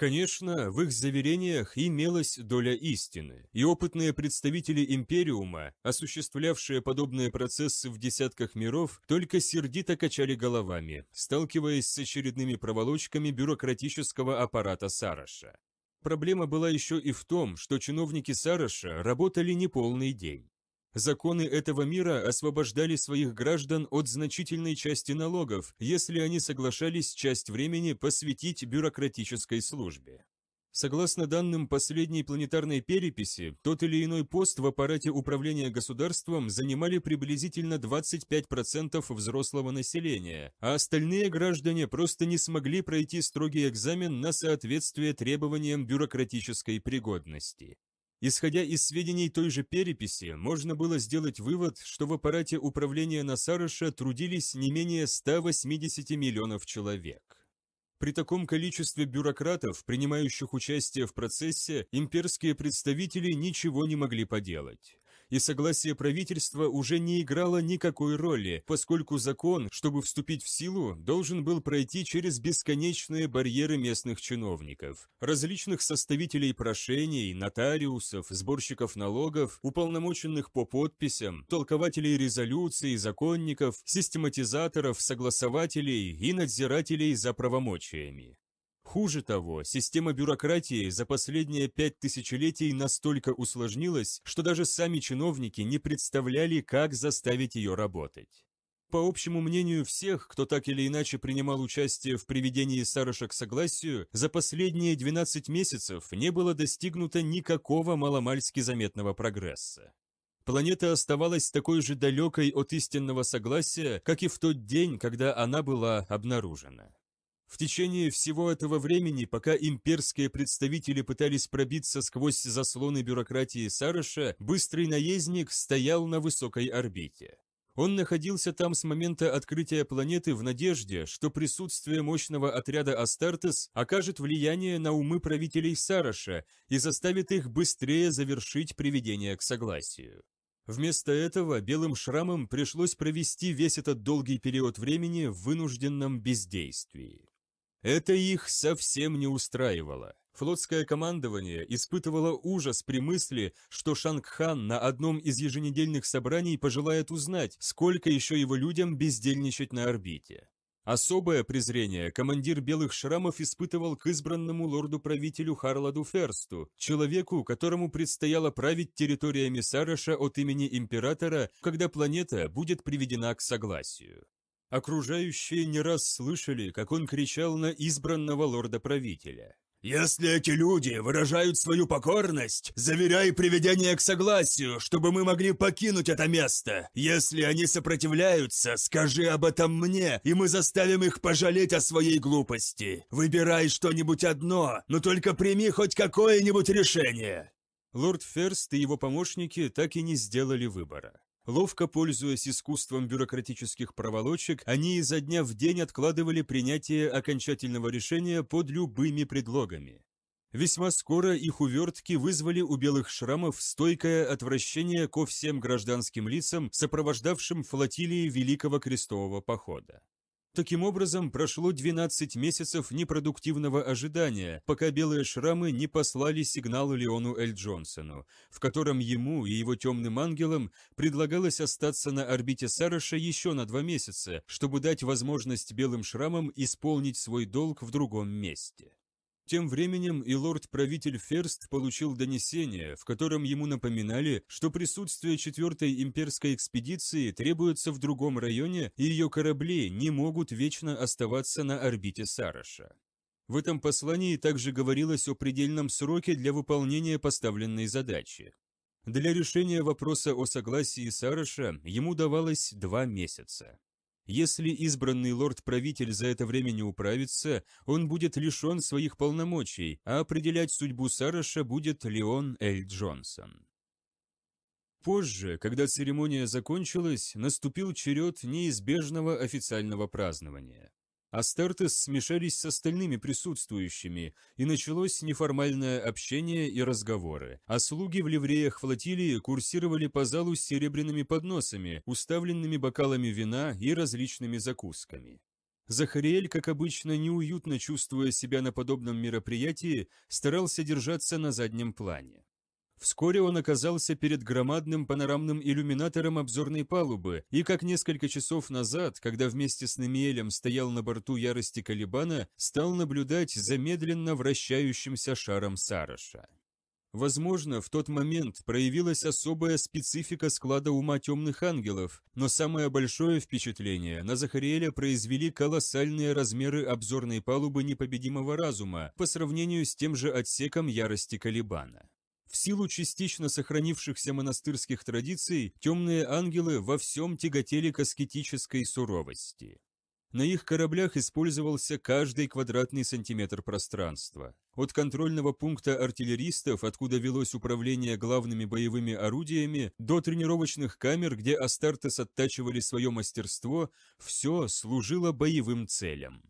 S1: Конечно, в их заверениях имелась доля истины, и опытные представители Империума, осуществлявшие подобные процессы в десятках миров, только сердито качали головами, сталкиваясь с очередными проволочками бюрократического аппарата Сараша. Проблема была еще и в том, что чиновники Сараша работали не полный день. Законы этого мира освобождали своих граждан от значительной части налогов, если они соглашались часть времени посвятить бюрократической службе. Согласно данным последней планетарной переписи, тот или иной пост в аппарате управления государством занимали приблизительно 25% взрослого населения, а остальные граждане просто не смогли пройти строгий экзамен на соответствие требованиям бюрократической пригодности. Исходя из сведений той же переписи, можно было сделать вывод, что в аппарате управления Насарыша трудились не менее 180 миллионов человек. При таком количестве бюрократов, принимающих участие в процессе, имперские представители ничего не могли поделать и согласие правительства уже не играло никакой роли, поскольку закон, чтобы вступить в силу, должен был пройти через бесконечные барьеры местных чиновников, различных составителей прошений, нотариусов, сборщиков налогов, уполномоченных по подписям, толкователей резолюций, законников, систематизаторов, согласователей и надзирателей за правомочиями. Хуже того, система бюрократии за последние пять тысячелетий настолько усложнилась, что даже сами чиновники не представляли, как заставить ее работать. По общему мнению всех, кто так или иначе принимал участие в приведении Сараша к согласию, за последние 12 месяцев не было достигнуто никакого маломальски заметного прогресса. Планета оставалась такой же далекой от истинного согласия, как и в тот день, когда она была обнаружена. В течение всего этого времени, пока имперские представители пытались пробиться сквозь заслоны бюрократии Сараша, быстрый наездник стоял на высокой орбите. Он находился там с момента открытия планеты в надежде, что присутствие мощного отряда Астартес окажет влияние на умы правителей Сараша и заставит их быстрее завершить приведение к согласию. Вместо этого белым шрамам пришлось провести весь этот долгий период времени в вынужденном бездействии. Это их совсем не устраивало. Флотское командование испытывало ужас при мысли, что Шангхан на одном из еженедельных собраний пожелает узнать, сколько еще его людям бездельничать на орбите. Особое презрение командир Белых Шрамов испытывал к избранному лорду-правителю Харладу Ферсту, человеку, которому предстояло править территориями Сараша от имени императора, когда планета будет приведена к согласию. Окружающие не раз слышали, как он кричал на избранного лорда-правителя. «Если эти люди выражают свою покорность, заверяй приведение к согласию, чтобы мы могли покинуть это место. Если они сопротивляются, скажи об этом мне, и мы заставим их пожалеть о своей глупости. Выбирай что-нибудь одно, но только прими хоть какое-нибудь решение». Лорд Ферст и его помощники так и не сделали выбора. Ловко пользуясь искусством бюрократических проволочек, они изо дня в день откладывали принятие окончательного решения под любыми предлогами. Весьма скоро их увертки вызвали у белых шрамов стойкое отвращение ко всем гражданским лицам, сопровождавшим флотилии Великого Крестового Похода. Таким образом, прошло 12 месяцев непродуктивного ожидания, пока белые шрамы не послали сигнал Леону Эль Джонсону, в котором ему и его темным ангелам предлагалось остаться на орбите Сараша еще на два месяца, чтобы дать возможность белым шрамам исполнить свой долг в другом месте. Тем временем и лорд-правитель Ферст получил донесение, в котором ему напоминали, что присутствие четвертой имперской экспедиции требуется в другом районе, и ее корабли не могут вечно оставаться на орбите Сараша. В этом послании также говорилось о предельном сроке для выполнения поставленной задачи. Для решения вопроса о согласии Сараша ему давалось два месяца. Если избранный лорд-правитель за это время не управится, он будет лишен своих полномочий, а определять судьбу Сараша будет Леон Эль Джонсон. Позже, когда церемония закончилась, наступил черед неизбежного официального празднования. Астертес смешались с остальными присутствующими, и началось неформальное общение и разговоры, а слуги в ливреях флотилии курсировали по залу с серебряными подносами, уставленными бокалами вина и различными закусками. Захариэль, как обычно, неуютно чувствуя себя на подобном мероприятии, старался держаться на заднем плане. Вскоре он оказался перед громадным панорамным иллюминатором обзорной палубы, и как несколько часов назад, когда вместе с Немиэлем стоял на борту ярости Калибана, стал наблюдать за медленно вращающимся шаром Сараша. Возможно, в тот момент проявилась особая специфика склада ума темных ангелов, но самое большое впечатление на Захариэля произвели колоссальные размеры обзорной палубы непобедимого разума по сравнению с тем же отсеком ярости Калибана. В силу частично сохранившихся монастырских традиций, темные ангелы во всем тяготели к аскетической суровости. На их кораблях использовался каждый квадратный сантиметр пространства. От контрольного пункта артиллеристов, откуда велось управление главными боевыми орудиями, до тренировочных камер, где Астартес оттачивали свое мастерство, все служило боевым целям.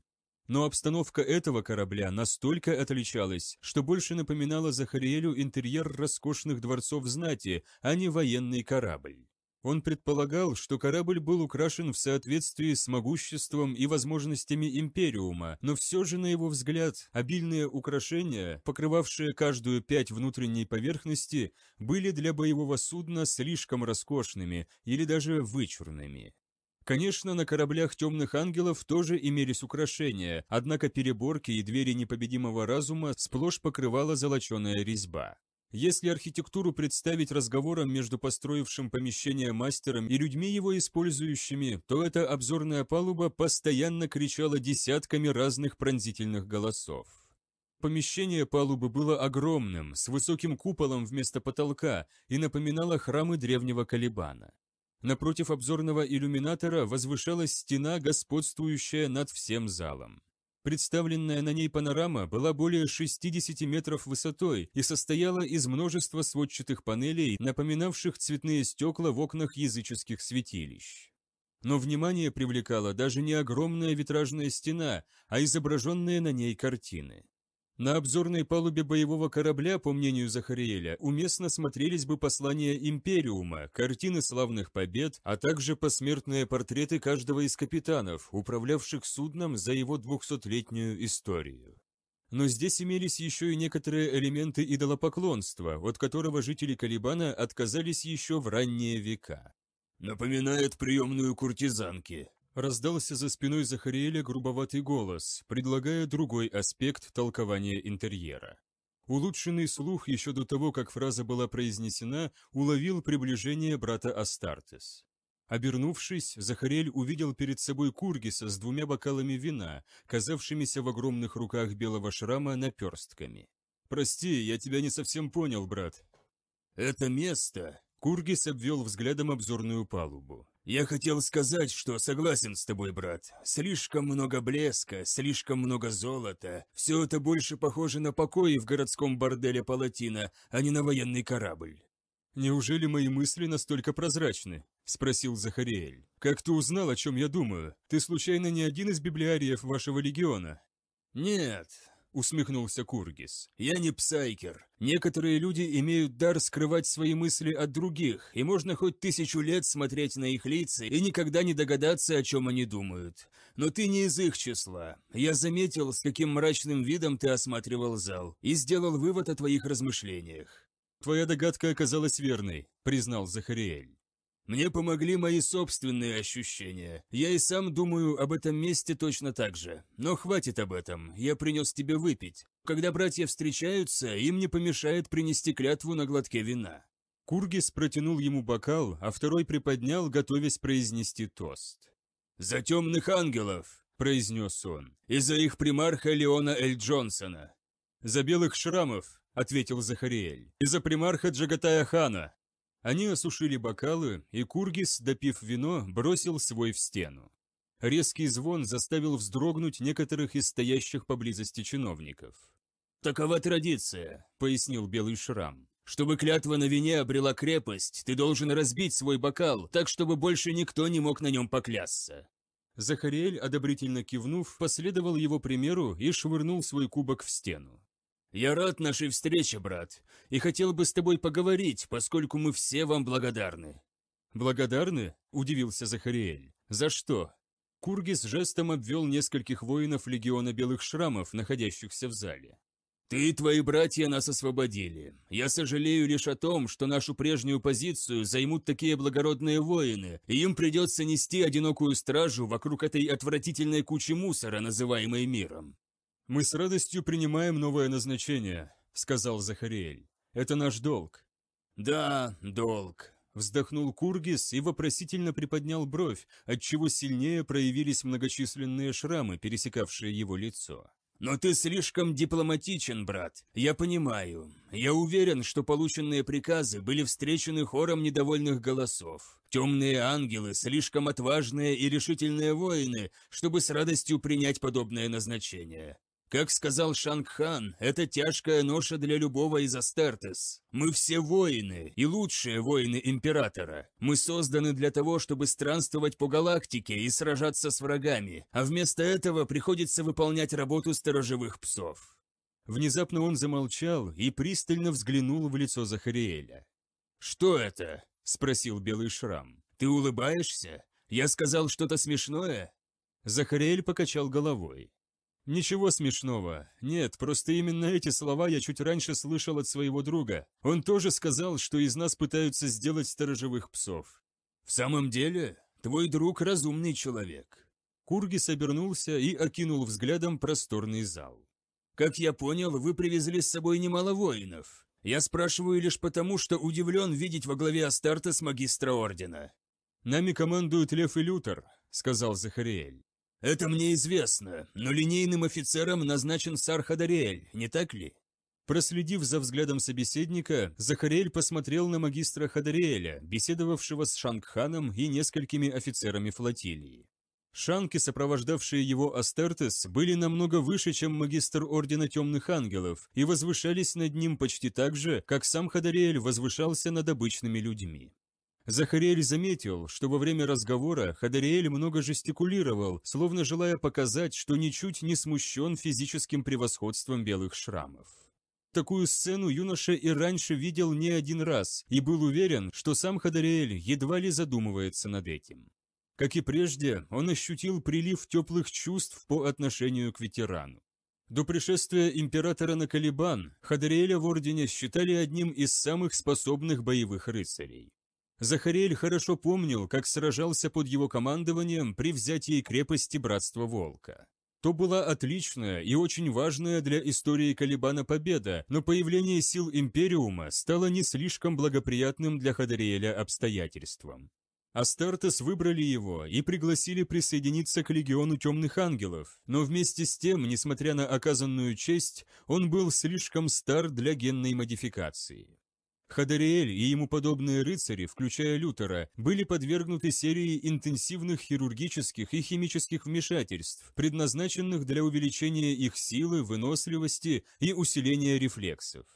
S1: Но обстановка этого корабля настолько отличалась, что больше напоминала Захариэлю интерьер роскошных дворцов знати, а не военный корабль. Он предполагал, что корабль был украшен в соответствии с могуществом и возможностями Империума, но все же, на его взгляд, обильные украшения, покрывавшие каждую пять внутренней поверхности, были для боевого судна слишком роскошными или даже вычурными. Конечно, на кораблях темных ангелов тоже имелись украшения, однако переборки и двери непобедимого разума сплошь покрывала золоченая резьба. Если архитектуру представить разговором между построившим помещение мастером и людьми его использующими, то эта обзорная палуба постоянно кричала десятками разных пронзительных голосов. Помещение палубы было огромным, с высоким куполом вместо потолка и напоминало храмы древнего Калибана. Напротив обзорного иллюминатора возвышалась стена, господствующая над всем залом. Представленная на ней панорама была более 60 метров высотой и состояла из множества сводчатых панелей, напоминавших цветные стекла в окнах языческих святилищ. Но внимание привлекала даже не огромная витражная стена, а изображенные на ней картины. На обзорной палубе боевого корабля, по мнению Захариэля, уместно смотрелись бы послания Империума, картины славных побед, а также посмертные портреты каждого из капитанов, управлявших судном за его двухсотлетнюю историю. Но здесь имелись еще и некоторые элементы идолопоклонства, от которого жители Калибана отказались еще в ранние века. «Напоминает приемную куртизанки», Раздался за спиной Захариэля грубоватый голос, предлагая другой аспект толкования интерьера. Улучшенный слух еще до того, как фраза была произнесена, уловил приближение брата Астартес. Обернувшись, Захарель увидел перед собой Кургиса с двумя бокалами вина, казавшимися в огромных руках белого шрама наперстками. «Прости, я тебя не совсем понял, брат». «Это место...» Кургис обвел взглядом обзорную палубу. «Я хотел сказать, что согласен с тобой, брат. Слишком много блеска, слишком много золота. Все это больше похоже на покои в городском борделе Палатина, а не на военный корабль». «Неужели мои мысли настолько прозрачны?» – спросил Захариэль. «Как ты узнал, о чем я думаю? Ты случайно не один из библиариев вашего легиона?» «Нет, – усмехнулся Кургис. «Я не псайкер. Некоторые люди имеют дар скрывать свои мысли от других, и можно хоть тысячу лет смотреть на их лица и никогда не догадаться, о чем они думают. Но ты не из их числа. Я заметил, с каким мрачным видом ты осматривал зал, и сделал вывод о твоих размышлениях». «Твоя догадка оказалась верной», – признал Захариэль. Мне помогли мои собственные ощущения. Я и сам думаю об этом месте точно так же. Но хватит об этом, я принес тебе выпить. Когда братья встречаются, им не помешает принести клятву на глотке вина». Кургис протянул ему бокал, а второй приподнял, готовясь произнести тост. «За темных ангелов!» – произнес он. «И за их примарха Леона Эль Джонсона!» «За белых шрамов!» – ответил Захариэль. «И за примарха Джагатая Хана!» Они осушили бокалы, и Кургис, допив вино, бросил свой в стену. Резкий звон заставил вздрогнуть некоторых из стоящих поблизости чиновников. «Такова традиция», — пояснил Белый Шрам. «Чтобы клятва на вине обрела крепость, ты должен разбить свой бокал, так чтобы больше никто не мог на нем поклясться». Захариэль, одобрительно кивнув, последовал его примеру и швырнул свой кубок в стену. «Я рад нашей встрече, брат, и хотел бы с тобой поговорить, поскольку мы все вам благодарны». «Благодарны?» – удивился Захариэль. «За что?» Кургис жестом обвел нескольких воинов Легиона Белых Шрамов, находящихся в зале. «Ты и твои братья нас освободили. Я сожалею лишь о том, что нашу прежнюю позицию займут такие благородные воины, и им придется нести одинокую стражу вокруг этой отвратительной кучи мусора, называемой миром. «Мы с радостью принимаем новое назначение», — сказал Захариэль. «Это наш долг». «Да, долг», — вздохнул Кургис и вопросительно приподнял бровь, отчего сильнее проявились многочисленные шрамы, пересекавшие его лицо. «Но ты слишком дипломатичен, брат. Я понимаю. Я уверен, что полученные приказы были встречены хором недовольных голосов. Темные ангелы – слишком отважные и решительные воины, чтобы с радостью принять подобное назначение. Как сказал Шангхан, это тяжкая ноша для любого из Астартес. Мы все воины, и лучшие воины Императора. Мы созданы для того, чтобы странствовать по галактике и сражаться с врагами, а вместо этого приходится выполнять работу сторожевых псов». Внезапно он замолчал и пристально взглянул в лицо Захариэля. «Что это?» – спросил Белый Шрам. «Ты улыбаешься? Я сказал что-то смешное?» Захариэль покачал головой. Ничего смешного. Нет, просто именно эти слова я чуть раньше слышал от своего друга. Он тоже сказал, что из нас пытаются сделать сторожевых псов. В самом деле, твой друг разумный человек. Кургис обернулся и окинул взглядом просторный зал. Как я понял, вы привезли с собой немало воинов. Я спрашиваю лишь потому, что удивлен видеть во главе Астарта с магистра ордена. Нами командуют Лев и Лютер, сказал Захариэль. «Это мне известно, но линейным офицером назначен Сар Хадариэль, не так ли?» Проследив за взглядом собеседника, Захарель посмотрел на магистра Хадариэля, беседовавшего с Шангханом и несколькими офицерами флотилии. Шанки, сопровождавшие его Астертес, были намного выше, чем магистр Ордена Темных Ангелов, и возвышались над ним почти так же, как сам Хадариэль возвышался над обычными людьми. Захариэль заметил, что во время разговора Хадариэль много жестикулировал, словно желая показать, что ничуть не смущен физическим превосходством белых шрамов. Такую сцену юноша и раньше видел не один раз и был уверен, что сам Хадариэль едва ли задумывается над этим. Как и прежде, он ощутил прилив теплых чувств по отношению к ветерану. До пришествия императора на Калибан Хадариэля в Ордене считали одним из самых способных боевых рыцарей. Захариэль хорошо помнил, как сражался под его командованием при взятии крепости Братства Волка. То была отличная и очень важная для истории Калибана победа, но появление сил Империума стало не слишком благоприятным для Хадариэля обстоятельством. Астартес выбрали его и пригласили присоединиться к Легиону Темных Ангелов, но вместе с тем, несмотря на оказанную честь, он был слишком стар для генной модификации. Хадариэль и ему подобные рыцари, включая Лютера, были подвергнуты серии интенсивных хирургических и химических вмешательств, предназначенных для увеличения их силы, выносливости и усиления рефлексов.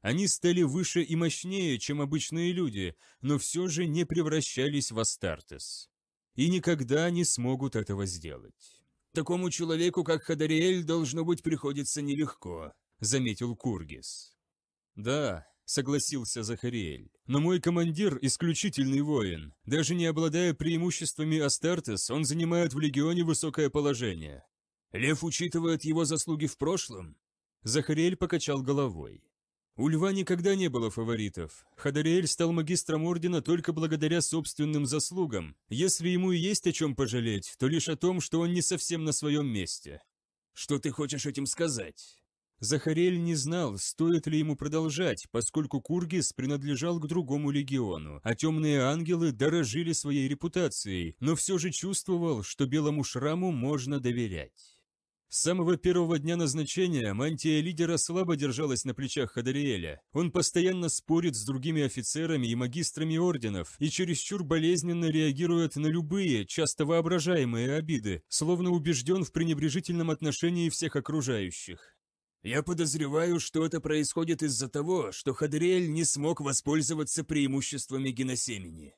S1: Они стали выше и мощнее, чем обычные люди, но все же не превращались в Астартес. И никогда не смогут этого сделать. «Такому человеку, как Хадариэль, должно быть, приходится нелегко», — заметил Кургис. «Да, – согласился Захариэль. «Но мой командир – исключительный воин. Даже не обладая преимуществами Астартес, он занимает в Легионе высокое положение». «Лев учитывает его заслуги в прошлом?» Захариэль покачал головой. У льва никогда не было фаворитов. Хадариэль стал магистром ордена только благодаря собственным заслугам. Если ему и есть о чем пожалеть, то лишь о том, что он не совсем на своем месте. «Что ты хочешь этим сказать?» Захарель не знал, стоит ли ему продолжать, поскольку Кургис принадлежал к другому легиону, а темные ангелы дорожили своей репутацией, но все же чувствовал, что белому шраму можно доверять. С самого первого дня назначения мантия лидера слабо держалась на плечах Хадариэля. Он постоянно спорит с другими офицерами и магистрами орденов и чересчур болезненно реагирует на любые, часто воображаемые обиды, словно убежден в пренебрежительном отношении всех окружающих. Я подозреваю, что это происходит из-за того, что Хадриэль не смог воспользоваться преимуществами геносемени.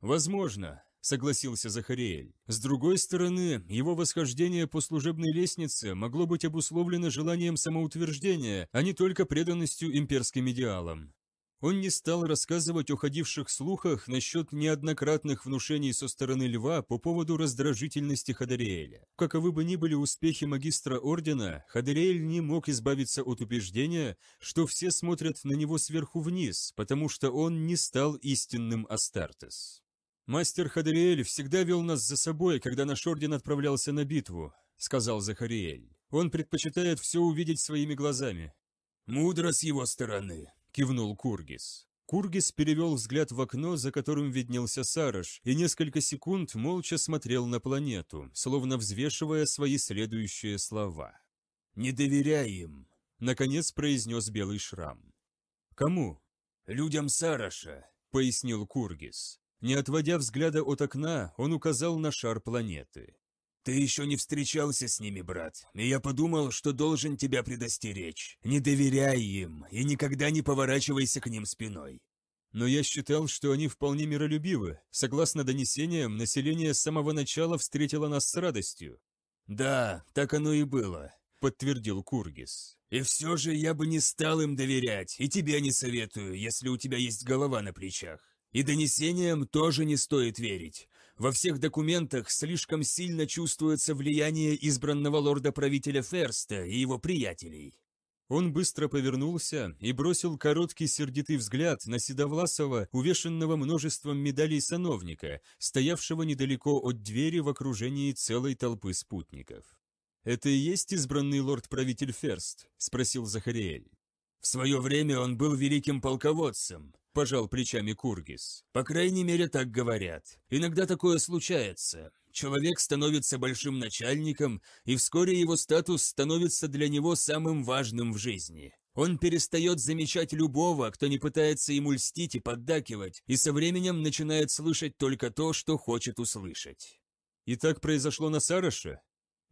S1: Возможно, согласился Захариэль. С другой стороны, его восхождение по служебной лестнице могло быть обусловлено желанием самоутверждения, а не только преданностью имперским идеалам. Он не стал рассказывать о ходивших слухах насчет неоднократных внушений со стороны льва по поводу раздражительности Хадариэля. Каковы бы ни были успехи магистра ордена, Хадариэль не мог избавиться от убеждения, что все смотрят на него сверху вниз, потому что он не стал истинным Астартес. «Мастер Хадариэль всегда вел нас за собой, когда наш орден отправлялся на битву», — сказал Захариэль. «Он предпочитает все увидеть своими глазами». «Мудро с его стороны», кивнул Кургис. Кургис перевел взгляд в окно, за которым виднелся Сараш, и несколько секунд молча смотрел на планету, словно взвешивая свои следующие слова. «Не доверяй им!» — наконец произнес Белый Шрам. «Кому?» «Людям Сараша», — пояснил Кургис. Не отводя взгляда от окна, он указал на шар планеты. Ты еще не встречался с ними, брат, и я подумал, что должен тебя предостеречь. Не доверяй им и никогда не поворачивайся к ним спиной. Но я считал, что они вполне миролюбивы. Согласно донесениям, население с самого начала встретило нас с радостью. «Да, так оно и было», — подтвердил Кургис. «И все же я бы не стал им доверять, и тебе не советую, если у тебя есть голова на плечах. И донесениям тоже не стоит верить. Во всех документах слишком сильно чувствуется влияние избранного лорда-правителя Ферста и его приятелей. Он быстро повернулся и бросил короткий сердитый взгляд на Седовласова, увешанного множеством медалей сановника, стоявшего недалеко от двери в окружении целой толпы спутников. «Это и есть избранный лорд-правитель Ферст?» – спросил Захариэль. «В свое время он был великим полководцем», пожал плечами Кургис. «По крайней мере, так говорят. Иногда такое случается. Человек становится большим начальником, и вскоре его статус становится для него самым важным в жизни. Он перестает замечать любого, кто не пытается ему льстить и поддакивать, и со временем начинает слышать только то, что хочет услышать». «И так произошло на Сараше?»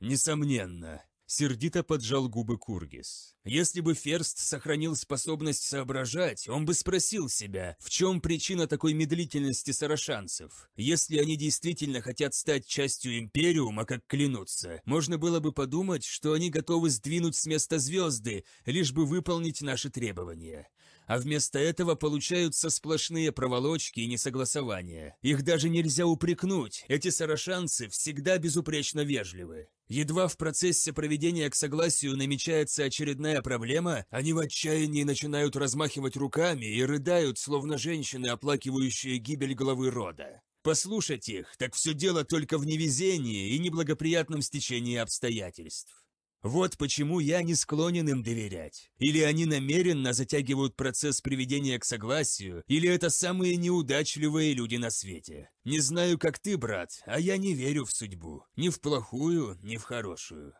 S1: «Несомненно», Сердито поджал губы Кургис. Если бы Ферст сохранил способность соображать, он бы спросил себя, в чем причина такой медлительности сарашанцев. Если они действительно хотят стать частью Империума, как клянутся, можно было бы подумать, что они готовы сдвинуть с места звезды, лишь бы выполнить наши требования а вместо этого получаются сплошные проволочки и несогласования. Их даже нельзя упрекнуть, эти сарашанцы всегда безупречно вежливы. Едва в процессе проведения к согласию намечается очередная проблема, они в отчаянии начинают размахивать руками и рыдают, словно женщины, оплакивающие гибель главы рода. Послушать их, так все дело только в невезении и неблагоприятном стечении обстоятельств. Вот почему я не склонен им доверять. Или они намеренно затягивают процесс приведения к согласию, или это самые неудачливые люди на свете. Не знаю, как ты, брат, а я не верю в судьбу. Ни в плохую, ни в хорошую.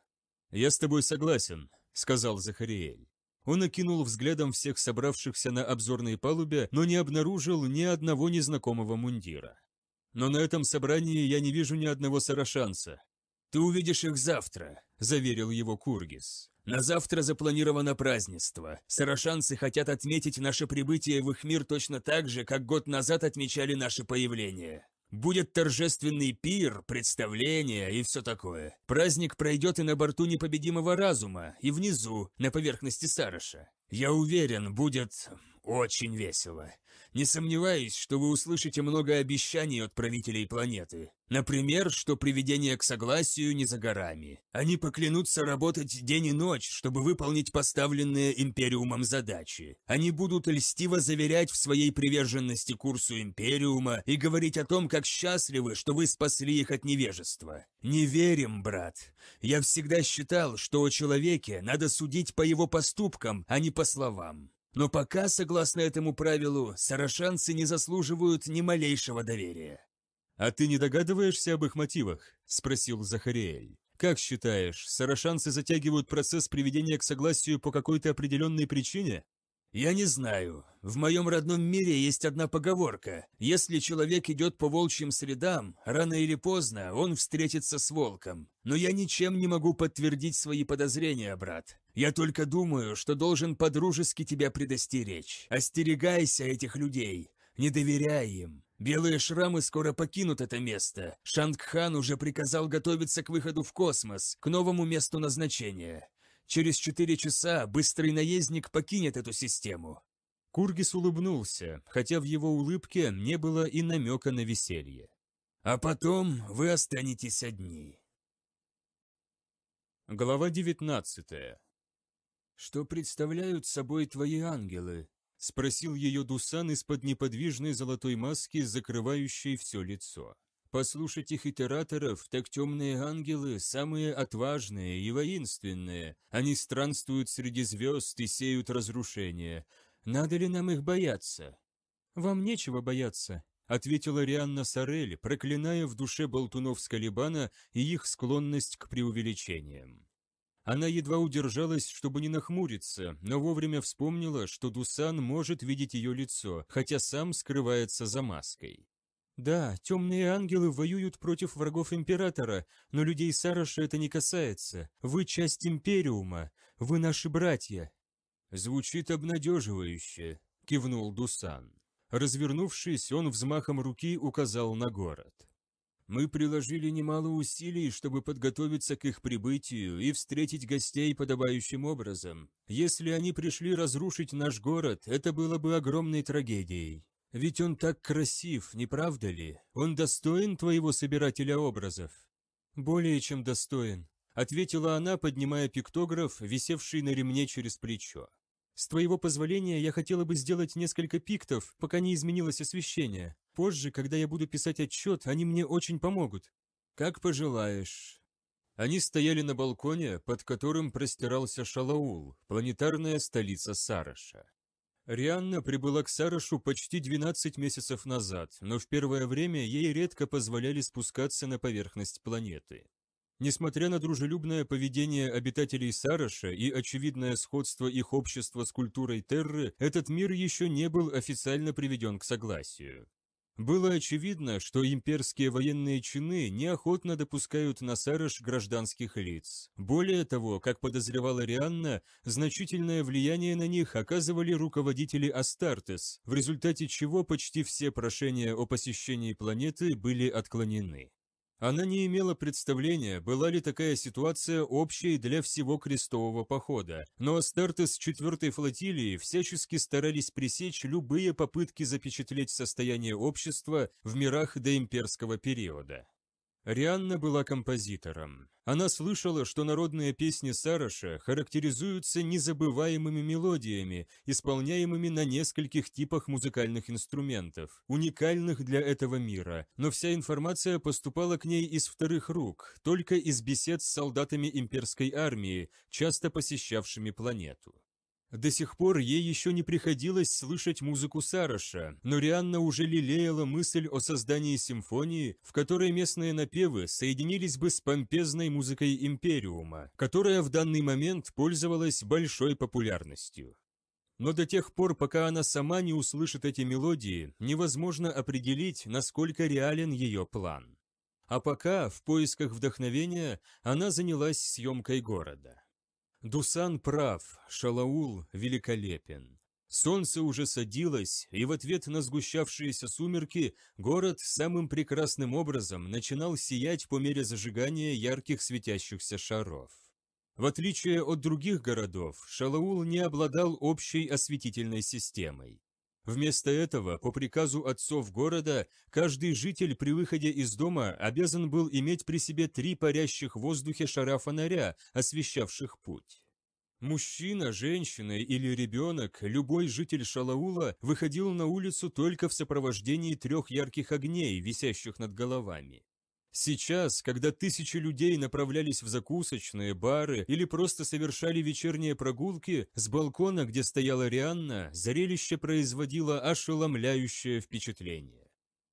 S1: «Я с тобой согласен», — сказал Захариэль. Он окинул взглядом всех собравшихся на обзорной палубе, но не обнаружил ни одного незнакомого мундира. «Но на этом собрании я не вижу ни одного сарашанца. «Ты увидишь их завтра», – заверил его Кургис. «На завтра запланировано празднество. Сарашанцы хотят отметить наше прибытие в их мир точно так же, как год назад отмечали наше появление. Будет торжественный пир, представление и все такое. Праздник пройдет и на борту непобедимого разума, и внизу, на поверхности Сараша. Я уверен, будет очень весело. Не сомневаюсь, что вы услышите много обещаний от правителей планеты. Например, что приведение к согласию не за горами. Они поклянутся работать день и ночь, чтобы выполнить поставленные Империумом задачи. Они будут льстиво заверять в своей приверженности курсу Империума и говорить о том, как счастливы, что вы спасли их от невежества. Не верим, брат. Я всегда считал, что о человеке надо судить по его поступкам, а не по словам. Но пока, согласно этому правилу, сарашанцы не заслуживают ни малейшего доверия. «А ты не догадываешься об их мотивах?» – спросил Захариэль. «Как считаешь, сарашанцы затягивают процесс приведения к согласию по какой-то определенной причине?» «Я не знаю. В моем родном мире есть одна поговорка. Если человек идет по волчьим средам, рано или поздно он встретится с волком. Но я ничем не могу подтвердить свои подозрения, брат. Я только думаю, что должен подружески тебя предостеречь. Остерегайся этих людей, не доверяй им. Белые шрамы скоро покинут это место. Шангхан уже приказал готовиться к выходу в космос, к новому месту назначения. Через четыре часа быстрый наездник покинет эту систему. Кургис улыбнулся, хотя в его улыбке не было и намека на веселье. «А потом вы останетесь одни». Глава девятнадцатая. «Что представляют собой твои ангелы?» – спросил ее Дусан из-под неподвижной золотой маски, закрывающей все лицо. Послушать их итераторов, так темные ангелы – самые отважные и воинственные. Они странствуют среди звезд и сеют разрушение. Надо ли нам их бояться? Вам нечего бояться, ответила Рианна Сорель, проклиная в душе болтунов Скалибана и их склонность к преувеличениям. Она едва удержалась, чтобы не нахмуриться, но вовремя вспомнила, что Дусан может видеть ее лицо, хотя сам скрывается за маской. «Да, темные ангелы воюют против врагов Императора, но людей Сараша это не касается. Вы часть Империума, вы наши братья». «Звучит обнадеживающе», — кивнул Дусан. Развернувшись, он взмахом руки указал на город. Мы приложили немало усилий, чтобы подготовиться к их прибытию и встретить гостей подобающим образом. Если они пришли разрушить наш город, это было бы огромной трагедией. Ведь он так красив, не правда ли? Он достоин твоего собирателя образов?» «Более чем достоин», — ответила она, поднимая пиктограф, висевший на ремне через плечо. «С твоего позволения я хотела бы сделать несколько пиктов, пока не изменилось освещение. Позже, когда я буду писать отчет, они мне очень помогут». «Как пожелаешь». Они стояли на балконе, под которым простирался Шалаул, планетарная столица Сараша. Рианна прибыла к Сарашу почти 12 месяцев назад, но в первое время ей редко позволяли спускаться на поверхность планеты. Несмотря на дружелюбное поведение обитателей Сараша и очевидное сходство их общества с культурой Терры, этот мир еще не был официально приведен к согласию. Было очевидно, что имперские военные чины неохотно допускают на Сарыш гражданских лиц. Более того, как подозревала Рианна, значительное влияние на них оказывали руководители Астартес, в результате чего почти все прошения о посещении планеты были отклонены. Она не имела представления, была ли такая ситуация общей для всего крестового похода, но Астартес 4-й флотилии всячески старались пресечь любые попытки запечатлеть состояние общества в мирах доимперского периода. Рианна была композитором. Она слышала, что народные песни Сараша характеризуются незабываемыми мелодиями, исполняемыми на нескольких типах музыкальных инструментов, уникальных для этого мира, но вся информация поступала к ней из вторых рук, только из бесед с солдатами имперской армии, часто посещавшими планету. До сих пор ей еще не приходилось слышать музыку Сараша, но Рианна уже лелеяла мысль о создании симфонии, в которой местные напевы соединились бы с помпезной музыкой Империума, которая в данный момент пользовалась большой популярностью. Но до тех пор, пока она сама не услышит эти мелодии, невозможно определить, насколько реален ее план. А пока, в поисках вдохновения, она занялась съемкой города. Дусан прав, Шалаул великолепен. Солнце уже садилось, и в ответ на сгущавшиеся сумерки город самым прекрасным образом начинал сиять по мере зажигания ярких светящихся шаров. В отличие от других городов, Шалаул не обладал общей осветительной системой. Вместо этого, по приказу отцов города, каждый житель при выходе из дома обязан был иметь при себе три парящих в воздухе шара фонаря, освещавших путь. Мужчина, женщина или ребенок, любой житель Шалаула выходил на улицу только в сопровождении трех ярких огней, висящих над головами. Сейчас, когда тысячи людей направлялись в закусочные, бары или просто совершали вечерние прогулки, с балкона, где стояла Рианна, зрелище производило ошеломляющее впечатление.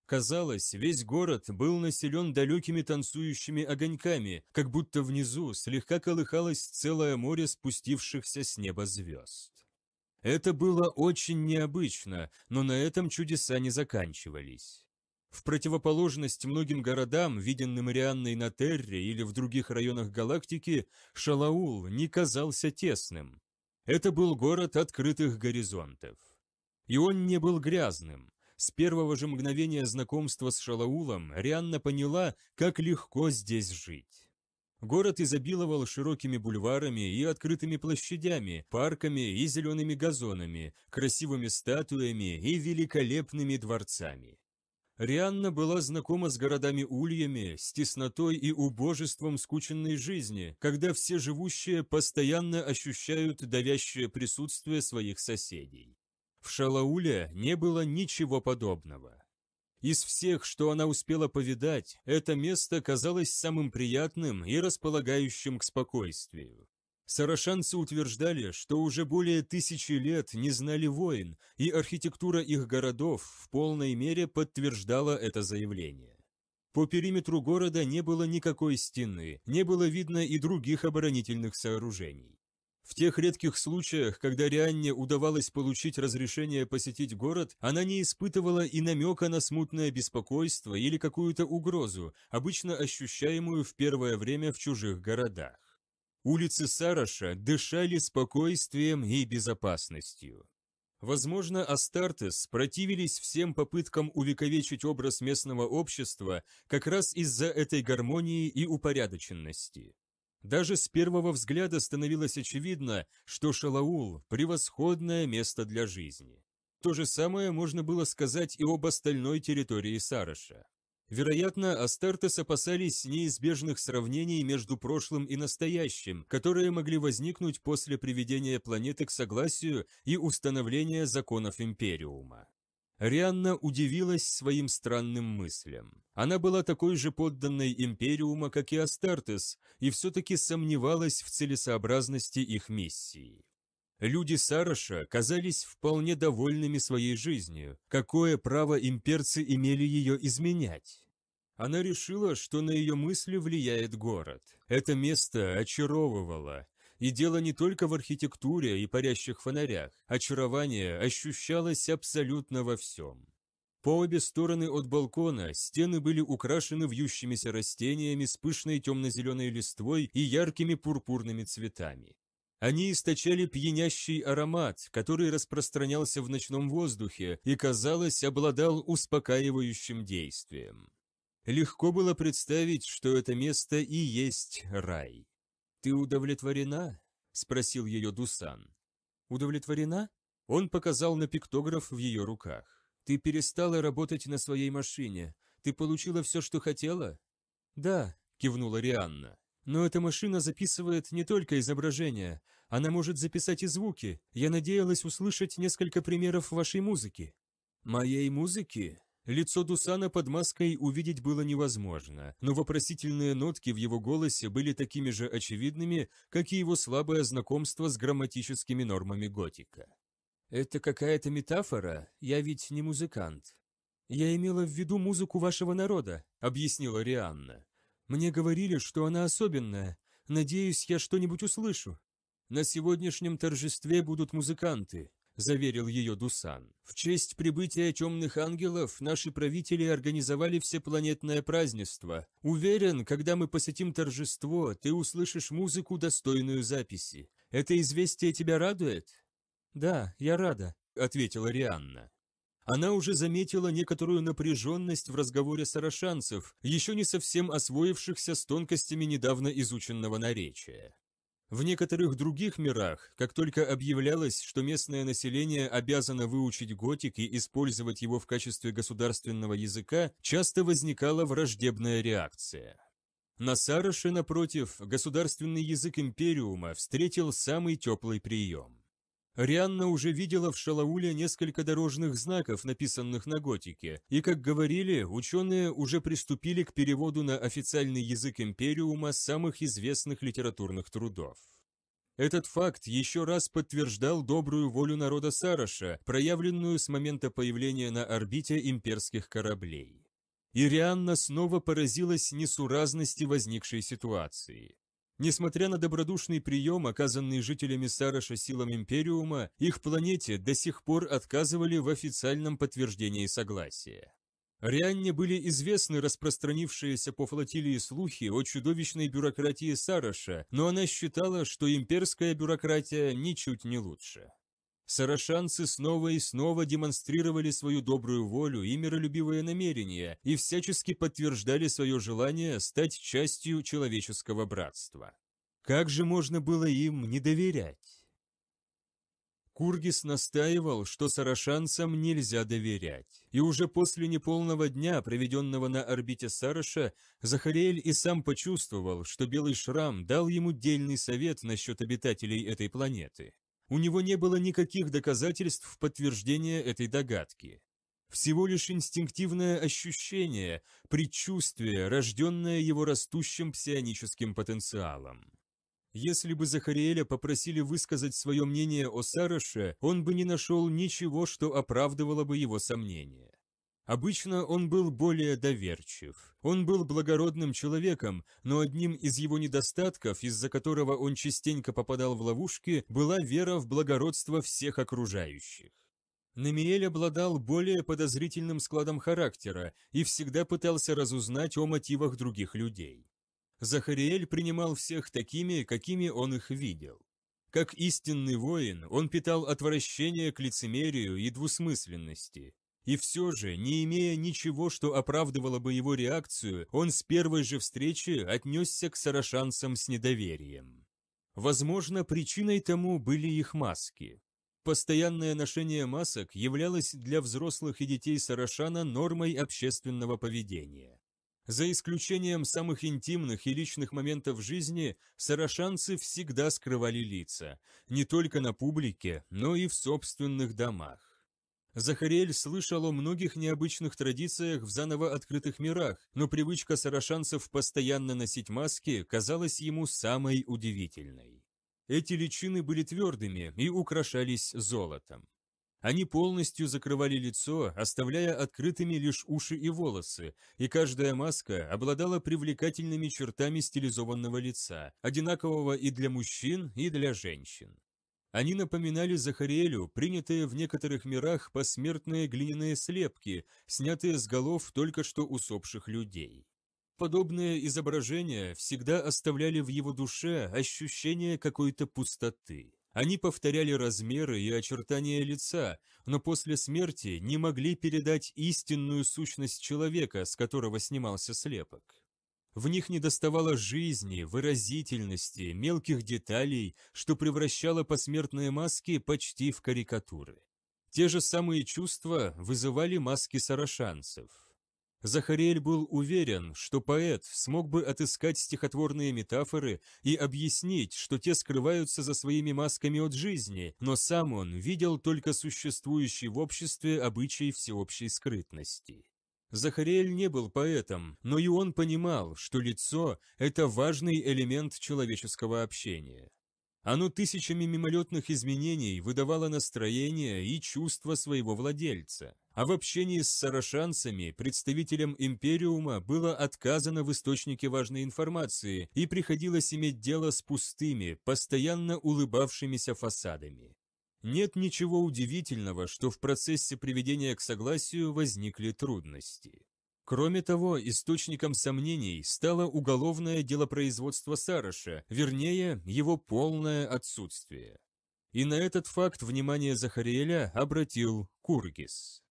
S1: Казалось, весь город был населен далекими танцующими огоньками, как будто внизу слегка колыхалось целое море спустившихся с неба звезд. Это было очень необычно, но на этом чудеса не заканчивались. В противоположность многим городам, виденным Рианной на Терре или в других районах галактики, Шалаул не казался тесным. Это был город открытых горизонтов. И он не был грязным. С первого же мгновения знакомства с Шалаулом Рианна поняла, как легко здесь жить. Город изобиловал широкими бульварами и открытыми площадями, парками и зелеными газонами, красивыми статуями и великолепными дворцами. Рианна была знакома с городами-ульями, с теснотой и убожеством скученной жизни, когда все живущие постоянно ощущают давящее присутствие своих соседей. В Шалауля не было ничего подобного. Из всех, что она успела повидать, это место казалось самым приятным и располагающим к спокойствию. Сарашанцы утверждали, что уже более тысячи лет не знали войн, и архитектура их городов в полной мере подтверждала это заявление. По периметру города не было никакой стены, не было видно и других оборонительных сооружений. В тех редких случаях, когда Рианне удавалось получить разрешение посетить город, она не испытывала и намека на смутное беспокойство или какую-то угрозу, обычно ощущаемую в первое время в чужих городах. Улицы Сараша дышали спокойствием и безопасностью. Возможно, Астартес противились всем попыткам увековечить образ местного общества как раз из-за этой гармонии и упорядоченности. Даже с первого взгляда становилось очевидно, что Шалаул – превосходное место для жизни. То же самое можно было сказать и об остальной территории Сараша. Вероятно, Астартес опасались неизбежных сравнений между прошлым и настоящим, которые могли возникнуть после приведения планеты к согласию и установления законов Империума. Рианна удивилась своим странным мыслям. Она была такой же подданной Империума, как и Астартес, и все-таки сомневалась в целесообразности их миссии. Люди Сараша казались вполне довольными своей жизнью. Какое право имперцы имели ее изменять? Она решила, что на ее мысли влияет город. Это место очаровывало. И дело не только в архитектуре и парящих фонарях. Очарование ощущалось абсолютно во всем. По обе стороны от балкона стены были украшены вьющимися растениями с пышной темно-зеленой листвой и яркими пурпурными цветами. Они источали пьянящий аромат, который распространялся в ночном воздухе и, казалось, обладал успокаивающим действием. Легко было представить, что это место и есть рай. «Ты удовлетворена?» – спросил ее Дусан. «Удовлетворена?» Он показал на пиктограф в ее руках. «Ты перестала работать на своей машине. Ты получила все, что хотела?» «Да», – кивнула Рианна. Но эта машина записывает не только изображения, она может записать и звуки. Я надеялась услышать несколько примеров вашей музыки». «Моей музыки?» Лицо Дусана под маской увидеть было невозможно, но вопросительные нотки в его голосе были такими же очевидными, как и его слабое знакомство с грамматическими нормами готика. «Это какая-то метафора? Я ведь не музыкант». «Я имела в виду музыку вашего народа», — объяснила Рианна. Мне говорили, что она особенная. Надеюсь, я что-нибудь услышу. На сегодняшнем торжестве будут музыканты, заверил ее Дусан. В честь прибытия темных ангелов наши правители организовали всепланетное празднество. Уверен, когда мы посетим торжество, ты услышишь музыку, достойную записи. Это известие тебя радует? Да, я рада, ответила Рианна. Она уже заметила некоторую напряженность в разговоре сарашанцев, еще не совсем освоившихся с тонкостями недавно изученного наречия. В некоторых других мирах, как только объявлялось, что местное население обязано выучить готик и использовать его в качестве государственного языка, часто возникала враждебная реакция. На Сараше, напротив, государственный язык империума встретил самый теплый прием. Рианна уже видела в Шалауле несколько дорожных знаков, написанных на готике, и, как говорили, ученые уже приступили к переводу на официальный язык Империума самых известных литературных трудов. Этот факт еще раз подтверждал добрую волю народа Сараша, проявленную с момента появления на орбите имперских кораблей. Ирианна снова поразилась несуразности возникшей ситуации. Несмотря на добродушный прием, оказанный жителями Сараша силам Империума, их планете до сих пор отказывали в официальном подтверждении согласия. Рианне были известны распространившиеся по флотилии слухи о чудовищной бюрократии Сараша, но она считала, что имперская бюрократия ничуть не лучше. Сарашанцы снова и снова демонстрировали свою добрую волю и миролюбивое намерение и всячески подтверждали свое желание стать частью человеческого братства. Как же можно было им не доверять? Кургис настаивал, что сарашанцам нельзя доверять. И уже после неполного дня, проведенного на орбите Сараша, Захариэль и сам почувствовал, что белый шрам дал ему дельный совет насчет обитателей этой планеты. У него не было никаких доказательств в подтверждение этой догадки. Всего лишь инстинктивное ощущение, предчувствие, рожденное его растущим псионическим потенциалом. Если бы Захариэля попросили высказать свое мнение о Сараше, он бы не нашел ничего, что оправдывало бы его сомнения. Обычно он был более доверчив. Он был благородным человеком, но одним из его недостатков, из-за которого он частенько попадал в ловушки, была вера в благородство всех окружающих. Намиэль обладал более подозрительным складом характера и всегда пытался разузнать о мотивах других людей. Захариэль принимал всех такими, какими он их видел. Как истинный воин, он питал отвращение к лицемерию и двусмысленности, и все же, не имея ничего, что оправдывало бы его реакцию, он с первой же встречи отнесся к сарашанцам с недоверием. Возможно, причиной тому были их маски. Постоянное ношение масок являлось для взрослых и детей Сарашана нормой общественного поведения. За исключением самых интимных и личных моментов жизни, сарашанцы всегда скрывали лица, не только на публике, но и в собственных домах. Захарель слышал о многих необычных традициях в заново открытых мирах, но привычка сарашанцев постоянно носить маски казалась ему самой удивительной. Эти личины были твердыми и украшались золотом. Они полностью закрывали лицо, оставляя открытыми лишь уши и волосы, и каждая маска обладала привлекательными чертами стилизованного лица, одинакового и для мужчин, и для женщин. Они напоминали Захариэлю принятые в некоторых мирах посмертные глиняные слепки, снятые с голов только что усопших людей. Подобные изображения всегда оставляли в его душе ощущение какой-то пустоты. Они повторяли размеры и очертания лица, но после смерти не могли передать истинную сущность человека, с которого снимался слепок. В них недоставало жизни, выразительности, мелких деталей, что превращало посмертные маски почти в карикатуры. Те же самые чувства вызывали маски сарашанцев. Захарель был уверен, что поэт смог бы отыскать стихотворные метафоры и объяснить, что те скрываются за своими масками от жизни, но сам он видел только существующий в обществе обычай всеобщей скрытности. Захариэль не был поэтом, но и он понимал, что лицо – это важный элемент человеческого общения. Оно тысячами мимолетных изменений выдавало настроение и чувства своего владельца. А в общении с сарашанцами представителям Империума было отказано в источнике важной информации и приходилось иметь дело с пустыми, постоянно улыбавшимися фасадами. Нет ничего удивительного, что в процессе приведения к согласию возникли трудности. Кроме того, источником сомнений стало уголовное делопроизводство Сараша, вернее, его полное отсутствие. И на этот факт внимание Захариэля обратил Кургис.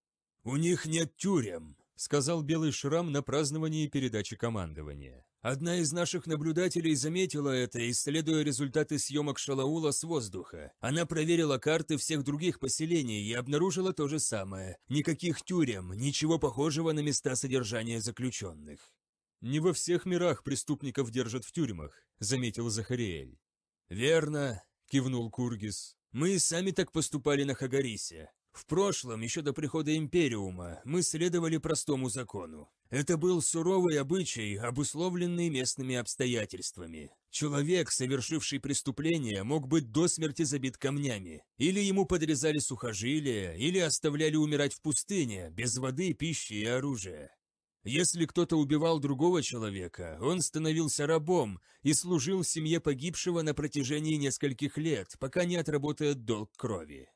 S1: «У них нет тюрем», — сказал Белый Шрам на праздновании передачи командования. Одна из наших наблюдателей заметила это, исследуя результаты съемок Шалаула с воздуха. Она проверила карты всех других поселений и обнаружила то же самое. Никаких тюрем, ничего похожего на места содержания заключенных. «Не во всех мирах преступников держат в тюрьмах», — заметил Захариэль. «Верно», — кивнул Кургис. «Мы и сами так поступали на Хагарисе. В прошлом, еще до прихода Империума, мы следовали простому закону. Это был суровый обычай, обусловленный местными обстоятельствами. Человек, совершивший преступление, мог быть до смерти забит камнями. Или ему подрезали сухожилия, или оставляли умирать в пустыне, без воды, пищи и оружия. Если кто-то убивал другого человека, он становился рабом и служил семье погибшего на протяжении нескольких лет, пока не отработает долг крови.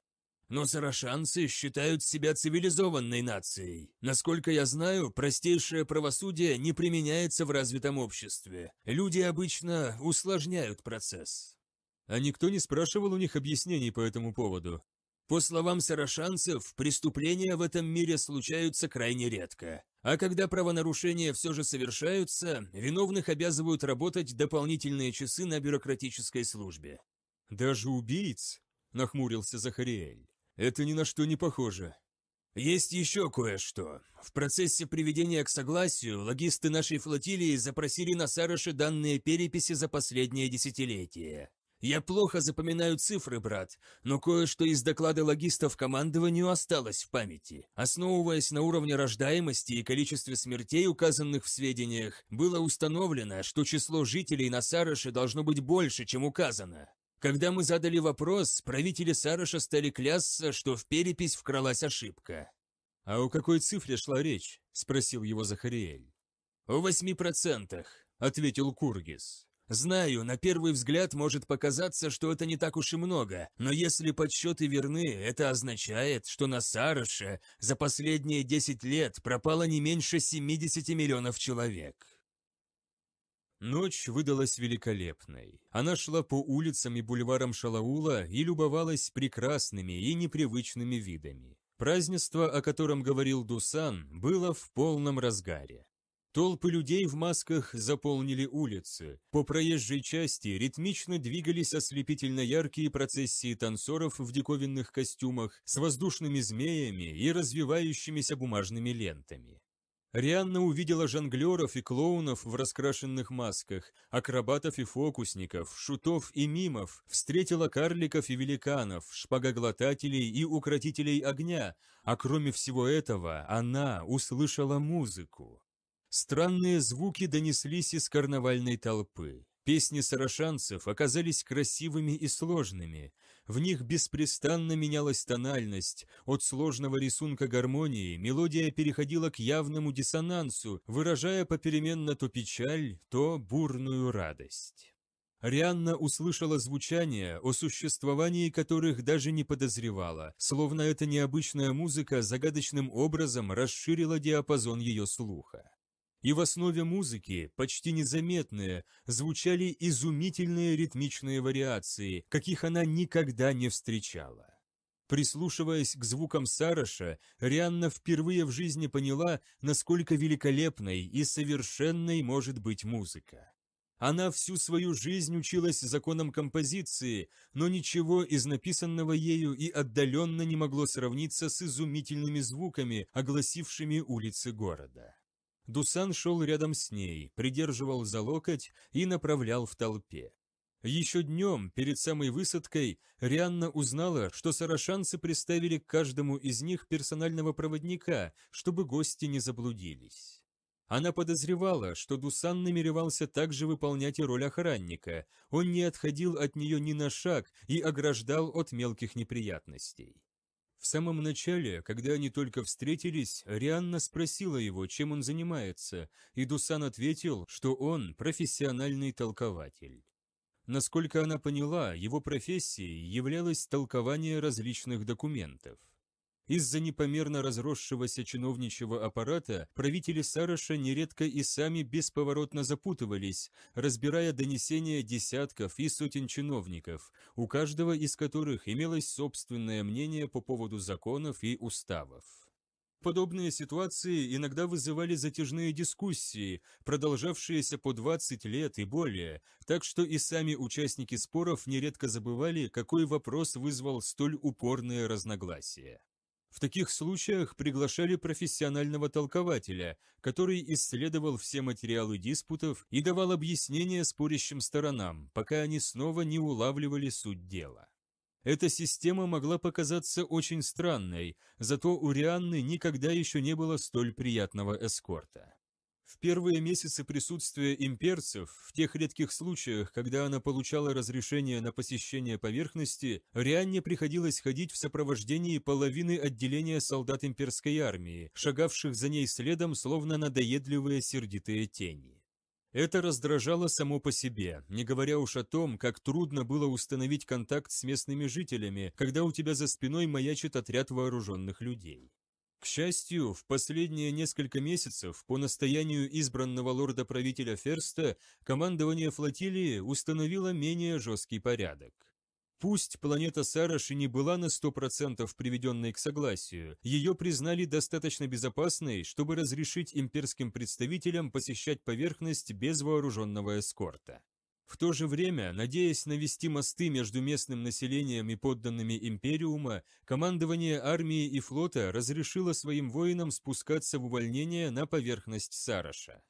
S1: Но сарашанцы считают себя цивилизованной нацией. Насколько я знаю, простейшее правосудие не применяется в развитом обществе. Люди обычно усложняют процесс. А никто не спрашивал у них объяснений по этому поводу. По словам сарашанцев, преступления в этом мире случаются крайне редко. А когда правонарушения все же совершаются, виновных обязывают работать дополнительные часы на бюрократической службе. «Даже убийц?» – нахмурился Захариэль. Это ни на что не похоже. Есть еще кое-что. В процессе приведения к согласию логисты нашей флотилии запросили на Сараше данные переписи за последнее десятилетие. Я плохо запоминаю цифры, брат, но кое-что из доклада логистов командованию осталось в памяти. Основываясь на уровне рождаемости и количестве смертей, указанных в сведениях, было установлено, что число жителей на Сараше должно быть больше, чем указано. Когда мы задали вопрос, правители Сараша стали клясться, что в перепись вкралась ошибка. «А о какой цифре шла речь?» – спросил его Захариэль. «О восьми процентах», – ответил Кургис. «Знаю, на первый взгляд может показаться, что это не так уж и много, но если подсчеты верны, это означает, что на Сараше за последние десять лет пропало не меньше 70 миллионов человек». Ночь выдалась великолепной. Она шла по улицам и бульварам Шалаула и любовалась прекрасными и непривычными видами. Празднество, о котором говорил Дусан, было в полном разгаре. Толпы людей в масках заполнили улицы. По проезжей части ритмично двигались ослепительно яркие процессии танцоров в диковинных костюмах с воздушными змеями и развивающимися бумажными лентами. Рианна увидела жонглеров и клоунов в раскрашенных масках, акробатов и фокусников, шутов и мимов, встретила карликов и великанов, шпагоглотателей и укротителей огня, а кроме всего этого она услышала музыку. Странные звуки донеслись из карнавальной толпы. Песни сарашанцев оказались красивыми и сложными. В них беспрестанно менялась тональность. От сложного рисунка гармонии мелодия переходила к явному диссонансу, выражая попеременно то печаль, то бурную радость. Рианна услышала звучания, о существовании которых даже не подозревала, словно эта необычная музыка загадочным образом расширила диапазон ее слуха и в основе музыки, почти незаметные, звучали изумительные ритмичные вариации, каких она никогда не встречала. Прислушиваясь к звукам Сараша, Рианна впервые в жизни поняла, насколько великолепной и совершенной может быть музыка. Она всю свою жизнь училась законам композиции, но ничего из написанного ею и отдаленно не могло сравниться с изумительными звуками, огласившими улицы города. Дусан шел рядом с ней, придерживал за локоть и направлял в толпе. Еще днем, перед самой высадкой, Рианна узнала, что сарашанцы приставили к каждому из них персонального проводника, чтобы гости не заблудились. Она подозревала, что Дусан намеревался также выполнять и роль охранника, он не отходил от нее ни на шаг и ограждал от мелких неприятностей. В самом начале, когда они только встретились, Рианна спросила его, чем он занимается, и Дусан ответил, что он профессиональный толкователь. Насколько она поняла, его профессией являлось толкование различных документов. Из-за непомерно разросшегося чиновничьего аппарата правители Сараша нередко и сами бесповоротно запутывались, разбирая донесения десятков и сотен чиновников, у каждого из которых имелось собственное мнение по поводу законов и уставов. Подобные ситуации иногда вызывали затяжные дискуссии, продолжавшиеся по 20 лет и более, так что и сами участники споров нередко забывали, какой вопрос вызвал столь упорное разногласие. В таких случаях приглашали профессионального толкователя, который исследовал все материалы диспутов и давал объяснения спорящим сторонам, пока они снова не улавливали суть дела. Эта система могла показаться очень странной, зато у Рианны никогда еще не было столь приятного эскорта. В первые месяцы присутствия имперцев, в тех редких случаях, когда она получала разрешение на посещение поверхности, Рианне приходилось ходить в сопровождении половины отделения солдат имперской армии, шагавших за ней следом, словно надоедливые сердитые тени. Это раздражало само по себе, не говоря уж о том, как трудно было установить контакт с местными жителями, когда у тебя за спиной маячит отряд вооруженных людей. К счастью, в последние несколько месяцев по настоянию избранного лорда-правителя Ферста командование флотилии установило менее жесткий порядок. Пусть планета Сараш и не была на 100% приведенной к согласию, ее признали достаточно безопасной, чтобы разрешить имперским представителям посещать поверхность без вооруженного эскорта. В то же время, надеясь навести мосты между местным населением и подданными Империума, командование армии и флота разрешило своим воинам спускаться в увольнение на поверхность Сараша.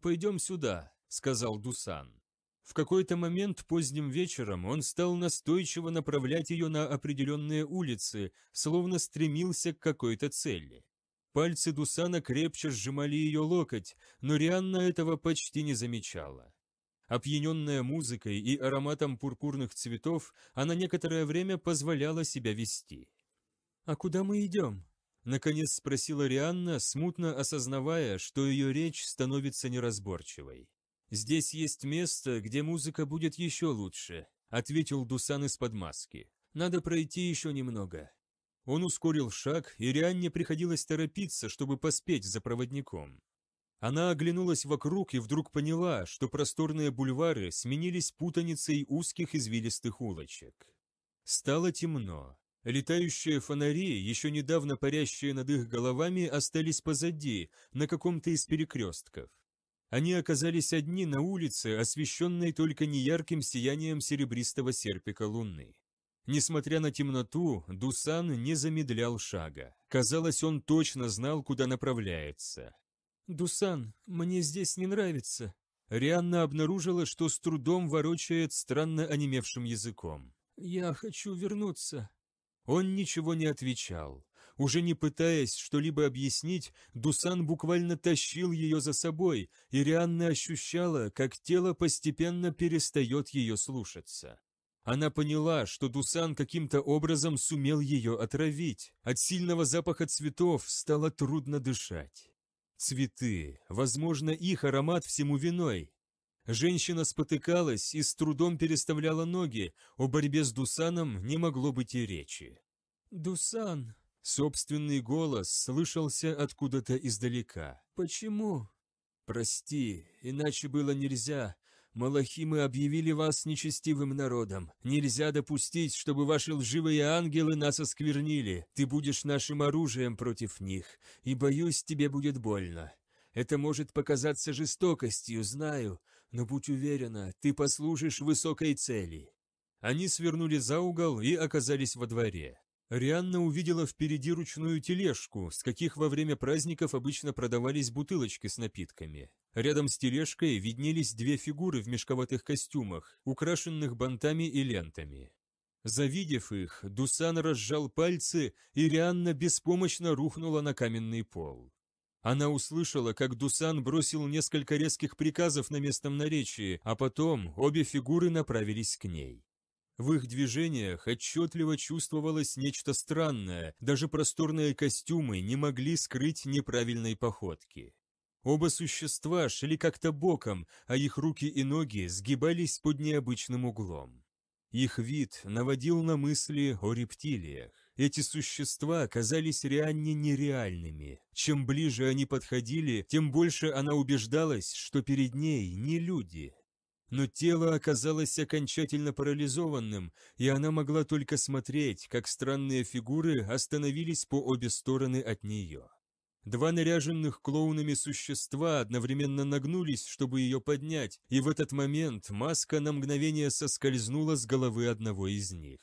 S1: «Пойдем сюда», — сказал Дусан. В какой-то момент поздним вечером он стал настойчиво направлять ее на определенные улицы, словно стремился к какой-то цели. Пальцы Дусана крепче сжимали ее локоть, но Рианна этого почти не замечала. Опьяненная музыкой и ароматом пурпурных цветов, она некоторое время позволяла себя вести. «А куда мы идем?» Наконец спросила Рианна, смутно осознавая, что ее речь становится неразборчивой. «Здесь есть место, где музыка будет еще лучше», — ответил Дусан из-под маски. «Надо пройти еще немного». Он ускорил шаг, и Рианне приходилось торопиться, чтобы поспеть за проводником. Она оглянулась вокруг и вдруг поняла, что просторные бульвары сменились путаницей узких извилистых улочек. Стало темно. Летающие фонари, еще недавно парящие над их головами, остались позади, на каком-то из перекрестков. Они оказались одни на улице, освещенной только неярким сиянием серебристого серпика луны. Несмотря на темноту, Дусан не замедлял шага. Казалось, он точно знал, куда направляется. «Дусан, мне здесь не нравится». Рианна обнаружила, что с трудом ворочает странно онемевшим языком. «Я хочу вернуться». Он ничего не отвечал. Уже не пытаясь что-либо объяснить, Дусан буквально тащил ее за собой, и Рианна ощущала, как тело постепенно перестает ее слушаться. Она поняла, что Дусан каким-то образом сумел ее отравить. От сильного запаха цветов стало трудно дышать. Цветы. Возможно, их аромат всему виной. Женщина спотыкалась и с трудом переставляла ноги, о борьбе с Дусаном не могло быть и речи. «Дусан!» Собственный голос слышался откуда-то издалека. «Почему?» «Прости, иначе было нельзя. Малахимы объявили вас нечестивым народом. Нельзя допустить, чтобы ваши лживые ангелы нас осквернили. Ты будешь нашим оружием против них, и, боюсь, тебе будет больно. Это может показаться жестокостью, знаю, но будь уверена, ты послужишь высокой цели». Они свернули за угол и оказались во дворе. Рианна увидела впереди ручную тележку, с каких во время праздников обычно продавались бутылочки с напитками. Рядом с тележкой виднелись две фигуры в мешковатых костюмах, украшенных бантами и лентами. Завидев их, Дусан разжал пальцы, и Рианна беспомощно рухнула на каменный пол. Она услышала, как Дусан бросил несколько резких приказов на местном наречии, а потом обе фигуры направились к ней. В их движениях отчетливо чувствовалось нечто странное, даже просторные костюмы не могли скрыть неправильной походки. Оба существа шли как-то боком, а их руки и ноги сгибались под необычным углом. Их вид наводил на мысли о рептилиях. Эти существа казались реально нереальными. Чем ближе они подходили, тем больше она убеждалась, что перед ней не люди, но тело оказалось окончательно парализованным, и она могла только смотреть, как странные фигуры остановились по обе стороны от нее. Два наряженных клоунами существа одновременно нагнулись, чтобы ее поднять, и в этот момент маска на мгновение соскользнула с головы одного из них.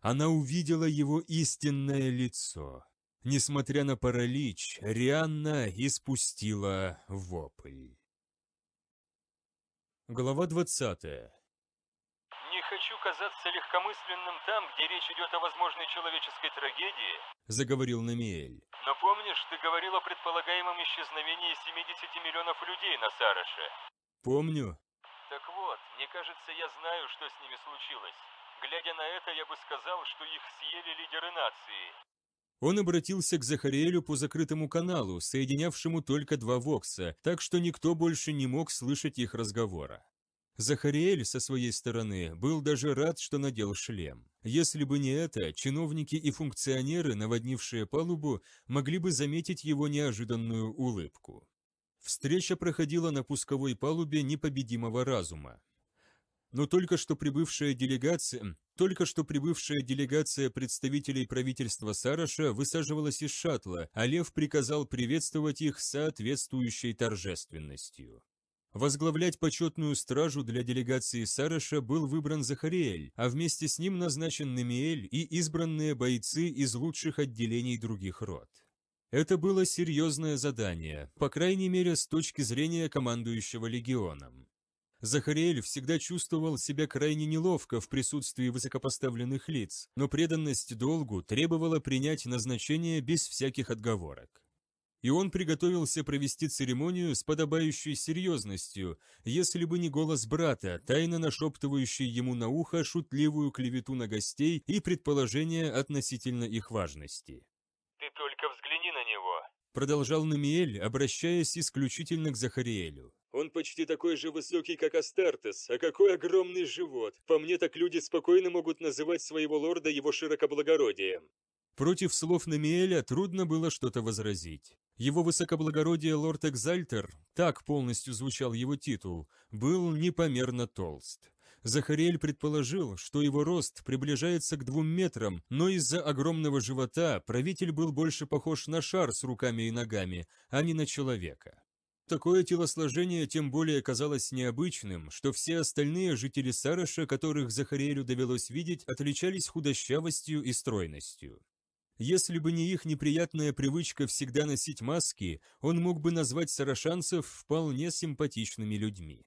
S1: Она увидела его истинное лицо. Несмотря на паралич, Рианна испустила вопль. Глава 20. «Не хочу казаться легкомысленным там, где речь идет о возможной человеческой трагедии», — заговорил Намиэль. «Но помнишь, ты говорил о предполагаемом исчезновении 70 миллионов людей на Сараше?» «Помню». «Так вот, мне кажется, я знаю, что с ними случилось. Глядя на это, я бы сказал, что их съели лидеры нации. Он обратился к Захариэлю по закрытому каналу, соединявшему только два вокса, так что никто больше не мог слышать их разговора. Захариэль, со своей стороны, был даже рад, что надел шлем. Если бы не это, чиновники и функционеры, наводнившие палубу, могли бы заметить его неожиданную улыбку. Встреча проходила на пусковой палубе непобедимого разума. Но только что прибывшая делегация, только что прибывшая делегация представителей правительства Сараша высаживалась из шаттла, а Лев приказал приветствовать их соответствующей торжественностью. Возглавлять почетную стражу для делегации Сараша был выбран Захариэль, а вместе с ним назначен Немиэль и избранные бойцы из лучших отделений других род. Это было серьезное задание, по крайней мере с точки зрения командующего легионом. Захариэль всегда чувствовал себя крайне неловко в присутствии высокопоставленных лиц, но преданность долгу требовала принять назначение без всяких отговорок. И он приготовился провести церемонию с подобающей серьезностью, если бы не голос брата, тайно нашептывающий ему на ухо шутливую клевету на гостей и предположения относительно их важности. «Ты только взгляни на него», — продолжал Намиэль, обращаясь исключительно к Захариэлю. Он почти такой же высокий, как Астартес, а какой огромный живот! По мне так люди спокойно могут называть своего лорда его широкоблагородием». Против слов Намиэля трудно было что-то возразить. Его высокоблагородие лорд Экзальтер, так полностью звучал его титул, был непомерно толст. Захарель предположил, что его рост приближается к двум метрам, но из-за огромного живота правитель был больше похож на шар с руками и ногами, а не на человека. Такое телосложение тем более казалось необычным, что все остальные жители Сараша, которых Захарелю довелось видеть, отличались худощавостью и стройностью. Если бы не их неприятная привычка всегда носить маски, он мог бы назвать сарашанцев вполне симпатичными людьми.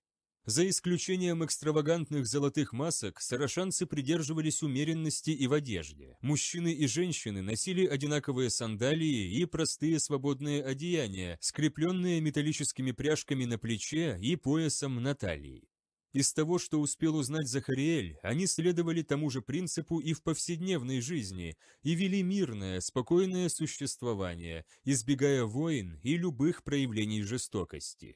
S1: За исключением экстравагантных золотых масок, сарашанцы придерживались умеренности и в одежде. Мужчины и женщины носили одинаковые сандалии и простые свободные одеяния, скрепленные металлическими пряжками на плече и поясом на талии. Из того, что успел узнать Захариэль, они следовали тому же принципу и в повседневной жизни, и вели мирное, спокойное существование, избегая войн и любых проявлений жестокости.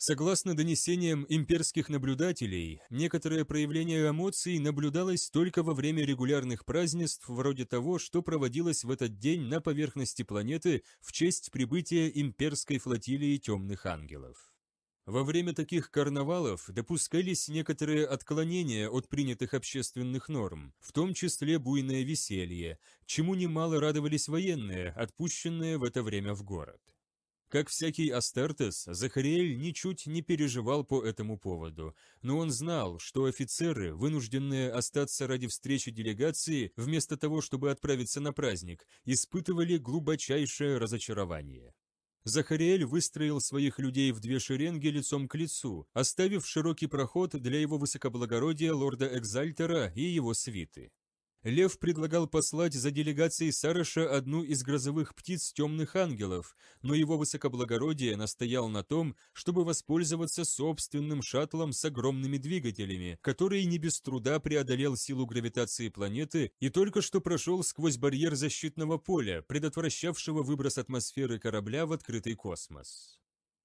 S1: Согласно донесениям имперских наблюдателей, некоторое проявление эмоций наблюдалось только во время регулярных празднеств вроде того, что проводилось в этот день на поверхности планеты в честь прибытия имперской флотилии темных ангелов. Во время таких карнавалов допускались некоторые отклонения от принятых общественных норм, в том числе буйное веселье, чему немало радовались военные, отпущенные в это время в город. Как всякий Астертес, Захариэль ничуть не переживал по этому поводу, но он знал, что офицеры, вынужденные остаться ради встречи делегации, вместо того, чтобы отправиться на праздник, испытывали глубочайшее разочарование. Захариэль выстроил своих людей в две шеренги лицом к лицу, оставив широкий проход для его высокоблагородия лорда Экзальтера и его свиты. Лев предлагал послать за делегацией Сараша одну из грозовых птиц темных ангелов, но его высокоблагородие настоял на том, чтобы воспользоваться собственным шаттлом с огромными двигателями, который не без труда преодолел силу гравитации планеты и только что прошел сквозь барьер защитного поля, предотвращавшего выброс атмосферы корабля в открытый космос.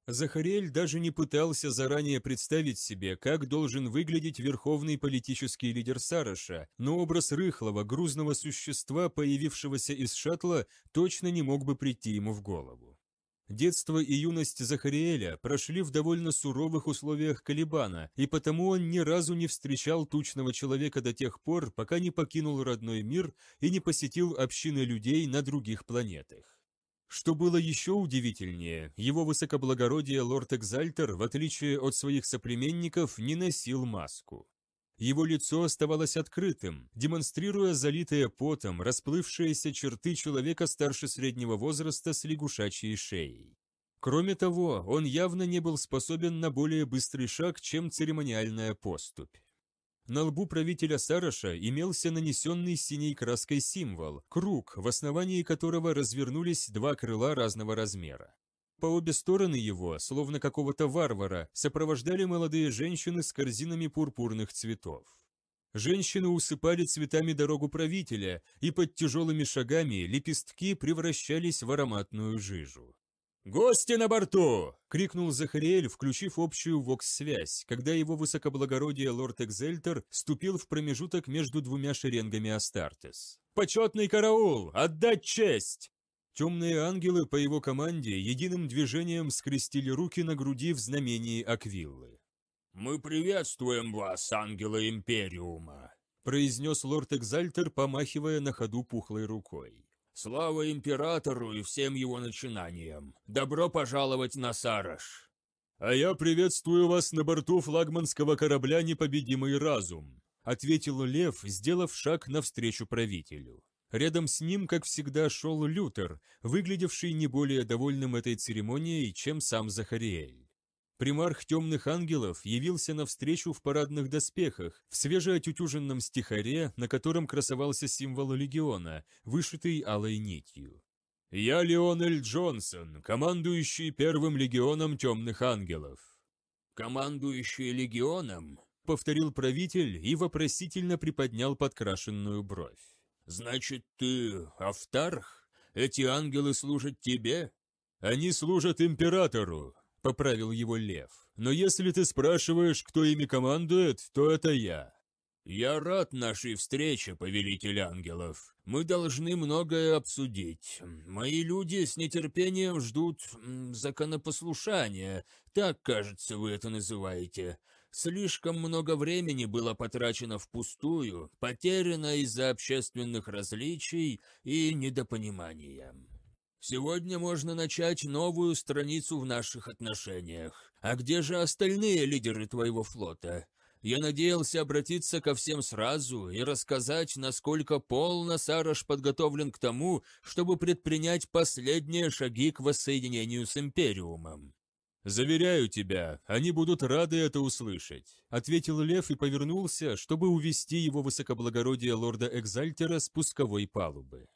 S1: Захариэль даже не пытался заранее представить себе, как должен выглядеть верховный политический лидер Сараша, но образ рыхлого, грузного существа, появившегося из шаттла, точно не мог бы прийти ему в голову. Детство и юность Захариэля прошли в довольно суровых условиях Калибана, и потому он ни разу не встречал тучного человека до тех пор, пока не покинул родной мир и не посетил общины людей на других планетах. Что было еще удивительнее, его высокоблагородие лорд Экзальтер, в отличие от своих соплеменников, не носил маску. Его лицо оставалось открытым, демонстрируя залитые потом расплывшиеся черты человека старше среднего возраста с лягушачьей шеей. Кроме того, он явно не был способен на более быстрый шаг, чем церемониальная поступь. На лбу правителя Сароша имелся нанесенный синей краской символ – круг, в основании которого развернулись два крыла разного размера. По обе стороны его, словно какого-то варвара, сопровождали молодые женщины с корзинами пурпурных цветов. Женщины усыпали цветами дорогу правителя, и под тяжелыми шагами лепестки превращались в ароматную жижу. «Гости на борту!» — крикнул Захариэль, включив общую вокс-связь, когда его высокоблагородие лорд Экзельтер ступил в промежуток между двумя шеренгами Астартес. «Почетный караул! Отдать честь!» Темные ангелы по его команде единым движением скрестили руки на груди в знамении
S2: Аквиллы. «Мы приветствуем вас, ангелы Империума!»
S1: произнес лорд Экзальтер, помахивая на ходу пухлой рукой. Слава императору и всем его начинаниям! Добро пожаловать на Сараш!» «А я приветствую вас на борту флагманского корабля «Непобедимый разум», — ответил Лев, сделав шаг навстречу правителю. Рядом с ним, как всегда, шел Лютер, выглядевший не более довольным этой церемонией, чем сам Захариэль. Примарх темных ангелов явился навстречу в парадных доспехах, в свежеотютюженном стихаре, на котором красовался символ легиона, вышитый алой нитью. «Я Леонель Джонсон, командующий первым легионом темных ангелов».
S2: «Командующий легионом?»
S1: — повторил правитель и вопросительно приподнял подкрашенную бровь.
S2: «Значит, ты Автарх?
S1: Эти ангелы служат тебе?» «Они служат императору», поправил его Лев. «Но если ты спрашиваешь, кто ими командует, то это я». «Я рад нашей встрече, повелитель ангелов. Мы должны многое обсудить. Мои люди с нетерпением ждут законопослушания, так, кажется, вы это называете. Слишком много времени было потрачено впустую, потеряно из-за общественных различий и недопонимания». Сегодня можно начать новую страницу в наших отношениях. А где же остальные лидеры твоего флота? Я надеялся обратиться ко всем сразу и рассказать, насколько полно Сараш подготовлен к тому, чтобы предпринять последние шаги к воссоединению с Империумом. «Заверяю тебя, они будут рады это услышать», — ответил Лев и повернулся, чтобы увести его высокоблагородие лорда Экзальтера с пусковой палубы.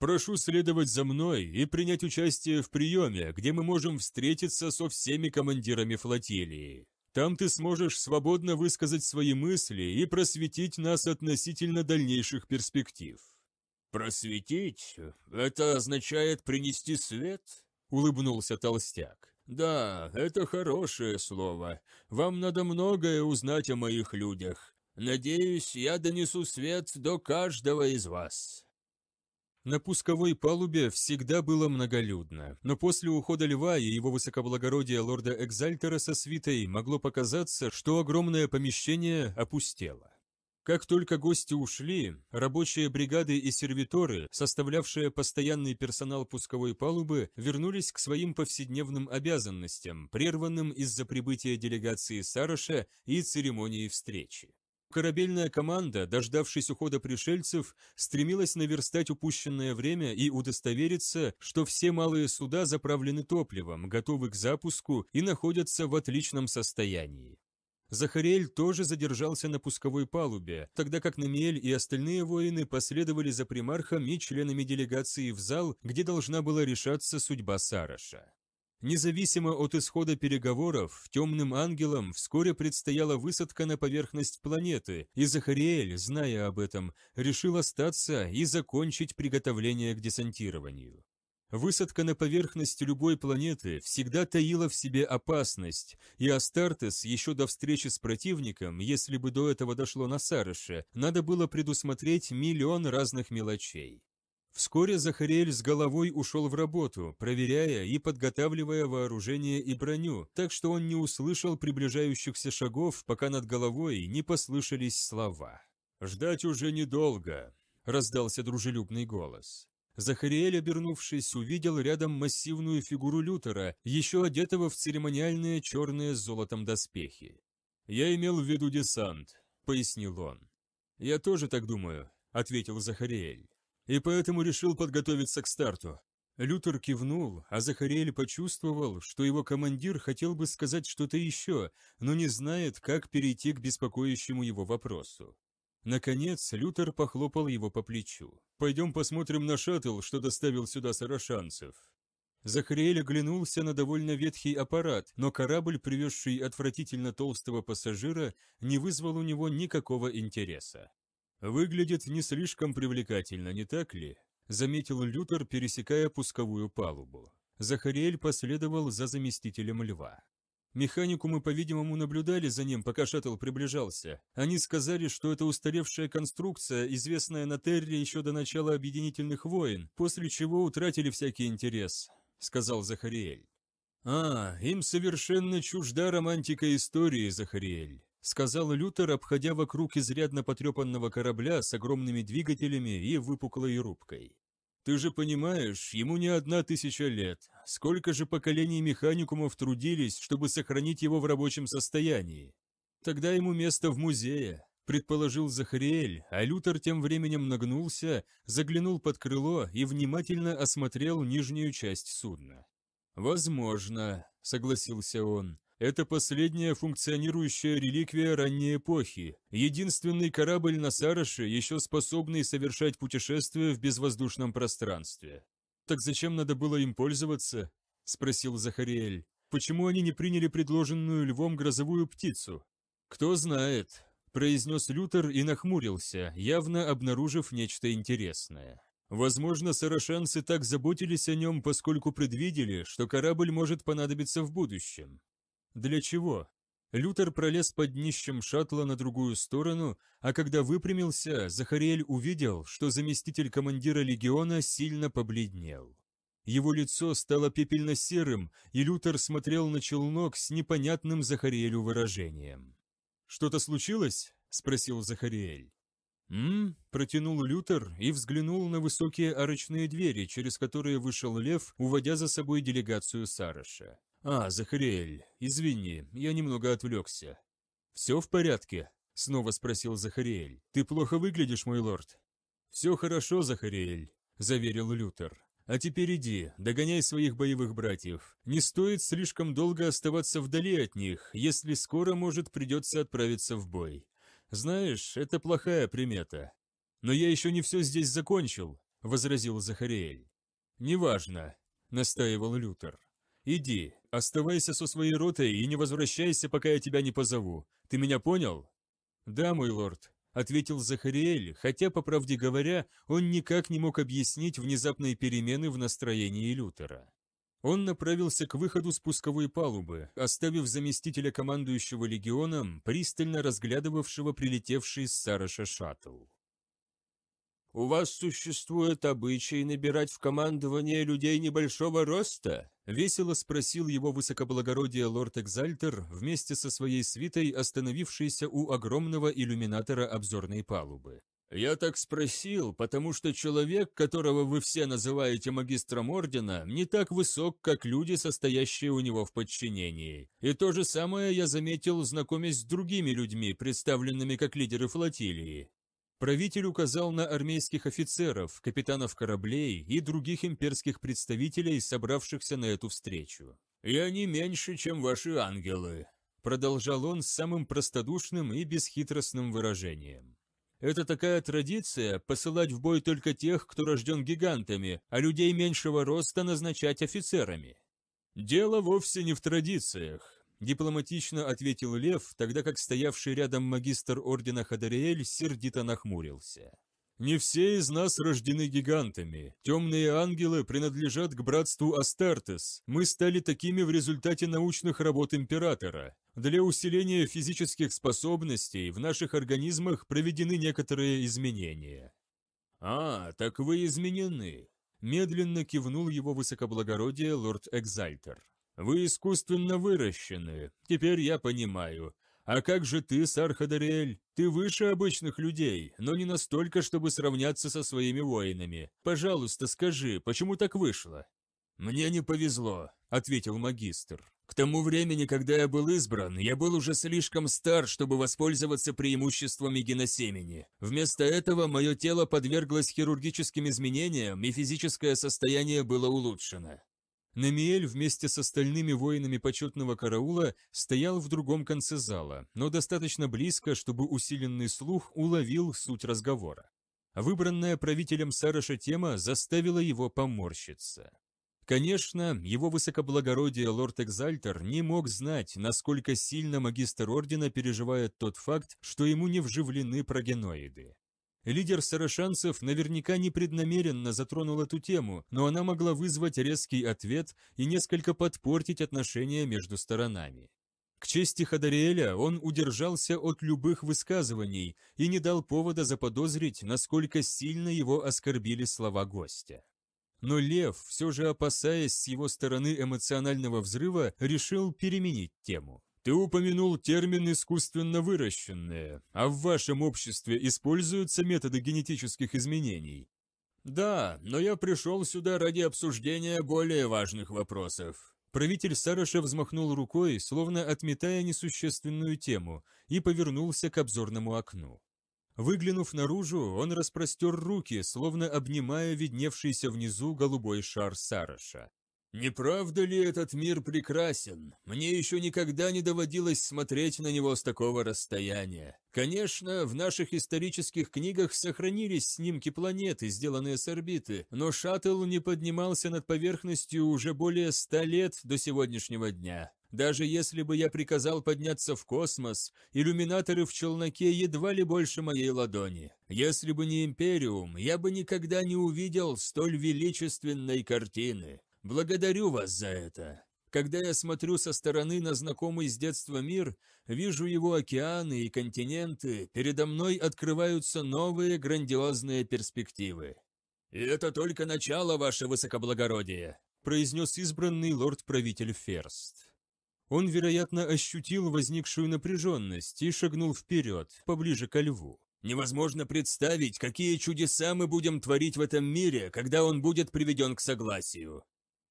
S1: Прошу следовать за мной и принять участие в приеме, где мы можем встретиться со всеми командирами флотилии. Там ты сможешь свободно высказать свои мысли и просветить нас относительно дальнейших перспектив». «Просветить? Это означает принести свет?» — улыбнулся толстяк. «Да, это хорошее слово. Вам надо многое узнать о моих людях. Надеюсь, я донесу свет до каждого из вас». На пусковой палубе всегда было многолюдно, но после ухода Льва и его высокоблагородия лорда Экзальтера со свитой могло показаться, что огромное помещение опустело. Как только гости ушли, рабочие бригады и сервиторы, составлявшие постоянный персонал пусковой палубы, вернулись к своим повседневным обязанностям, прерванным из-за прибытия делегации Сараша и церемонии встречи. Корабельная команда, дождавшись ухода пришельцев, стремилась наверстать упущенное время и удостовериться, что все малые суда заправлены топливом, готовы к запуску и находятся в отличном состоянии. Захариэль тоже задержался на пусковой палубе, тогда как Намиэль и остальные воины последовали за примархом и членами делегации в зал, где должна была решаться судьба Сараша. Независимо от исхода переговоров, темным ангелам вскоре предстояла высадка на поверхность планеты, и Захариэль, зная об этом, решил остаться и закончить приготовление к десантированию. Высадка на поверхность любой планеты всегда таила в себе опасность, и Астартес еще до встречи с противником, если бы до этого дошло на Сарыше, надо было предусмотреть миллион разных мелочей. Вскоре Захариэль с головой ушел в работу, проверяя и подготавливая вооружение и броню, так что он не услышал приближающихся шагов, пока над головой не послышались слова. «Ждать уже недолго», — раздался дружелюбный голос. Захариэль, обернувшись, увидел рядом массивную фигуру Лютера, еще одетого в церемониальные черные с золотом доспехи. «Я имел в виду десант», — пояснил он. «Я тоже так думаю», — ответил Захариэль и поэтому решил подготовиться к старту. Лютер кивнул, а Захариэль почувствовал, что его командир хотел бы сказать что-то еще, но не знает, как перейти к беспокоящему его вопросу. Наконец, Лютер похлопал его по плечу. «Пойдем посмотрим на шаттл, что доставил сюда сарашанцев». Захариэль оглянулся на довольно ветхий аппарат, но корабль, привезший отвратительно толстого пассажира, не вызвал у него никакого интереса. «Выглядит не слишком привлекательно, не так ли?» – заметил Лютер, пересекая пусковую палубу. Захариэль последовал за заместителем льва. Механику мы, по-видимому, наблюдали за ним, пока шаттл приближался. Они сказали, что это устаревшая конструкция, известная на Терре еще до начала объединительных войн, после чего утратили всякий интерес», — сказал Захариэль. «А, им совершенно чужда романтика истории, Захариэль. — сказал Лютер, обходя вокруг изрядно потрепанного корабля с огромными двигателями и выпуклой рубкой. «Ты же понимаешь, ему не одна тысяча лет. Сколько же поколений механикумов трудились, чтобы сохранить его в рабочем состоянии? Тогда ему место в музее», — предположил Захариэль, а Лютер тем временем нагнулся, заглянул под крыло и внимательно осмотрел нижнюю часть судна. «Возможно», — согласился он, — это последняя функционирующая реликвия ранней эпохи, единственный корабль на Сараше, еще способный совершать путешествия в безвоздушном пространстве. «Так зачем надо было им пользоваться?» – спросил Захариэль. «Почему они не приняли предложенную львом грозовую птицу?» «Кто знает», – произнес Лютер и нахмурился, явно обнаружив нечто интересное. Возможно, сарашанцы так заботились о нем, поскольку предвидели, что корабль может понадобиться в будущем. Для чего? Лютер пролез под днищем шаттла на другую сторону, а когда выпрямился, Захариэль увидел, что заместитель командира легиона сильно побледнел. Его лицо стало пепельно-серым, и Лютер смотрел на челнок с непонятным Захариэлю выражением. «Что-то случилось?» – спросил Захариэль. «М?», -м протянул Лютер и взглянул на высокие арочные двери, через которые вышел лев, уводя за собой делегацию Сараша. «А, Захариэль, извини, я немного отвлекся». «Все в порядке?» – снова спросил Захариэль. «Ты плохо выглядишь, мой лорд?» «Все хорошо, Захариэль», – заверил Лютер. «А теперь иди, догоняй своих боевых братьев. Не стоит слишком долго оставаться вдали от них, если скоро, может, придется отправиться в бой. Знаешь, это плохая примета». «Но я еще не все здесь закончил», – возразил Захариэль. «Неважно», – настаивал Лютер. «Иди, «Оставайся со своей ротой и не возвращайся, пока я тебя не позову. Ты меня понял?» «Да, мой лорд», — ответил Захариэль, хотя, по правде говоря, он никак не мог объяснить внезапные перемены в настроении Лютера. Он направился к выходу с пусковой палубы, оставив заместителя командующего легионом, пристально разглядывавшего прилетевший с Сараша шаттл. У вас существует обычай набирать в командование людей небольшого роста?» Весело спросил его высокоблагородие лорд Экзальтер вместе со своей свитой, остановившейся у огромного иллюминатора обзорной палубы. «Я так спросил, потому что человек, которого вы все называете магистром ордена, не так высок, как люди, состоящие у него в подчинении. И то же самое я заметил, знакомясь с другими людьми, представленными как лидеры флотилии. Правитель указал на армейских офицеров, капитанов кораблей и других имперских представителей, собравшихся на эту встречу. «И они меньше, чем ваши ангелы», – продолжал он с самым простодушным и бесхитростным выражением. «Это такая традиция – посылать в бой только тех, кто рожден гигантами, а людей меньшего роста назначать офицерами». «Дело вовсе не в традициях», Дипломатично ответил Лев, тогда как стоявший рядом магистр ордена Хадариэль сердито нахмурился. «Не все из нас рождены гигантами. Темные ангелы принадлежат к братству Астартес. Мы стали такими в результате научных работ Императора. Для усиления физических способностей в наших организмах проведены некоторые изменения». «А, так вы изменены», – медленно кивнул его высокоблагородие лорд Экзальтер. Вы искусственно выращены, теперь я понимаю. А как же ты, Сархадариэль? Ты выше обычных людей, но не настолько, чтобы сравняться со своими воинами. Пожалуйста, скажи, почему так вышло?» «Мне не повезло», — ответил магистр. «К тому времени, когда я был избран, я был уже слишком стар, чтобы воспользоваться преимуществами геносемени. Вместо этого мое тело подверглось хирургическим изменениям, и физическое состояние было улучшено. Намиэль вместе с остальными воинами почетного караула стоял в другом конце зала, но достаточно близко, чтобы усиленный слух уловил суть разговора. Выбранная правителем Сараша тема заставила его поморщиться. Конечно, его высокоблагородие лорд Экзальтер не мог знать, насколько сильно магистр ордена переживает тот факт, что ему не вживлены прогеноиды. Лидер сарашанцев наверняка непреднамеренно затронул эту тему, но она могла вызвать резкий ответ и несколько подпортить отношения между сторонами. К чести Хадариэля он удержался от любых высказываний и не дал повода заподозрить, насколько сильно его оскорбили слова гостя. Но Лев, все же опасаясь с его стороны эмоционального взрыва, решил переменить тему. Ты упомянул термин «искусственно выращенные», а в вашем обществе используются методы генетических изменений? Да, но я пришел сюда ради обсуждения более важных вопросов. Правитель Сараша взмахнул рукой, словно отметая несущественную тему, и повернулся к обзорному окну. Выглянув наружу, он распростер руки, словно обнимая видневшийся внизу голубой шар Сараша. «Не правда ли этот мир прекрасен? Мне еще никогда не доводилось смотреть на него с такого расстояния. Конечно, в наших исторических книгах сохранились снимки планеты, сделанные с орбиты, но шаттл не поднимался над поверхностью уже более ста лет до сегодняшнего дня. Даже если бы я приказал подняться в космос, иллюминаторы в челноке едва ли больше моей ладони. Если бы не Империум, я бы никогда не увидел столь величественной картины. Благодарю вас за это. Когда я смотрю со стороны на знакомый с детства мир, вижу его океаны и континенты, передо мной открываются новые грандиозные перспективы. «И это только начало, ваше высокоблагородие», – произнес избранный лорд-правитель Ферст. Он, вероятно, ощутил возникшую напряженность и шагнул вперед, поближе ко льву. «Невозможно представить, какие чудеса мы будем творить в этом мире, когда он будет приведен к согласию.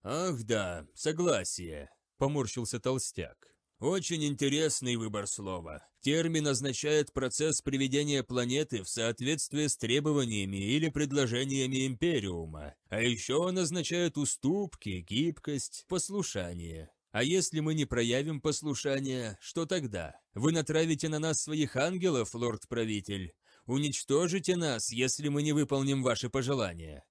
S1: «Ах да, согласие», – поморщился толстяк. «Очень интересный выбор слова. Термин означает процесс приведения планеты в соответствие с требованиями или предложениями Империума. А еще он означает уступки, гибкость, послушание. А если мы не проявим послушание, что тогда? Вы натравите на нас своих ангелов, лорд-правитель? Уничтожите нас, если мы не выполним ваши пожелания?»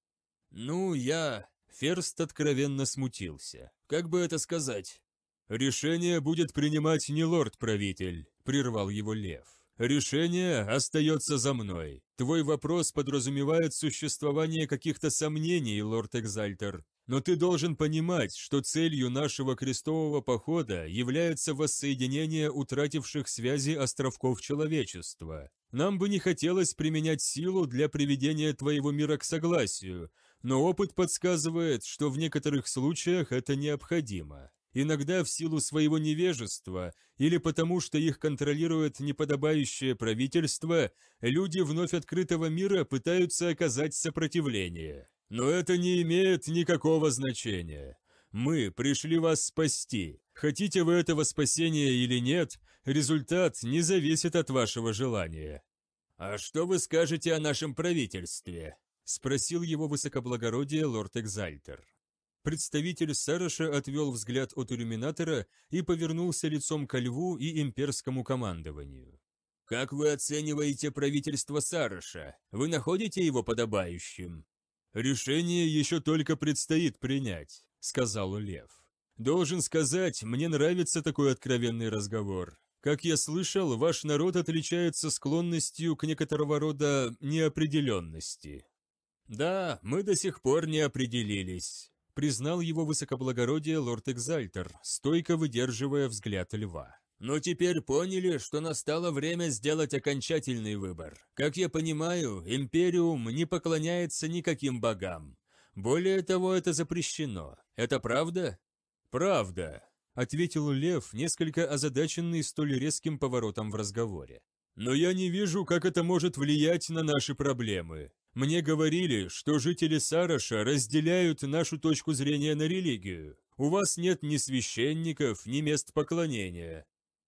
S1: «Ну, я...» Ферст откровенно смутился. «Как бы это сказать?» «Решение будет принимать не лорд-правитель», — прервал его лев. «Решение остается за мной. Твой вопрос подразумевает существование каких-то сомнений, лорд-экзальтер. Но ты должен понимать, что целью нашего крестового похода является воссоединение утративших связи островков человечества. Нам бы не хотелось применять силу для приведения твоего мира к согласию, но опыт подсказывает, что в некоторых случаях это необходимо. Иногда в силу своего невежества или потому, что их контролирует неподобающее правительство, люди вновь открытого мира пытаются оказать сопротивление. Но это не имеет никакого значения. Мы пришли вас спасти. Хотите вы этого спасения или нет, результат не зависит от вашего желания. «А что вы скажете о нашем правительстве?» Спросил его высокоблагородие лорд Экзальтер. Представитель Сараша отвел взгляд от иллюминатора и повернулся лицом ко льву и имперскому командованию. «Как вы оцениваете правительство Сараша? Вы находите его подобающим?» «Решение еще только предстоит принять», — сказал лев. «Должен сказать, мне нравится такой откровенный разговор. Как я слышал, ваш народ отличается склонностью к некоторого рода неопределенности. «Да, мы до сих пор не определились», — признал его высокоблагородие лорд Экзальтер, стойко выдерживая взгляд льва. «Но теперь поняли, что настало время сделать окончательный выбор. Как я понимаю, Империум не поклоняется никаким богам. Более того, это запрещено. Это правда?» «Правда», — ответил Лев, несколько озадаченный столь резким поворотом в разговоре. «Но я не вижу, как это может влиять на наши проблемы. Мне говорили, что жители Сараша разделяют нашу точку зрения на религию. У вас нет ни священников, ни мест поклонения».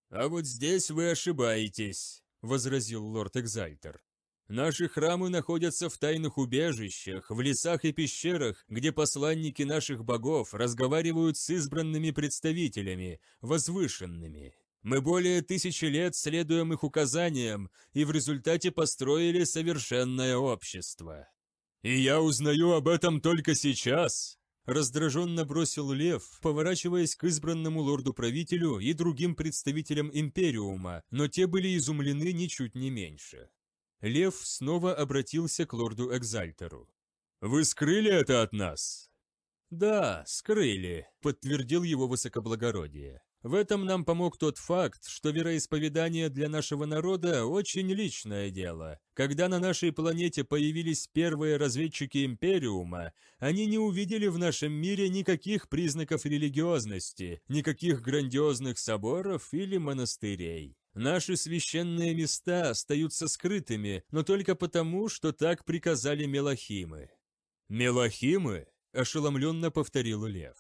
S1: «А вот здесь вы ошибаетесь», — возразил лорд Экзальтер. «Наши храмы находятся в тайных убежищах, в лесах и пещерах, где посланники наших богов разговаривают с избранными представителями, возвышенными, мы более тысячи лет следуем их указаниям и в результате построили совершенное общество. И я узнаю об этом только сейчас, раздраженно бросил Лев, поворачиваясь к избранному лорду-правителю и другим представителям Империума, но те были изумлены ничуть не меньше. Лев снова обратился к лорду-экзальтеру. «Вы скрыли это от нас?» «Да, скрыли», — подтвердил его высокоблагородие. В этом нам помог тот факт, что вероисповедание для нашего народа очень личное дело. Когда на нашей планете появились первые разведчики Империума, они не увидели в нашем мире никаких признаков религиозности, никаких грандиозных соборов или монастырей. Наши священные места остаются скрытыми, но только потому, что так приказали мелахимы. «Мелахимы?» – ошеломленно повторил Лев.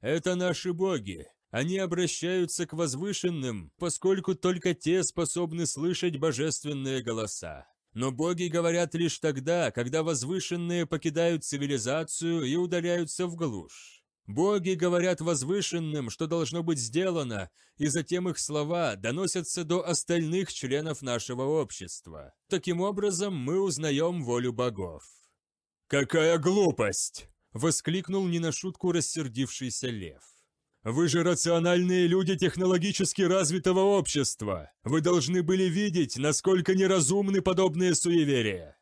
S1: «Это наши боги, они обращаются к возвышенным, поскольку только те способны слышать божественные голоса. Но боги говорят лишь тогда, когда возвышенные покидают цивилизацию и удаляются в глушь. Боги говорят возвышенным, что должно быть сделано, и затем их слова доносятся до остальных членов нашего общества. Таким образом, мы узнаем волю богов. «Какая глупость!» – воскликнул не на шутку рассердившийся лев. Вы же рациональные люди технологически развитого общества. Вы должны были видеть, насколько неразумны подобные суеверия.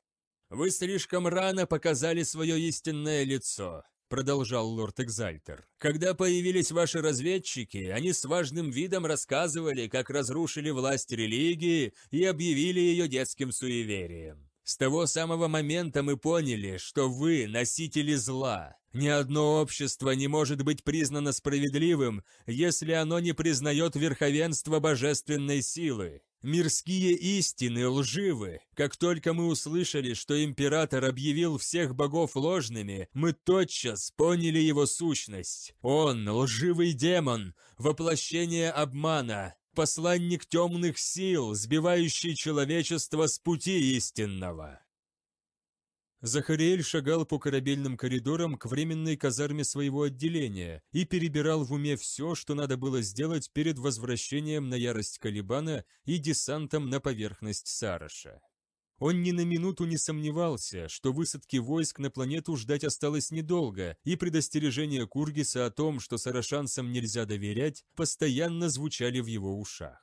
S1: Вы слишком рано показали свое истинное лицо, продолжал лорд Экзальтер. Когда появились ваши разведчики, они с важным видом рассказывали, как разрушили власть религии и объявили ее детским суеверием. С того самого момента мы поняли, что вы носители зла. Ни одно общество не может быть признано справедливым, если оно не признает верховенство божественной силы. Мирские истины лживы. Как только мы услышали, что император объявил всех богов ложными, мы тотчас поняли его сущность. Он – лживый демон, воплощение обмана, посланник темных сил, сбивающий человечество с пути истинного. Захариэль шагал по корабельным коридорам к временной казарме своего отделения и перебирал в уме все, что надо было сделать перед возвращением на ярость Калибана и десантом на поверхность Сараша. Он ни на минуту не сомневался, что высадки войск на планету ждать осталось недолго, и предостережения Кургиса о том, что сарашанцам нельзя доверять, постоянно звучали в его ушах.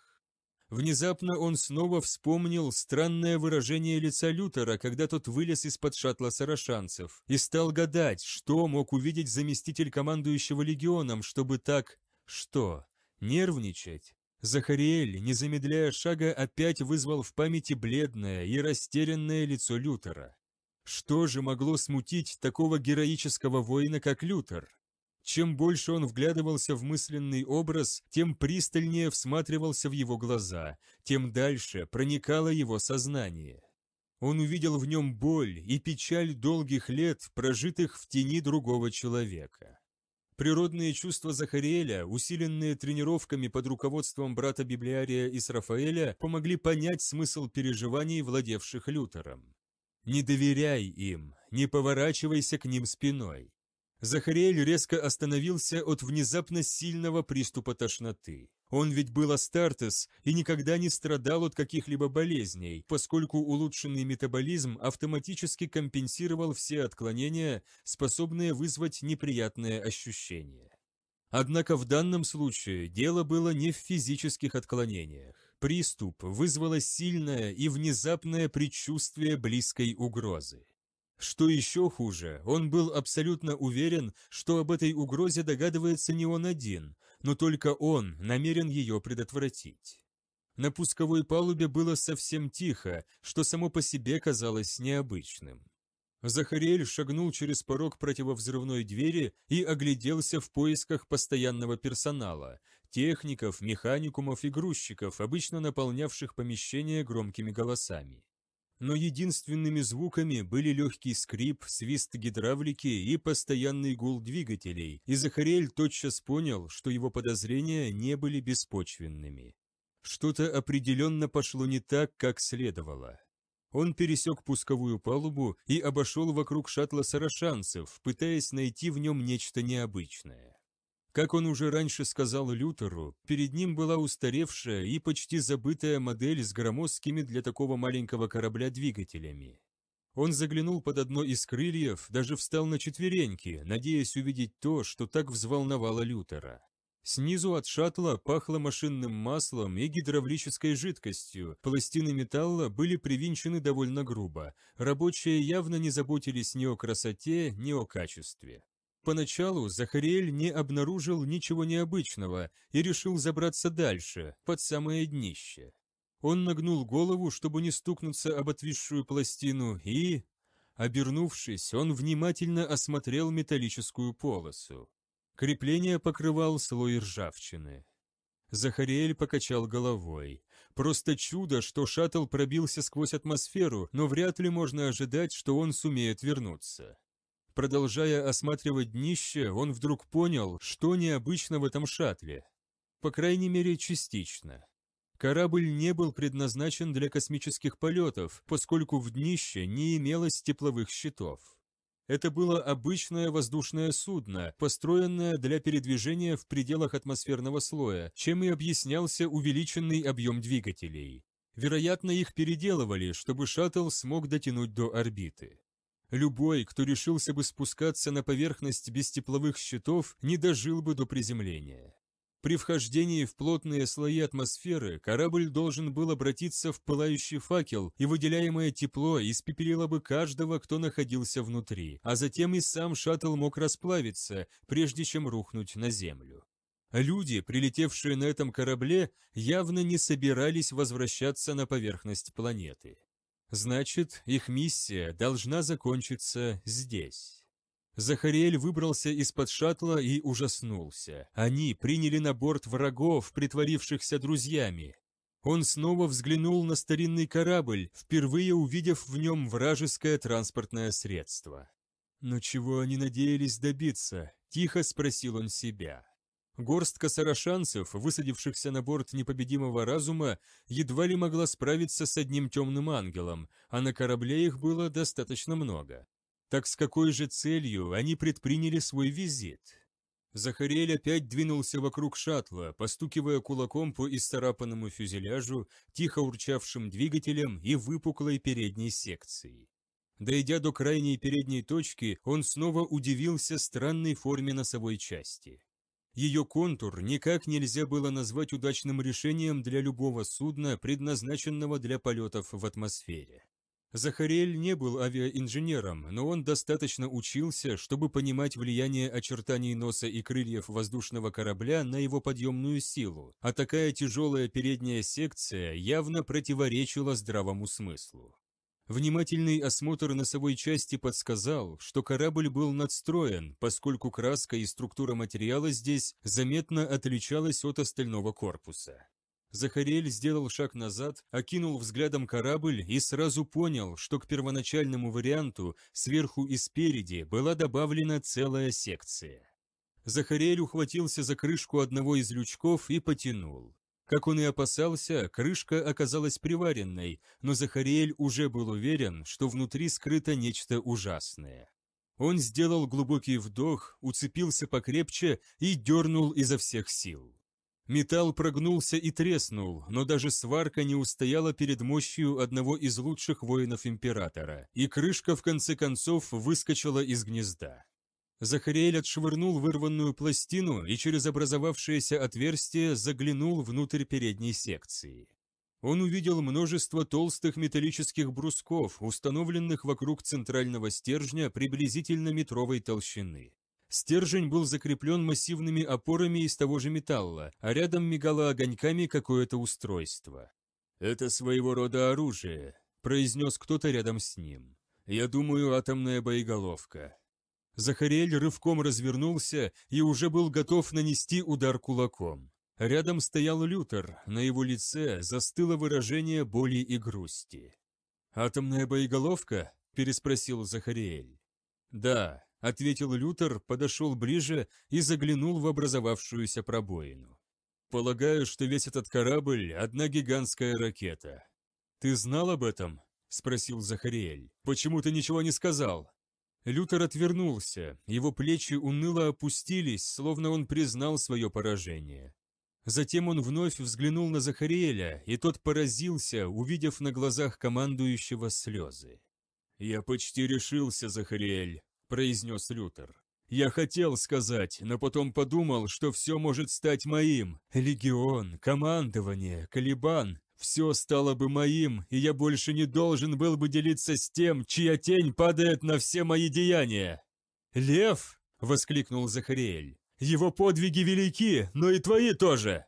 S1: Внезапно он снова вспомнил странное выражение лица Лютера, когда тот вылез из-под шаттла сарашанцев, и стал гадать, что мог увидеть заместитель командующего легионом, чтобы так... что? Нервничать? Захариэль, не замедляя шага, опять вызвал в памяти бледное и растерянное лицо Лютера. Что же могло смутить такого героического воина, как Лютер? Чем больше он вглядывался в мысленный образ, тем пристальнее всматривался в его глаза, тем дальше проникало его сознание. Он увидел в нем боль и печаль долгих лет, прожитых в тени другого человека. Природные чувства Захариэля, усиленные тренировками под руководством брата Библиария и Срафаэля, помогли понять смысл переживаний, владевших Лютером. «Не доверяй им, не поворачивайся к ним спиной». Захариэль резко остановился от внезапно сильного приступа тошноты. Он ведь был Астартес и никогда не страдал от каких-либо болезней, поскольку улучшенный метаболизм автоматически компенсировал все отклонения, способные вызвать неприятные ощущения. Однако в данном случае дело было не в физических отклонениях. Приступ вызвало сильное и внезапное предчувствие близкой угрозы. Что еще хуже, он был абсолютно уверен, что об этой угрозе догадывается не он один, но только он намерен ее предотвратить. На пусковой палубе было совсем тихо, что само по себе казалось необычным. Захариэль шагнул через порог противовзрывной двери и огляделся в поисках постоянного персонала – техников, механикумов и грузчиков, обычно наполнявших помещение громкими голосами но единственными звуками были легкий скрип, свист гидравлики и постоянный гул двигателей, и Захарель тотчас понял, что его подозрения не были беспочвенными. Что-то определенно пошло не так, как следовало. Он пересек пусковую палубу и обошел вокруг шаттла сарашанцев, пытаясь найти в нем нечто необычное. Как он уже раньше сказал Лютеру, перед ним была устаревшая и почти забытая модель с громоздкими для такого маленького корабля двигателями. Он заглянул под одно из крыльев, даже встал на четвереньки, надеясь увидеть то, что так взволновало Лютера. Снизу от шаттла пахло машинным маслом и гидравлической жидкостью, пластины металла были привинчены довольно грубо, рабочие явно не заботились ни о красоте, ни о качестве. Поначалу Захариэль не обнаружил ничего необычного и решил забраться дальше, под самое днище. Он нагнул голову, чтобы не стукнуться об отвисшую пластину, и... Обернувшись, он внимательно осмотрел металлическую полосу. Крепление покрывал слой ржавчины. Захариэль покачал головой. Просто чудо, что шаттл пробился сквозь атмосферу, но вряд ли можно ожидать, что он сумеет вернуться. Продолжая осматривать днище, он вдруг понял, что необычно в этом шаттле. По крайней мере, частично. Корабль не был предназначен для космических полетов, поскольку в днище не имелось тепловых щитов. Это было обычное воздушное судно, построенное для передвижения в пределах атмосферного слоя, чем и объяснялся увеличенный объем двигателей. Вероятно, их переделывали, чтобы шаттл смог дотянуть до орбиты. Любой, кто решился бы спускаться на поверхность без тепловых щитов, не дожил бы до приземления. При вхождении в плотные слои атмосферы корабль должен был обратиться в пылающий факел, и выделяемое тепло испепелило бы каждого, кто находился внутри, а затем и сам шаттл мог расплавиться, прежде чем рухнуть на землю. Люди, прилетевшие на этом корабле, явно не собирались возвращаться на поверхность планеты. Значит, их миссия должна закончиться здесь. Захариэль выбрался из-под шаттла и ужаснулся. Они приняли на борт врагов, притворившихся друзьями. Он снова взглянул на старинный корабль, впервые увидев в нем вражеское транспортное средство. «Но «Ну чего они надеялись добиться?» – тихо спросил он себя. Горстка сарашанцев, высадившихся на борт непобедимого разума, едва ли могла справиться с одним темным ангелом, а на корабле их было достаточно много. Так с какой же целью они предприняли свой визит? Захарель опять двинулся вокруг шаттла, постукивая кулаком по исцарапанному фюзеляжу, тихо урчавшим двигателем и выпуклой передней секцией. Дойдя до крайней передней точки, он снова удивился странной форме носовой части. Ее контур никак нельзя было назвать удачным решением для любого судна, предназначенного для полетов в атмосфере. Захариэль не был авиаинженером, но он достаточно учился, чтобы понимать влияние очертаний носа и крыльев воздушного корабля на его подъемную силу, а такая тяжелая передняя секция явно противоречила здравому смыслу. Внимательный осмотр носовой части подсказал, что корабль был надстроен, поскольку краска и структура материала здесь заметно отличалась от остального корпуса. Захарель сделал шаг назад, окинул взглядом корабль и сразу понял, что к первоначальному варианту сверху и спереди была добавлена целая секция. Захарель ухватился за крышку одного из лючков и потянул. Как он и опасался, крышка оказалась приваренной, но Захариэль уже был уверен, что внутри скрыто нечто ужасное. Он сделал глубокий вдох, уцепился покрепче и дернул изо всех сил. Металл прогнулся и треснул, но даже сварка не устояла перед мощью одного из лучших воинов Императора, и крышка в конце концов выскочила из гнезда. Захариэль отшвырнул вырванную пластину и через образовавшееся отверстие заглянул внутрь передней секции. Он увидел множество толстых металлических брусков, установленных вокруг центрального стержня приблизительно метровой толщины. Стержень был закреплен массивными опорами из того же металла, а рядом мигало огоньками какое-то устройство. «Это своего рода оружие», – произнес кто-то рядом с ним. «Я думаю, атомная боеголовка. Захариэль рывком развернулся и уже был готов нанести удар кулаком. Рядом стоял Лютер, на его лице застыло выражение боли и грусти. «Атомная боеголовка?» – переспросил Захариэль. «Да», – ответил Лютер, подошел ближе и заглянул в образовавшуюся пробоину. «Полагаю, что весь этот корабль – одна гигантская ракета». «Ты знал об этом?» – спросил Захариэль. «Почему ты ничего не сказал?» Лютер отвернулся, его плечи уныло опустились, словно он признал свое поражение. Затем он вновь взглянул на Захариэля, и тот поразился, увидев на глазах командующего слезы. «Я почти решился, Захариэль», — произнес Лютер.
S2: «Я хотел сказать,
S1: но потом подумал, что все может стать моим. Легион, командование, Калибан. Все стало бы моим, и я больше не должен был бы делиться с тем, чья тень падает на все мои деяния. «Лев!» — воскликнул Захариэль. «Его подвиги велики, но и твои тоже!»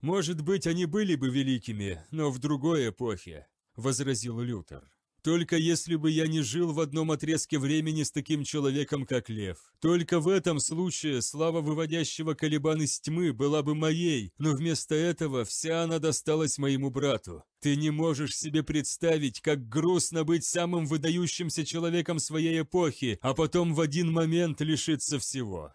S1: «Может быть, они были бы великими, но в другой эпохе», — возразил Лютер. Только если бы я не жил в одном отрезке времени с таким человеком, как Лев. Только в этом случае слава выводящего Калибан из тьмы была бы моей, но вместо этого вся она досталась моему брату. Ты не можешь себе представить, как грустно быть самым выдающимся человеком своей эпохи, а потом в один момент лишиться всего.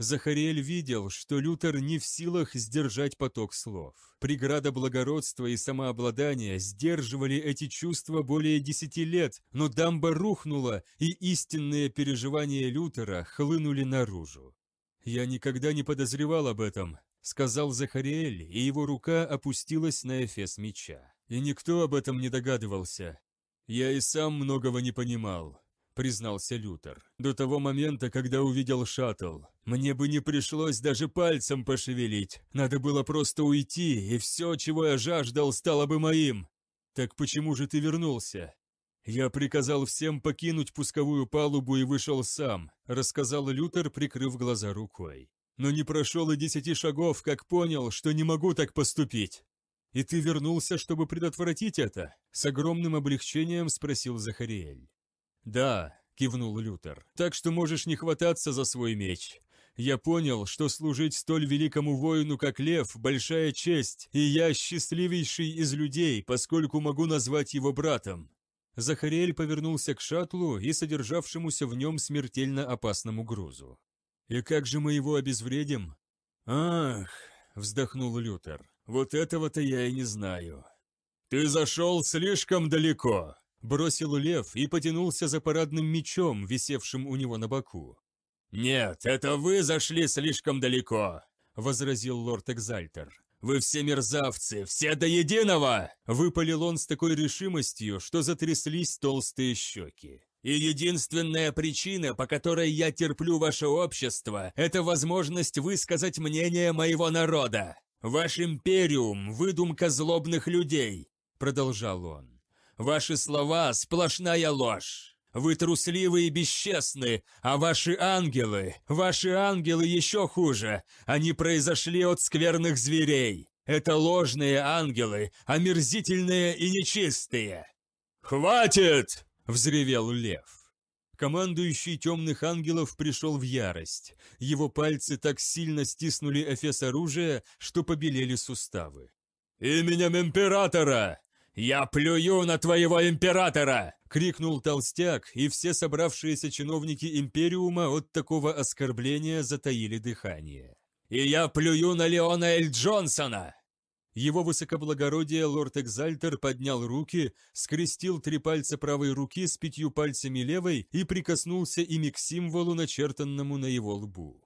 S1: Захариэль видел, что Лютер не в силах сдержать поток слов. Преграда благородства и самообладания сдерживали эти чувства более десяти лет, но дамба рухнула, и истинные переживания Лютера хлынули наружу. «Я никогда не подозревал об этом», — сказал Захариэль, и его рука опустилась на эфес меча. «И никто об этом не догадывался. Я и сам многого не понимал. – признался Лютер. «До того момента, когда увидел шаттл, мне бы не пришлось даже пальцем пошевелить. Надо было просто уйти, и все, чего я жаждал, стало бы моим. Так почему же ты вернулся?» «Я приказал всем покинуть пусковую палубу и вышел сам», – рассказал Лютер, прикрыв глаза рукой. «Но не прошел и десяти шагов, как понял, что не могу так поступить». «И ты вернулся, чтобы предотвратить это?» – с огромным облегчением спросил Захариэль. «Да», – кивнул Лютер, – «так что можешь не хвататься за свой меч. Я понял, что служить столь великому воину, как Лев, большая честь, и я счастливейший из людей, поскольку могу назвать его братом». Захарель повернулся к шаттлу и содержавшемуся в нем смертельно опасному грузу. «И как же мы его обезвредим?» «Ах!» – вздохнул Лютер. «Вот этого-то я и не знаю». «Ты зашел слишком далеко!» Бросил лев и потянулся за парадным мечом, висевшим у него на боку.
S2: «Нет, это вы зашли
S1: слишком далеко», — возразил лорд Экзальтер. «Вы все мерзавцы, все до единого!» Выпалил он с такой решимостью, что затряслись толстые щеки. И единственная причина, по которой я терплю ваше общество, это возможность высказать мнение моего народа. Ваш империум – выдумка злобных людей», – продолжал он. Ваши слова – сплошная ложь. Вы трусливы и бесчестны, а ваши ангелы, ваши ангелы еще хуже. Они произошли от скверных зверей. Это ложные ангелы, омерзительные и нечистые. «Хватит!» – взревел лев. Командующий темных ангелов пришел в ярость. Его пальцы так сильно стиснули эфес оружия, что побелели суставы. «Именем императора!» «Я плюю на твоего императора!» — крикнул толстяк, и все собравшиеся чиновники Империума от такого оскорбления затаили дыхание. «И я плюю на Леона Эль Джонсона!» Его высокоблагородие лорд Экзальтер поднял руки, скрестил три пальца правой руки с пятью пальцами левой и прикоснулся ими к символу, начертанному на его лбу.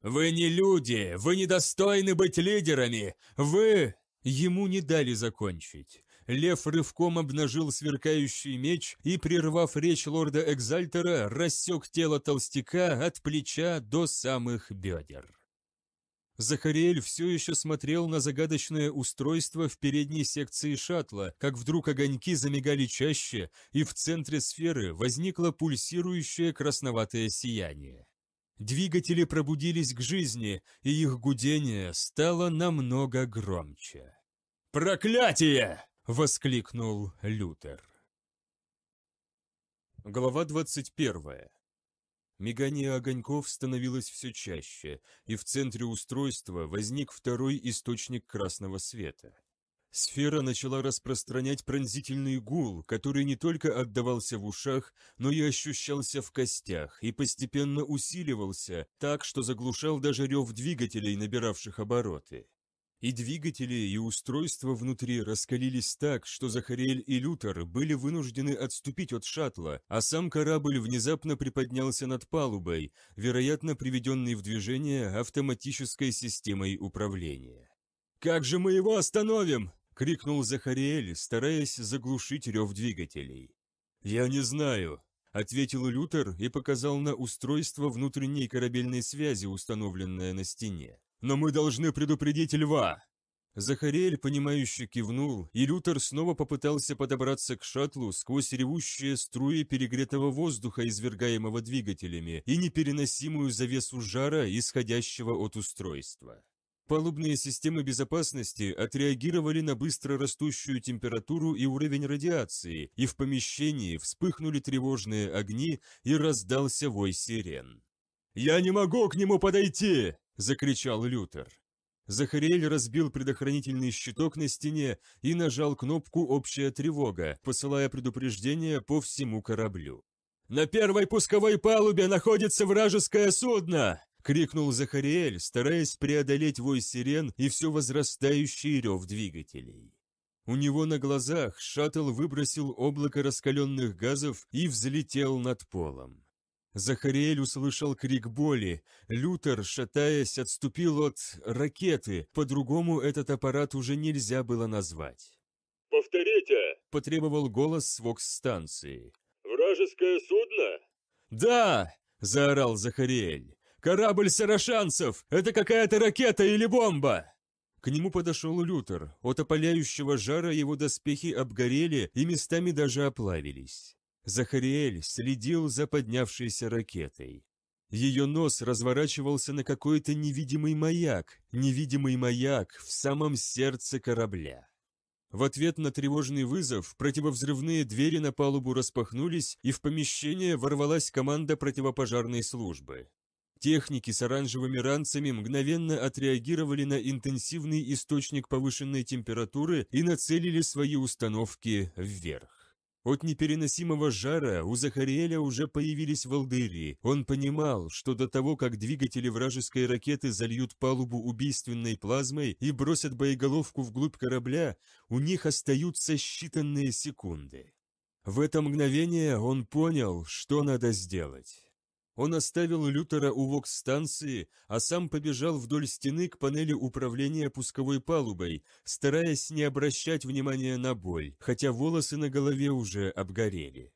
S1: «Вы не люди! Вы недостойны быть лидерами! Вы...» Ему не дали закончить. Лев рывком обнажил сверкающий меч и, прервав речь лорда Экзальтера, рассек тело толстяка от плеча до самых бедер. Захариэль все еще смотрел на загадочное устройство в передней секции шаттла, как вдруг огоньки замигали чаще, и в центре сферы возникло пульсирующее красноватое сияние. Двигатели пробудились к жизни, и их гудение стало намного громче. «Проклятие!» — воскликнул Лютер. Глава 21. Мигание огоньков становилось все чаще, и в центре устройства возник второй источник красного света. Сфера начала распространять пронзительный гул, который не только отдавался в ушах, но и ощущался в костях, и постепенно усиливался, так что заглушал даже рев двигателей, набиравших обороты. И двигатели, и устройства внутри раскалились так, что Захариэль и Лютер были вынуждены отступить от шаттла, а сам корабль внезапно приподнялся над палубой, вероятно приведенный в движение автоматической системой управления. «Как же мы его остановим?» — крикнул Захариэль, стараясь заглушить рев двигателей. «Я не знаю», — ответил Лютер и показал на устройство внутренней корабельной связи, установленное на стене. «Но мы должны предупредить льва!» Захариэль, понимающе кивнул, и Лютер снова попытался подобраться к шаттлу сквозь ревущие струи перегретого воздуха, извергаемого двигателями, и непереносимую завесу жара, исходящего от устройства. Палубные системы безопасности отреагировали на быстро растущую температуру и уровень радиации, и в помещении вспыхнули тревожные огни и раздался вой сирен. «Я не могу к нему подойти!» – закричал Лютер. Захариэль разбил предохранительный щиток на стене и нажал кнопку «Общая тревога», посылая предупреждение по всему кораблю. «На первой пусковой палубе находится вражеское судно!» — крикнул Захариэль, стараясь преодолеть вой сирен и все возрастающий рев двигателей. У него на глазах шаттл выбросил облако раскаленных газов и взлетел над полом. Захариэль услышал крик боли. Лютер, шатаясь, отступил от ракеты. По-другому этот аппарат уже нельзя было назвать.
S2: «Повторите!»
S1: – потребовал голос с вокс-станции.
S2: «Вражеское судно?»
S1: «Да!» – заорал Захариэль. «Корабль сарашанцев! Это какая-то ракета или бомба!» К нему подошел Лютер. От опаляющего жара его доспехи обгорели и местами даже оплавились. Захариэль следил за поднявшейся ракетой. Ее нос разворачивался на какой-то невидимый маяк, невидимый маяк в самом сердце корабля. В ответ на тревожный вызов противовзрывные двери на палубу распахнулись, и в помещение ворвалась команда противопожарной службы. Техники с оранжевыми ранцами мгновенно отреагировали на интенсивный источник повышенной температуры и нацелили свои установки вверх. От непереносимого жара у Захариэля уже появились волдыри. Он понимал, что до того, как двигатели вражеской ракеты зальют палубу убийственной плазмой и бросят боеголовку вглубь корабля, у них остаются считанные секунды. В это мгновение он понял, что надо сделать. Он оставил Лютера у вокс-станции, а сам побежал вдоль стены к панели управления пусковой палубой, стараясь не обращать внимания на боль, хотя волосы на голове уже обгорели.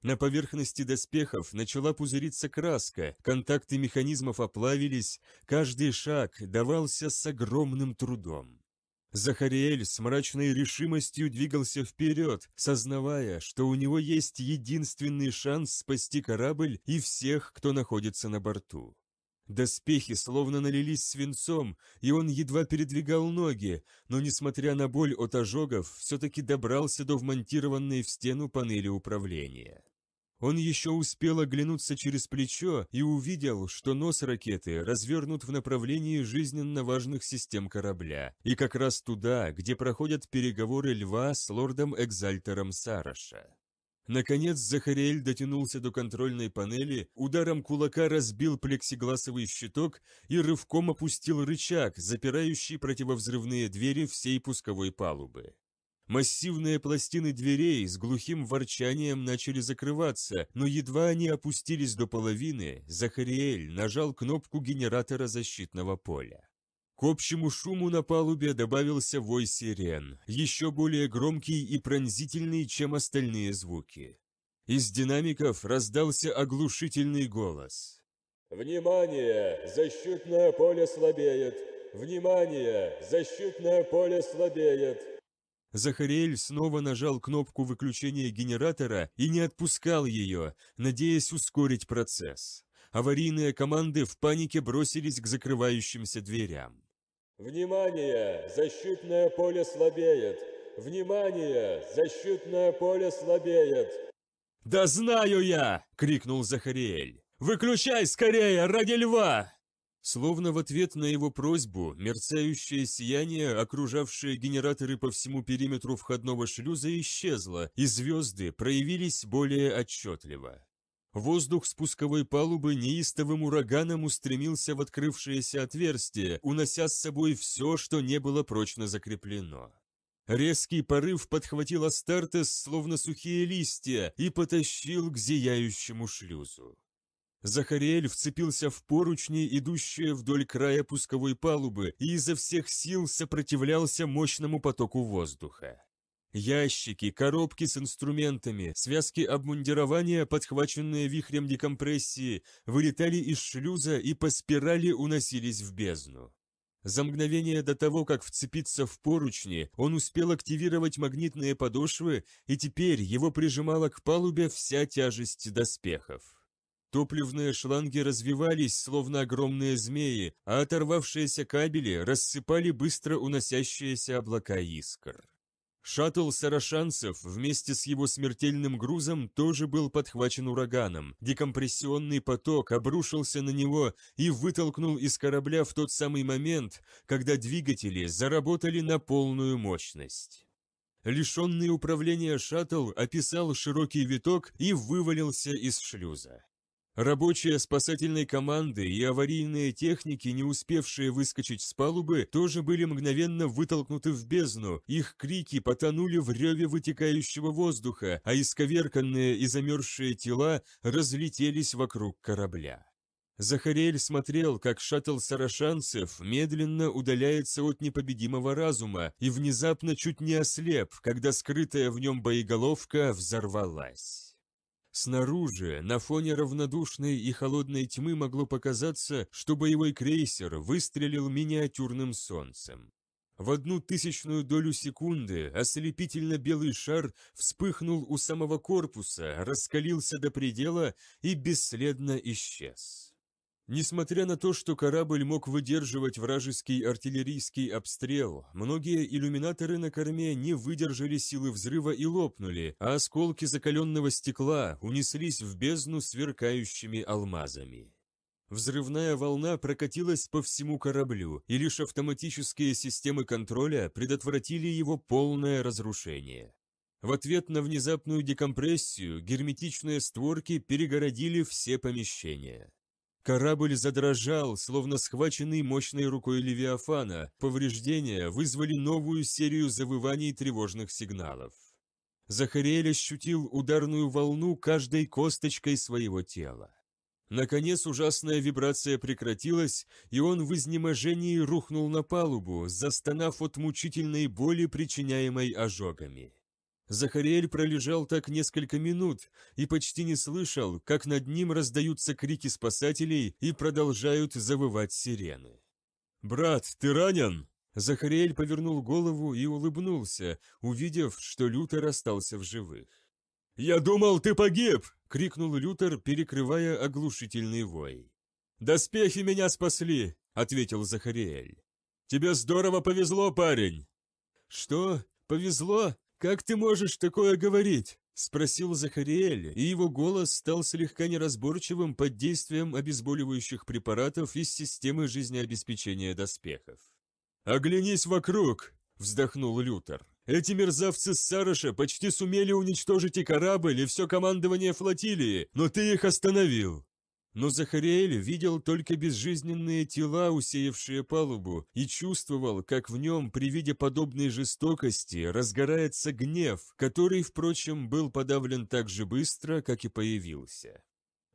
S1: На поверхности доспехов начала пузыриться краска, контакты механизмов оплавились, каждый шаг давался с огромным трудом. Захариэль с мрачной решимостью двигался вперед, сознавая, что у него есть единственный шанс спасти корабль и всех, кто находится на борту. Доспехи словно налились свинцом, и он едва передвигал ноги, но, несмотря на боль от ожогов, все-таки добрался до вмонтированной в стену панели управления. Он еще успел оглянуться через плечо и увидел, что нос ракеты развернут в направлении жизненно важных систем корабля, и как раз туда, где проходят переговоры Льва с лордом-экзальтером Сараша. Наконец Захариэль дотянулся до контрольной панели, ударом кулака разбил плексигласовый щиток и рывком опустил рычаг, запирающий противовзрывные двери всей пусковой палубы. Массивные пластины дверей с глухим ворчанием начали закрываться, но едва они опустились до половины, Захариэль нажал кнопку генератора защитного поля. К общему шуму на палубе добавился вой сирен, еще более громкий и пронзительный, чем остальные звуки. Из динамиков раздался оглушительный голос.
S2: «Внимание! Защитное
S1: поле слабеет! Внимание! Защитное поле слабеет!» Захариэль снова нажал кнопку выключения генератора и не отпускал ее, надеясь ускорить процесс. Аварийные команды в панике бросились к закрывающимся дверям. «Внимание! Защитное поле слабеет! Внимание! Защитное поле слабеет!» «Да знаю я!» — крикнул Захариэль. «Выключай скорее, ради льва!» Словно в ответ на его просьбу, мерцающее сияние, окружавшее генераторы по всему периметру входного шлюза, исчезло, и звезды проявились более отчетливо. Воздух спусковой палубы неистовым ураганом устремился в открывшееся отверстие, унося с собой все, что не было прочно закреплено. Резкий порыв подхватил Астартес, словно сухие листья, и потащил к зияющему шлюзу. Захариэль вцепился в поручни, идущие вдоль края пусковой палубы, и изо всех сил сопротивлялся мощному потоку воздуха. Ящики, коробки с инструментами, связки обмундирования, подхваченные вихрем декомпрессии, вылетали из шлюза и по спирали уносились в бездну. За мгновение до того, как вцепиться в поручни, он успел активировать магнитные подошвы, и теперь его прижимала к палубе вся тяжесть доспехов. Топливные шланги развивались, словно огромные змеи, а оторвавшиеся кабели рассыпали быстро уносящиеся облака искр. Шаттл сарашанцев вместе с его смертельным грузом тоже был подхвачен ураганом. Декомпрессионный поток обрушился на него и вытолкнул из корабля в тот самый момент, когда двигатели заработали на полную мощность. Лишенный управления шаттл описал широкий виток и вывалился из шлюза. Рабочие спасательной команды и аварийные техники, не успевшие выскочить с палубы, тоже были мгновенно вытолкнуты в бездну, их крики потонули в реве вытекающего воздуха, а исковерканные и замерзшие тела разлетелись вокруг корабля. Захарель смотрел, как шаттл сарашанцев медленно удаляется от непобедимого разума и внезапно чуть не ослеп, когда скрытая в нем боеголовка взорвалась. Снаружи, на фоне равнодушной и холодной тьмы могло показаться, что боевой крейсер выстрелил миниатюрным солнцем. В одну тысячную долю секунды ослепительно белый шар вспыхнул у самого корпуса, раскалился до предела и бесследно исчез. Несмотря на то, что корабль мог выдерживать вражеский артиллерийский обстрел, многие иллюминаторы на корме не выдержали силы взрыва и лопнули, а осколки закаленного стекла унеслись в бездну сверкающими алмазами. Взрывная волна прокатилась по всему кораблю, и лишь автоматические системы контроля предотвратили его полное разрушение. В ответ на внезапную декомпрессию герметичные створки перегородили все помещения. Корабль задрожал, словно схваченный мощной рукой Левиафана. Повреждения вызвали новую серию завываний тревожных сигналов. Захариэль ощутил ударную волну каждой косточкой своего тела. Наконец ужасная вибрация прекратилась, и он в изнеможении рухнул на палубу, застонав от мучительной боли, причиняемой ожогами. Захариэль пролежал так несколько минут и почти не слышал, как над ним раздаются крики спасателей и продолжают завывать сирены. «Брат, ты ранен?» Захариэль повернул голову и улыбнулся, увидев, что Лютер остался в живых. «Я думал, ты погиб!» — крикнул Лютер, перекрывая оглушительный вой. «Доспехи меня спасли!» — ответил Захариэль. «Тебе здорово повезло, парень!» «Что? Повезло?» «Как ты можешь такое говорить?» – спросил Захариэль, и его голос стал слегка неразборчивым под действием обезболивающих препаратов из системы жизнеобеспечения доспехов. «Оглянись вокруг!» – вздохнул Лютер. «Эти мерзавцы с Сараша почти сумели уничтожить и корабль, и все командование флотилии, но ты их остановил. Но Захариэль видел только безжизненные тела, усеявшие палубу, и чувствовал, как в нем при виде подобной жестокости разгорается гнев, который, впрочем, был подавлен так же быстро, как и появился.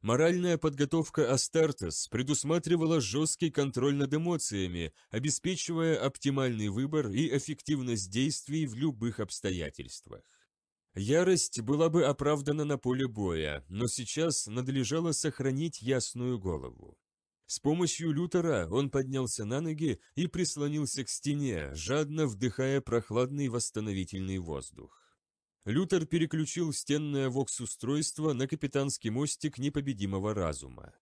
S1: Моральная подготовка Астартес предусматривала жесткий контроль над эмоциями, обеспечивая оптимальный выбор и эффективность действий в любых обстоятельствах. Ярость была бы оправдана на поле боя, но сейчас надлежало сохранить ясную голову. С помощью Лютера он поднялся на ноги и прислонился к стене, жадно вдыхая прохладный восстановительный воздух. Лютер переключил стенное вокс-устройство на капитанский мостик непобедимого разума.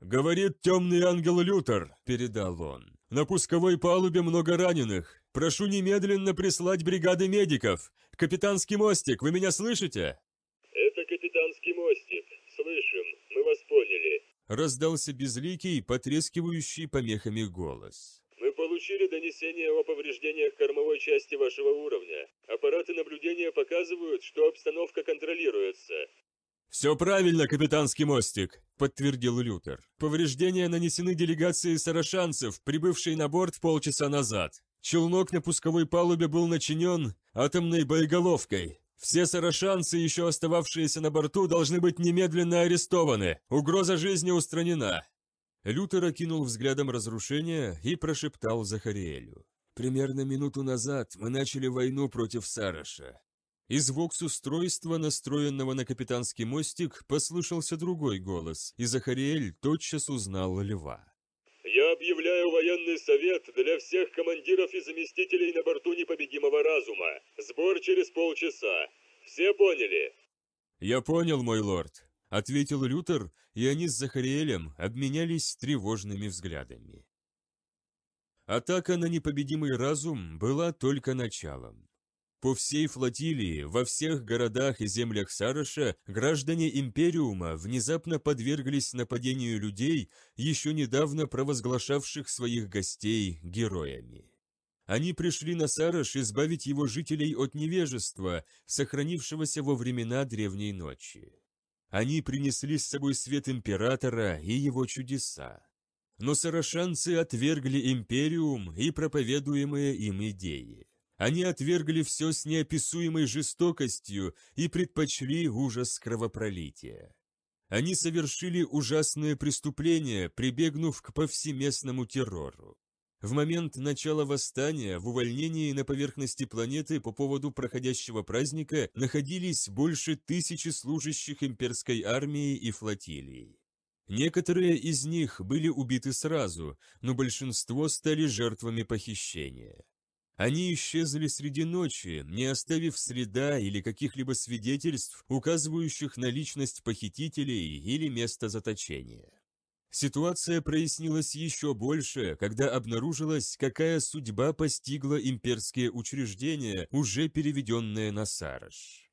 S1: «Говорит темный ангел Лютер», — передал он. «На пусковой палубе много раненых. Прошу немедленно прислать бригады медиков. Капитанский мостик, вы меня слышите?»
S2: «Это капитанский мостик. Слышим. Мы вас поняли».
S1: Раздался безликий, потрескивающий помехами
S2: голос.
S1: «Мы получили донесение о повреждениях кормовой части вашего уровня. Аппараты наблюдения показывают, что обстановка контролируется.
S2: «Все правильно,
S1: капитанский мостик», — подтвердил Лютер. «Повреждения нанесены делегации сарашанцев, прибывшей на борт полчаса назад. Челнок на пусковой палубе был начинен атомной боеголовкой. Все сарашанцы, еще остававшиеся на борту, должны быть немедленно арестованы. Угроза жизни устранена. Лютер окинул взглядом разрушения и прошептал Захариэлю. «Примерно минуту назад мы начали войну против Сараша. Из вокс-устройства, настроенного на капитанский мостик, послышался другой голос, и Захариэль тотчас узнал льва. Собираю военный совет для всех командиров и заместителей на борту непобедимого разума. Сбор
S2: через полчаса. Все поняли?» «Я понял, мой лорд», — ответил
S1: Лютер, и они с Захариэлем обменялись тревожными взглядами. Атака на непобедимый разум была только началом. По всей флотилии, во всех городах и землях Сараша граждане Империума внезапно подверглись нападению людей, еще недавно провозглашавших своих гостей героями. Они пришли на Сараш избавить его жителей от невежества, сохранившегося во времена Древней Ночи. Они принесли с собой свет Императора и его чудеса. Но сарашанцы отвергли Империум и проповедуемые им идеи. Они отвергли все с неописуемой жестокостью и предпочли ужас кровопролития. Они совершили ужасное преступление, прибегнув к повсеместному террору. В момент начала восстания в увольнении на поверхности планеты по поводу проходящего праздника находились больше тысячи служащих имперской армии и флотилии. Некоторые из них были убиты сразу, но большинство стали жертвами похищения. Они исчезли среди ночи, не оставив среда или каких-либо свидетельств, указывающих на личность похитителей или место заточения. Ситуация прояснилась еще больше, когда обнаружилось, какая судьба постигла имперские учреждения, уже переведенные на Сарыш.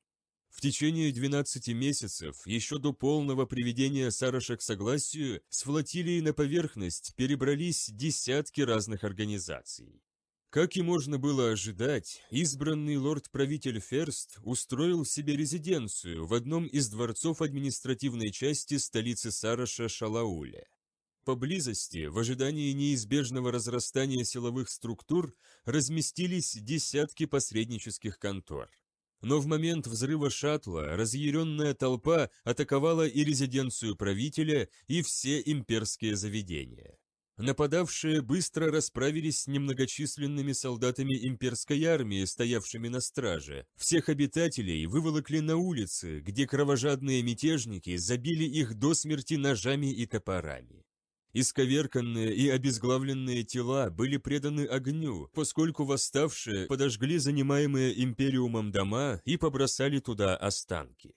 S1: В течение 12 месяцев, еще до полного приведения Сараша к согласию, с флотилии на поверхность перебрались десятки разных организаций. Как и можно было ожидать, избранный лорд-правитель Ферст устроил себе резиденцию в одном из дворцов административной части столицы Сараша Шалауля. Поблизости, в ожидании неизбежного разрастания силовых структур, разместились десятки посреднических контор. Но в момент взрыва шаттла разъяренная толпа атаковала и резиденцию правителя, и все имперские заведения. Нападавшие быстро расправились с немногочисленными солдатами имперской армии, стоявшими на страже. Всех обитателей выволокли на улицы, где кровожадные мятежники забили их до смерти ножами и топорами. Исковерканные и обезглавленные тела были преданы огню, поскольку восставшие подожгли занимаемые империумом дома и побросали туда останки.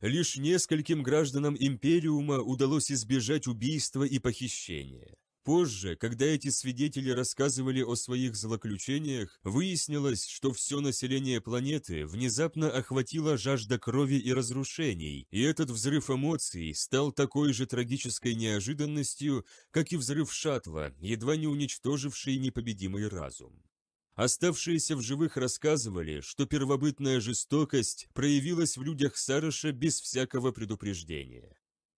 S1: Лишь нескольким гражданам Империума удалось избежать убийства и похищения. Позже, когда эти свидетели рассказывали о своих злоключениях, выяснилось, что все население планеты внезапно охватило жажда крови и разрушений, и этот взрыв эмоций стал такой же трагической неожиданностью, как и взрыв шаттла, едва не уничтоживший непобедимый разум. Оставшиеся в живых рассказывали, что первобытная жестокость проявилась в людях Сараша без всякого предупреждения.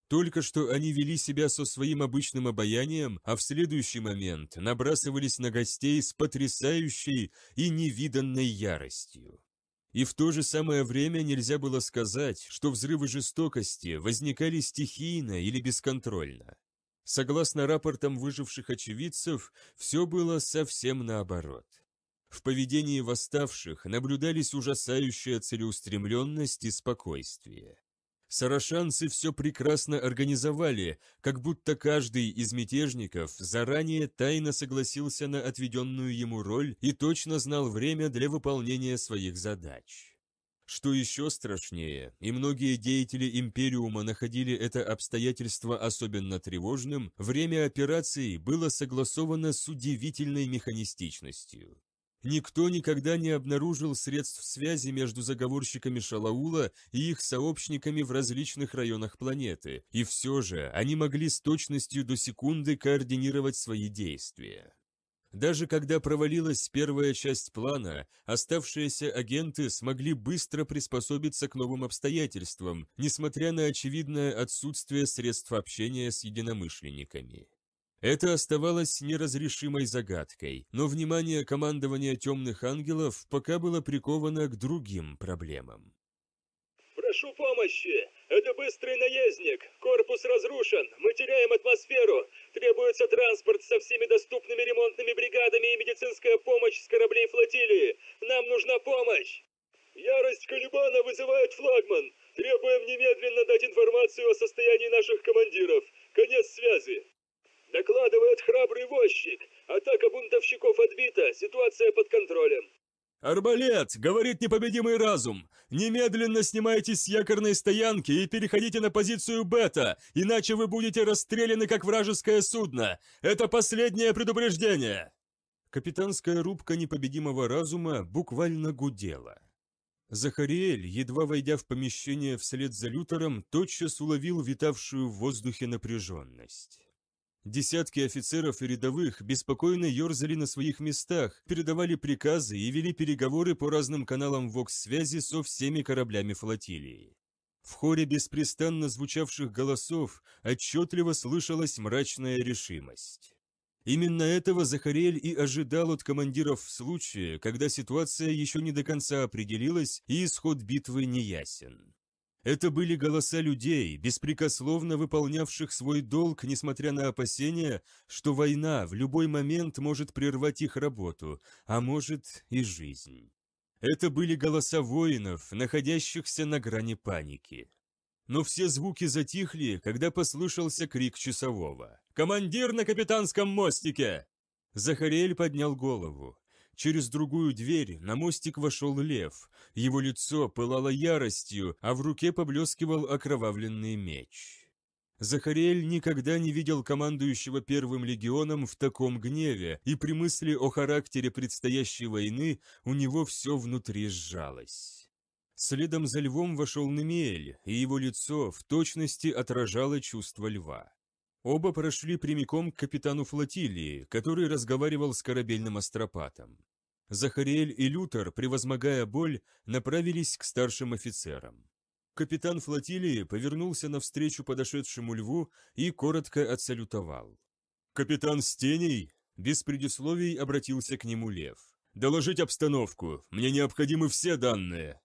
S1: Только что они вели себя со своим обычным обаянием, а в следующий момент набрасывались на гостей с потрясающей и невиданной яростью. И в то же самое время нельзя было сказать, что взрывы жестокости возникали стихийно или бесконтрольно. Согласно рапортам выживших очевидцев, все было совсем наоборот. В поведении восставших наблюдались ужасающая целеустремленность и спокойствие. Сарашанцы все прекрасно организовали, как будто каждый из мятежников заранее тайно согласился на отведенную ему роль и точно знал время для выполнения своих задач. Что еще страшнее, и многие деятели Империума находили это обстоятельство особенно тревожным, время операции было согласовано с удивительной механистичностью. Никто никогда не обнаружил средств связи между заговорщиками Шалаула и их сообщниками в различных районах планеты, и все же они могли с точностью до секунды координировать свои действия. Даже когда провалилась первая часть плана, оставшиеся агенты смогли быстро приспособиться к новым обстоятельствам, несмотря на очевидное отсутствие средств общения с единомышленниками. Это оставалось неразрешимой загадкой, но внимание командования темных ангелов пока было приковано к другим проблемам.
S2: «Прошу помощи! Это быстрый наездник!
S1: Корпус разрушен! Мы теряем атмосферу! Требуется транспорт со всеми доступными ремонтными бригадами и медицинская помощь с кораблей флотилии! Нам нужна помощь!» «Ярость Калибана вызывает флагман! Требуем немедленно дать информацию о состоянии наших командиров! Конец связи!» Докладывает храбрый возчик.
S2: Атака бунтовщиков отбита, ситуация под контролем. «Арбалет!» — говорит непобедимый
S1: разум. «Немедленно снимайтесь с якорной стоянки и переходите на позицию бета, иначе вы будете расстреляны, как вражеское судно. Это последнее предупреждение!» Капитанская рубка непобедимого разума буквально гудела. Захариэль, едва войдя в помещение вслед за Лютером, тотчас уловил витавшую в воздухе напряженность. Десятки офицеров и рядовых беспокойно ерзали на своих местах, передавали приказы и вели переговоры по разным каналам ВОКС-связи со всеми кораблями флотилии. В хоре беспрестанно звучавших голосов отчетливо слышалась мрачная решимость. Именно этого Захарель и ожидал от командиров в случае, когда ситуация еще не до конца определилась и исход битвы неясен. Это были голоса людей, беспрекословно выполнявших свой долг, несмотря на опасения, что война в любой момент может прервать их работу, а может и жизнь. Это были голоса воинов, находящихся на грани паники. Но все звуки затихли, когда послышался крик часового. «Командир на капитанском мостике!» Захариэль поднял голову. Через другую дверь на мостик вошел лев. Его лицо пылало яростью, а в руке поблескивал окровавленный меч. Захариэль никогда не видел командующего Первым легионом в таком гневе, и при мысли о характере предстоящей войны у него все внутри сжалось. Следом за львом вошел Немиэль, и его лицо в точности отражало чувство льва. Оба прошли прямиком к капитану флотилии, который разговаривал с корабельным астропатом. Захариэль и Лютер, превозмогая боль, направились к старшим офицерам. Капитан флотилии повернулся навстречу подошедшему льву и коротко отсалютовал. «Капитан Стеней!» – без предисловий обратился к нему лев. «Доложить обстановку! Мне необходимы все данные!»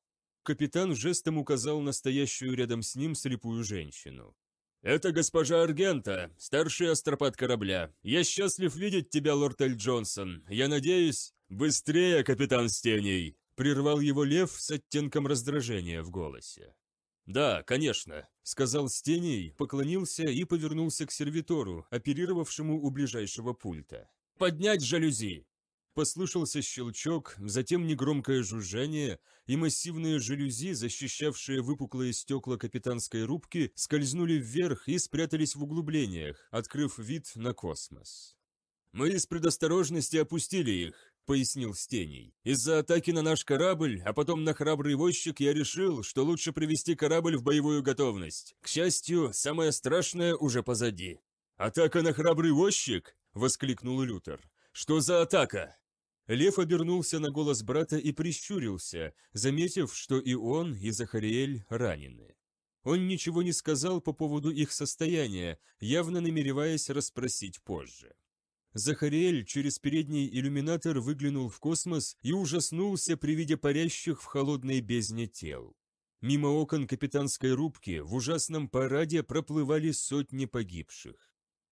S1: Капитан жестом указал настоящую рядом с ним слепую женщину. «Это госпожа Аргента, старший астропат корабля. Я счастлив видеть тебя, лорд Эль Джонсон. Я надеюсь...» «Быстрее, капитан Стеней!» – прервал его лев с оттенком раздражения в голосе. «Да, конечно», — сказал Стеней, поклонился и повернулся к сервитору, оперировавшему у ближайшего пульта. «Поднять жалюзи!» Послышался щелчок, затем негромкое жужжание, и массивные жалюзи, защищавшие выпуклые стекла капитанской рубки, скользнули вверх и спрятались в углублениях, открыв вид на космос. «Мы из предосторожности опустили их», — пояснил Стений. «Из-за атаки на наш корабль, а потом на храбрый возчик, я решил, что лучше привести корабль в боевую готовность. К счастью, самое страшное уже позади». «Атака на храбрый возчик?» — воскликнул Лютер. Что за атака?» Лев обернулся на голос брата и прищурился, заметив, что и он, и Захариэль ранены. Он ничего не сказал по поводу их состояния, явно намереваясь расспросить позже. Захариэль через передний иллюминатор выглянул в космос и ужаснулся при виде парящих в холодной бездне тел. Мимо окон капитанской рубки в ужасном параде проплывали сотни погибших.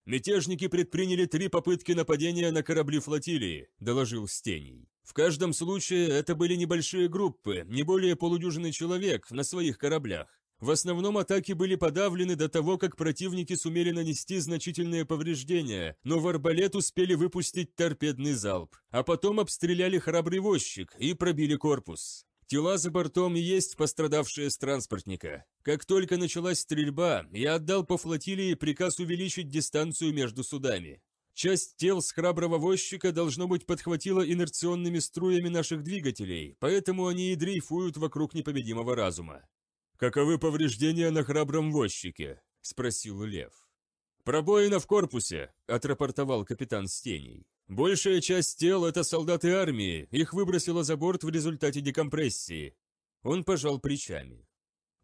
S1: «Мятежники предприняли три попытки нападения на корабли флотилии», – доложил Стений. «В каждом случае это были небольшие группы, не более полудюжины человек на своих кораблях. В основном атаки были подавлены до того, как противники сумели нанести значительные повреждения, но в арбалет успели выпустить торпедный залп, а потом обстреляли храбрый возчик и пробили корпус. Тела за бортом есть пострадавшие с транспортника. Как только началась стрельба, я отдал по флотилии приказ увеличить дистанцию между судами. Часть тел с храброго возчика, должно быть, подхватила инерционными струями наших двигателей, поэтому они и дрейфуют вокруг непобедимого разума. «Каковы повреждения на храбром возчике?» – спросил Лев. «Пробоина в корпусе», – отрапортовал капитан Стеней. Большая часть тел – это солдаты армии, их выбросило за борт в результате декомпрессии. Он пожал плечами.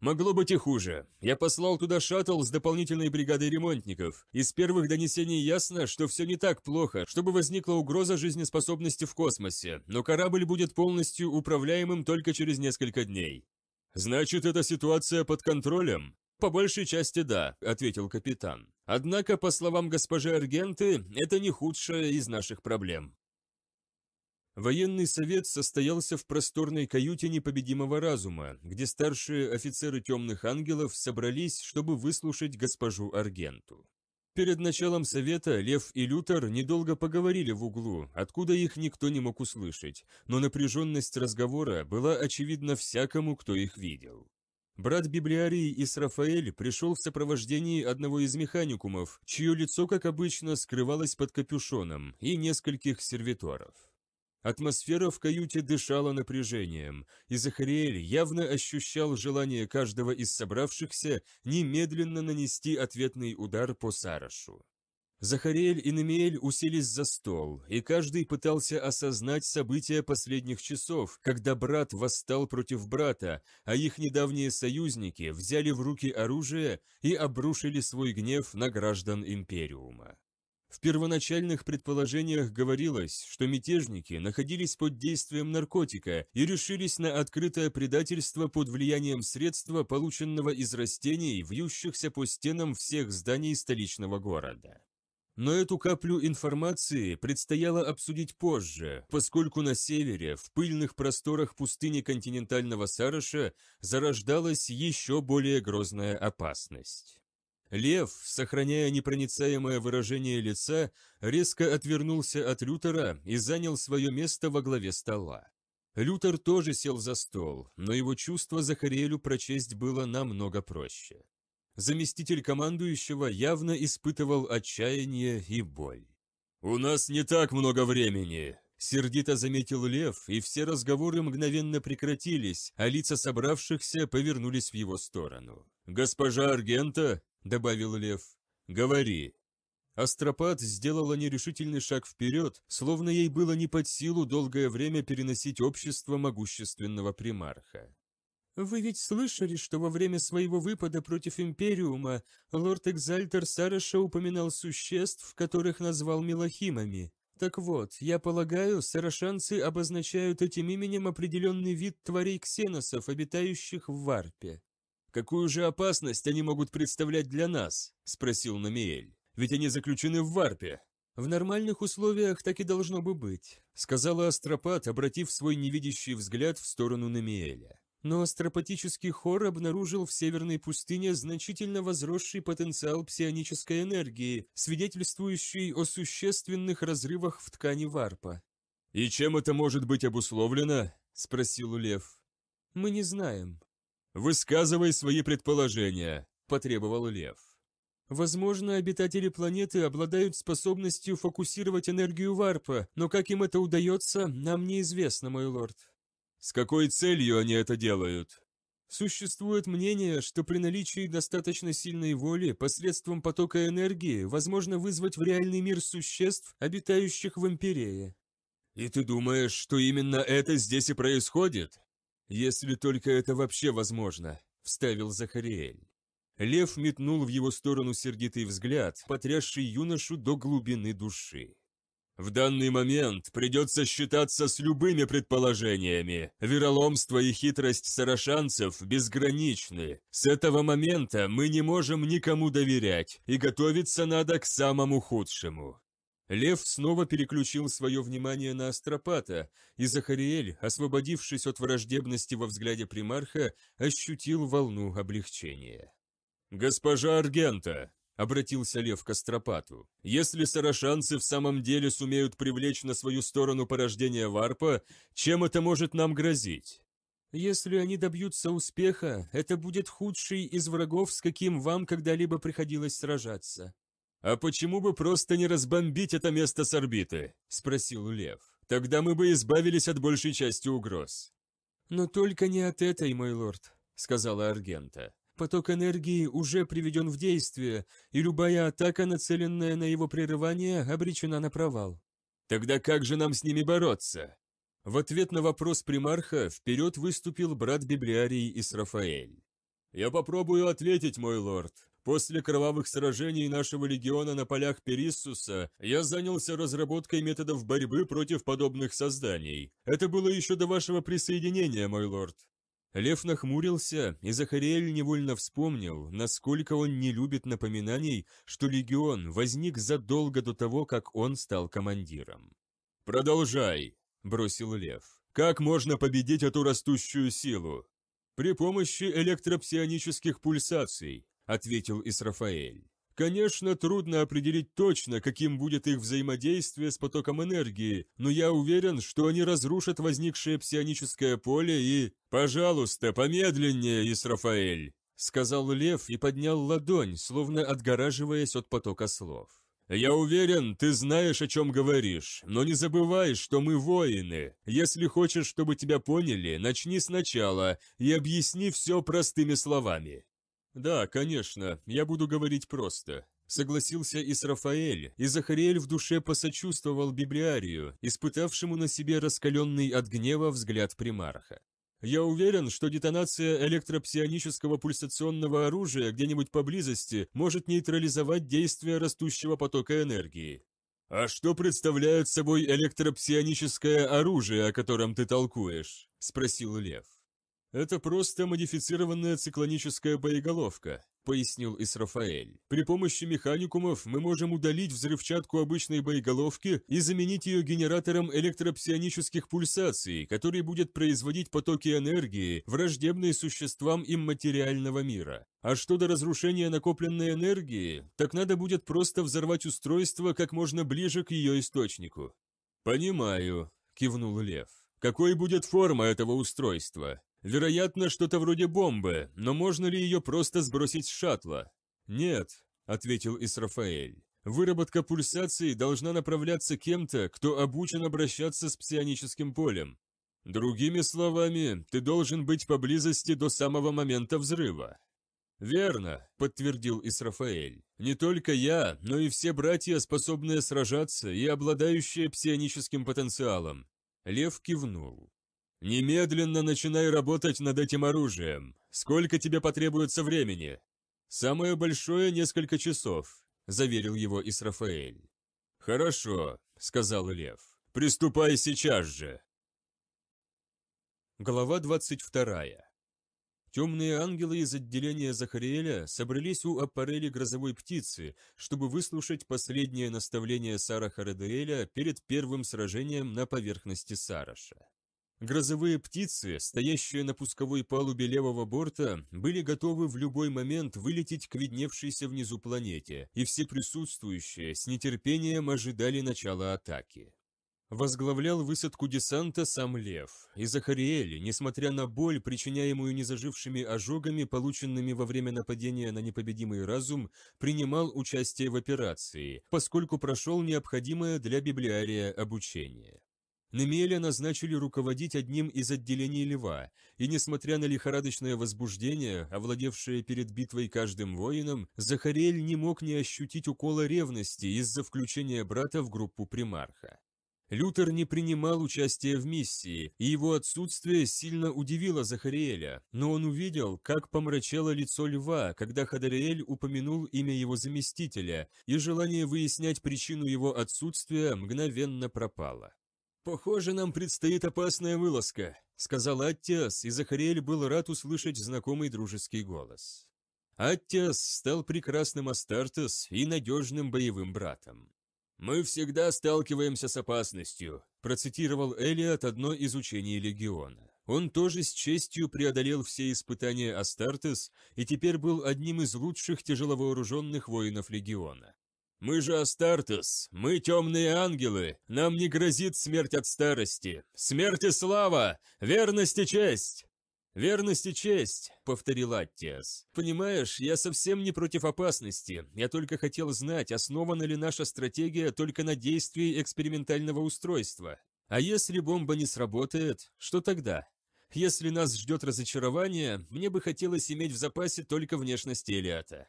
S1: Могло быть и хуже. Я послал туда шаттл с дополнительной бригадой ремонтников. Из первых донесений ясно, что все не так плохо, чтобы возникла угроза жизнеспособности в космосе, но корабль будет полностью управляемым только через несколько дней. «Значит, эта ситуация под контролем?» «По большей части да», — ответил капитан. «Однако, по словам госпожи Аргенты, это не худшая из наших проблем». Военный совет состоялся в просторной каюте непобедимого разума, где старшие офицеры темных ангелов собрались, чтобы выслушать госпожу Аргенту. Перед началом совета Лев и Лютер недолго поговорили в углу, откуда их никто не мог услышать, но напряженность разговора была очевидна всякому, кто их видел. Брат Библиарии Исрафаэль пришел в сопровождении одного из механикумов, чье лицо, как обычно, скрывалось под капюшоном, и нескольких сервиторов. Атмосфера в каюте дышала напряжением, и Захариэль явно ощущал желание каждого из собравшихся немедленно нанести ответный удар по Сарашу. Захариэль и Немиэль уселись за стол, и каждый пытался осознать события последних часов, когда брат восстал против брата, а их недавние союзники взяли в руки оружие и обрушили свой гнев на граждан Империума. В первоначальных предположениях говорилось, что мятежники находились под действием наркотика и решились на открытое предательство под влиянием средства, полученного из растений, вьющихся по стенам всех зданий столичного города. Но эту каплю информации предстояло обсудить позже, поскольку на севере, в пыльных просторах пустыни континентального Сараша, зарождалась еще более грозная опасность. Лев, сохраняя непроницаемое выражение лица, резко отвернулся от Лютера и занял свое место во главе стола. Лютер тоже сел за стол, но его чувство Захариэлю прочесть было намного проще. Заместитель командующего явно испытывал отчаяние и боль. «У нас не так много времени», — сердито заметил Лев, и все разговоры мгновенно прекратились, а лица собравшихся повернулись в его сторону. «Госпожа Аргента?» добавил Лев. «Говори». Астропат сделала нерешительный шаг вперед, словно ей было не под силу долгое время переносить общество могущественного примарха. «Вы ведь слышали, что во время своего выпада против Империума лорд Экзальтер Сараша упоминал существ, которых назвал Милохимами. Так вот, я полагаю, сарашанцы обозначают этим именем определенный вид тварей ксеносов, обитающих в Варпе. «Какую же опасность они могут представлять для нас?» – спросил Намиэль. «Ведь они заключены в варпе». «В нормальных условиях так и должно бы быть», – сказала Астропат, обратив свой невидящий взгляд в сторону Намиэля. Но астропатический хор обнаружил в северной пустыне значительно возросший потенциал псионической энергии, свидетельствующий о существенных разрывах в ткани варпа. «И чем это может быть обусловлено?» – спросил Лев. «Мы не знаем», «Высказывай свои предположения», – потребовал Лев. Возможно, обитатели планеты обладают способностью фокусировать энергию варпа, но как им это удается, нам неизвестно, мой лорд. С какой целью они это делают? Существует мнение, что при наличии достаточно сильной воли посредством потока энергии возможно вызвать в реальный мир существ, обитающих в Империи. И ты думаешь, что именно это здесь и происходит? «Если только это вообще возможно», – вставил Захариэль. Лев метнул в его сторону сердитый взгляд, потрясший юношу до глубины души. В данный момент придется считаться с любыми предположениями. Вероломство и хитрость сарашанцев безграничны. С этого момента мы не можем никому доверять, и готовиться надо к самому худшему. Лев снова переключил свое внимание на астропата, и Захариэль, освободившись от враждебности во взгляде примарха, ощутил волну облегчения. «Госпожа Аргента!» — обратился Лев к астропату. «Если сарашанцы в самом деле сумеют привлечь на свою сторону порождение варпа, чем это может нам грозить?» «Если они добьются успеха, это будет худший из врагов, с каким вам когда-либо приходилось сражаться», «А почему бы просто не разбомбить это место с орбиты?» – спросил Лев. «Тогда мы бы избавились от большей части угроз». «Но только не от этой, мой лорд», – сказала Аргента. «Поток энергии уже приведен в действие, и любая атака, нацеленная на его прерывание, обречена на провал». «Тогда как же нам с ними бороться?» В ответ на вопрос примарха вперед выступил брат Библиарий Рафаэль. «Я попробую ответить, мой лорд. После кровавых сражений нашего легиона на полях Периссуса я занялся разработкой методов борьбы против подобных созданий. Это было еще до вашего присоединения, мой лорд». Лев нахмурился, и Захариэль невольно вспомнил, насколько он не любит напоминаний, что легион возник задолго до того, как он стал командиром. «Продолжай», – бросил Лев. «Как можно победить эту растущую силу?» «При помощи электропсионических пульсаций», – ответил Исрафаэль. Конечно, трудно определить точно, каким будет их взаимодействие с потоком энергии, но я уверен, что они разрушат возникшее псионическое поле и... «Пожалуйста, помедленнее, Исрафаэль!» — сказал Лев и поднял ладонь, словно отгораживаясь от потока слов. «Я уверен, ты знаешь, о чем говоришь, но не забывай, что мы воины. Если хочешь, чтобы тебя поняли, начни сначала и объясни все простыми словами». «Да, конечно, я буду говорить просто». Согласился и с Рафаэль, и Захариэль в душе посочувствовал библиарию, испытавшему на себе раскаленный от гнева взгляд примарха. «Я уверен, что детонация электропсионического пульсационного оружия где-нибудь поблизости может нейтрализовать действие растущего потока энергии». «А что представляет собой электропсионическое оружие, о котором ты толкуешь?» – спросил Лев. «Это просто модифицированная циклоническая боеголовка», — пояснил Исрафаэль. «При помощи механикумов мы можем удалить взрывчатку обычной боеголовки и заменить ее генератором электропсионических пульсаций, который будет производить потоки энергии, враждебные существам имматериального мира. А что до разрушения накопленной энергии, так надо будет просто взорвать устройство как можно ближе к ее источнику». «Понимаю», — кивнул Лев. «Какой будет форма этого устройства?» Вероятно, что-то вроде бомбы, но можно ли ее просто сбросить с шаттла? Нет, ответил Исрафаэль. Выработка пульсации должна направляться кем-то, кто обучен обращаться с псионическим полем. Другими словами, ты должен быть поблизости до самого момента взрыва. «Верно», — подтвердил Исрафаэль. «Не только я, но и все братья, способные сражаться и обладающие псионическим потенциалом». Лев кивнул. «Немедленно начинай работать над этим оружием. Сколько тебе потребуется времени?» «Самое большое – несколько часов», – заверил его Исрафаэль. «Хорошо», – сказал Лев. «Приступай сейчас же». Глава 22. Темные ангелы из отделения Захариэля собрались у аппарели грозовой птицы, чтобы выслушать последнее наставление Сара Харадеэля перед первым сражением на поверхности Сараша. Грозовые птицы, стоящие на пусковой палубе левого борта, были готовы в любой момент вылететь к видневшейся внизу планете, и все присутствующие с нетерпением ожидали начала атаки. Возглавлял высадку десанта сам Лев, и Захариэль, несмотря на боль, причиняемую незажившими ожогами, полученными во время нападения на непобедимый разум, принимал участие в операции, поскольку прошел необходимое для библиария обучение. Немеля назначили руководить одним из отделений Льва, и, несмотря на лихорадочное возбуждение, овладевшее перед битвой каждым воином, Захарель не мог не ощутить укола ревности из-за включения брата в группу примарха. Лютер не принимал участия в миссии, и его отсутствие сильно удивило Захариэля, но он увидел, как помрачело лицо льва, когда Хадариэль упомянул имя его заместителя, и желание выяснять причину его отсутствия мгновенно пропало. «Похоже, нам предстоит опасная вылазка», — сказал Аттиас, и Захариэль был рад услышать знакомый дружеский голос. Аттиас стал прекрасным Астартес и надежным боевым братом. «Мы всегда сталкиваемся с опасностью», – процитировал Элиот одно из учений Легиона. Он тоже с честью преодолел все испытания Астартес и теперь был одним из лучших тяжеловооруженных воинов Легиона. «Мы же Астартес, мы темные ангелы, нам не грозит смерть от старости. Смерть и слава, верность и честь!» «Верность и честь», — повторил Аттиас. «Понимаешь, я совсем не против опасности. Я только хотел знать, основана ли наша стратегия только на действии экспериментального устройства. А если бомба не сработает, что тогда? Если нас ждет разочарование, мне бы хотелось иметь в запасе только внешность Элиата».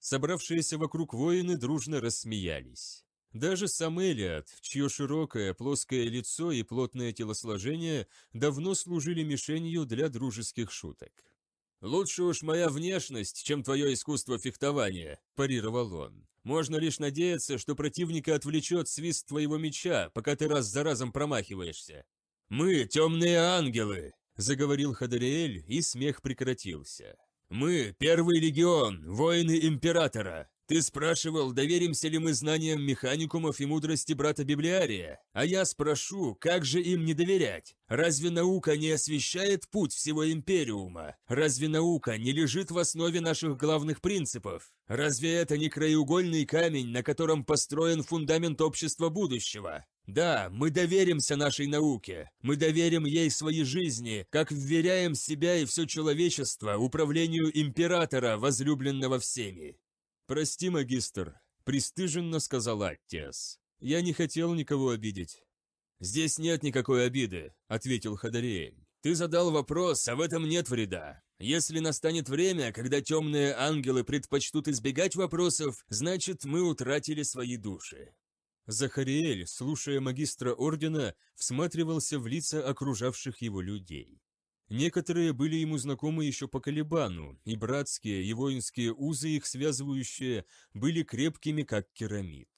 S1: Собравшиеся вокруг воины дружно рассмеялись. Даже сам Элиот, чье широкое, плоское лицо и плотное телосложение давно служили мишенью для дружеских шуток. «Лучше уж моя внешность, чем твое искусство фехтования», – парировал он. «Можно лишь надеяться, что противника отвлечет свист твоего меча, пока ты раз за разом промахиваешься». «Мы – темные ангелы», – заговорил Хадариэль, и смех прекратился. «Мы – Первый легион, воины Императора. Ты спрашивал, доверимся ли мы знаниям механикумов и мудрости брата Библиария? А я спрошу, как же им не доверять? Разве наука не освещает путь всего Империума? Разве наука не лежит в основе наших главных принципов? Разве это не краеугольный камень, на котором построен фундамент общества будущего? Да, мы доверимся нашей науке, мы доверим ей свои жизни, как вверяем себя и все человечество управлению императора, возлюбленного всеми. «Прости, магистр», – пристыженно сказал Аттиас. «Я не хотел никого обидеть». «Здесь нет никакой обиды», – ответил Хадариэль. «Ты задал вопрос, а в этом нет вреда. Если настанет время, когда темные ангелы предпочтут избегать вопросов, значит, мы утратили свои души. Захариэль, слушая магистра ордена, всматривался в лица окружавших его людей. Некоторые были ему знакомы еще по Калибану, и братские, и воинские узы, их связывающие, были крепкими, как керамид.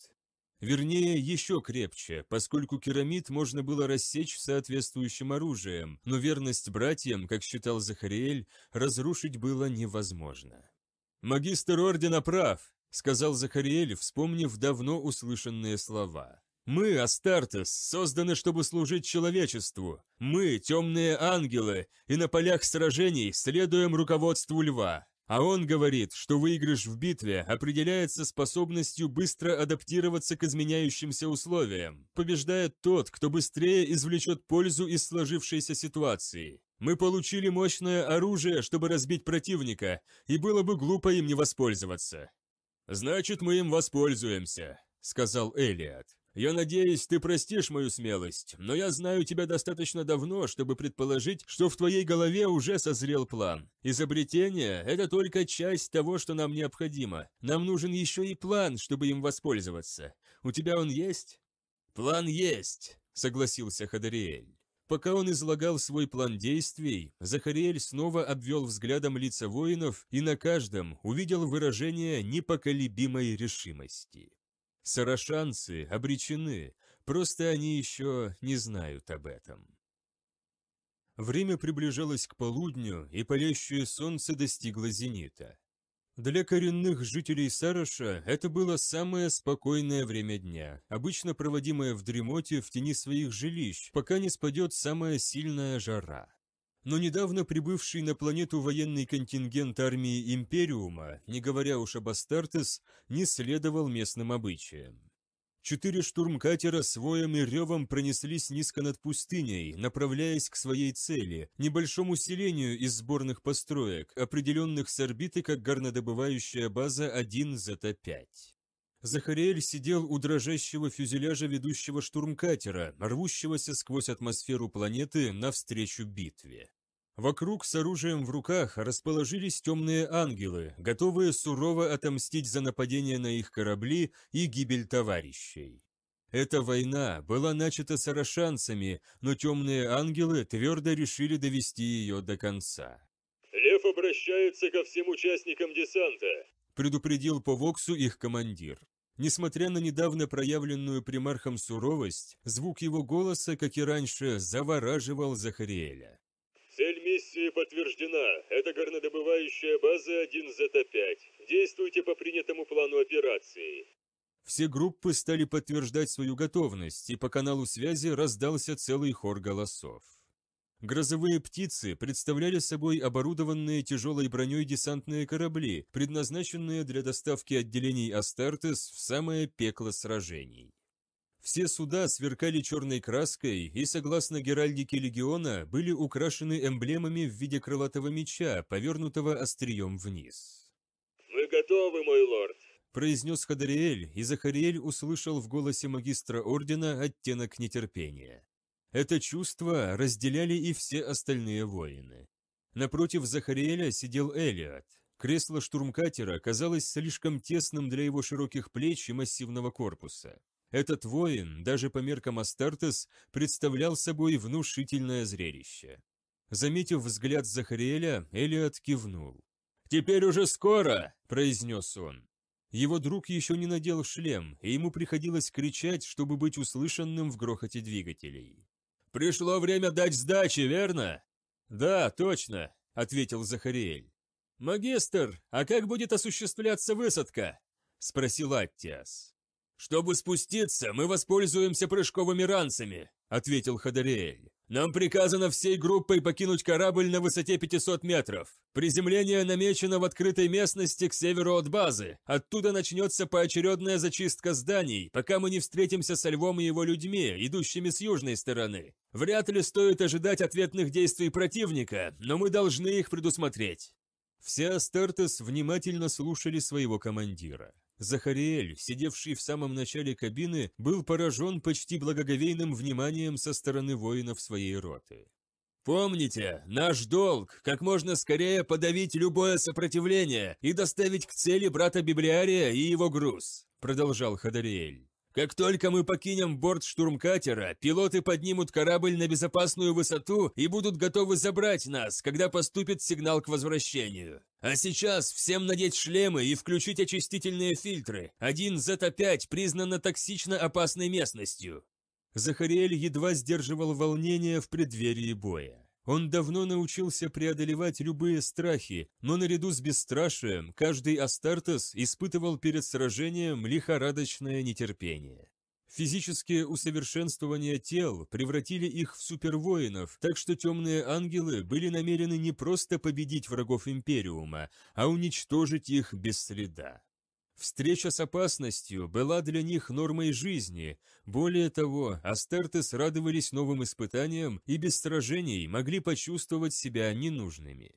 S1: Вернее, еще крепче, поскольку керамид можно было рассечь соответствующим оружием, но верность братьям, как считал Захариэль, разрушить было невозможно. «Магистр ордена прав!» — сказал Захариэль, вспомнив давно услышанные слова. «Мы, Астартес, созданы, чтобы служить человечеству. Мы, темные ангелы, и на полях сражений следуем руководству льва. А он говорит, что выигрыш в битве определяется способностью быстро адаптироваться к изменяющимся условиям. Побеждает тот, кто быстрее извлечет пользу из сложившейся ситуации. Мы получили мощное оружие, чтобы разбить противника, и было бы глупо им не воспользоваться. «Значит, мы им воспользуемся», — сказал Элиот. «Я надеюсь, ты простишь мою смелость, но я знаю тебя достаточно давно, чтобы предположить, что в твоей голове уже созрел план. Изобретение — это только часть того, что нам необходимо. Нам нужен еще и план, чтобы им воспользоваться. У тебя он есть?» «План есть», — согласился Хадариэль. Пока он излагал свой план действий, Захариэль снова обвел взглядом лица воинов и на каждом увидел выражение непоколебимой решимости. Сарашанцы обречены, просто они еще не знают об этом. Время приближалось к полудню, и палящее солнце достигло зенита. Для коренных жителей Сараша это было самое спокойное время дня, обычно проводимое в дремоте в тени своих жилищ, пока не спадет самая сильная жара. Но недавно прибывший на планету военный контингент армии Империума, не говоря уж об Астартес, не следовал местным обычаям. Четыре штурмкатера с воем и ревом пронеслись низко над пустыней, направляясь к своей цели, небольшому селению из сборных построек, определенных с орбиты как горнодобывающая база 1-5. Захариэль сидел у дрожащего фюзеляжа ведущего штурмкатера, рвущегося сквозь атмосферу планеты навстречу битве. Вокруг с оружием в руках расположились темные ангелы, готовые сурово отомстить за нападение на их корабли и гибель товарищей. Эта война была начата сарашанцами, но темные ангелы твердо решили довести ее до конца.
S2: «Лев обращается ко всем участникам десанта»,
S1: – предупредил по Воксу их командир. Несмотря на недавно проявленную примархом суровость, звук его голоса, как и раньше, завораживал Захариэля
S2: миссия подтверждена.
S1: Это горнодобывающая база 1Z5. Действуйте по принятому плану операции. Все группы стали подтверждать свою готовность, и по каналу связи раздался целый хор голосов. Грозовые птицы представляли собой оборудованные тяжелой броней десантные корабли, предназначенные для доставки отделений Астартес в самое пекло сражений. Все суда сверкали черной краской и, согласно геральдике легиона, были украшены эмблемами в виде крылатого меча, повернутого острием вниз.
S2: «Мы готовы, мой лорд!»
S1: – произнес Хадариэль, и Захариэль услышал в голосе магистра ордена оттенок нетерпения. Это чувство разделяли и все остальные воины. Напротив Захариэля сидел Элиот. Кресло штурмкатера казалось слишком тесным для его широких плеч и массивного корпуса. Этот воин, даже по меркам Астартес, представлял собой внушительное зрелище. Заметив взгляд Захариэля, Элиот кивнул. «Теперь уже скоро!» – произнес он. Его друг еще не надел шлем, и ему приходилось кричать, чтобы быть услышанным в грохоте двигателей. «Пришло время дать сдачи, верно?» «Да, точно», – ответил Захариэль. «Магистр, а как будет осуществляться высадка?» – спросил Аттиас. «Чтобы спуститься, мы воспользуемся прыжковыми ранцами», – ответил Хадариэль. «Нам приказано всей группой покинуть корабль на высоте 500 метров. Приземление намечено в открытой местности к северу от базы. Оттуда начнется поочередная зачистка зданий, пока мы не встретимся со Львом и его людьми, идущими с южной стороны. Вряд ли стоит ожидать ответных действий противника, но мы должны их предусмотреть». Все Астартес внимательно слушали своего командира. Захариэль, сидевший в самом начале кабины, был поражен почти благоговейным вниманием со стороны воинов своей роты. «Помните, наш долг – как можно скорее подавить любое сопротивление и доставить к цели брата Библиария и его груз», – продолжал Хадариэль. Как только мы покинем борт штурмкатера, пилоты поднимут корабль на безопасную высоту и будут готовы забрать нас, когда поступит сигнал к возвращению. А сейчас всем надеть шлемы и включить очистительные фильтры. Один z 5 признана токсично опасной местностью. Захариэль едва сдерживал волнение в преддверии боя. Он давно научился преодолевать любые страхи, но наряду с бесстрашием каждый Астартес испытывал перед сражением лихорадочное нетерпение. Физические усовершенствования тел превратили их в супервоинов, так что темные ангелы были намерены не просто победить врагов Империума, а уничтожить их без следа. Встреча с опасностью была для них нормой жизни. Более того, Астартес радовались новым испытаниям и без сражений могли почувствовать себя ненужными.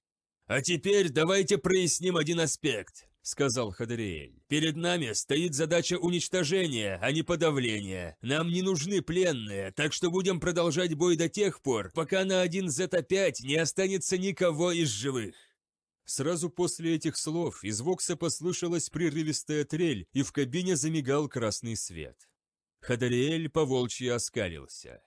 S1: «А теперь давайте проясним один аспект», — сказал Хадариэль. «Перед нами стоит задача уничтожения, а не подавления. Нам не нужны пленные, так что будем продолжать бой до тех пор, пока на один Зета-5 не останется никого из живых». Сразу после этих слов из Вокса послышалась прерывистая трель, и в кабине замигал красный свет. Хадариэль поволчьи оскалился.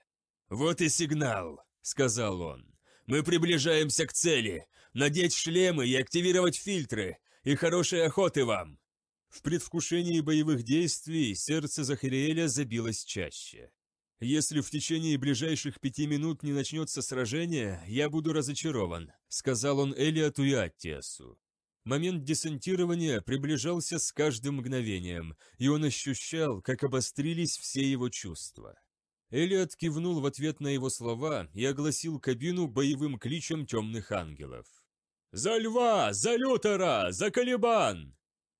S1: «Вот и сигнал», — сказал он. «Мы приближаемся к цели. Надеть шлемы и активировать фильтры. И хорошей охоты вам!» В предвкушении боевых действий сердце Захариэля забилось чаще. «Если в течение ближайших пяти минут не начнется сражение, я буду разочарован», — сказал он Элиоту и Аттиасу. Момент десантирования приближался с каждым мгновением, и он ощущал, как обострились все его чувства. Элиот кивнул в ответ на его слова и огласил кабину боевым кличем темных ангелов. «За льва! За лютера! За колебан!»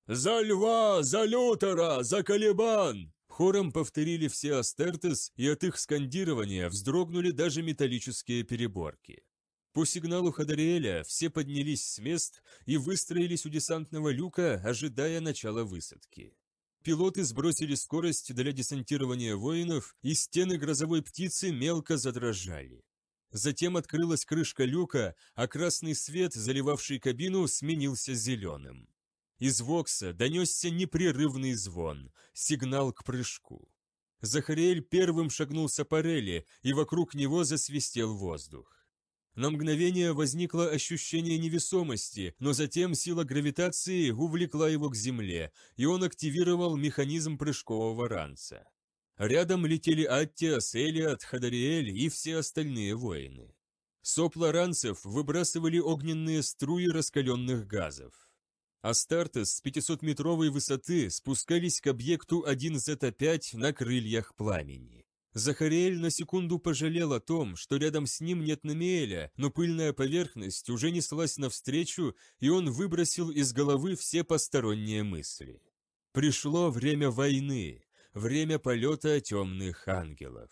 S1: «За льва! За лютера! За колебан!» Хором повторили все Астертес, и от их скандирования вздрогнули даже металлические переборки. По сигналу Хадариэля все поднялись с мест и выстроились у десантного люка, ожидая начала высадки. Пилоты сбросили скорость для десантирования воинов, и стены грозовой птицы мелко задрожали. Затем открылась крышка люка, а красный свет, заливавший кабину, сменился зеленым. Из Вокса донесся непрерывный звон, сигнал к прыжку. Захариэль первым шагнул с аппарели, и вокруг него засвистел воздух. На мгновение возникло ощущение невесомости, но затем сила гравитации увлекла его к земле, и он активировал механизм прыжкового ранца. Рядом летели Аттиас, Элиот, Хадариэль и все остальные воины. Сопла ранцев выбрасывали огненные струи раскаленных газов. Астартес с 500-метровой высоты спускались к объекту 1Z5 на крыльях пламени. Захариэль на секунду пожалел о том, что рядом с ним нет Намиэля, но пыльная поверхность уже неслась навстречу, и он выбросил из головы все посторонние мысли. Пришло время войны, время полета темных ангелов.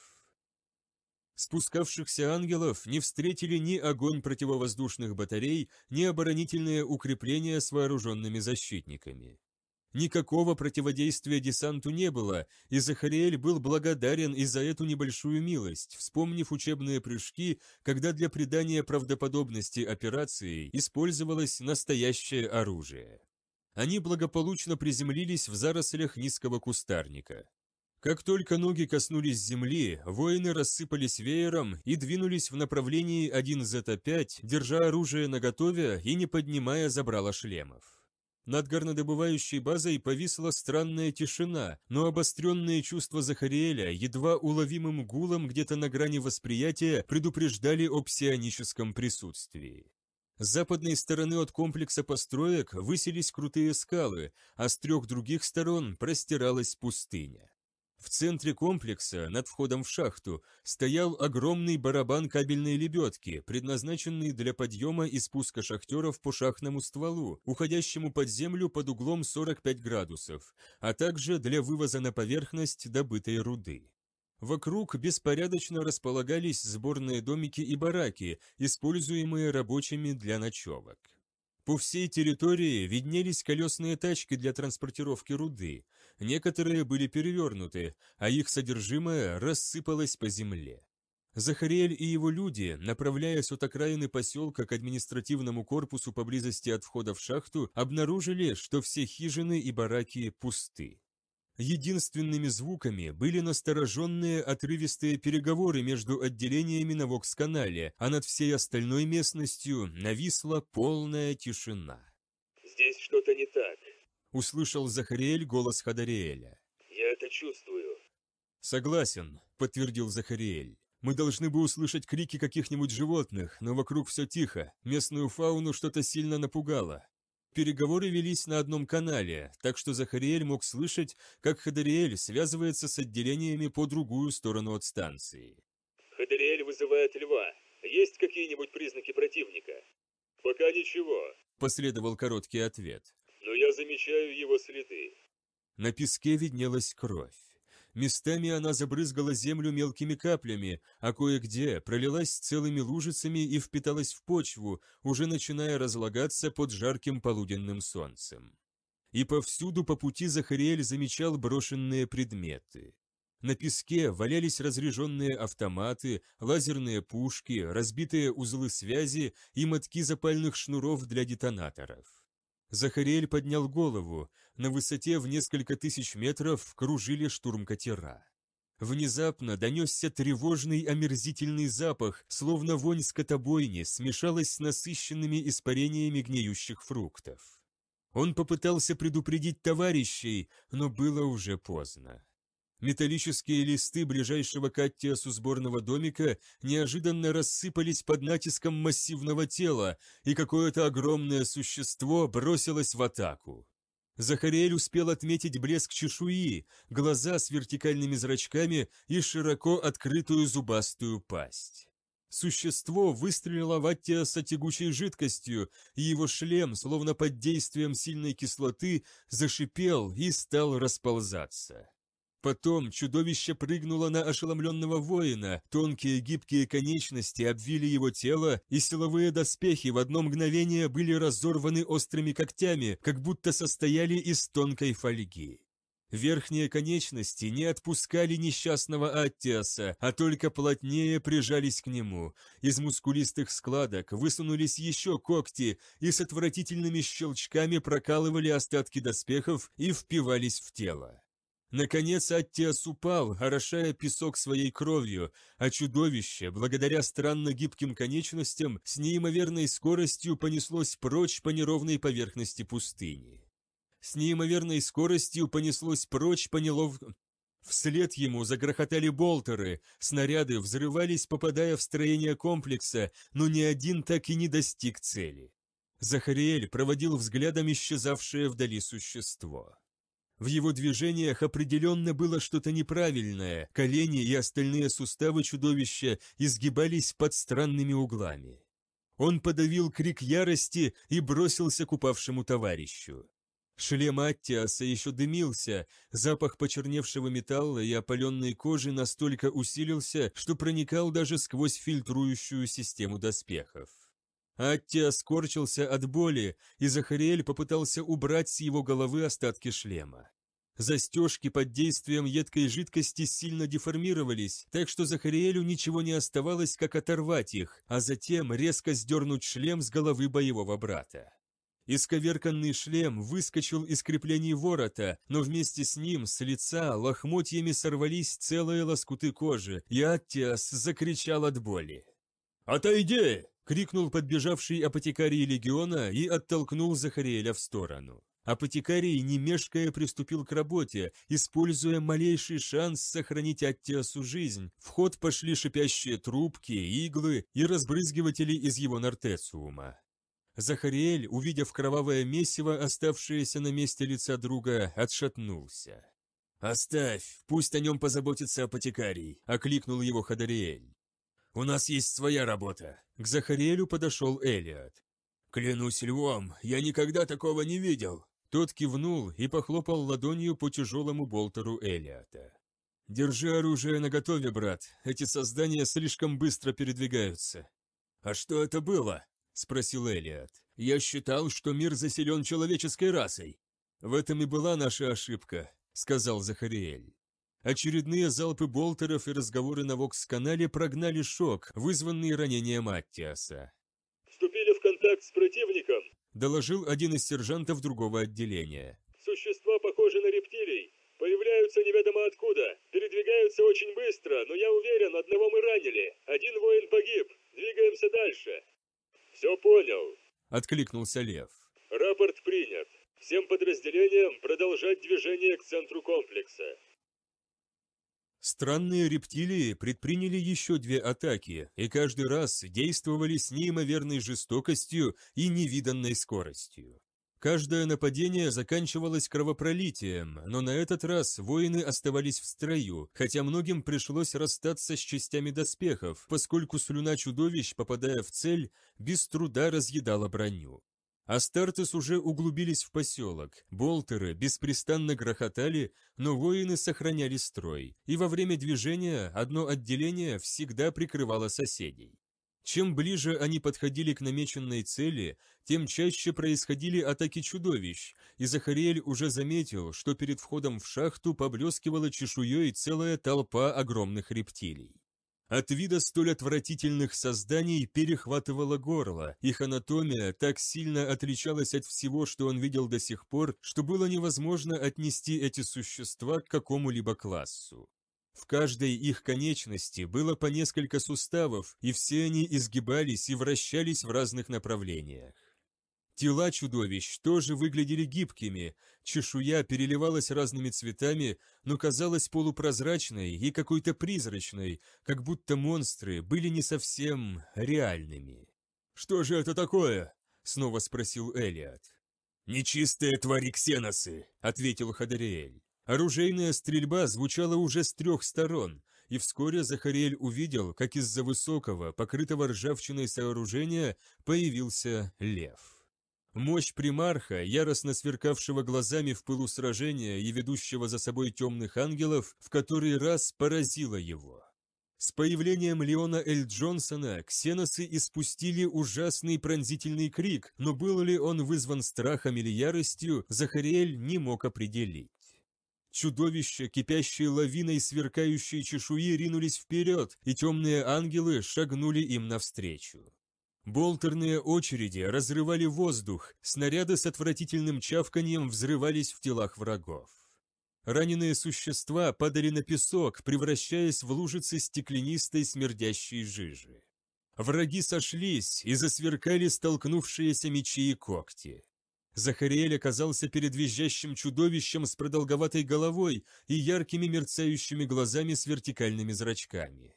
S1: Спускавшихся ангелов не встретили ни огонь противовоздушных батарей, ни оборонительные укрепления с вооруженными защитниками. Никакого противодействия десанту не было, и Захариэль был благодарен и за эту небольшую милость, вспомнив учебные прыжки, когда для придания правдоподобности операции использовалось настоящее оружие. Они благополучно приземлились в зарослях низкого кустарника. Как только ноги коснулись земли, воины рассыпались веером и двинулись в направлении 1Z5, держа оружие наготове и не поднимая забрала шлемов. Над горнодобывающей базой повисла странная тишина, но обостренные чувства Захариэля едва уловимым гулом где-то на грани восприятия предупреждали о псионическом присутствии. С западной стороны от комплекса построек высились крутые скалы, а с трех других сторон простиралась пустыня. В центре комплекса, над входом в шахту, стоял огромный барабан кабельной лебедки, предназначенный для подъема и спуска шахтеров по шахтному стволу, уходящему под землю под углом 45 градусов, а также для вывоза на поверхность добытой руды. Вокруг беспорядочно располагались сборные домики и бараки, используемые рабочими для ночевок. По всей территории виднелись колесные тачки для транспортировки руды, Некоторые были перевернуты, а их содержимое рассыпалось по земле. Захариэль и его люди, направляясь от окраины поселка к административному корпусу поблизости от входа в шахту, обнаружили, что все хижины и бараки пусты. Единственными звуками были настороженные отрывистые переговоры между отделениями на вокс а над всей остальной местностью нависла полная тишина.
S2: «Здесь что-то не так»,
S1: Услышал Захариэль голос Хадариэля.
S2: «Я это чувствую».
S1: «Согласен», — подтвердил Захариэль. «Мы должны бы услышать крики каких-нибудь животных, но вокруг все тихо, местную фауну что-то сильно напугало. Переговоры велись на одном канале, так что Захариэль мог слышать, как Хадариэль связывается с отделениями по другую сторону от станции.
S2: «Хадариэль вызывает льва. Есть какие-нибудь признаки противника?» «Пока ничего»,
S1: — последовал короткий ответ
S2: но я замечаю его следы».
S1: На песке виднелась кровь. Местами она забрызгала землю мелкими каплями, а кое-где пролилась целыми лужицами и впиталась в почву, уже начиная разлагаться под жарким полуденным солнцем. И повсюду по пути Захариэль замечал брошенные предметы. На песке валялись разряженные автоматы, лазерные пушки, разбитые узлы связи и мотки запальных шнуров для детонаторов. Захариэль поднял голову. На высоте в несколько тысяч метров кружили штурмкатера. Внезапно донесся тревожный омерзительный запах, словно вонь скотобойни смешалась с насыщенными испарениями гниющих фруктов. Он попытался предупредить товарищей, но было уже поздно. Металлические листы ближайшего к Аттиасу сборного домика неожиданно рассыпались под натиском массивного тела, и какое-то огромное существо бросилось в атаку. Захариэль успел отметить блеск чешуи, глаза с вертикальными зрачками и широко открытую зубастую пасть. Существо выстрелило в Аттиаса тягучей жидкостью, и его шлем, словно под действием сильной кислоты, зашипел и стал расползаться. Потом чудовище прыгнуло на ошеломленного воина, тонкие гибкие конечности обвили его тело, и силовые доспехи в одно мгновение были разорваны острыми когтями, как будто состояли из тонкой фольги. Верхние конечности не отпускали несчастного Аттиаса, а только плотнее прижались к нему. Из мускулистых складок высунулись еще когти и с отвратительными щелчками прокалывали остатки доспехов и впивались в тело. Наконец Аттиас упал, орошая песок своей кровью, а чудовище, благодаря странно гибким конечностям, с неимоверной скоростью понеслось прочь по неровной поверхности пустыни. С неимоверной скоростью понеслось прочь по нелов... Вслед ему загрохотали болтеры, снаряды взрывались, попадая в строение комплекса, но ни один так и не достиг цели. Захариэль проводил взглядом исчезавшее вдали существо. В его движениях определенно было что-то неправильное, колени и остальные суставы чудовища изгибались под странными углами. Он подавил крик ярости и бросился к упавшему товарищу. Шлем Аттиаса еще дымился, запах почерневшего металла и опаленной кожи настолько усилился, что проникал даже сквозь фильтрующую систему доспехов. Аття скорчился от боли, и Захариэль попытался убрать с его головы остатки шлема. Застежки под действием едкой жидкости сильно деформировались, так что Захариэлю ничего не оставалось, как оторвать их, а затем резко сдернуть шлем с головы боевого брата. Исковерканный шлем выскочил из креплений ворота, но вместе с ним с лица лохмотьями сорвались целые лоскуты кожи, и Аттиас закричал от боли. «Отойди!» крикнул подбежавший апотекарий легиона и оттолкнул Захариэля в сторону. Апотекарий, не мешкая, приступил к работе, используя малейший шанс сохранить Аттиасу жизнь. В ход пошли шипящие трубки, иглы и разбрызгиватели из его нортециума. Захариэль, увидев кровавое месиво, оставшееся на месте лица друга, отшатнулся. «Оставь, пусть о нем позаботится апотекарий», — окликнул его Хадариэль. У нас есть своя работа». К Захариэлю подошел Элиот. «Клянусь львом, я никогда такого не видел!» Тот кивнул и похлопал ладонью по тяжелому болтеру Элиота. «Держи оружие наготове, брат. Эти создания слишком быстро передвигаются». «А что это было?» – спросил Элиот. «Я считал, что мир заселен человеческой расой». «В этом и была наша ошибка», – сказал Захариэль. Очередные залпы болтеров и разговоры на Вокс-канале прогнали шок, вызванный ранением Аттиаса.
S2: «Вступили в контакт с противником»,
S1: – доложил один из сержантов другого отделения.
S2: «Существа похожи на рептилий.
S1: Появляются неведомо откуда. Передвигаются очень быстро, но я уверен, одного мы ранили. Один воин погиб. Двигаемся дальше». «Все понял»,
S2: – откликнулся Лев.
S1: «Рапорт принят. Всем подразделениям продолжать движение к центру комплекса». Странные рептилии предприняли еще две атаки, и каждый раз действовали с неимоверной жестокостью и невиданной скоростью. Каждое нападение заканчивалось кровопролитием, но на этот раз воины оставались в строю, хотя многим пришлось расстаться с частями доспехов, поскольку слюна чудовищ, попадая в цель, без труда разъедала броню. Астартес уже углубились в поселок, болтеры беспрестанно грохотали, но воины сохраняли строй, и во время движения одно отделение всегда прикрывало соседей. Чем ближе они подходили к намеченной цели, тем чаще происходили атаки чудовищ, и Захариэль уже заметил, что перед входом в шахту поблескивала чешуей целая толпа огромных рептилий. От вида столь отвратительных созданий перехватывало горло, их анатомия так сильно отличалась от всего, что он видел до сих пор, что было невозможно отнести эти существа к какому-либо классу. В каждой их конечности было по несколько суставов, и все они изгибались и вращались в разных направлениях. Тела чудовищ тоже выглядели гибкими, чешуя переливалась разными цветами, но казалась полупрозрачной и какой-то призрачной, как будто монстры были не совсем реальными. «Что же это такое?» — снова спросил Элиот. «Нечистые твари ксеносы», — ответил Хадариэль. Оружейная стрельба звучала уже с трех сторон, и вскоре Захариэль увидел, как из-за высокого, покрытого ржавчиной сооружения, появился лев. Мощь примарха, яростно сверкавшего глазами в пылу сражения и ведущего за собой темных ангелов, в который раз поразила его. С появлением Леона Эль Джонсона ксеносы испустили ужасный пронзительный крик, но был ли он вызван страхом или яростью, Захариэль не мог определить. Чудовища, кипящие лавиной сверкающие чешуи, ринулись вперед, и темные ангелы шагнули им навстречу. Болтерные очереди разрывали воздух, снаряды с отвратительным чавканием взрывались в телах врагов. Раненые существа падали на песок, превращаясь в лужицы стеклянистой смердящей жижи. Враги сошлись и засверкали столкнувшиеся мечи и когти. Захариэль оказался перед визжащим чудовищем с продолговатой головой и яркими мерцающими глазами с вертикальными зрачками.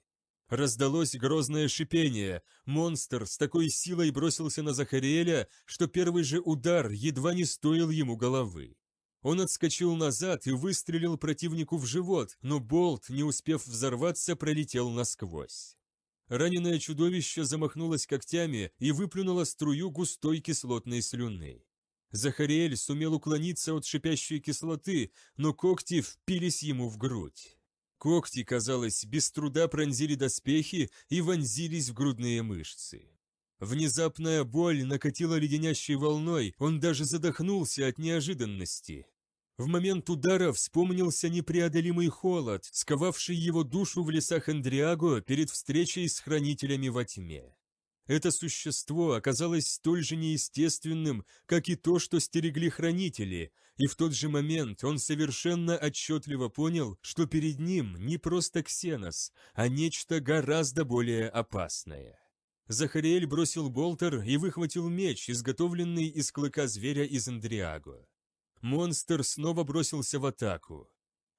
S1: Раздалось грозное шипение. Монстр с такой силой бросился на Захариэля, что первый же удар едва не стоил ему головы. Он отскочил назад и выстрелил противнику в живот, но болт, не успев взорваться, пролетел насквозь. Раненое чудовище замахнулось когтями и выплюнуло струю густой кислотной слюны. Захариэль сумел уклониться от шипящей кислоты, но когти впились ему в грудь. Когти, казалось, без труда пронзили доспехи и вонзились в грудные мышцы. Внезапная боль накатила леденящей волной, он даже задохнулся от неожиданности. В момент удара вспомнился непреодолимый холод, сковавший его душу в лесах Эндриаго перед встречей с хранителями во тьме. Это существо оказалось столь же неестественным, как и то, что стерегли хранители, и в тот же момент он совершенно отчетливо понял, что перед ним не просто ксенос, а нечто гораздо более опасное. Захариэль бросил болтер и выхватил меч, изготовленный из клыка зверя из Андриаго. Монстр снова бросился в атаку.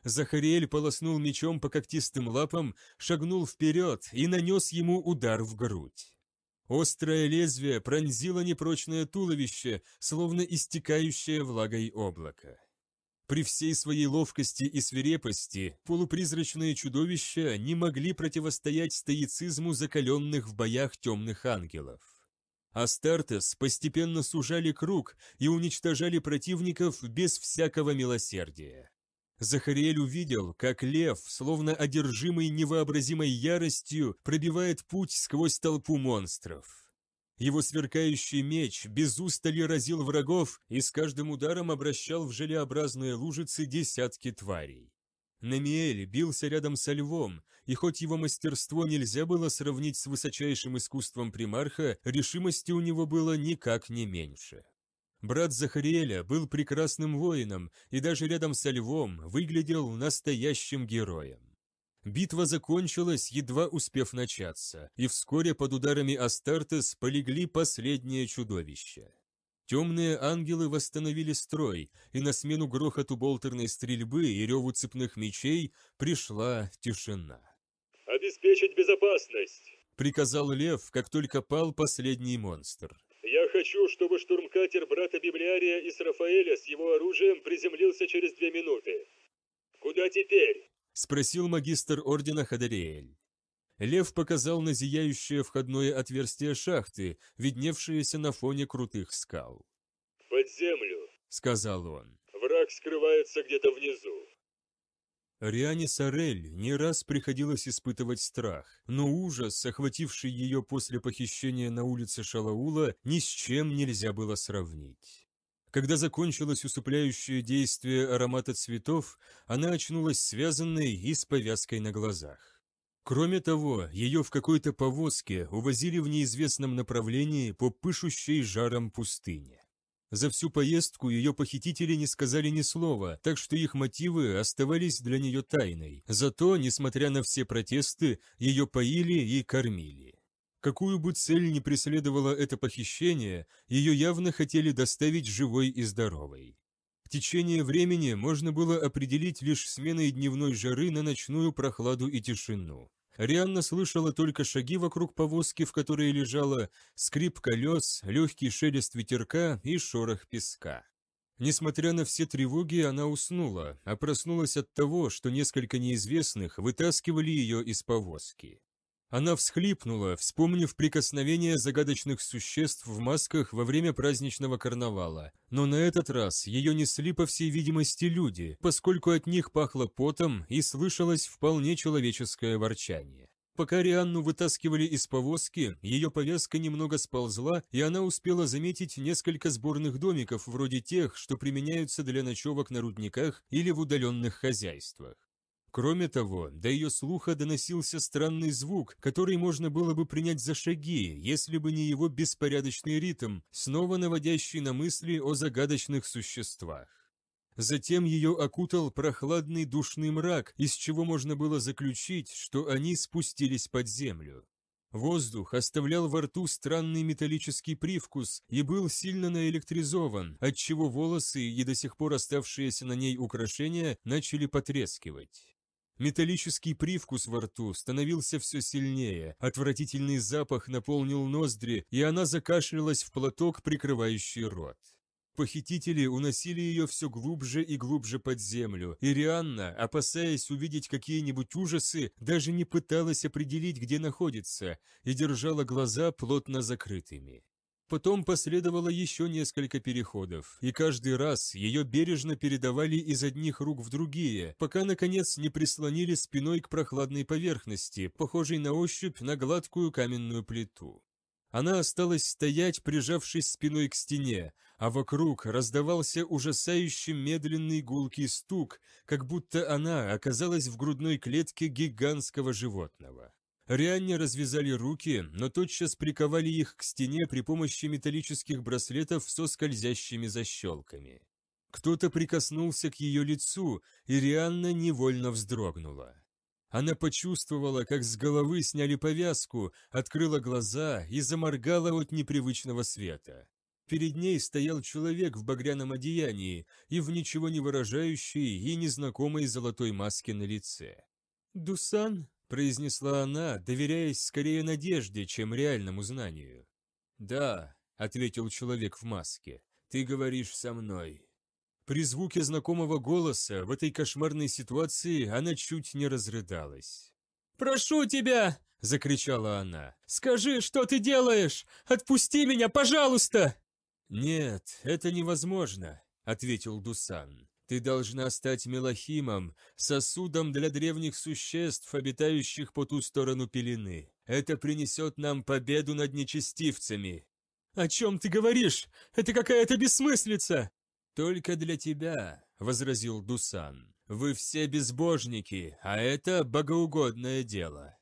S1: Захариэль полоснул мечом по когтистым лапам, шагнул вперед и нанес ему удар в грудь. Острое лезвие пронзило непрочное туловище, словно истекающее влагой облако. При всей своей ловкости и свирепости полупризрачные чудовища не могли противостоять стоицизму закаленных в боях темных ангелов. Астартес постепенно сужали круг и уничтожали противников без всякого милосердия. Захариэль увидел, как лев, словно одержимый невообразимой яростью, пробивает путь сквозь толпу монстров. Его сверкающий меч без устали разил врагов и с каждым ударом обращал в желеобразные лужицы десятки тварей. Намиэль бился рядом со львом, и хоть его мастерство нельзя было сравнить с высочайшим искусством примарха, решимости у него было никак не меньше. Брат Захариэля был прекрасным воином и даже рядом со львом выглядел настоящим героем. Битва закончилась, едва успев начаться, и вскоре под ударами Астартес полегли последние чудовища. Темные ангелы восстановили строй, и на смену грохоту болтерной стрельбы и реву цепных мечей пришла тишина.
S2: «Обеспечить безопасность!»
S1: — приказал лев, как только пал последний монстр.
S2: Я хочу, чтобы штурмкатер
S1: брата Библиария из Рафаэля с его оружием приземлился через две минуты.
S2: Куда теперь?
S1: Спросил магистр ордена Хадариэль. Лев показал на зияющее входное отверстие шахты, видневшееся на фоне крутых скал.
S2: «Под землю», —
S1: сказал он.
S2: «Враг скрывается где-то внизу.
S1: Риане Сорель не раз приходилось испытывать страх, но ужас, охвативший ее после похищения на улице Шалаула, ни с чем нельзя было сравнить. Когда закончилось усыпляющее действие аромата цветов, она очнулась связанной и с повязкой на глазах. Кроме того, ее в какой-то повозке увозили в неизвестном направлении по пышущей жаром пустыне. За всю поездку ее похитители не сказали ни слова, так что их мотивы оставались для нее тайной. Зато, несмотря на все протесты, ее поили и кормили. Какую бы цель ни преследовало это похищение, ее явно хотели доставить живой и здоровой. Течение времени можно было определить лишь сменой дневной жары на ночную прохладу и тишину. Рианна слышала только шаги вокруг повозки, в которой лежала, скрип колес, легкий шелест ветерка и шорох песка. Несмотря на все тревоги, она уснула, а проснулась от того, что несколько неизвестных вытаскивали ее из повозки. Она всхлипнула, вспомнив прикосновение загадочных существ в масках во время праздничного карнавала. Но на этот раз ее несли, по всей видимости, люди, поскольку от них пахло потом и слышалось вполне человеческое ворчание. Пока Рианну вытаскивали из повозки, ее повязка немного сползла, и она успела заметить несколько сборных домиков, вроде тех, что применяются для ночевок на рудниках или в удаленных хозяйствах. Кроме того, до ее слуха доносился странный звук, который можно было бы принять за шаги, если бы не его беспорядочный ритм, снова наводящий на мысли о загадочных существах. Затем ее окутал прохладный душный мрак, из чего можно было заключить, что они спустились под землю. Воздух оставлял во рту странный металлический привкус и был сильно наэлектризован, отчего волосы и до сих пор оставшиеся на ней украшения начали потрескивать. Металлический привкус во рту становился все сильнее, отвратительный запах наполнил ноздри, и она закашлялась в платок, прикрывающий рот. Похитители уносили ее все глубже и глубже под землю, и Рианна, опасаясь увидеть какие-нибудь ужасы, даже не пыталась определить, где находится, и держала глаза плотно закрытыми. Потом последовало еще несколько переходов, и каждый раз ее бережно передавали из одних рук в другие, пока, наконец, не прислонили спиной к прохладной поверхности, похожей на ощупь на гладкую каменную плиту. Она осталась стоять, прижавшись спиной к стене, а вокруг раздавался ужасающий медленный гулкий стук, как будто она оказалась в грудной клетке гигантского животного. Рианне развязали руки, но тотчас приковали их к стене при помощи металлических браслетов со скользящими защелками. Кто-то прикоснулся к ее лицу, и Рианна невольно вздрогнула. Она почувствовала, как с головы сняли повязку, открыла глаза и заморгала от непривычного света. Перед ней стоял человек в багряном одеянии и в ничего не выражающей и незнакомой золотой маске на лице. «Дусан?» произнесла она, доверяясь скорее надежде, чем реальному знанию. «Да», — ответил человек в маске, — «ты говоришь со мной». При звуке знакомого голоса в этой кошмарной ситуации она чуть не разрыдалась. «Прошу тебя!» — закричала она. «Скажи, что ты делаешь! Отпусти меня, пожалуйста!» «Нет, это невозможно», — ответил Дусан. Ты должна стать Мелахимом, сосудом для древних существ, обитающих по ту сторону пелены. Это принесет нам победу над нечестивцами». «О чем ты говоришь? Это какая-то бессмыслица!» «Только для тебя», — возразил Дусан. «Вы все безбожники, а это богоугодное дело».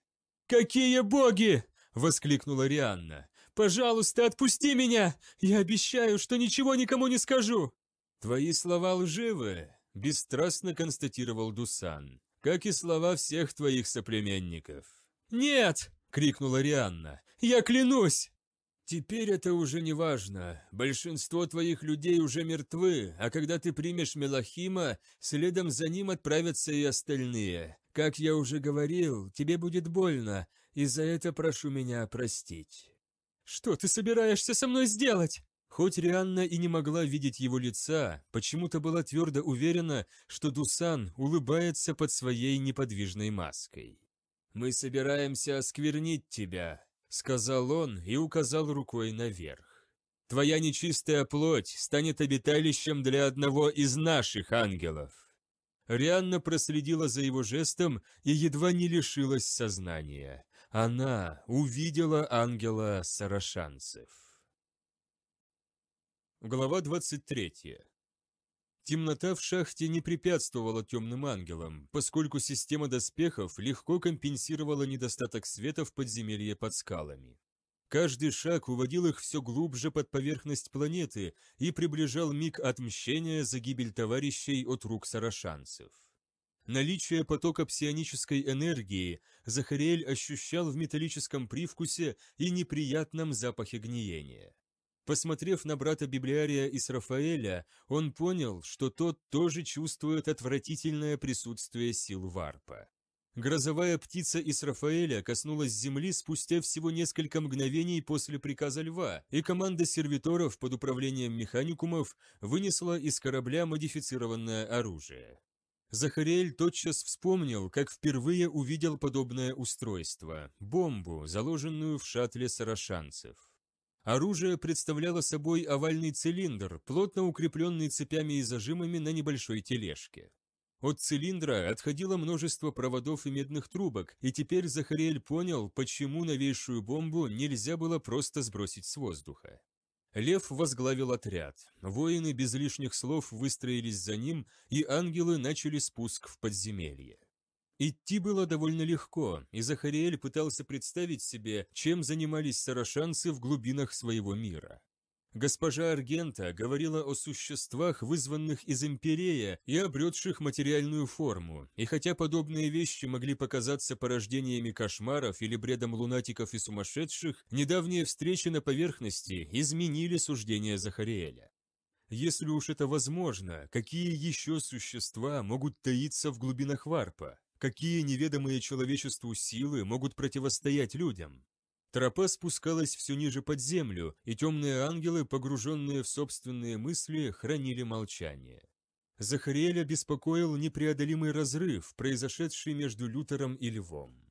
S1: «Какие боги!» — воскликнула Рианна. «Пожалуйста, отпусти меня! Я обещаю, что ничего никому не скажу!» «Твои слова лживы», – бесстрастно констатировал Дусан, – «как и слова всех твоих соплеменников». «Нет!» – крикнула Рианна. «Я клянусь!» «Теперь это уже не важно. Большинство твоих людей уже мертвы, а когда ты примешь Мелахима, следом за ним отправятся и остальные. Как я уже говорил, тебе будет больно, и за это прошу меня простить». «Что ты собираешься со мной сделать?» Хоть Рианна и не могла видеть его лица, почему-то была твердо уверена, что Дусан улыбается под своей неподвижной маской. «Мы собираемся осквернить тебя», — сказал он и указал рукой наверх. «Твоя нечистая плоть станет обиталищем для одного из наших ангелов». Рианна проследила за его жестом и едва не лишилась сознания. Она увидела ангела сарашанцев. Глава 23. Темнота в шахте не препятствовала темным ангелам, поскольку система доспехов легко компенсировала недостаток света в подземелье под скалами. Каждый шаг уводил их все глубже под поверхность планеты и приближал миг отмщения за гибель товарищей от рук сарашанцев. Наличие потока псионической энергии Захариэль ощущал в металлическом привкусе и неприятном запахе гниения. Посмотрев на брата Библиария из Рафаэля, он понял, что тот тоже чувствует отвратительное присутствие сил варпа. Грозовая птица из Рафаэля коснулась земли спустя всего несколько мгновений после приказа льва, и команда сервиторов под управлением механикумов вынесла из корабля модифицированное оружие. Захариэль тотчас вспомнил, как впервые увидел подобное устройство – бомбу, заложенную в шаттле сарашанцев. Оружие представляло собой овальный цилиндр, плотно укрепленный цепями и зажимами на небольшой тележке. От цилиндра отходило множество проводов и медных трубок, и теперь Захариэль понял, почему новейшую бомбу нельзя было просто сбросить с воздуха. Лев возглавил отряд. Воины без лишних слов выстроились за ним, и ангелы начали спуск в подземелье. Идти было довольно легко, и Захариэль пытался представить себе, чем занимались сарашанцы в глубинах своего мира. Госпожа Аргента говорила о существах, вызванных из Империя и обретших материальную форму, и хотя подобные вещи могли показаться порождениями кошмаров или бредом лунатиков и сумасшедших, недавние встречи на поверхности изменили суждение Захариэля. Если уж это возможно, какие еще существа могут таиться в глубинах варпа? Какие неведомые человечеству силы могут противостоять людям? Тропа спускалась все ниже под землю, и темные ангелы, погруженные в собственные мысли, хранили молчание. Захариэля беспокоил непреодолимый разрыв, произошедший между Лютером и Львом.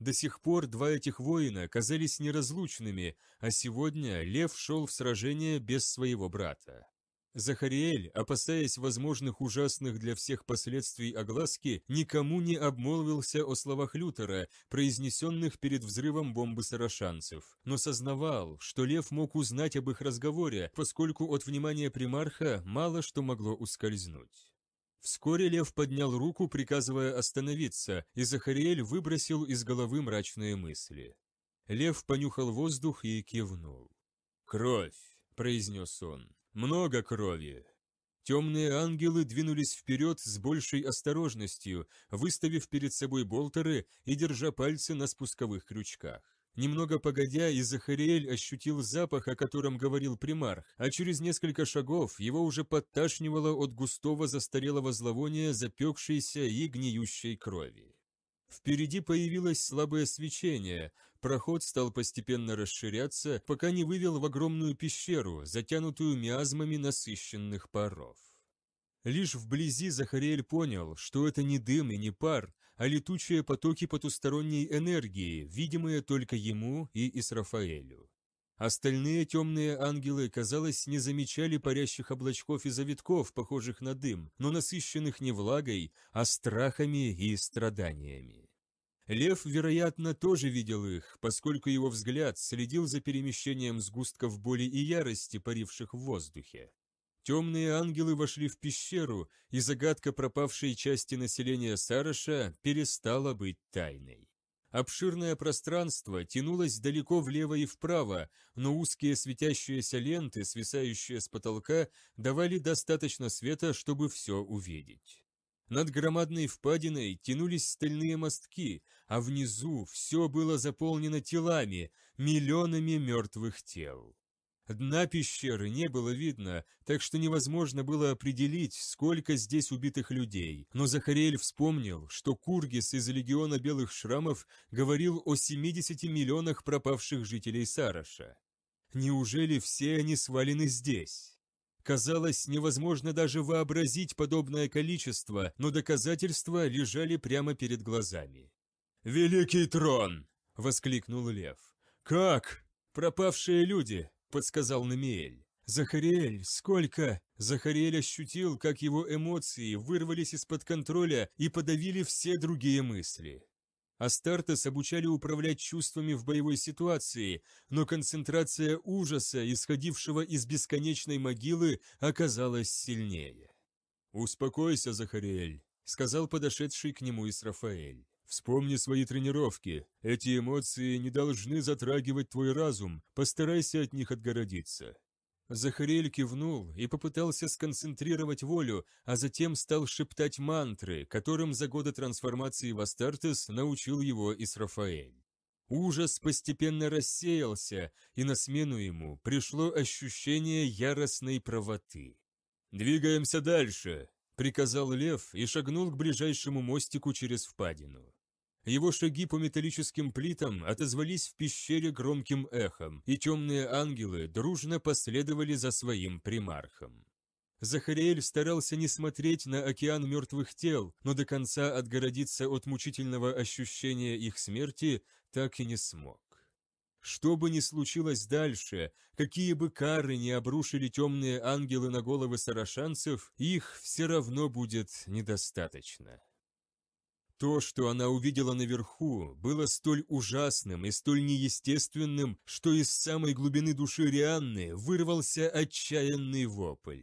S1: До сих пор два этих воина казались неразлучными, а сегодня Лев шел в сражение без своего брата. Захариэль, опасаясь возможных ужасных для всех последствий огласки, никому не обмолвился о словах Лютера, произнесенных перед взрывом бомбы сарашанцев, но сознавал, что Лев мог узнать об их разговоре, поскольку от внимания примарха мало что могло ускользнуть. Вскоре Лев поднял руку, приказывая остановиться, и Захариэль выбросил из головы мрачные мысли. Лев понюхал воздух и кивнул. «Кровь!» – произнес он. Много крови. Темные ангелы двинулись вперед с большей осторожностью, выставив перед собой болтеры и держа пальцы на спусковых крючках. Немного погодя, Изахариэль ощутил запах, о котором говорил примарх, а через несколько шагов его уже подташнивало от густого застарелого зловония запекшейся и гниющей крови. Впереди появилось слабое свечение, Проход стал постепенно расширяться, пока не вывел в огромную пещеру, затянутую миазмами насыщенных паров. Лишь вблизи Захариэль понял, что это не дым и не пар, а летучие потоки потусторонней энергии, видимые только ему и Исрафаэлю. Остальные темные ангелы, казалось, не замечали парящих облачков и завитков, похожих на дым, но насыщенных не влагой, а страхами и страданиями. Лев, вероятно, тоже видел их, поскольку его взгляд следил за перемещением сгустков боли и ярости, паривших в воздухе. Темные ангелы вошли в пещеру, и загадка пропавшей части населения Сараша перестала быть тайной. Обширное пространство тянулось далеко влево и вправо, но узкие светящиеся ленты, свисающие с потолка, давали достаточно света, чтобы все увидеть. Над громадной впадиной тянулись стальные мостки, а внизу все было заполнено телами, миллионами мертвых тел. Дна пещеры не было видно, так что невозможно было определить, сколько здесь убитых людей. Но Захарель вспомнил, что Кургис из Легиона Белых Шрамов говорил о 70 миллионах пропавших жителей Сараша. Неужели все они свалены здесь? Казалось, невозможно даже вообразить подобное количество, но доказательства лежали прямо перед глазами. «Великий трон!» – воскликнул Лев. «Как? Пропавшие люди!» – подсказал Намиэль. «Захариэль, сколько?» Захариэль ощутил, как его эмоции вырвались из-под контроля и подавили все другие мысли. Астартес обучали управлять чувствами в боевой ситуации, но концентрация ужаса, исходившего из бесконечной могилы, оказалась сильнее. «Успокойся, Захариэль», — сказал подошедший к нему Исрафаэль. «Вспомни свои тренировки. Эти эмоции не должны затрагивать твой разум, постарайся от них отгородиться. Захариэль кивнул и попытался сконцентрировать волю, а затем стал шептать мантры, которым за годы трансформации в Астартес научил его Исрафаэль. Ужас постепенно рассеялся, и на смену ему пришло ощущение яростной правоты. «Двигаемся дальше», — приказал Лев и шагнул к ближайшему мостику через впадину. Его шаги по металлическим плитам отозвались в пещере громким эхом, и темные ангелы дружно последовали за своим примархом. Захариэль старался не смотреть на океан мертвых тел, но до конца отгородиться от мучительного ощущения их смерти так и не смог. Что бы ни случилось дальше, какие бы кары ни обрушили темные ангелы на головы сарашанцев, их все равно будет недостаточно. То, что она увидела наверху, было столь ужасным и столь неестественным, что из самой глубины души Рианны вырвался отчаянный вопль.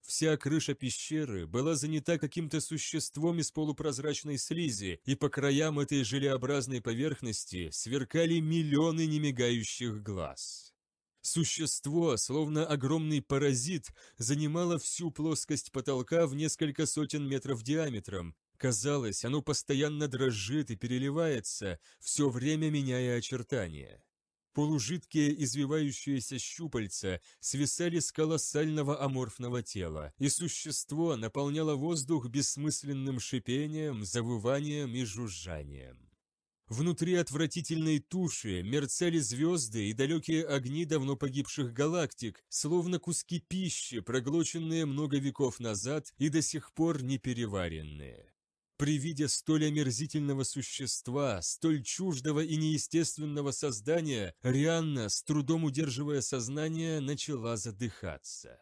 S1: Вся крыша пещеры была занята каким-то существом из полупрозрачной слизи, и по краям этой желеобразной поверхности сверкали миллионы немигающих глаз. Существо, словно огромный паразит, занимало всю плоскость потолка в несколько сотен метров диаметром, Казалось, оно постоянно дрожит и переливается, все время меняя очертания. Полужидкие извивающиеся щупальца свисали с колоссального аморфного тела, и существо наполняло воздух бессмысленным шипением, завыванием и жужжанием. Внутри отвратительной туши мерцали звезды и далекие огни давно погибших галактик, словно куски пищи, проглоченные много веков назад и до сих пор не переваренные. При виде столь омерзительного существа, столь чуждого и неестественного создания, Рианна, с трудом удерживая сознание, начала задыхаться.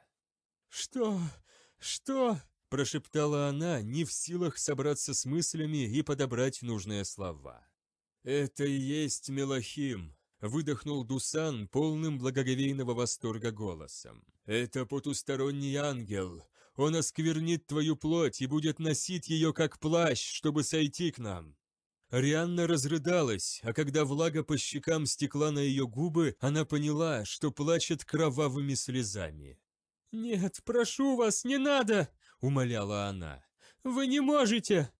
S1: «Что? Что?» – прошептала она, не в силах собраться с мыслями и подобрать нужные слова. «Это и есть Мелахим», – выдохнул Дусан полным благоговейного восторга голосом. «Это потусторонний ангел, он осквернит твою плоть и будет носить ее как плащ, чтобы сойти к нам». Рианна разрыдалась, а когда влага по щекам стекла на ее губы, она поняла, что плачет кровавыми слезами. «Нет, прошу вас, не надо!» — умоляла она. «Вы не можете!»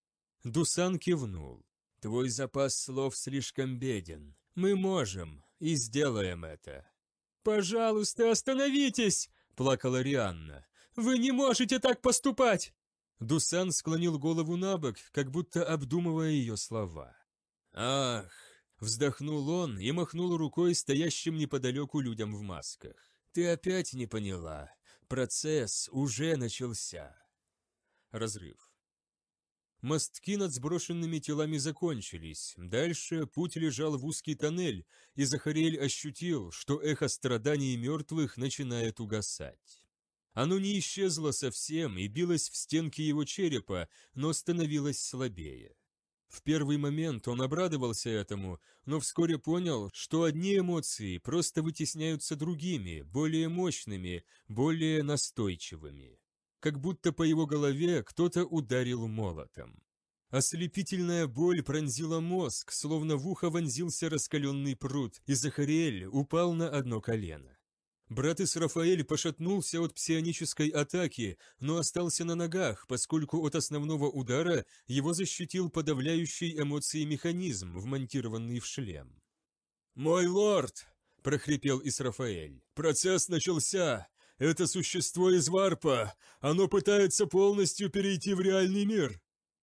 S1: Дусан кивнул. «Твой запас слов слишком беден. Мы можем и сделаем это». «Пожалуйста, остановитесь!» – плакала Рианна. Вы не можете так поступать!» Дусан склонил голову на бок, как будто обдумывая ее слова. «Ах!» – вздохнул он и махнул рукой стоящим неподалеку людям в масках. «Ты опять не поняла. Процесс уже начался». Разрыв. Мостки над сброшенными телами закончились, дальше путь лежал в узкий тоннель, и Захарель ощутил, что эхо страданий мертвых начинает угасать. Оно не исчезло совсем и билось в стенки его черепа, но становилось слабее. В первый момент он обрадовался этому, но вскоре понял, что одни эмоции просто вытесняются другими, более мощными, более настойчивыми. Как будто по его голове кто-то ударил молотом. Ослепительная боль пронзила мозг, словно в ухо вонзился раскаленный пруд, и Захариэль упал на одно колено. Брат Рафаэль пошатнулся от псионической атаки, но остался на ногах, поскольку от основного удара его защитил подавляющий эмоции механизм, вмонтированный в шлем. «Мой лорд!» – прохрипел Рафаэль. «Процесс начался! Это существо из варпа! Оно пытается полностью перейти в реальный мир!»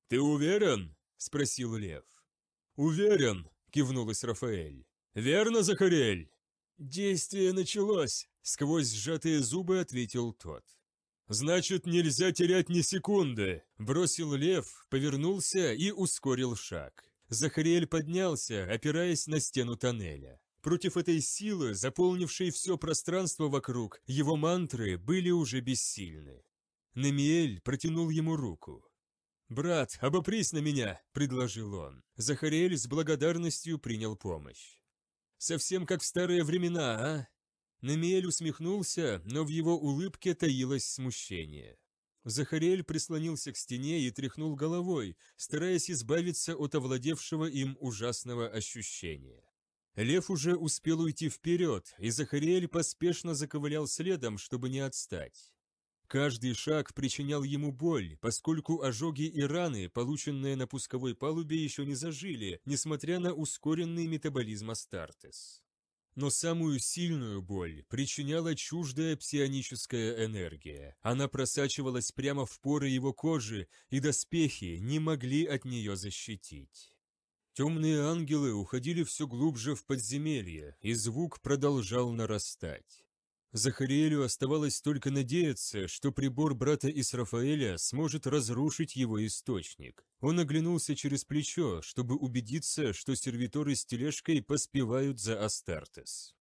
S1: «Ты уверен?» – спросил Лев. «Уверен!» – кивнул Рафаэль. «Верно, Захарель?» «Действие началось!» — сквозь сжатые зубы ответил тот. «Значит, нельзя терять ни секунды!» — бросил лев, повернулся и ускорил шаг. Захариэль поднялся, опираясь на стену тоннеля. Против этой силы, заполнившей все пространство вокруг, его мантры были уже бессильны. Немиэль протянул ему руку. «Брат, обопрись на меня!» – предложил он. Захариэль с благодарностью принял помощь. Совсем как в старые времена, а?» Намиэль усмехнулся, но в его улыбке таилось смущение. Захарель прислонился к стене и тряхнул головой, стараясь избавиться от овладевшего им ужасного ощущения. Лев уже успел уйти вперед, и Захарель поспешно заковылял следом, чтобы не отстать. Каждый шаг причинял ему боль, поскольку ожоги и раны, полученные на пусковой палубе, еще не зажили, несмотря на ускоренный метаболизм Астартес. Но самую сильную боль причиняла чуждая псионическая энергия. Она просачивалась прямо в поры его кожи, и доспехи не могли от нее защитить. Темные ангелы уходили все глубже в подземелье, и звук продолжал нарастать. Захариэлю оставалось только надеяться, что прибор брата Исрафаэля сможет разрушить его источник. Он оглянулся через плечо, чтобы убедиться, что сервиторы с тележкой поспевают за Астартес.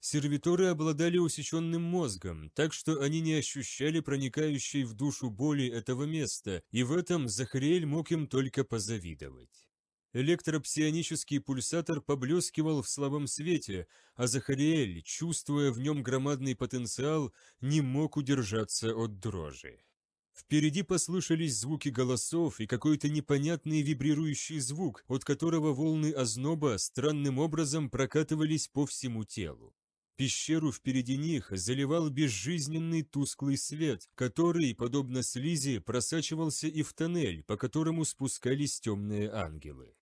S1: Сервиторы обладали усеченным мозгом, так что они не ощущали проникающей в душу боли этого места, и в этом Захариэль мог им только позавидовать. Электропсионический пульсатор поблескивал в слабом свете, а Захариэль, чувствуя в нем громадный потенциал, не мог удержаться от дрожи. Впереди послышались звуки голосов и какой-то непонятный вибрирующий звук, от которого волны озноба странным образом прокатывались по всему телу. Пещеру впереди них заливал безжизненный тусклый свет, который, подобно слизи, просачивался и в тоннель, по которому спускались темные ангелы.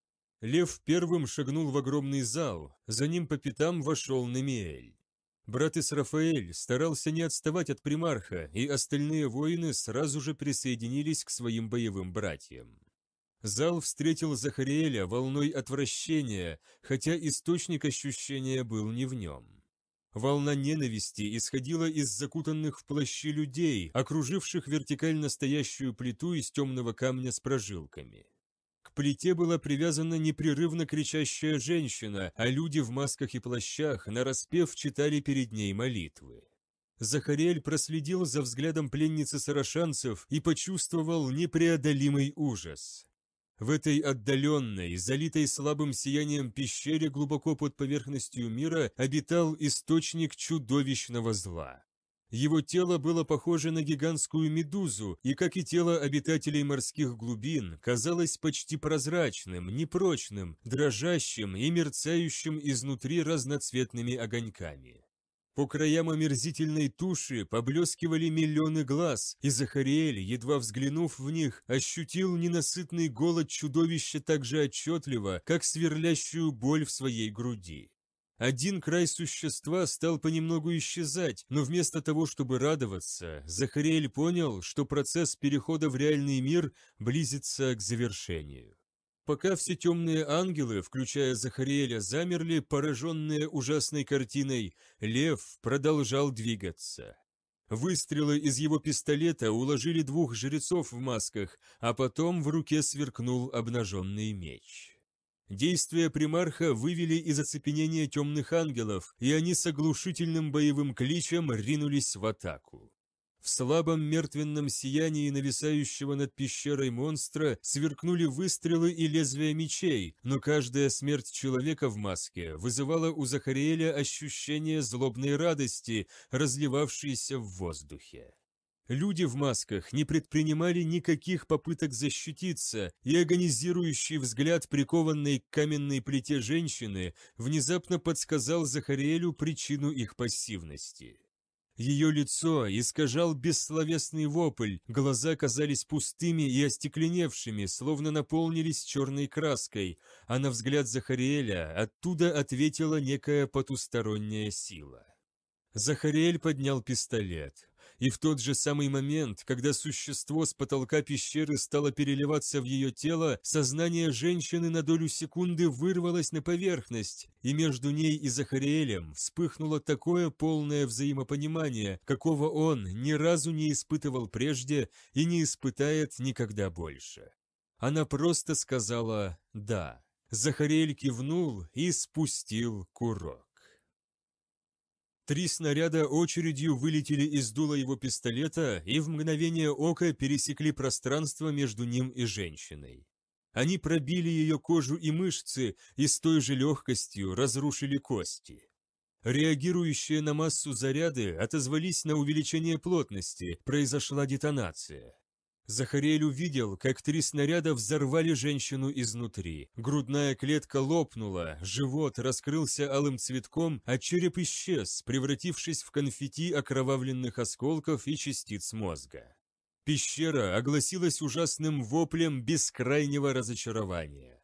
S1: Лев первым шагнул в огромный зал, за ним по пятам вошел Немиэль. Брат Исрафаэль старался не отставать от примарха, и остальные воины сразу же присоединились к своим боевым братьям. Зал встретил Захариэля волной отвращения, хотя источник ощущения был не в нем. Волна ненависти исходила из закутанных в плащи людей, окруживших вертикально стоящую плиту из темного камня с прожилками плите была привязана непрерывно кричащая женщина, а люди в масках и плащах нараспев читали перед ней молитвы. Захарель проследил за взглядом пленницы сарашанцев и почувствовал непреодолимый ужас. В этой отдаленной, залитой слабым сиянием пещере глубоко под поверхностью мира обитал источник чудовищного зла. Его тело было похоже на гигантскую медузу, и, как и тело обитателей морских глубин, казалось почти прозрачным, непрочным, дрожащим и мерцающим изнутри разноцветными огоньками. По краям омерзительной туши поблескивали миллионы глаз, и Захариэль, едва взглянув в них, ощутил ненасытный голод чудовища так же отчетливо, как сверлящую боль в своей груди. Один край существа стал понемногу исчезать, но вместо того, чтобы радоваться, Захариэль понял, что процесс перехода в реальный мир близится к завершению. Пока все темные ангелы, включая Захариэля, замерли, пораженные ужасной картиной, лев продолжал двигаться. Выстрелы из его пистолета уложили двух жрецов в масках, а потом в руке сверкнул обнаженный меч. Действия примарха вывели из оцепенения темных ангелов, и они с оглушительным боевым кличем ринулись в атаку. В слабом мертвенном сиянии нависающего над пещерой монстра сверкнули выстрелы и лезвия мечей, но каждая смерть человека в маске вызывала у Захариэля ощущение злобной радости, разливавшейся в воздухе. Люди в масках не предпринимали никаких попыток защититься, и агонизирующий взгляд прикованной к каменной плите женщины внезапно подсказал Захариэлю причину их пассивности. Ее лицо искажал бессловесный вопль, глаза казались пустыми и остекленевшими, словно наполнились черной краской, а на взгляд Захариэля оттуда ответила некая потусторонняя сила. Захариэль поднял пистолет и в тот же самый момент, когда существо с потолка пещеры стало переливаться в ее тело, сознание женщины на долю секунды вырвалось на поверхность, и между ней и Захариэлем вспыхнуло такое полное взаимопонимание, какого он ни разу не испытывал прежде и не испытает никогда больше. Она просто сказала «да». Захариэль кивнул и спустил курок. Три снаряда очередью вылетели из дула его пистолета и в мгновение ока пересекли пространство между ним и женщиной. Они пробили ее кожу и мышцы и с той же легкостью разрушили кости. Реагирующие на массу заряды отозвались на увеличение плотности, произошла детонация. Захарель увидел, как три снаряда взорвали женщину изнутри. Грудная клетка лопнула, живот раскрылся алым цветком, а череп исчез, превратившись в конфетти окровавленных осколков и частиц мозга. Пещера огласилась ужасным воплем бескрайнего разочарования.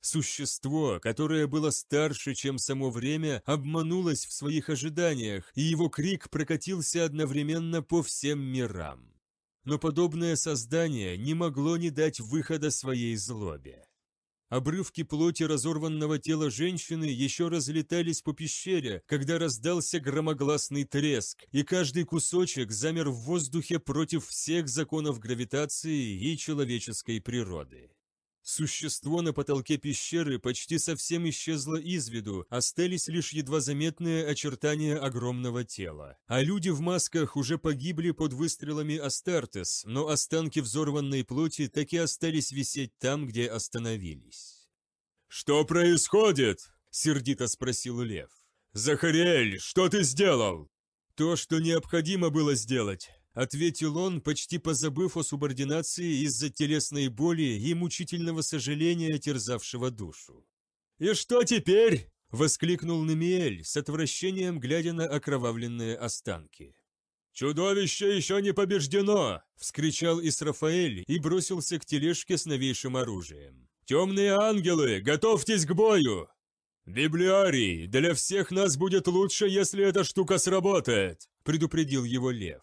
S1: Существо, которое было старше, чем само время, обманулось в своих ожиданиях, и его крик прокатился одновременно по всем мирам но подобное создание не могло не дать выхода своей злобе. Обрывки плоти разорванного тела женщины еще разлетались по пещере, когда раздался громогласный треск, и каждый кусочек замер в воздухе против всех законов гравитации и человеческой природы. Существо на потолке пещеры почти совсем исчезло из виду, остались лишь едва заметные очертания огромного тела. А люди в масках уже погибли под выстрелами Астартес, но останки взорванной плоти так и остались висеть там, где остановились. «Что происходит?» – сердито спросил Лев. Захарель, что ты сделал?» «То, что необходимо было сделать», Ответил он, почти позабыв о субординации из-за телесной боли и мучительного сожаления, терзавшего душу. «И что теперь?» – воскликнул Немиэль, с отвращением глядя на окровавленные останки. «Чудовище еще не побеждено!» – вскричал Исрафаэль и бросился к тележке с новейшим оружием. «Темные ангелы, готовьтесь к бою!» «Библиарий, для всех нас будет лучше, если эта штука сработает!» – предупредил его лев.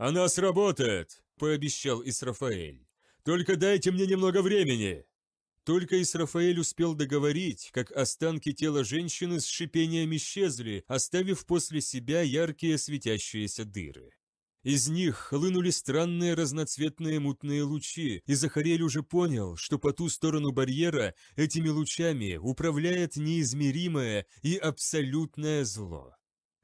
S1: «Она сработает!» – пообещал Исрафаэль. «Только дайте мне немного времени!» Только Исрафаэль успел договорить, как останки тела женщины с шипением исчезли, оставив после себя яркие светящиеся дыры. Из них хлынули странные разноцветные мутные лучи, и Захарель уже понял, что по ту сторону барьера этими лучами управляет неизмеримое и абсолютное зло.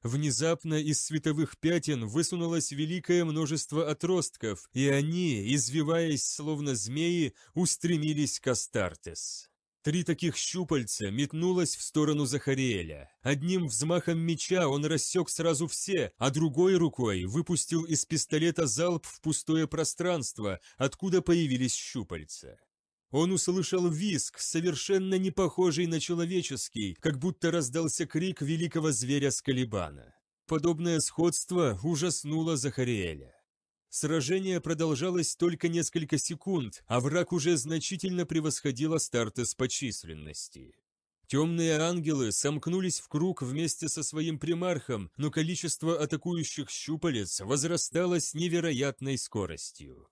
S1: Внезапно из световых пятен высунулось великое множество отростков, и они, извиваясь словно змеи, устремились к Астартес. Три таких щупальца метнулось в сторону Захариэля. Одним взмахом меча он рассек сразу все, а другой рукой выпустил из пистолета залп в пустое пространство, откуда появились щупальца. Он услышал визг, совершенно не похожий на человеческий, как будто раздался крик великого зверя Скалибана. Подобное сходство ужаснуло Захариэля. Сражение продолжалось только несколько секунд, а враг уже значительно превосходил Астартес по численности. Темные ангелы сомкнулись в круг вместе со своим примархом, но количество атакующих щупалец возрастало с невероятной скоростью.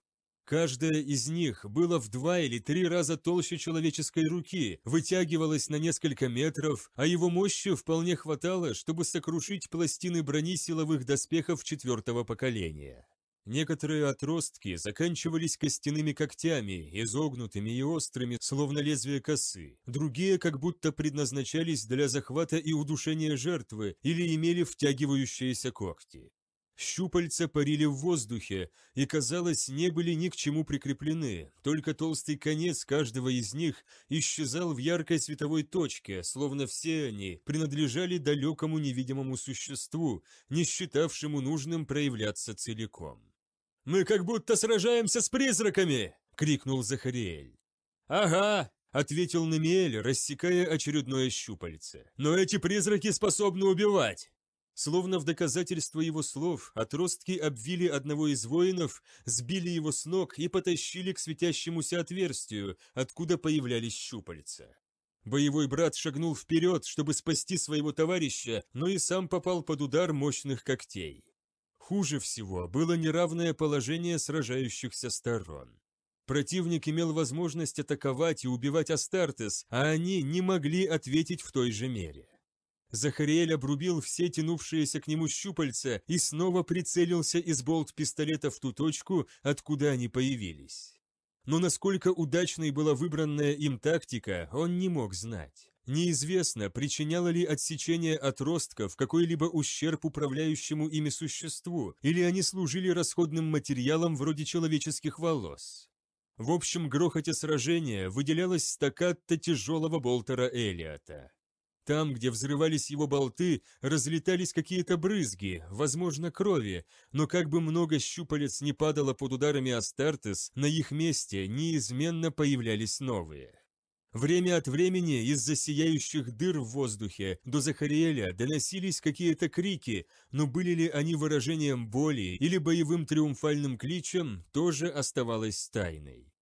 S1: Каждое из них было в два или три раза толще человеческой руки, вытягивалось на несколько метров, а его мощи вполне хватало, чтобы сокрушить пластины брони силовых доспехов четвертого поколения. Некоторые отростки заканчивались костяными когтями, изогнутыми и острыми, словно лезвие косы. Другие как будто предназначались для захвата и удушения жертвы или имели втягивающиеся когти. Щупальца парили в воздухе и, казалось, не были ни к чему прикреплены, только толстый конец каждого из них исчезал в яркой световой точке, словно все они принадлежали далекому невидимому существу, не считавшему нужным проявляться целиком. «Мы как будто сражаемся с призраками!» — крикнул Захариэль. «Ага!» — ответил Намиэль, рассекая очередное щупальце. «Но эти призраки способны убивать!» Словно в доказательство его слов, отростки обвили одного из воинов, сбили его с ног и потащили к светящемуся отверстию, откуда появлялись щупальца. Боевой брат шагнул вперед, чтобы спасти своего товарища, но и сам попал под удар мощных когтей. Хуже всего было неравное положение сражающихся сторон. Противник имел возможность атаковать и убивать Астартес, а они не могли ответить в той же мере. Захариэль обрубил все тянувшиеся к нему щупальца и снова прицелился из болт-пистолета в ту точку, откуда они появились. Но насколько удачной была выбранная им тактика, он не мог знать. Неизвестно, причиняло ли отсечение отростков какой-либо ущерб управляющему ими существу, или они служили расходным материалом вроде человеческих волос. В общем грохоте сражения выделялась стакката тяжелого болтера Элиота. Там, где взрывались его болты, разлетались какие-то брызги, возможно, крови, но как бы много щупалец не падало под ударами Астартес, на их месте неизменно появлялись новые. Время от времени из-за сияющих дыр в воздухе до Захариэля доносились какие-то крики, но были ли они выражением боли или боевым триумфальным кличем, тоже оставалось тайной.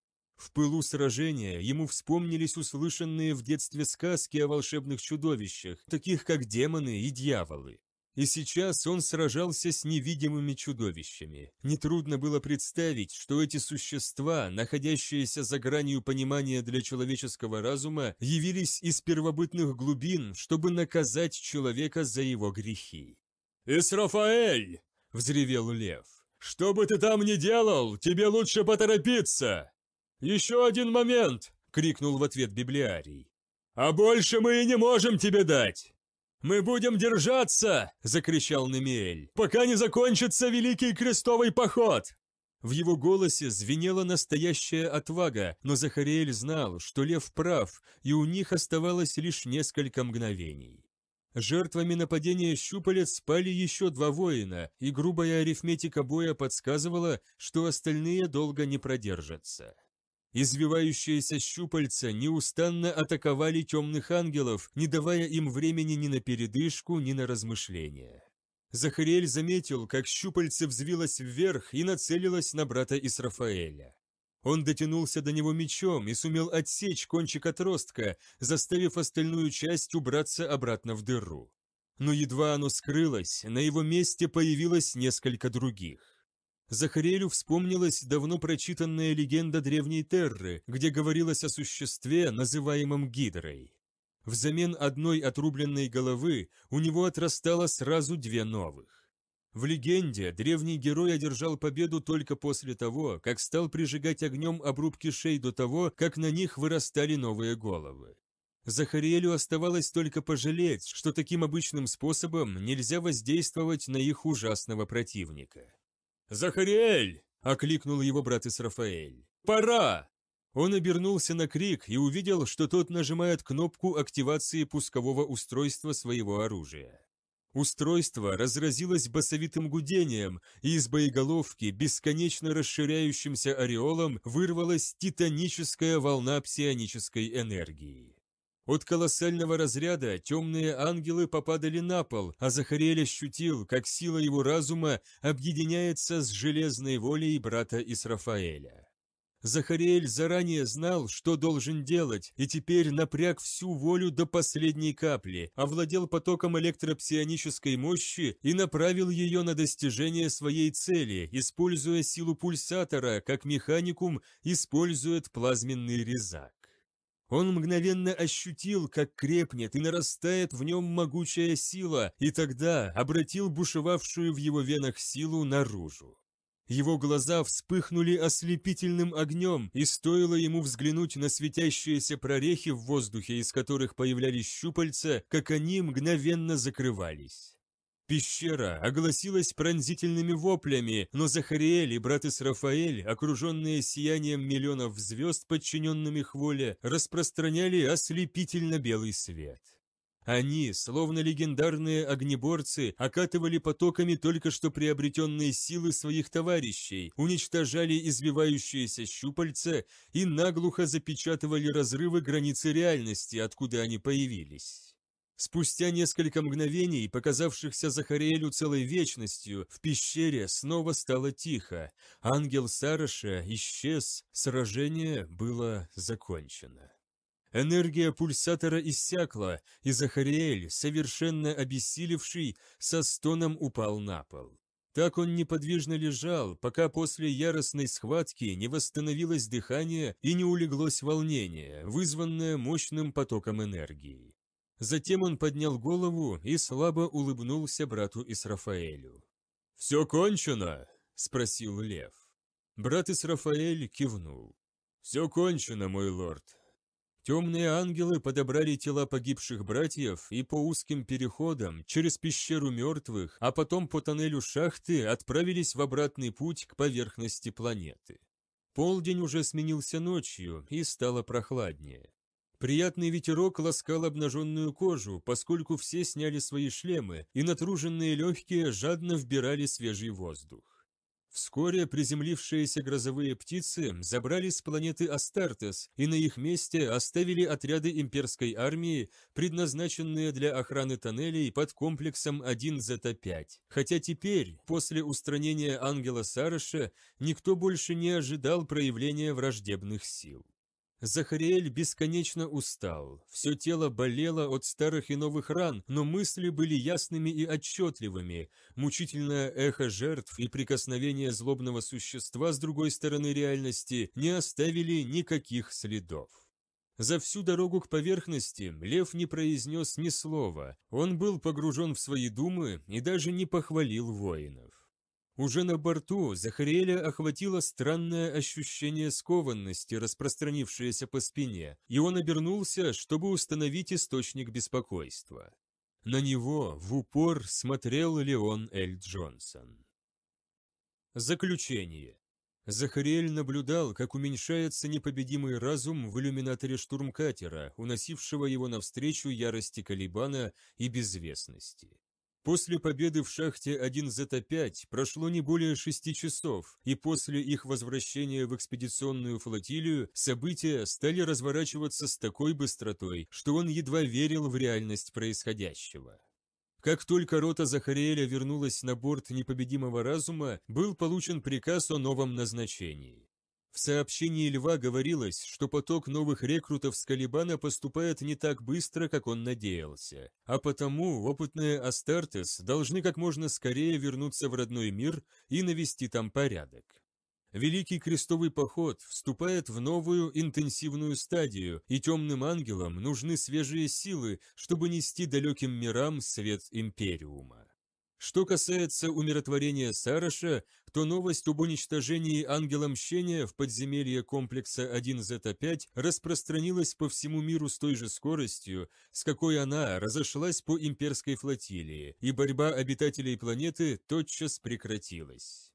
S1: В пылу сражения ему вспомнились услышанные в детстве сказки о волшебных чудовищах, таких как демоны и дьяволы. И сейчас он сражался с невидимыми чудовищами. Нетрудно было представить, что эти существа, находящиеся за гранью понимания для человеческого разума, явились из первобытных глубин, чтобы наказать человека за его грехи. «Исрафаэль!» – взревел лев. «Что бы ты там ни делал, тебе лучше поторопиться!» «Еще один момент!» – крикнул в ответ библиарий. «А больше мы и не можем тебе дать!» «Мы будем держаться!» – закричал Немиэль. «Пока не закончится Великий Крестовый Поход!» В его голосе звенела настоящая отвага, но Захариэль знал, что лев прав, и у них оставалось лишь несколько мгновений. Жертвами нападения щупалец спали еще два воина, и грубая арифметика боя подсказывала, что остальные долго не продержатся. Извивающиеся щупальца неустанно атаковали темных ангелов, не давая им времени ни на передышку, ни на размышления. Захариэль заметил, как щупальце взвилось вверх и нацелилось на брата Исрафаэля. Он дотянулся до него мечом и сумел отсечь кончик отростка, заставив остальную часть убраться обратно в дыру. Но едва оно скрылось, на его месте появилось несколько других. Захарелю вспомнилась давно прочитанная легенда Древней Терры, где говорилось о существе, называемом Гидрой. Взамен одной отрубленной головы у него отрастало сразу две новых. В легенде древний герой одержал победу только после того, как стал прижигать огнем обрубки шеи до того, как на них вырастали новые головы. Захариэлю оставалось только пожалеть, что таким обычным способом нельзя воздействовать на их ужасного противника. «Захариэль!» – окликнул его брат Исрафаэль. «Пора!» Он обернулся на крик и увидел, что тот нажимает кнопку активации пускового устройства своего оружия. Устройство разразилось басовитым гудением, и из боеголовки бесконечно расширяющимся ореолом вырвалась титаническая волна псионической энергии. От колоссального разряда темные ангелы попадали на пол, а Захариэль ощутил, как сила его разума объединяется с железной волей брата Исрафаэля. Захариэль заранее знал, что должен делать, и теперь напряг всю волю до последней капли, овладел потоком электропсионической мощи и направил ее на достижение своей цели, используя силу пульсатора, как механикум использует плазменный резак. Он мгновенно ощутил, как крепнет и нарастает в нем могучая сила, и тогда обратил бушевавшую в его венах силу наружу. Его глаза вспыхнули ослепительным огнем, и стоило ему взглянуть на светящиеся прорехи в воздухе, из которых появлялись щупальца, как они мгновенно закрывались. Пещера огласилась пронзительными воплями, но Захариэль и брат Исрафаэль, окруженные сиянием миллионов звезд, подчиненным их воле, распространяли ослепительно-белый свет. Они, словно легендарные огнеборцы, окатывали потоками только что приобретенные силы своих товарищей, уничтожали извивающиеся щупальца и наглухо запечатывали разрывы границы реальности, откуда они появились. Спустя несколько мгновений, показавшихся Захариэлю целой вечностью, в пещере снова стало тихо. Ангел Сараша исчез, сражение было закончено. Энергия пульсатора иссякла, и Захариэль, совершенно обессилевший, со стоном упал на пол. Так он неподвижно лежал, пока после яростной схватки не восстановилось дыхание и не улеглось волнение, вызванное мощным потоком энергии. Затем он поднял голову и слабо улыбнулся брату Исрафаэлю. «Все кончено?» – спросил лев. Брат Исрафаэль кивнул. «Все кончено, мой лорд». Темные ангелы подобрали тела погибших братьев и по узким переходам через пещеру мертвых, а потом по тоннелю шахты отправились в обратный путь к поверхности планеты. Полдень уже сменился ночью и стало прохладнее. Приятный ветерок ласкал обнаженную кожу, поскольку все сняли свои шлемы, и натруженные легкие жадно вбирали свежий воздух. Вскоре приземлившиеся грозовые птицы забрали с планеты Астартес, и на их месте оставили отряды имперской армии, предназначенные для охраны тоннелей под комплексом 1-5. z Хотя теперь, после устранения Ангела Сараша, никто больше не ожидал проявления враждебных сил. Захариэль бесконечно устал, все тело болело от старых и новых ран, но мысли были ясными и отчетливыми, мучительное эхо жертв и прикосновение злобного существа с другой стороны реальности не оставили никаких следов. За всю дорогу к поверхности лев не произнес ни слова, он был погружен в свои думы и даже не похвалил воинов. Уже на борту Захариэля охватило странное ощущение скованности, распространившееся по спине, и он обернулся, чтобы установить источник беспокойства. На него в упор смотрел Леон Эль Джонсон. Заключение. Захариэль наблюдал, как уменьшается непобедимый разум в иллюминаторе штурмкатера, уносившего его навстречу ярости Калибана и безвестности. После победы в шахте 1Z5 прошло не более шести часов, и после их возвращения в экспедиционную флотилию события стали разворачиваться с такой быстротой, что он едва верил в реальность происходящего. Как только рота Захариэля вернулась на борт непобедимого разума, был получен приказ о новом назначении. В сообщении Льва говорилось, что поток новых рекрутов с Калибана поступает не так быстро, как он надеялся. А потому опытные Астартес должны как можно скорее вернуться в родной мир и навести там порядок. Великий крестовый поход вступает в новую интенсивную стадию, и темным ангелам нужны свежие силы, чтобы нести далеким мирам свет Империума. Что касается умиротворения Сараша, то новость об уничтожении ангела мщения в подземелье комплекса 1Z5 распространилась по всему миру с той же скоростью, с какой она разошлась по имперской флотилии, и борьба обитателей планеты тотчас прекратилась.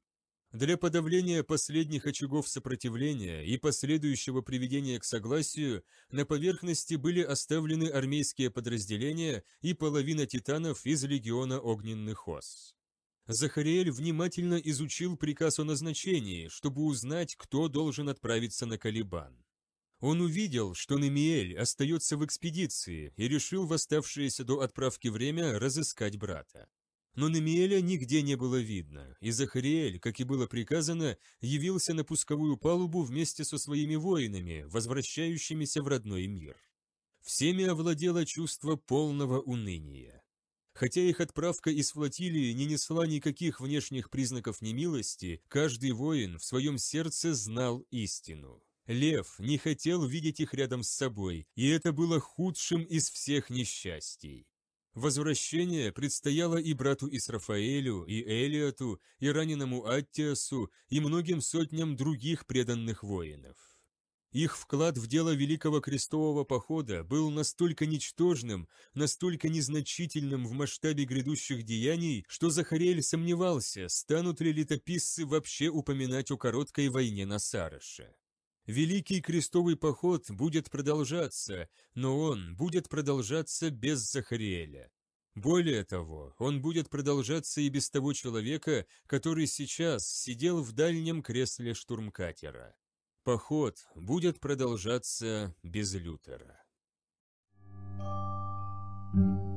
S1: Для подавления последних очагов сопротивления и последующего приведения к согласию на поверхности были оставлены армейские подразделения и половина титанов из легиона огненных ос. Захариэль внимательно изучил приказ о назначении, чтобы узнать, кто должен отправиться на Калибан. Он увидел, что Немиэль остается в экспедиции и решил в оставшееся до отправки время разыскать брата. Но Намиэля нигде не было видно, и Захариэль, как и было приказано, явился на пусковую палубу вместе со своими воинами, возвращающимися в родной мир. Всеми овладело чувство полного уныния. Хотя их отправка из флотилии не несла никаких внешних признаков немилости, каждый воин в своем сердце знал истину. Лев не хотел видеть их рядом с собой, и это было худшим из всех несчастий. Возвращение предстояло и брату Исрафаэлю, и Элиоту, и раненому Аттиасу, и многим сотням других преданных воинов. Их вклад в дело Великого Крестового Похода был настолько ничтожным, настолько незначительным в масштабе грядущих деяний, что Захарель сомневался, станут ли летописцы вообще упоминать о короткой войне на Сарыше. Великий крестовый поход будет продолжаться, но он будет продолжаться без Захариэля. Более того, он будет продолжаться и без того человека, который сейчас сидел в дальнем кресле штурмкатера. Поход будет продолжаться без Лютера. Thank you.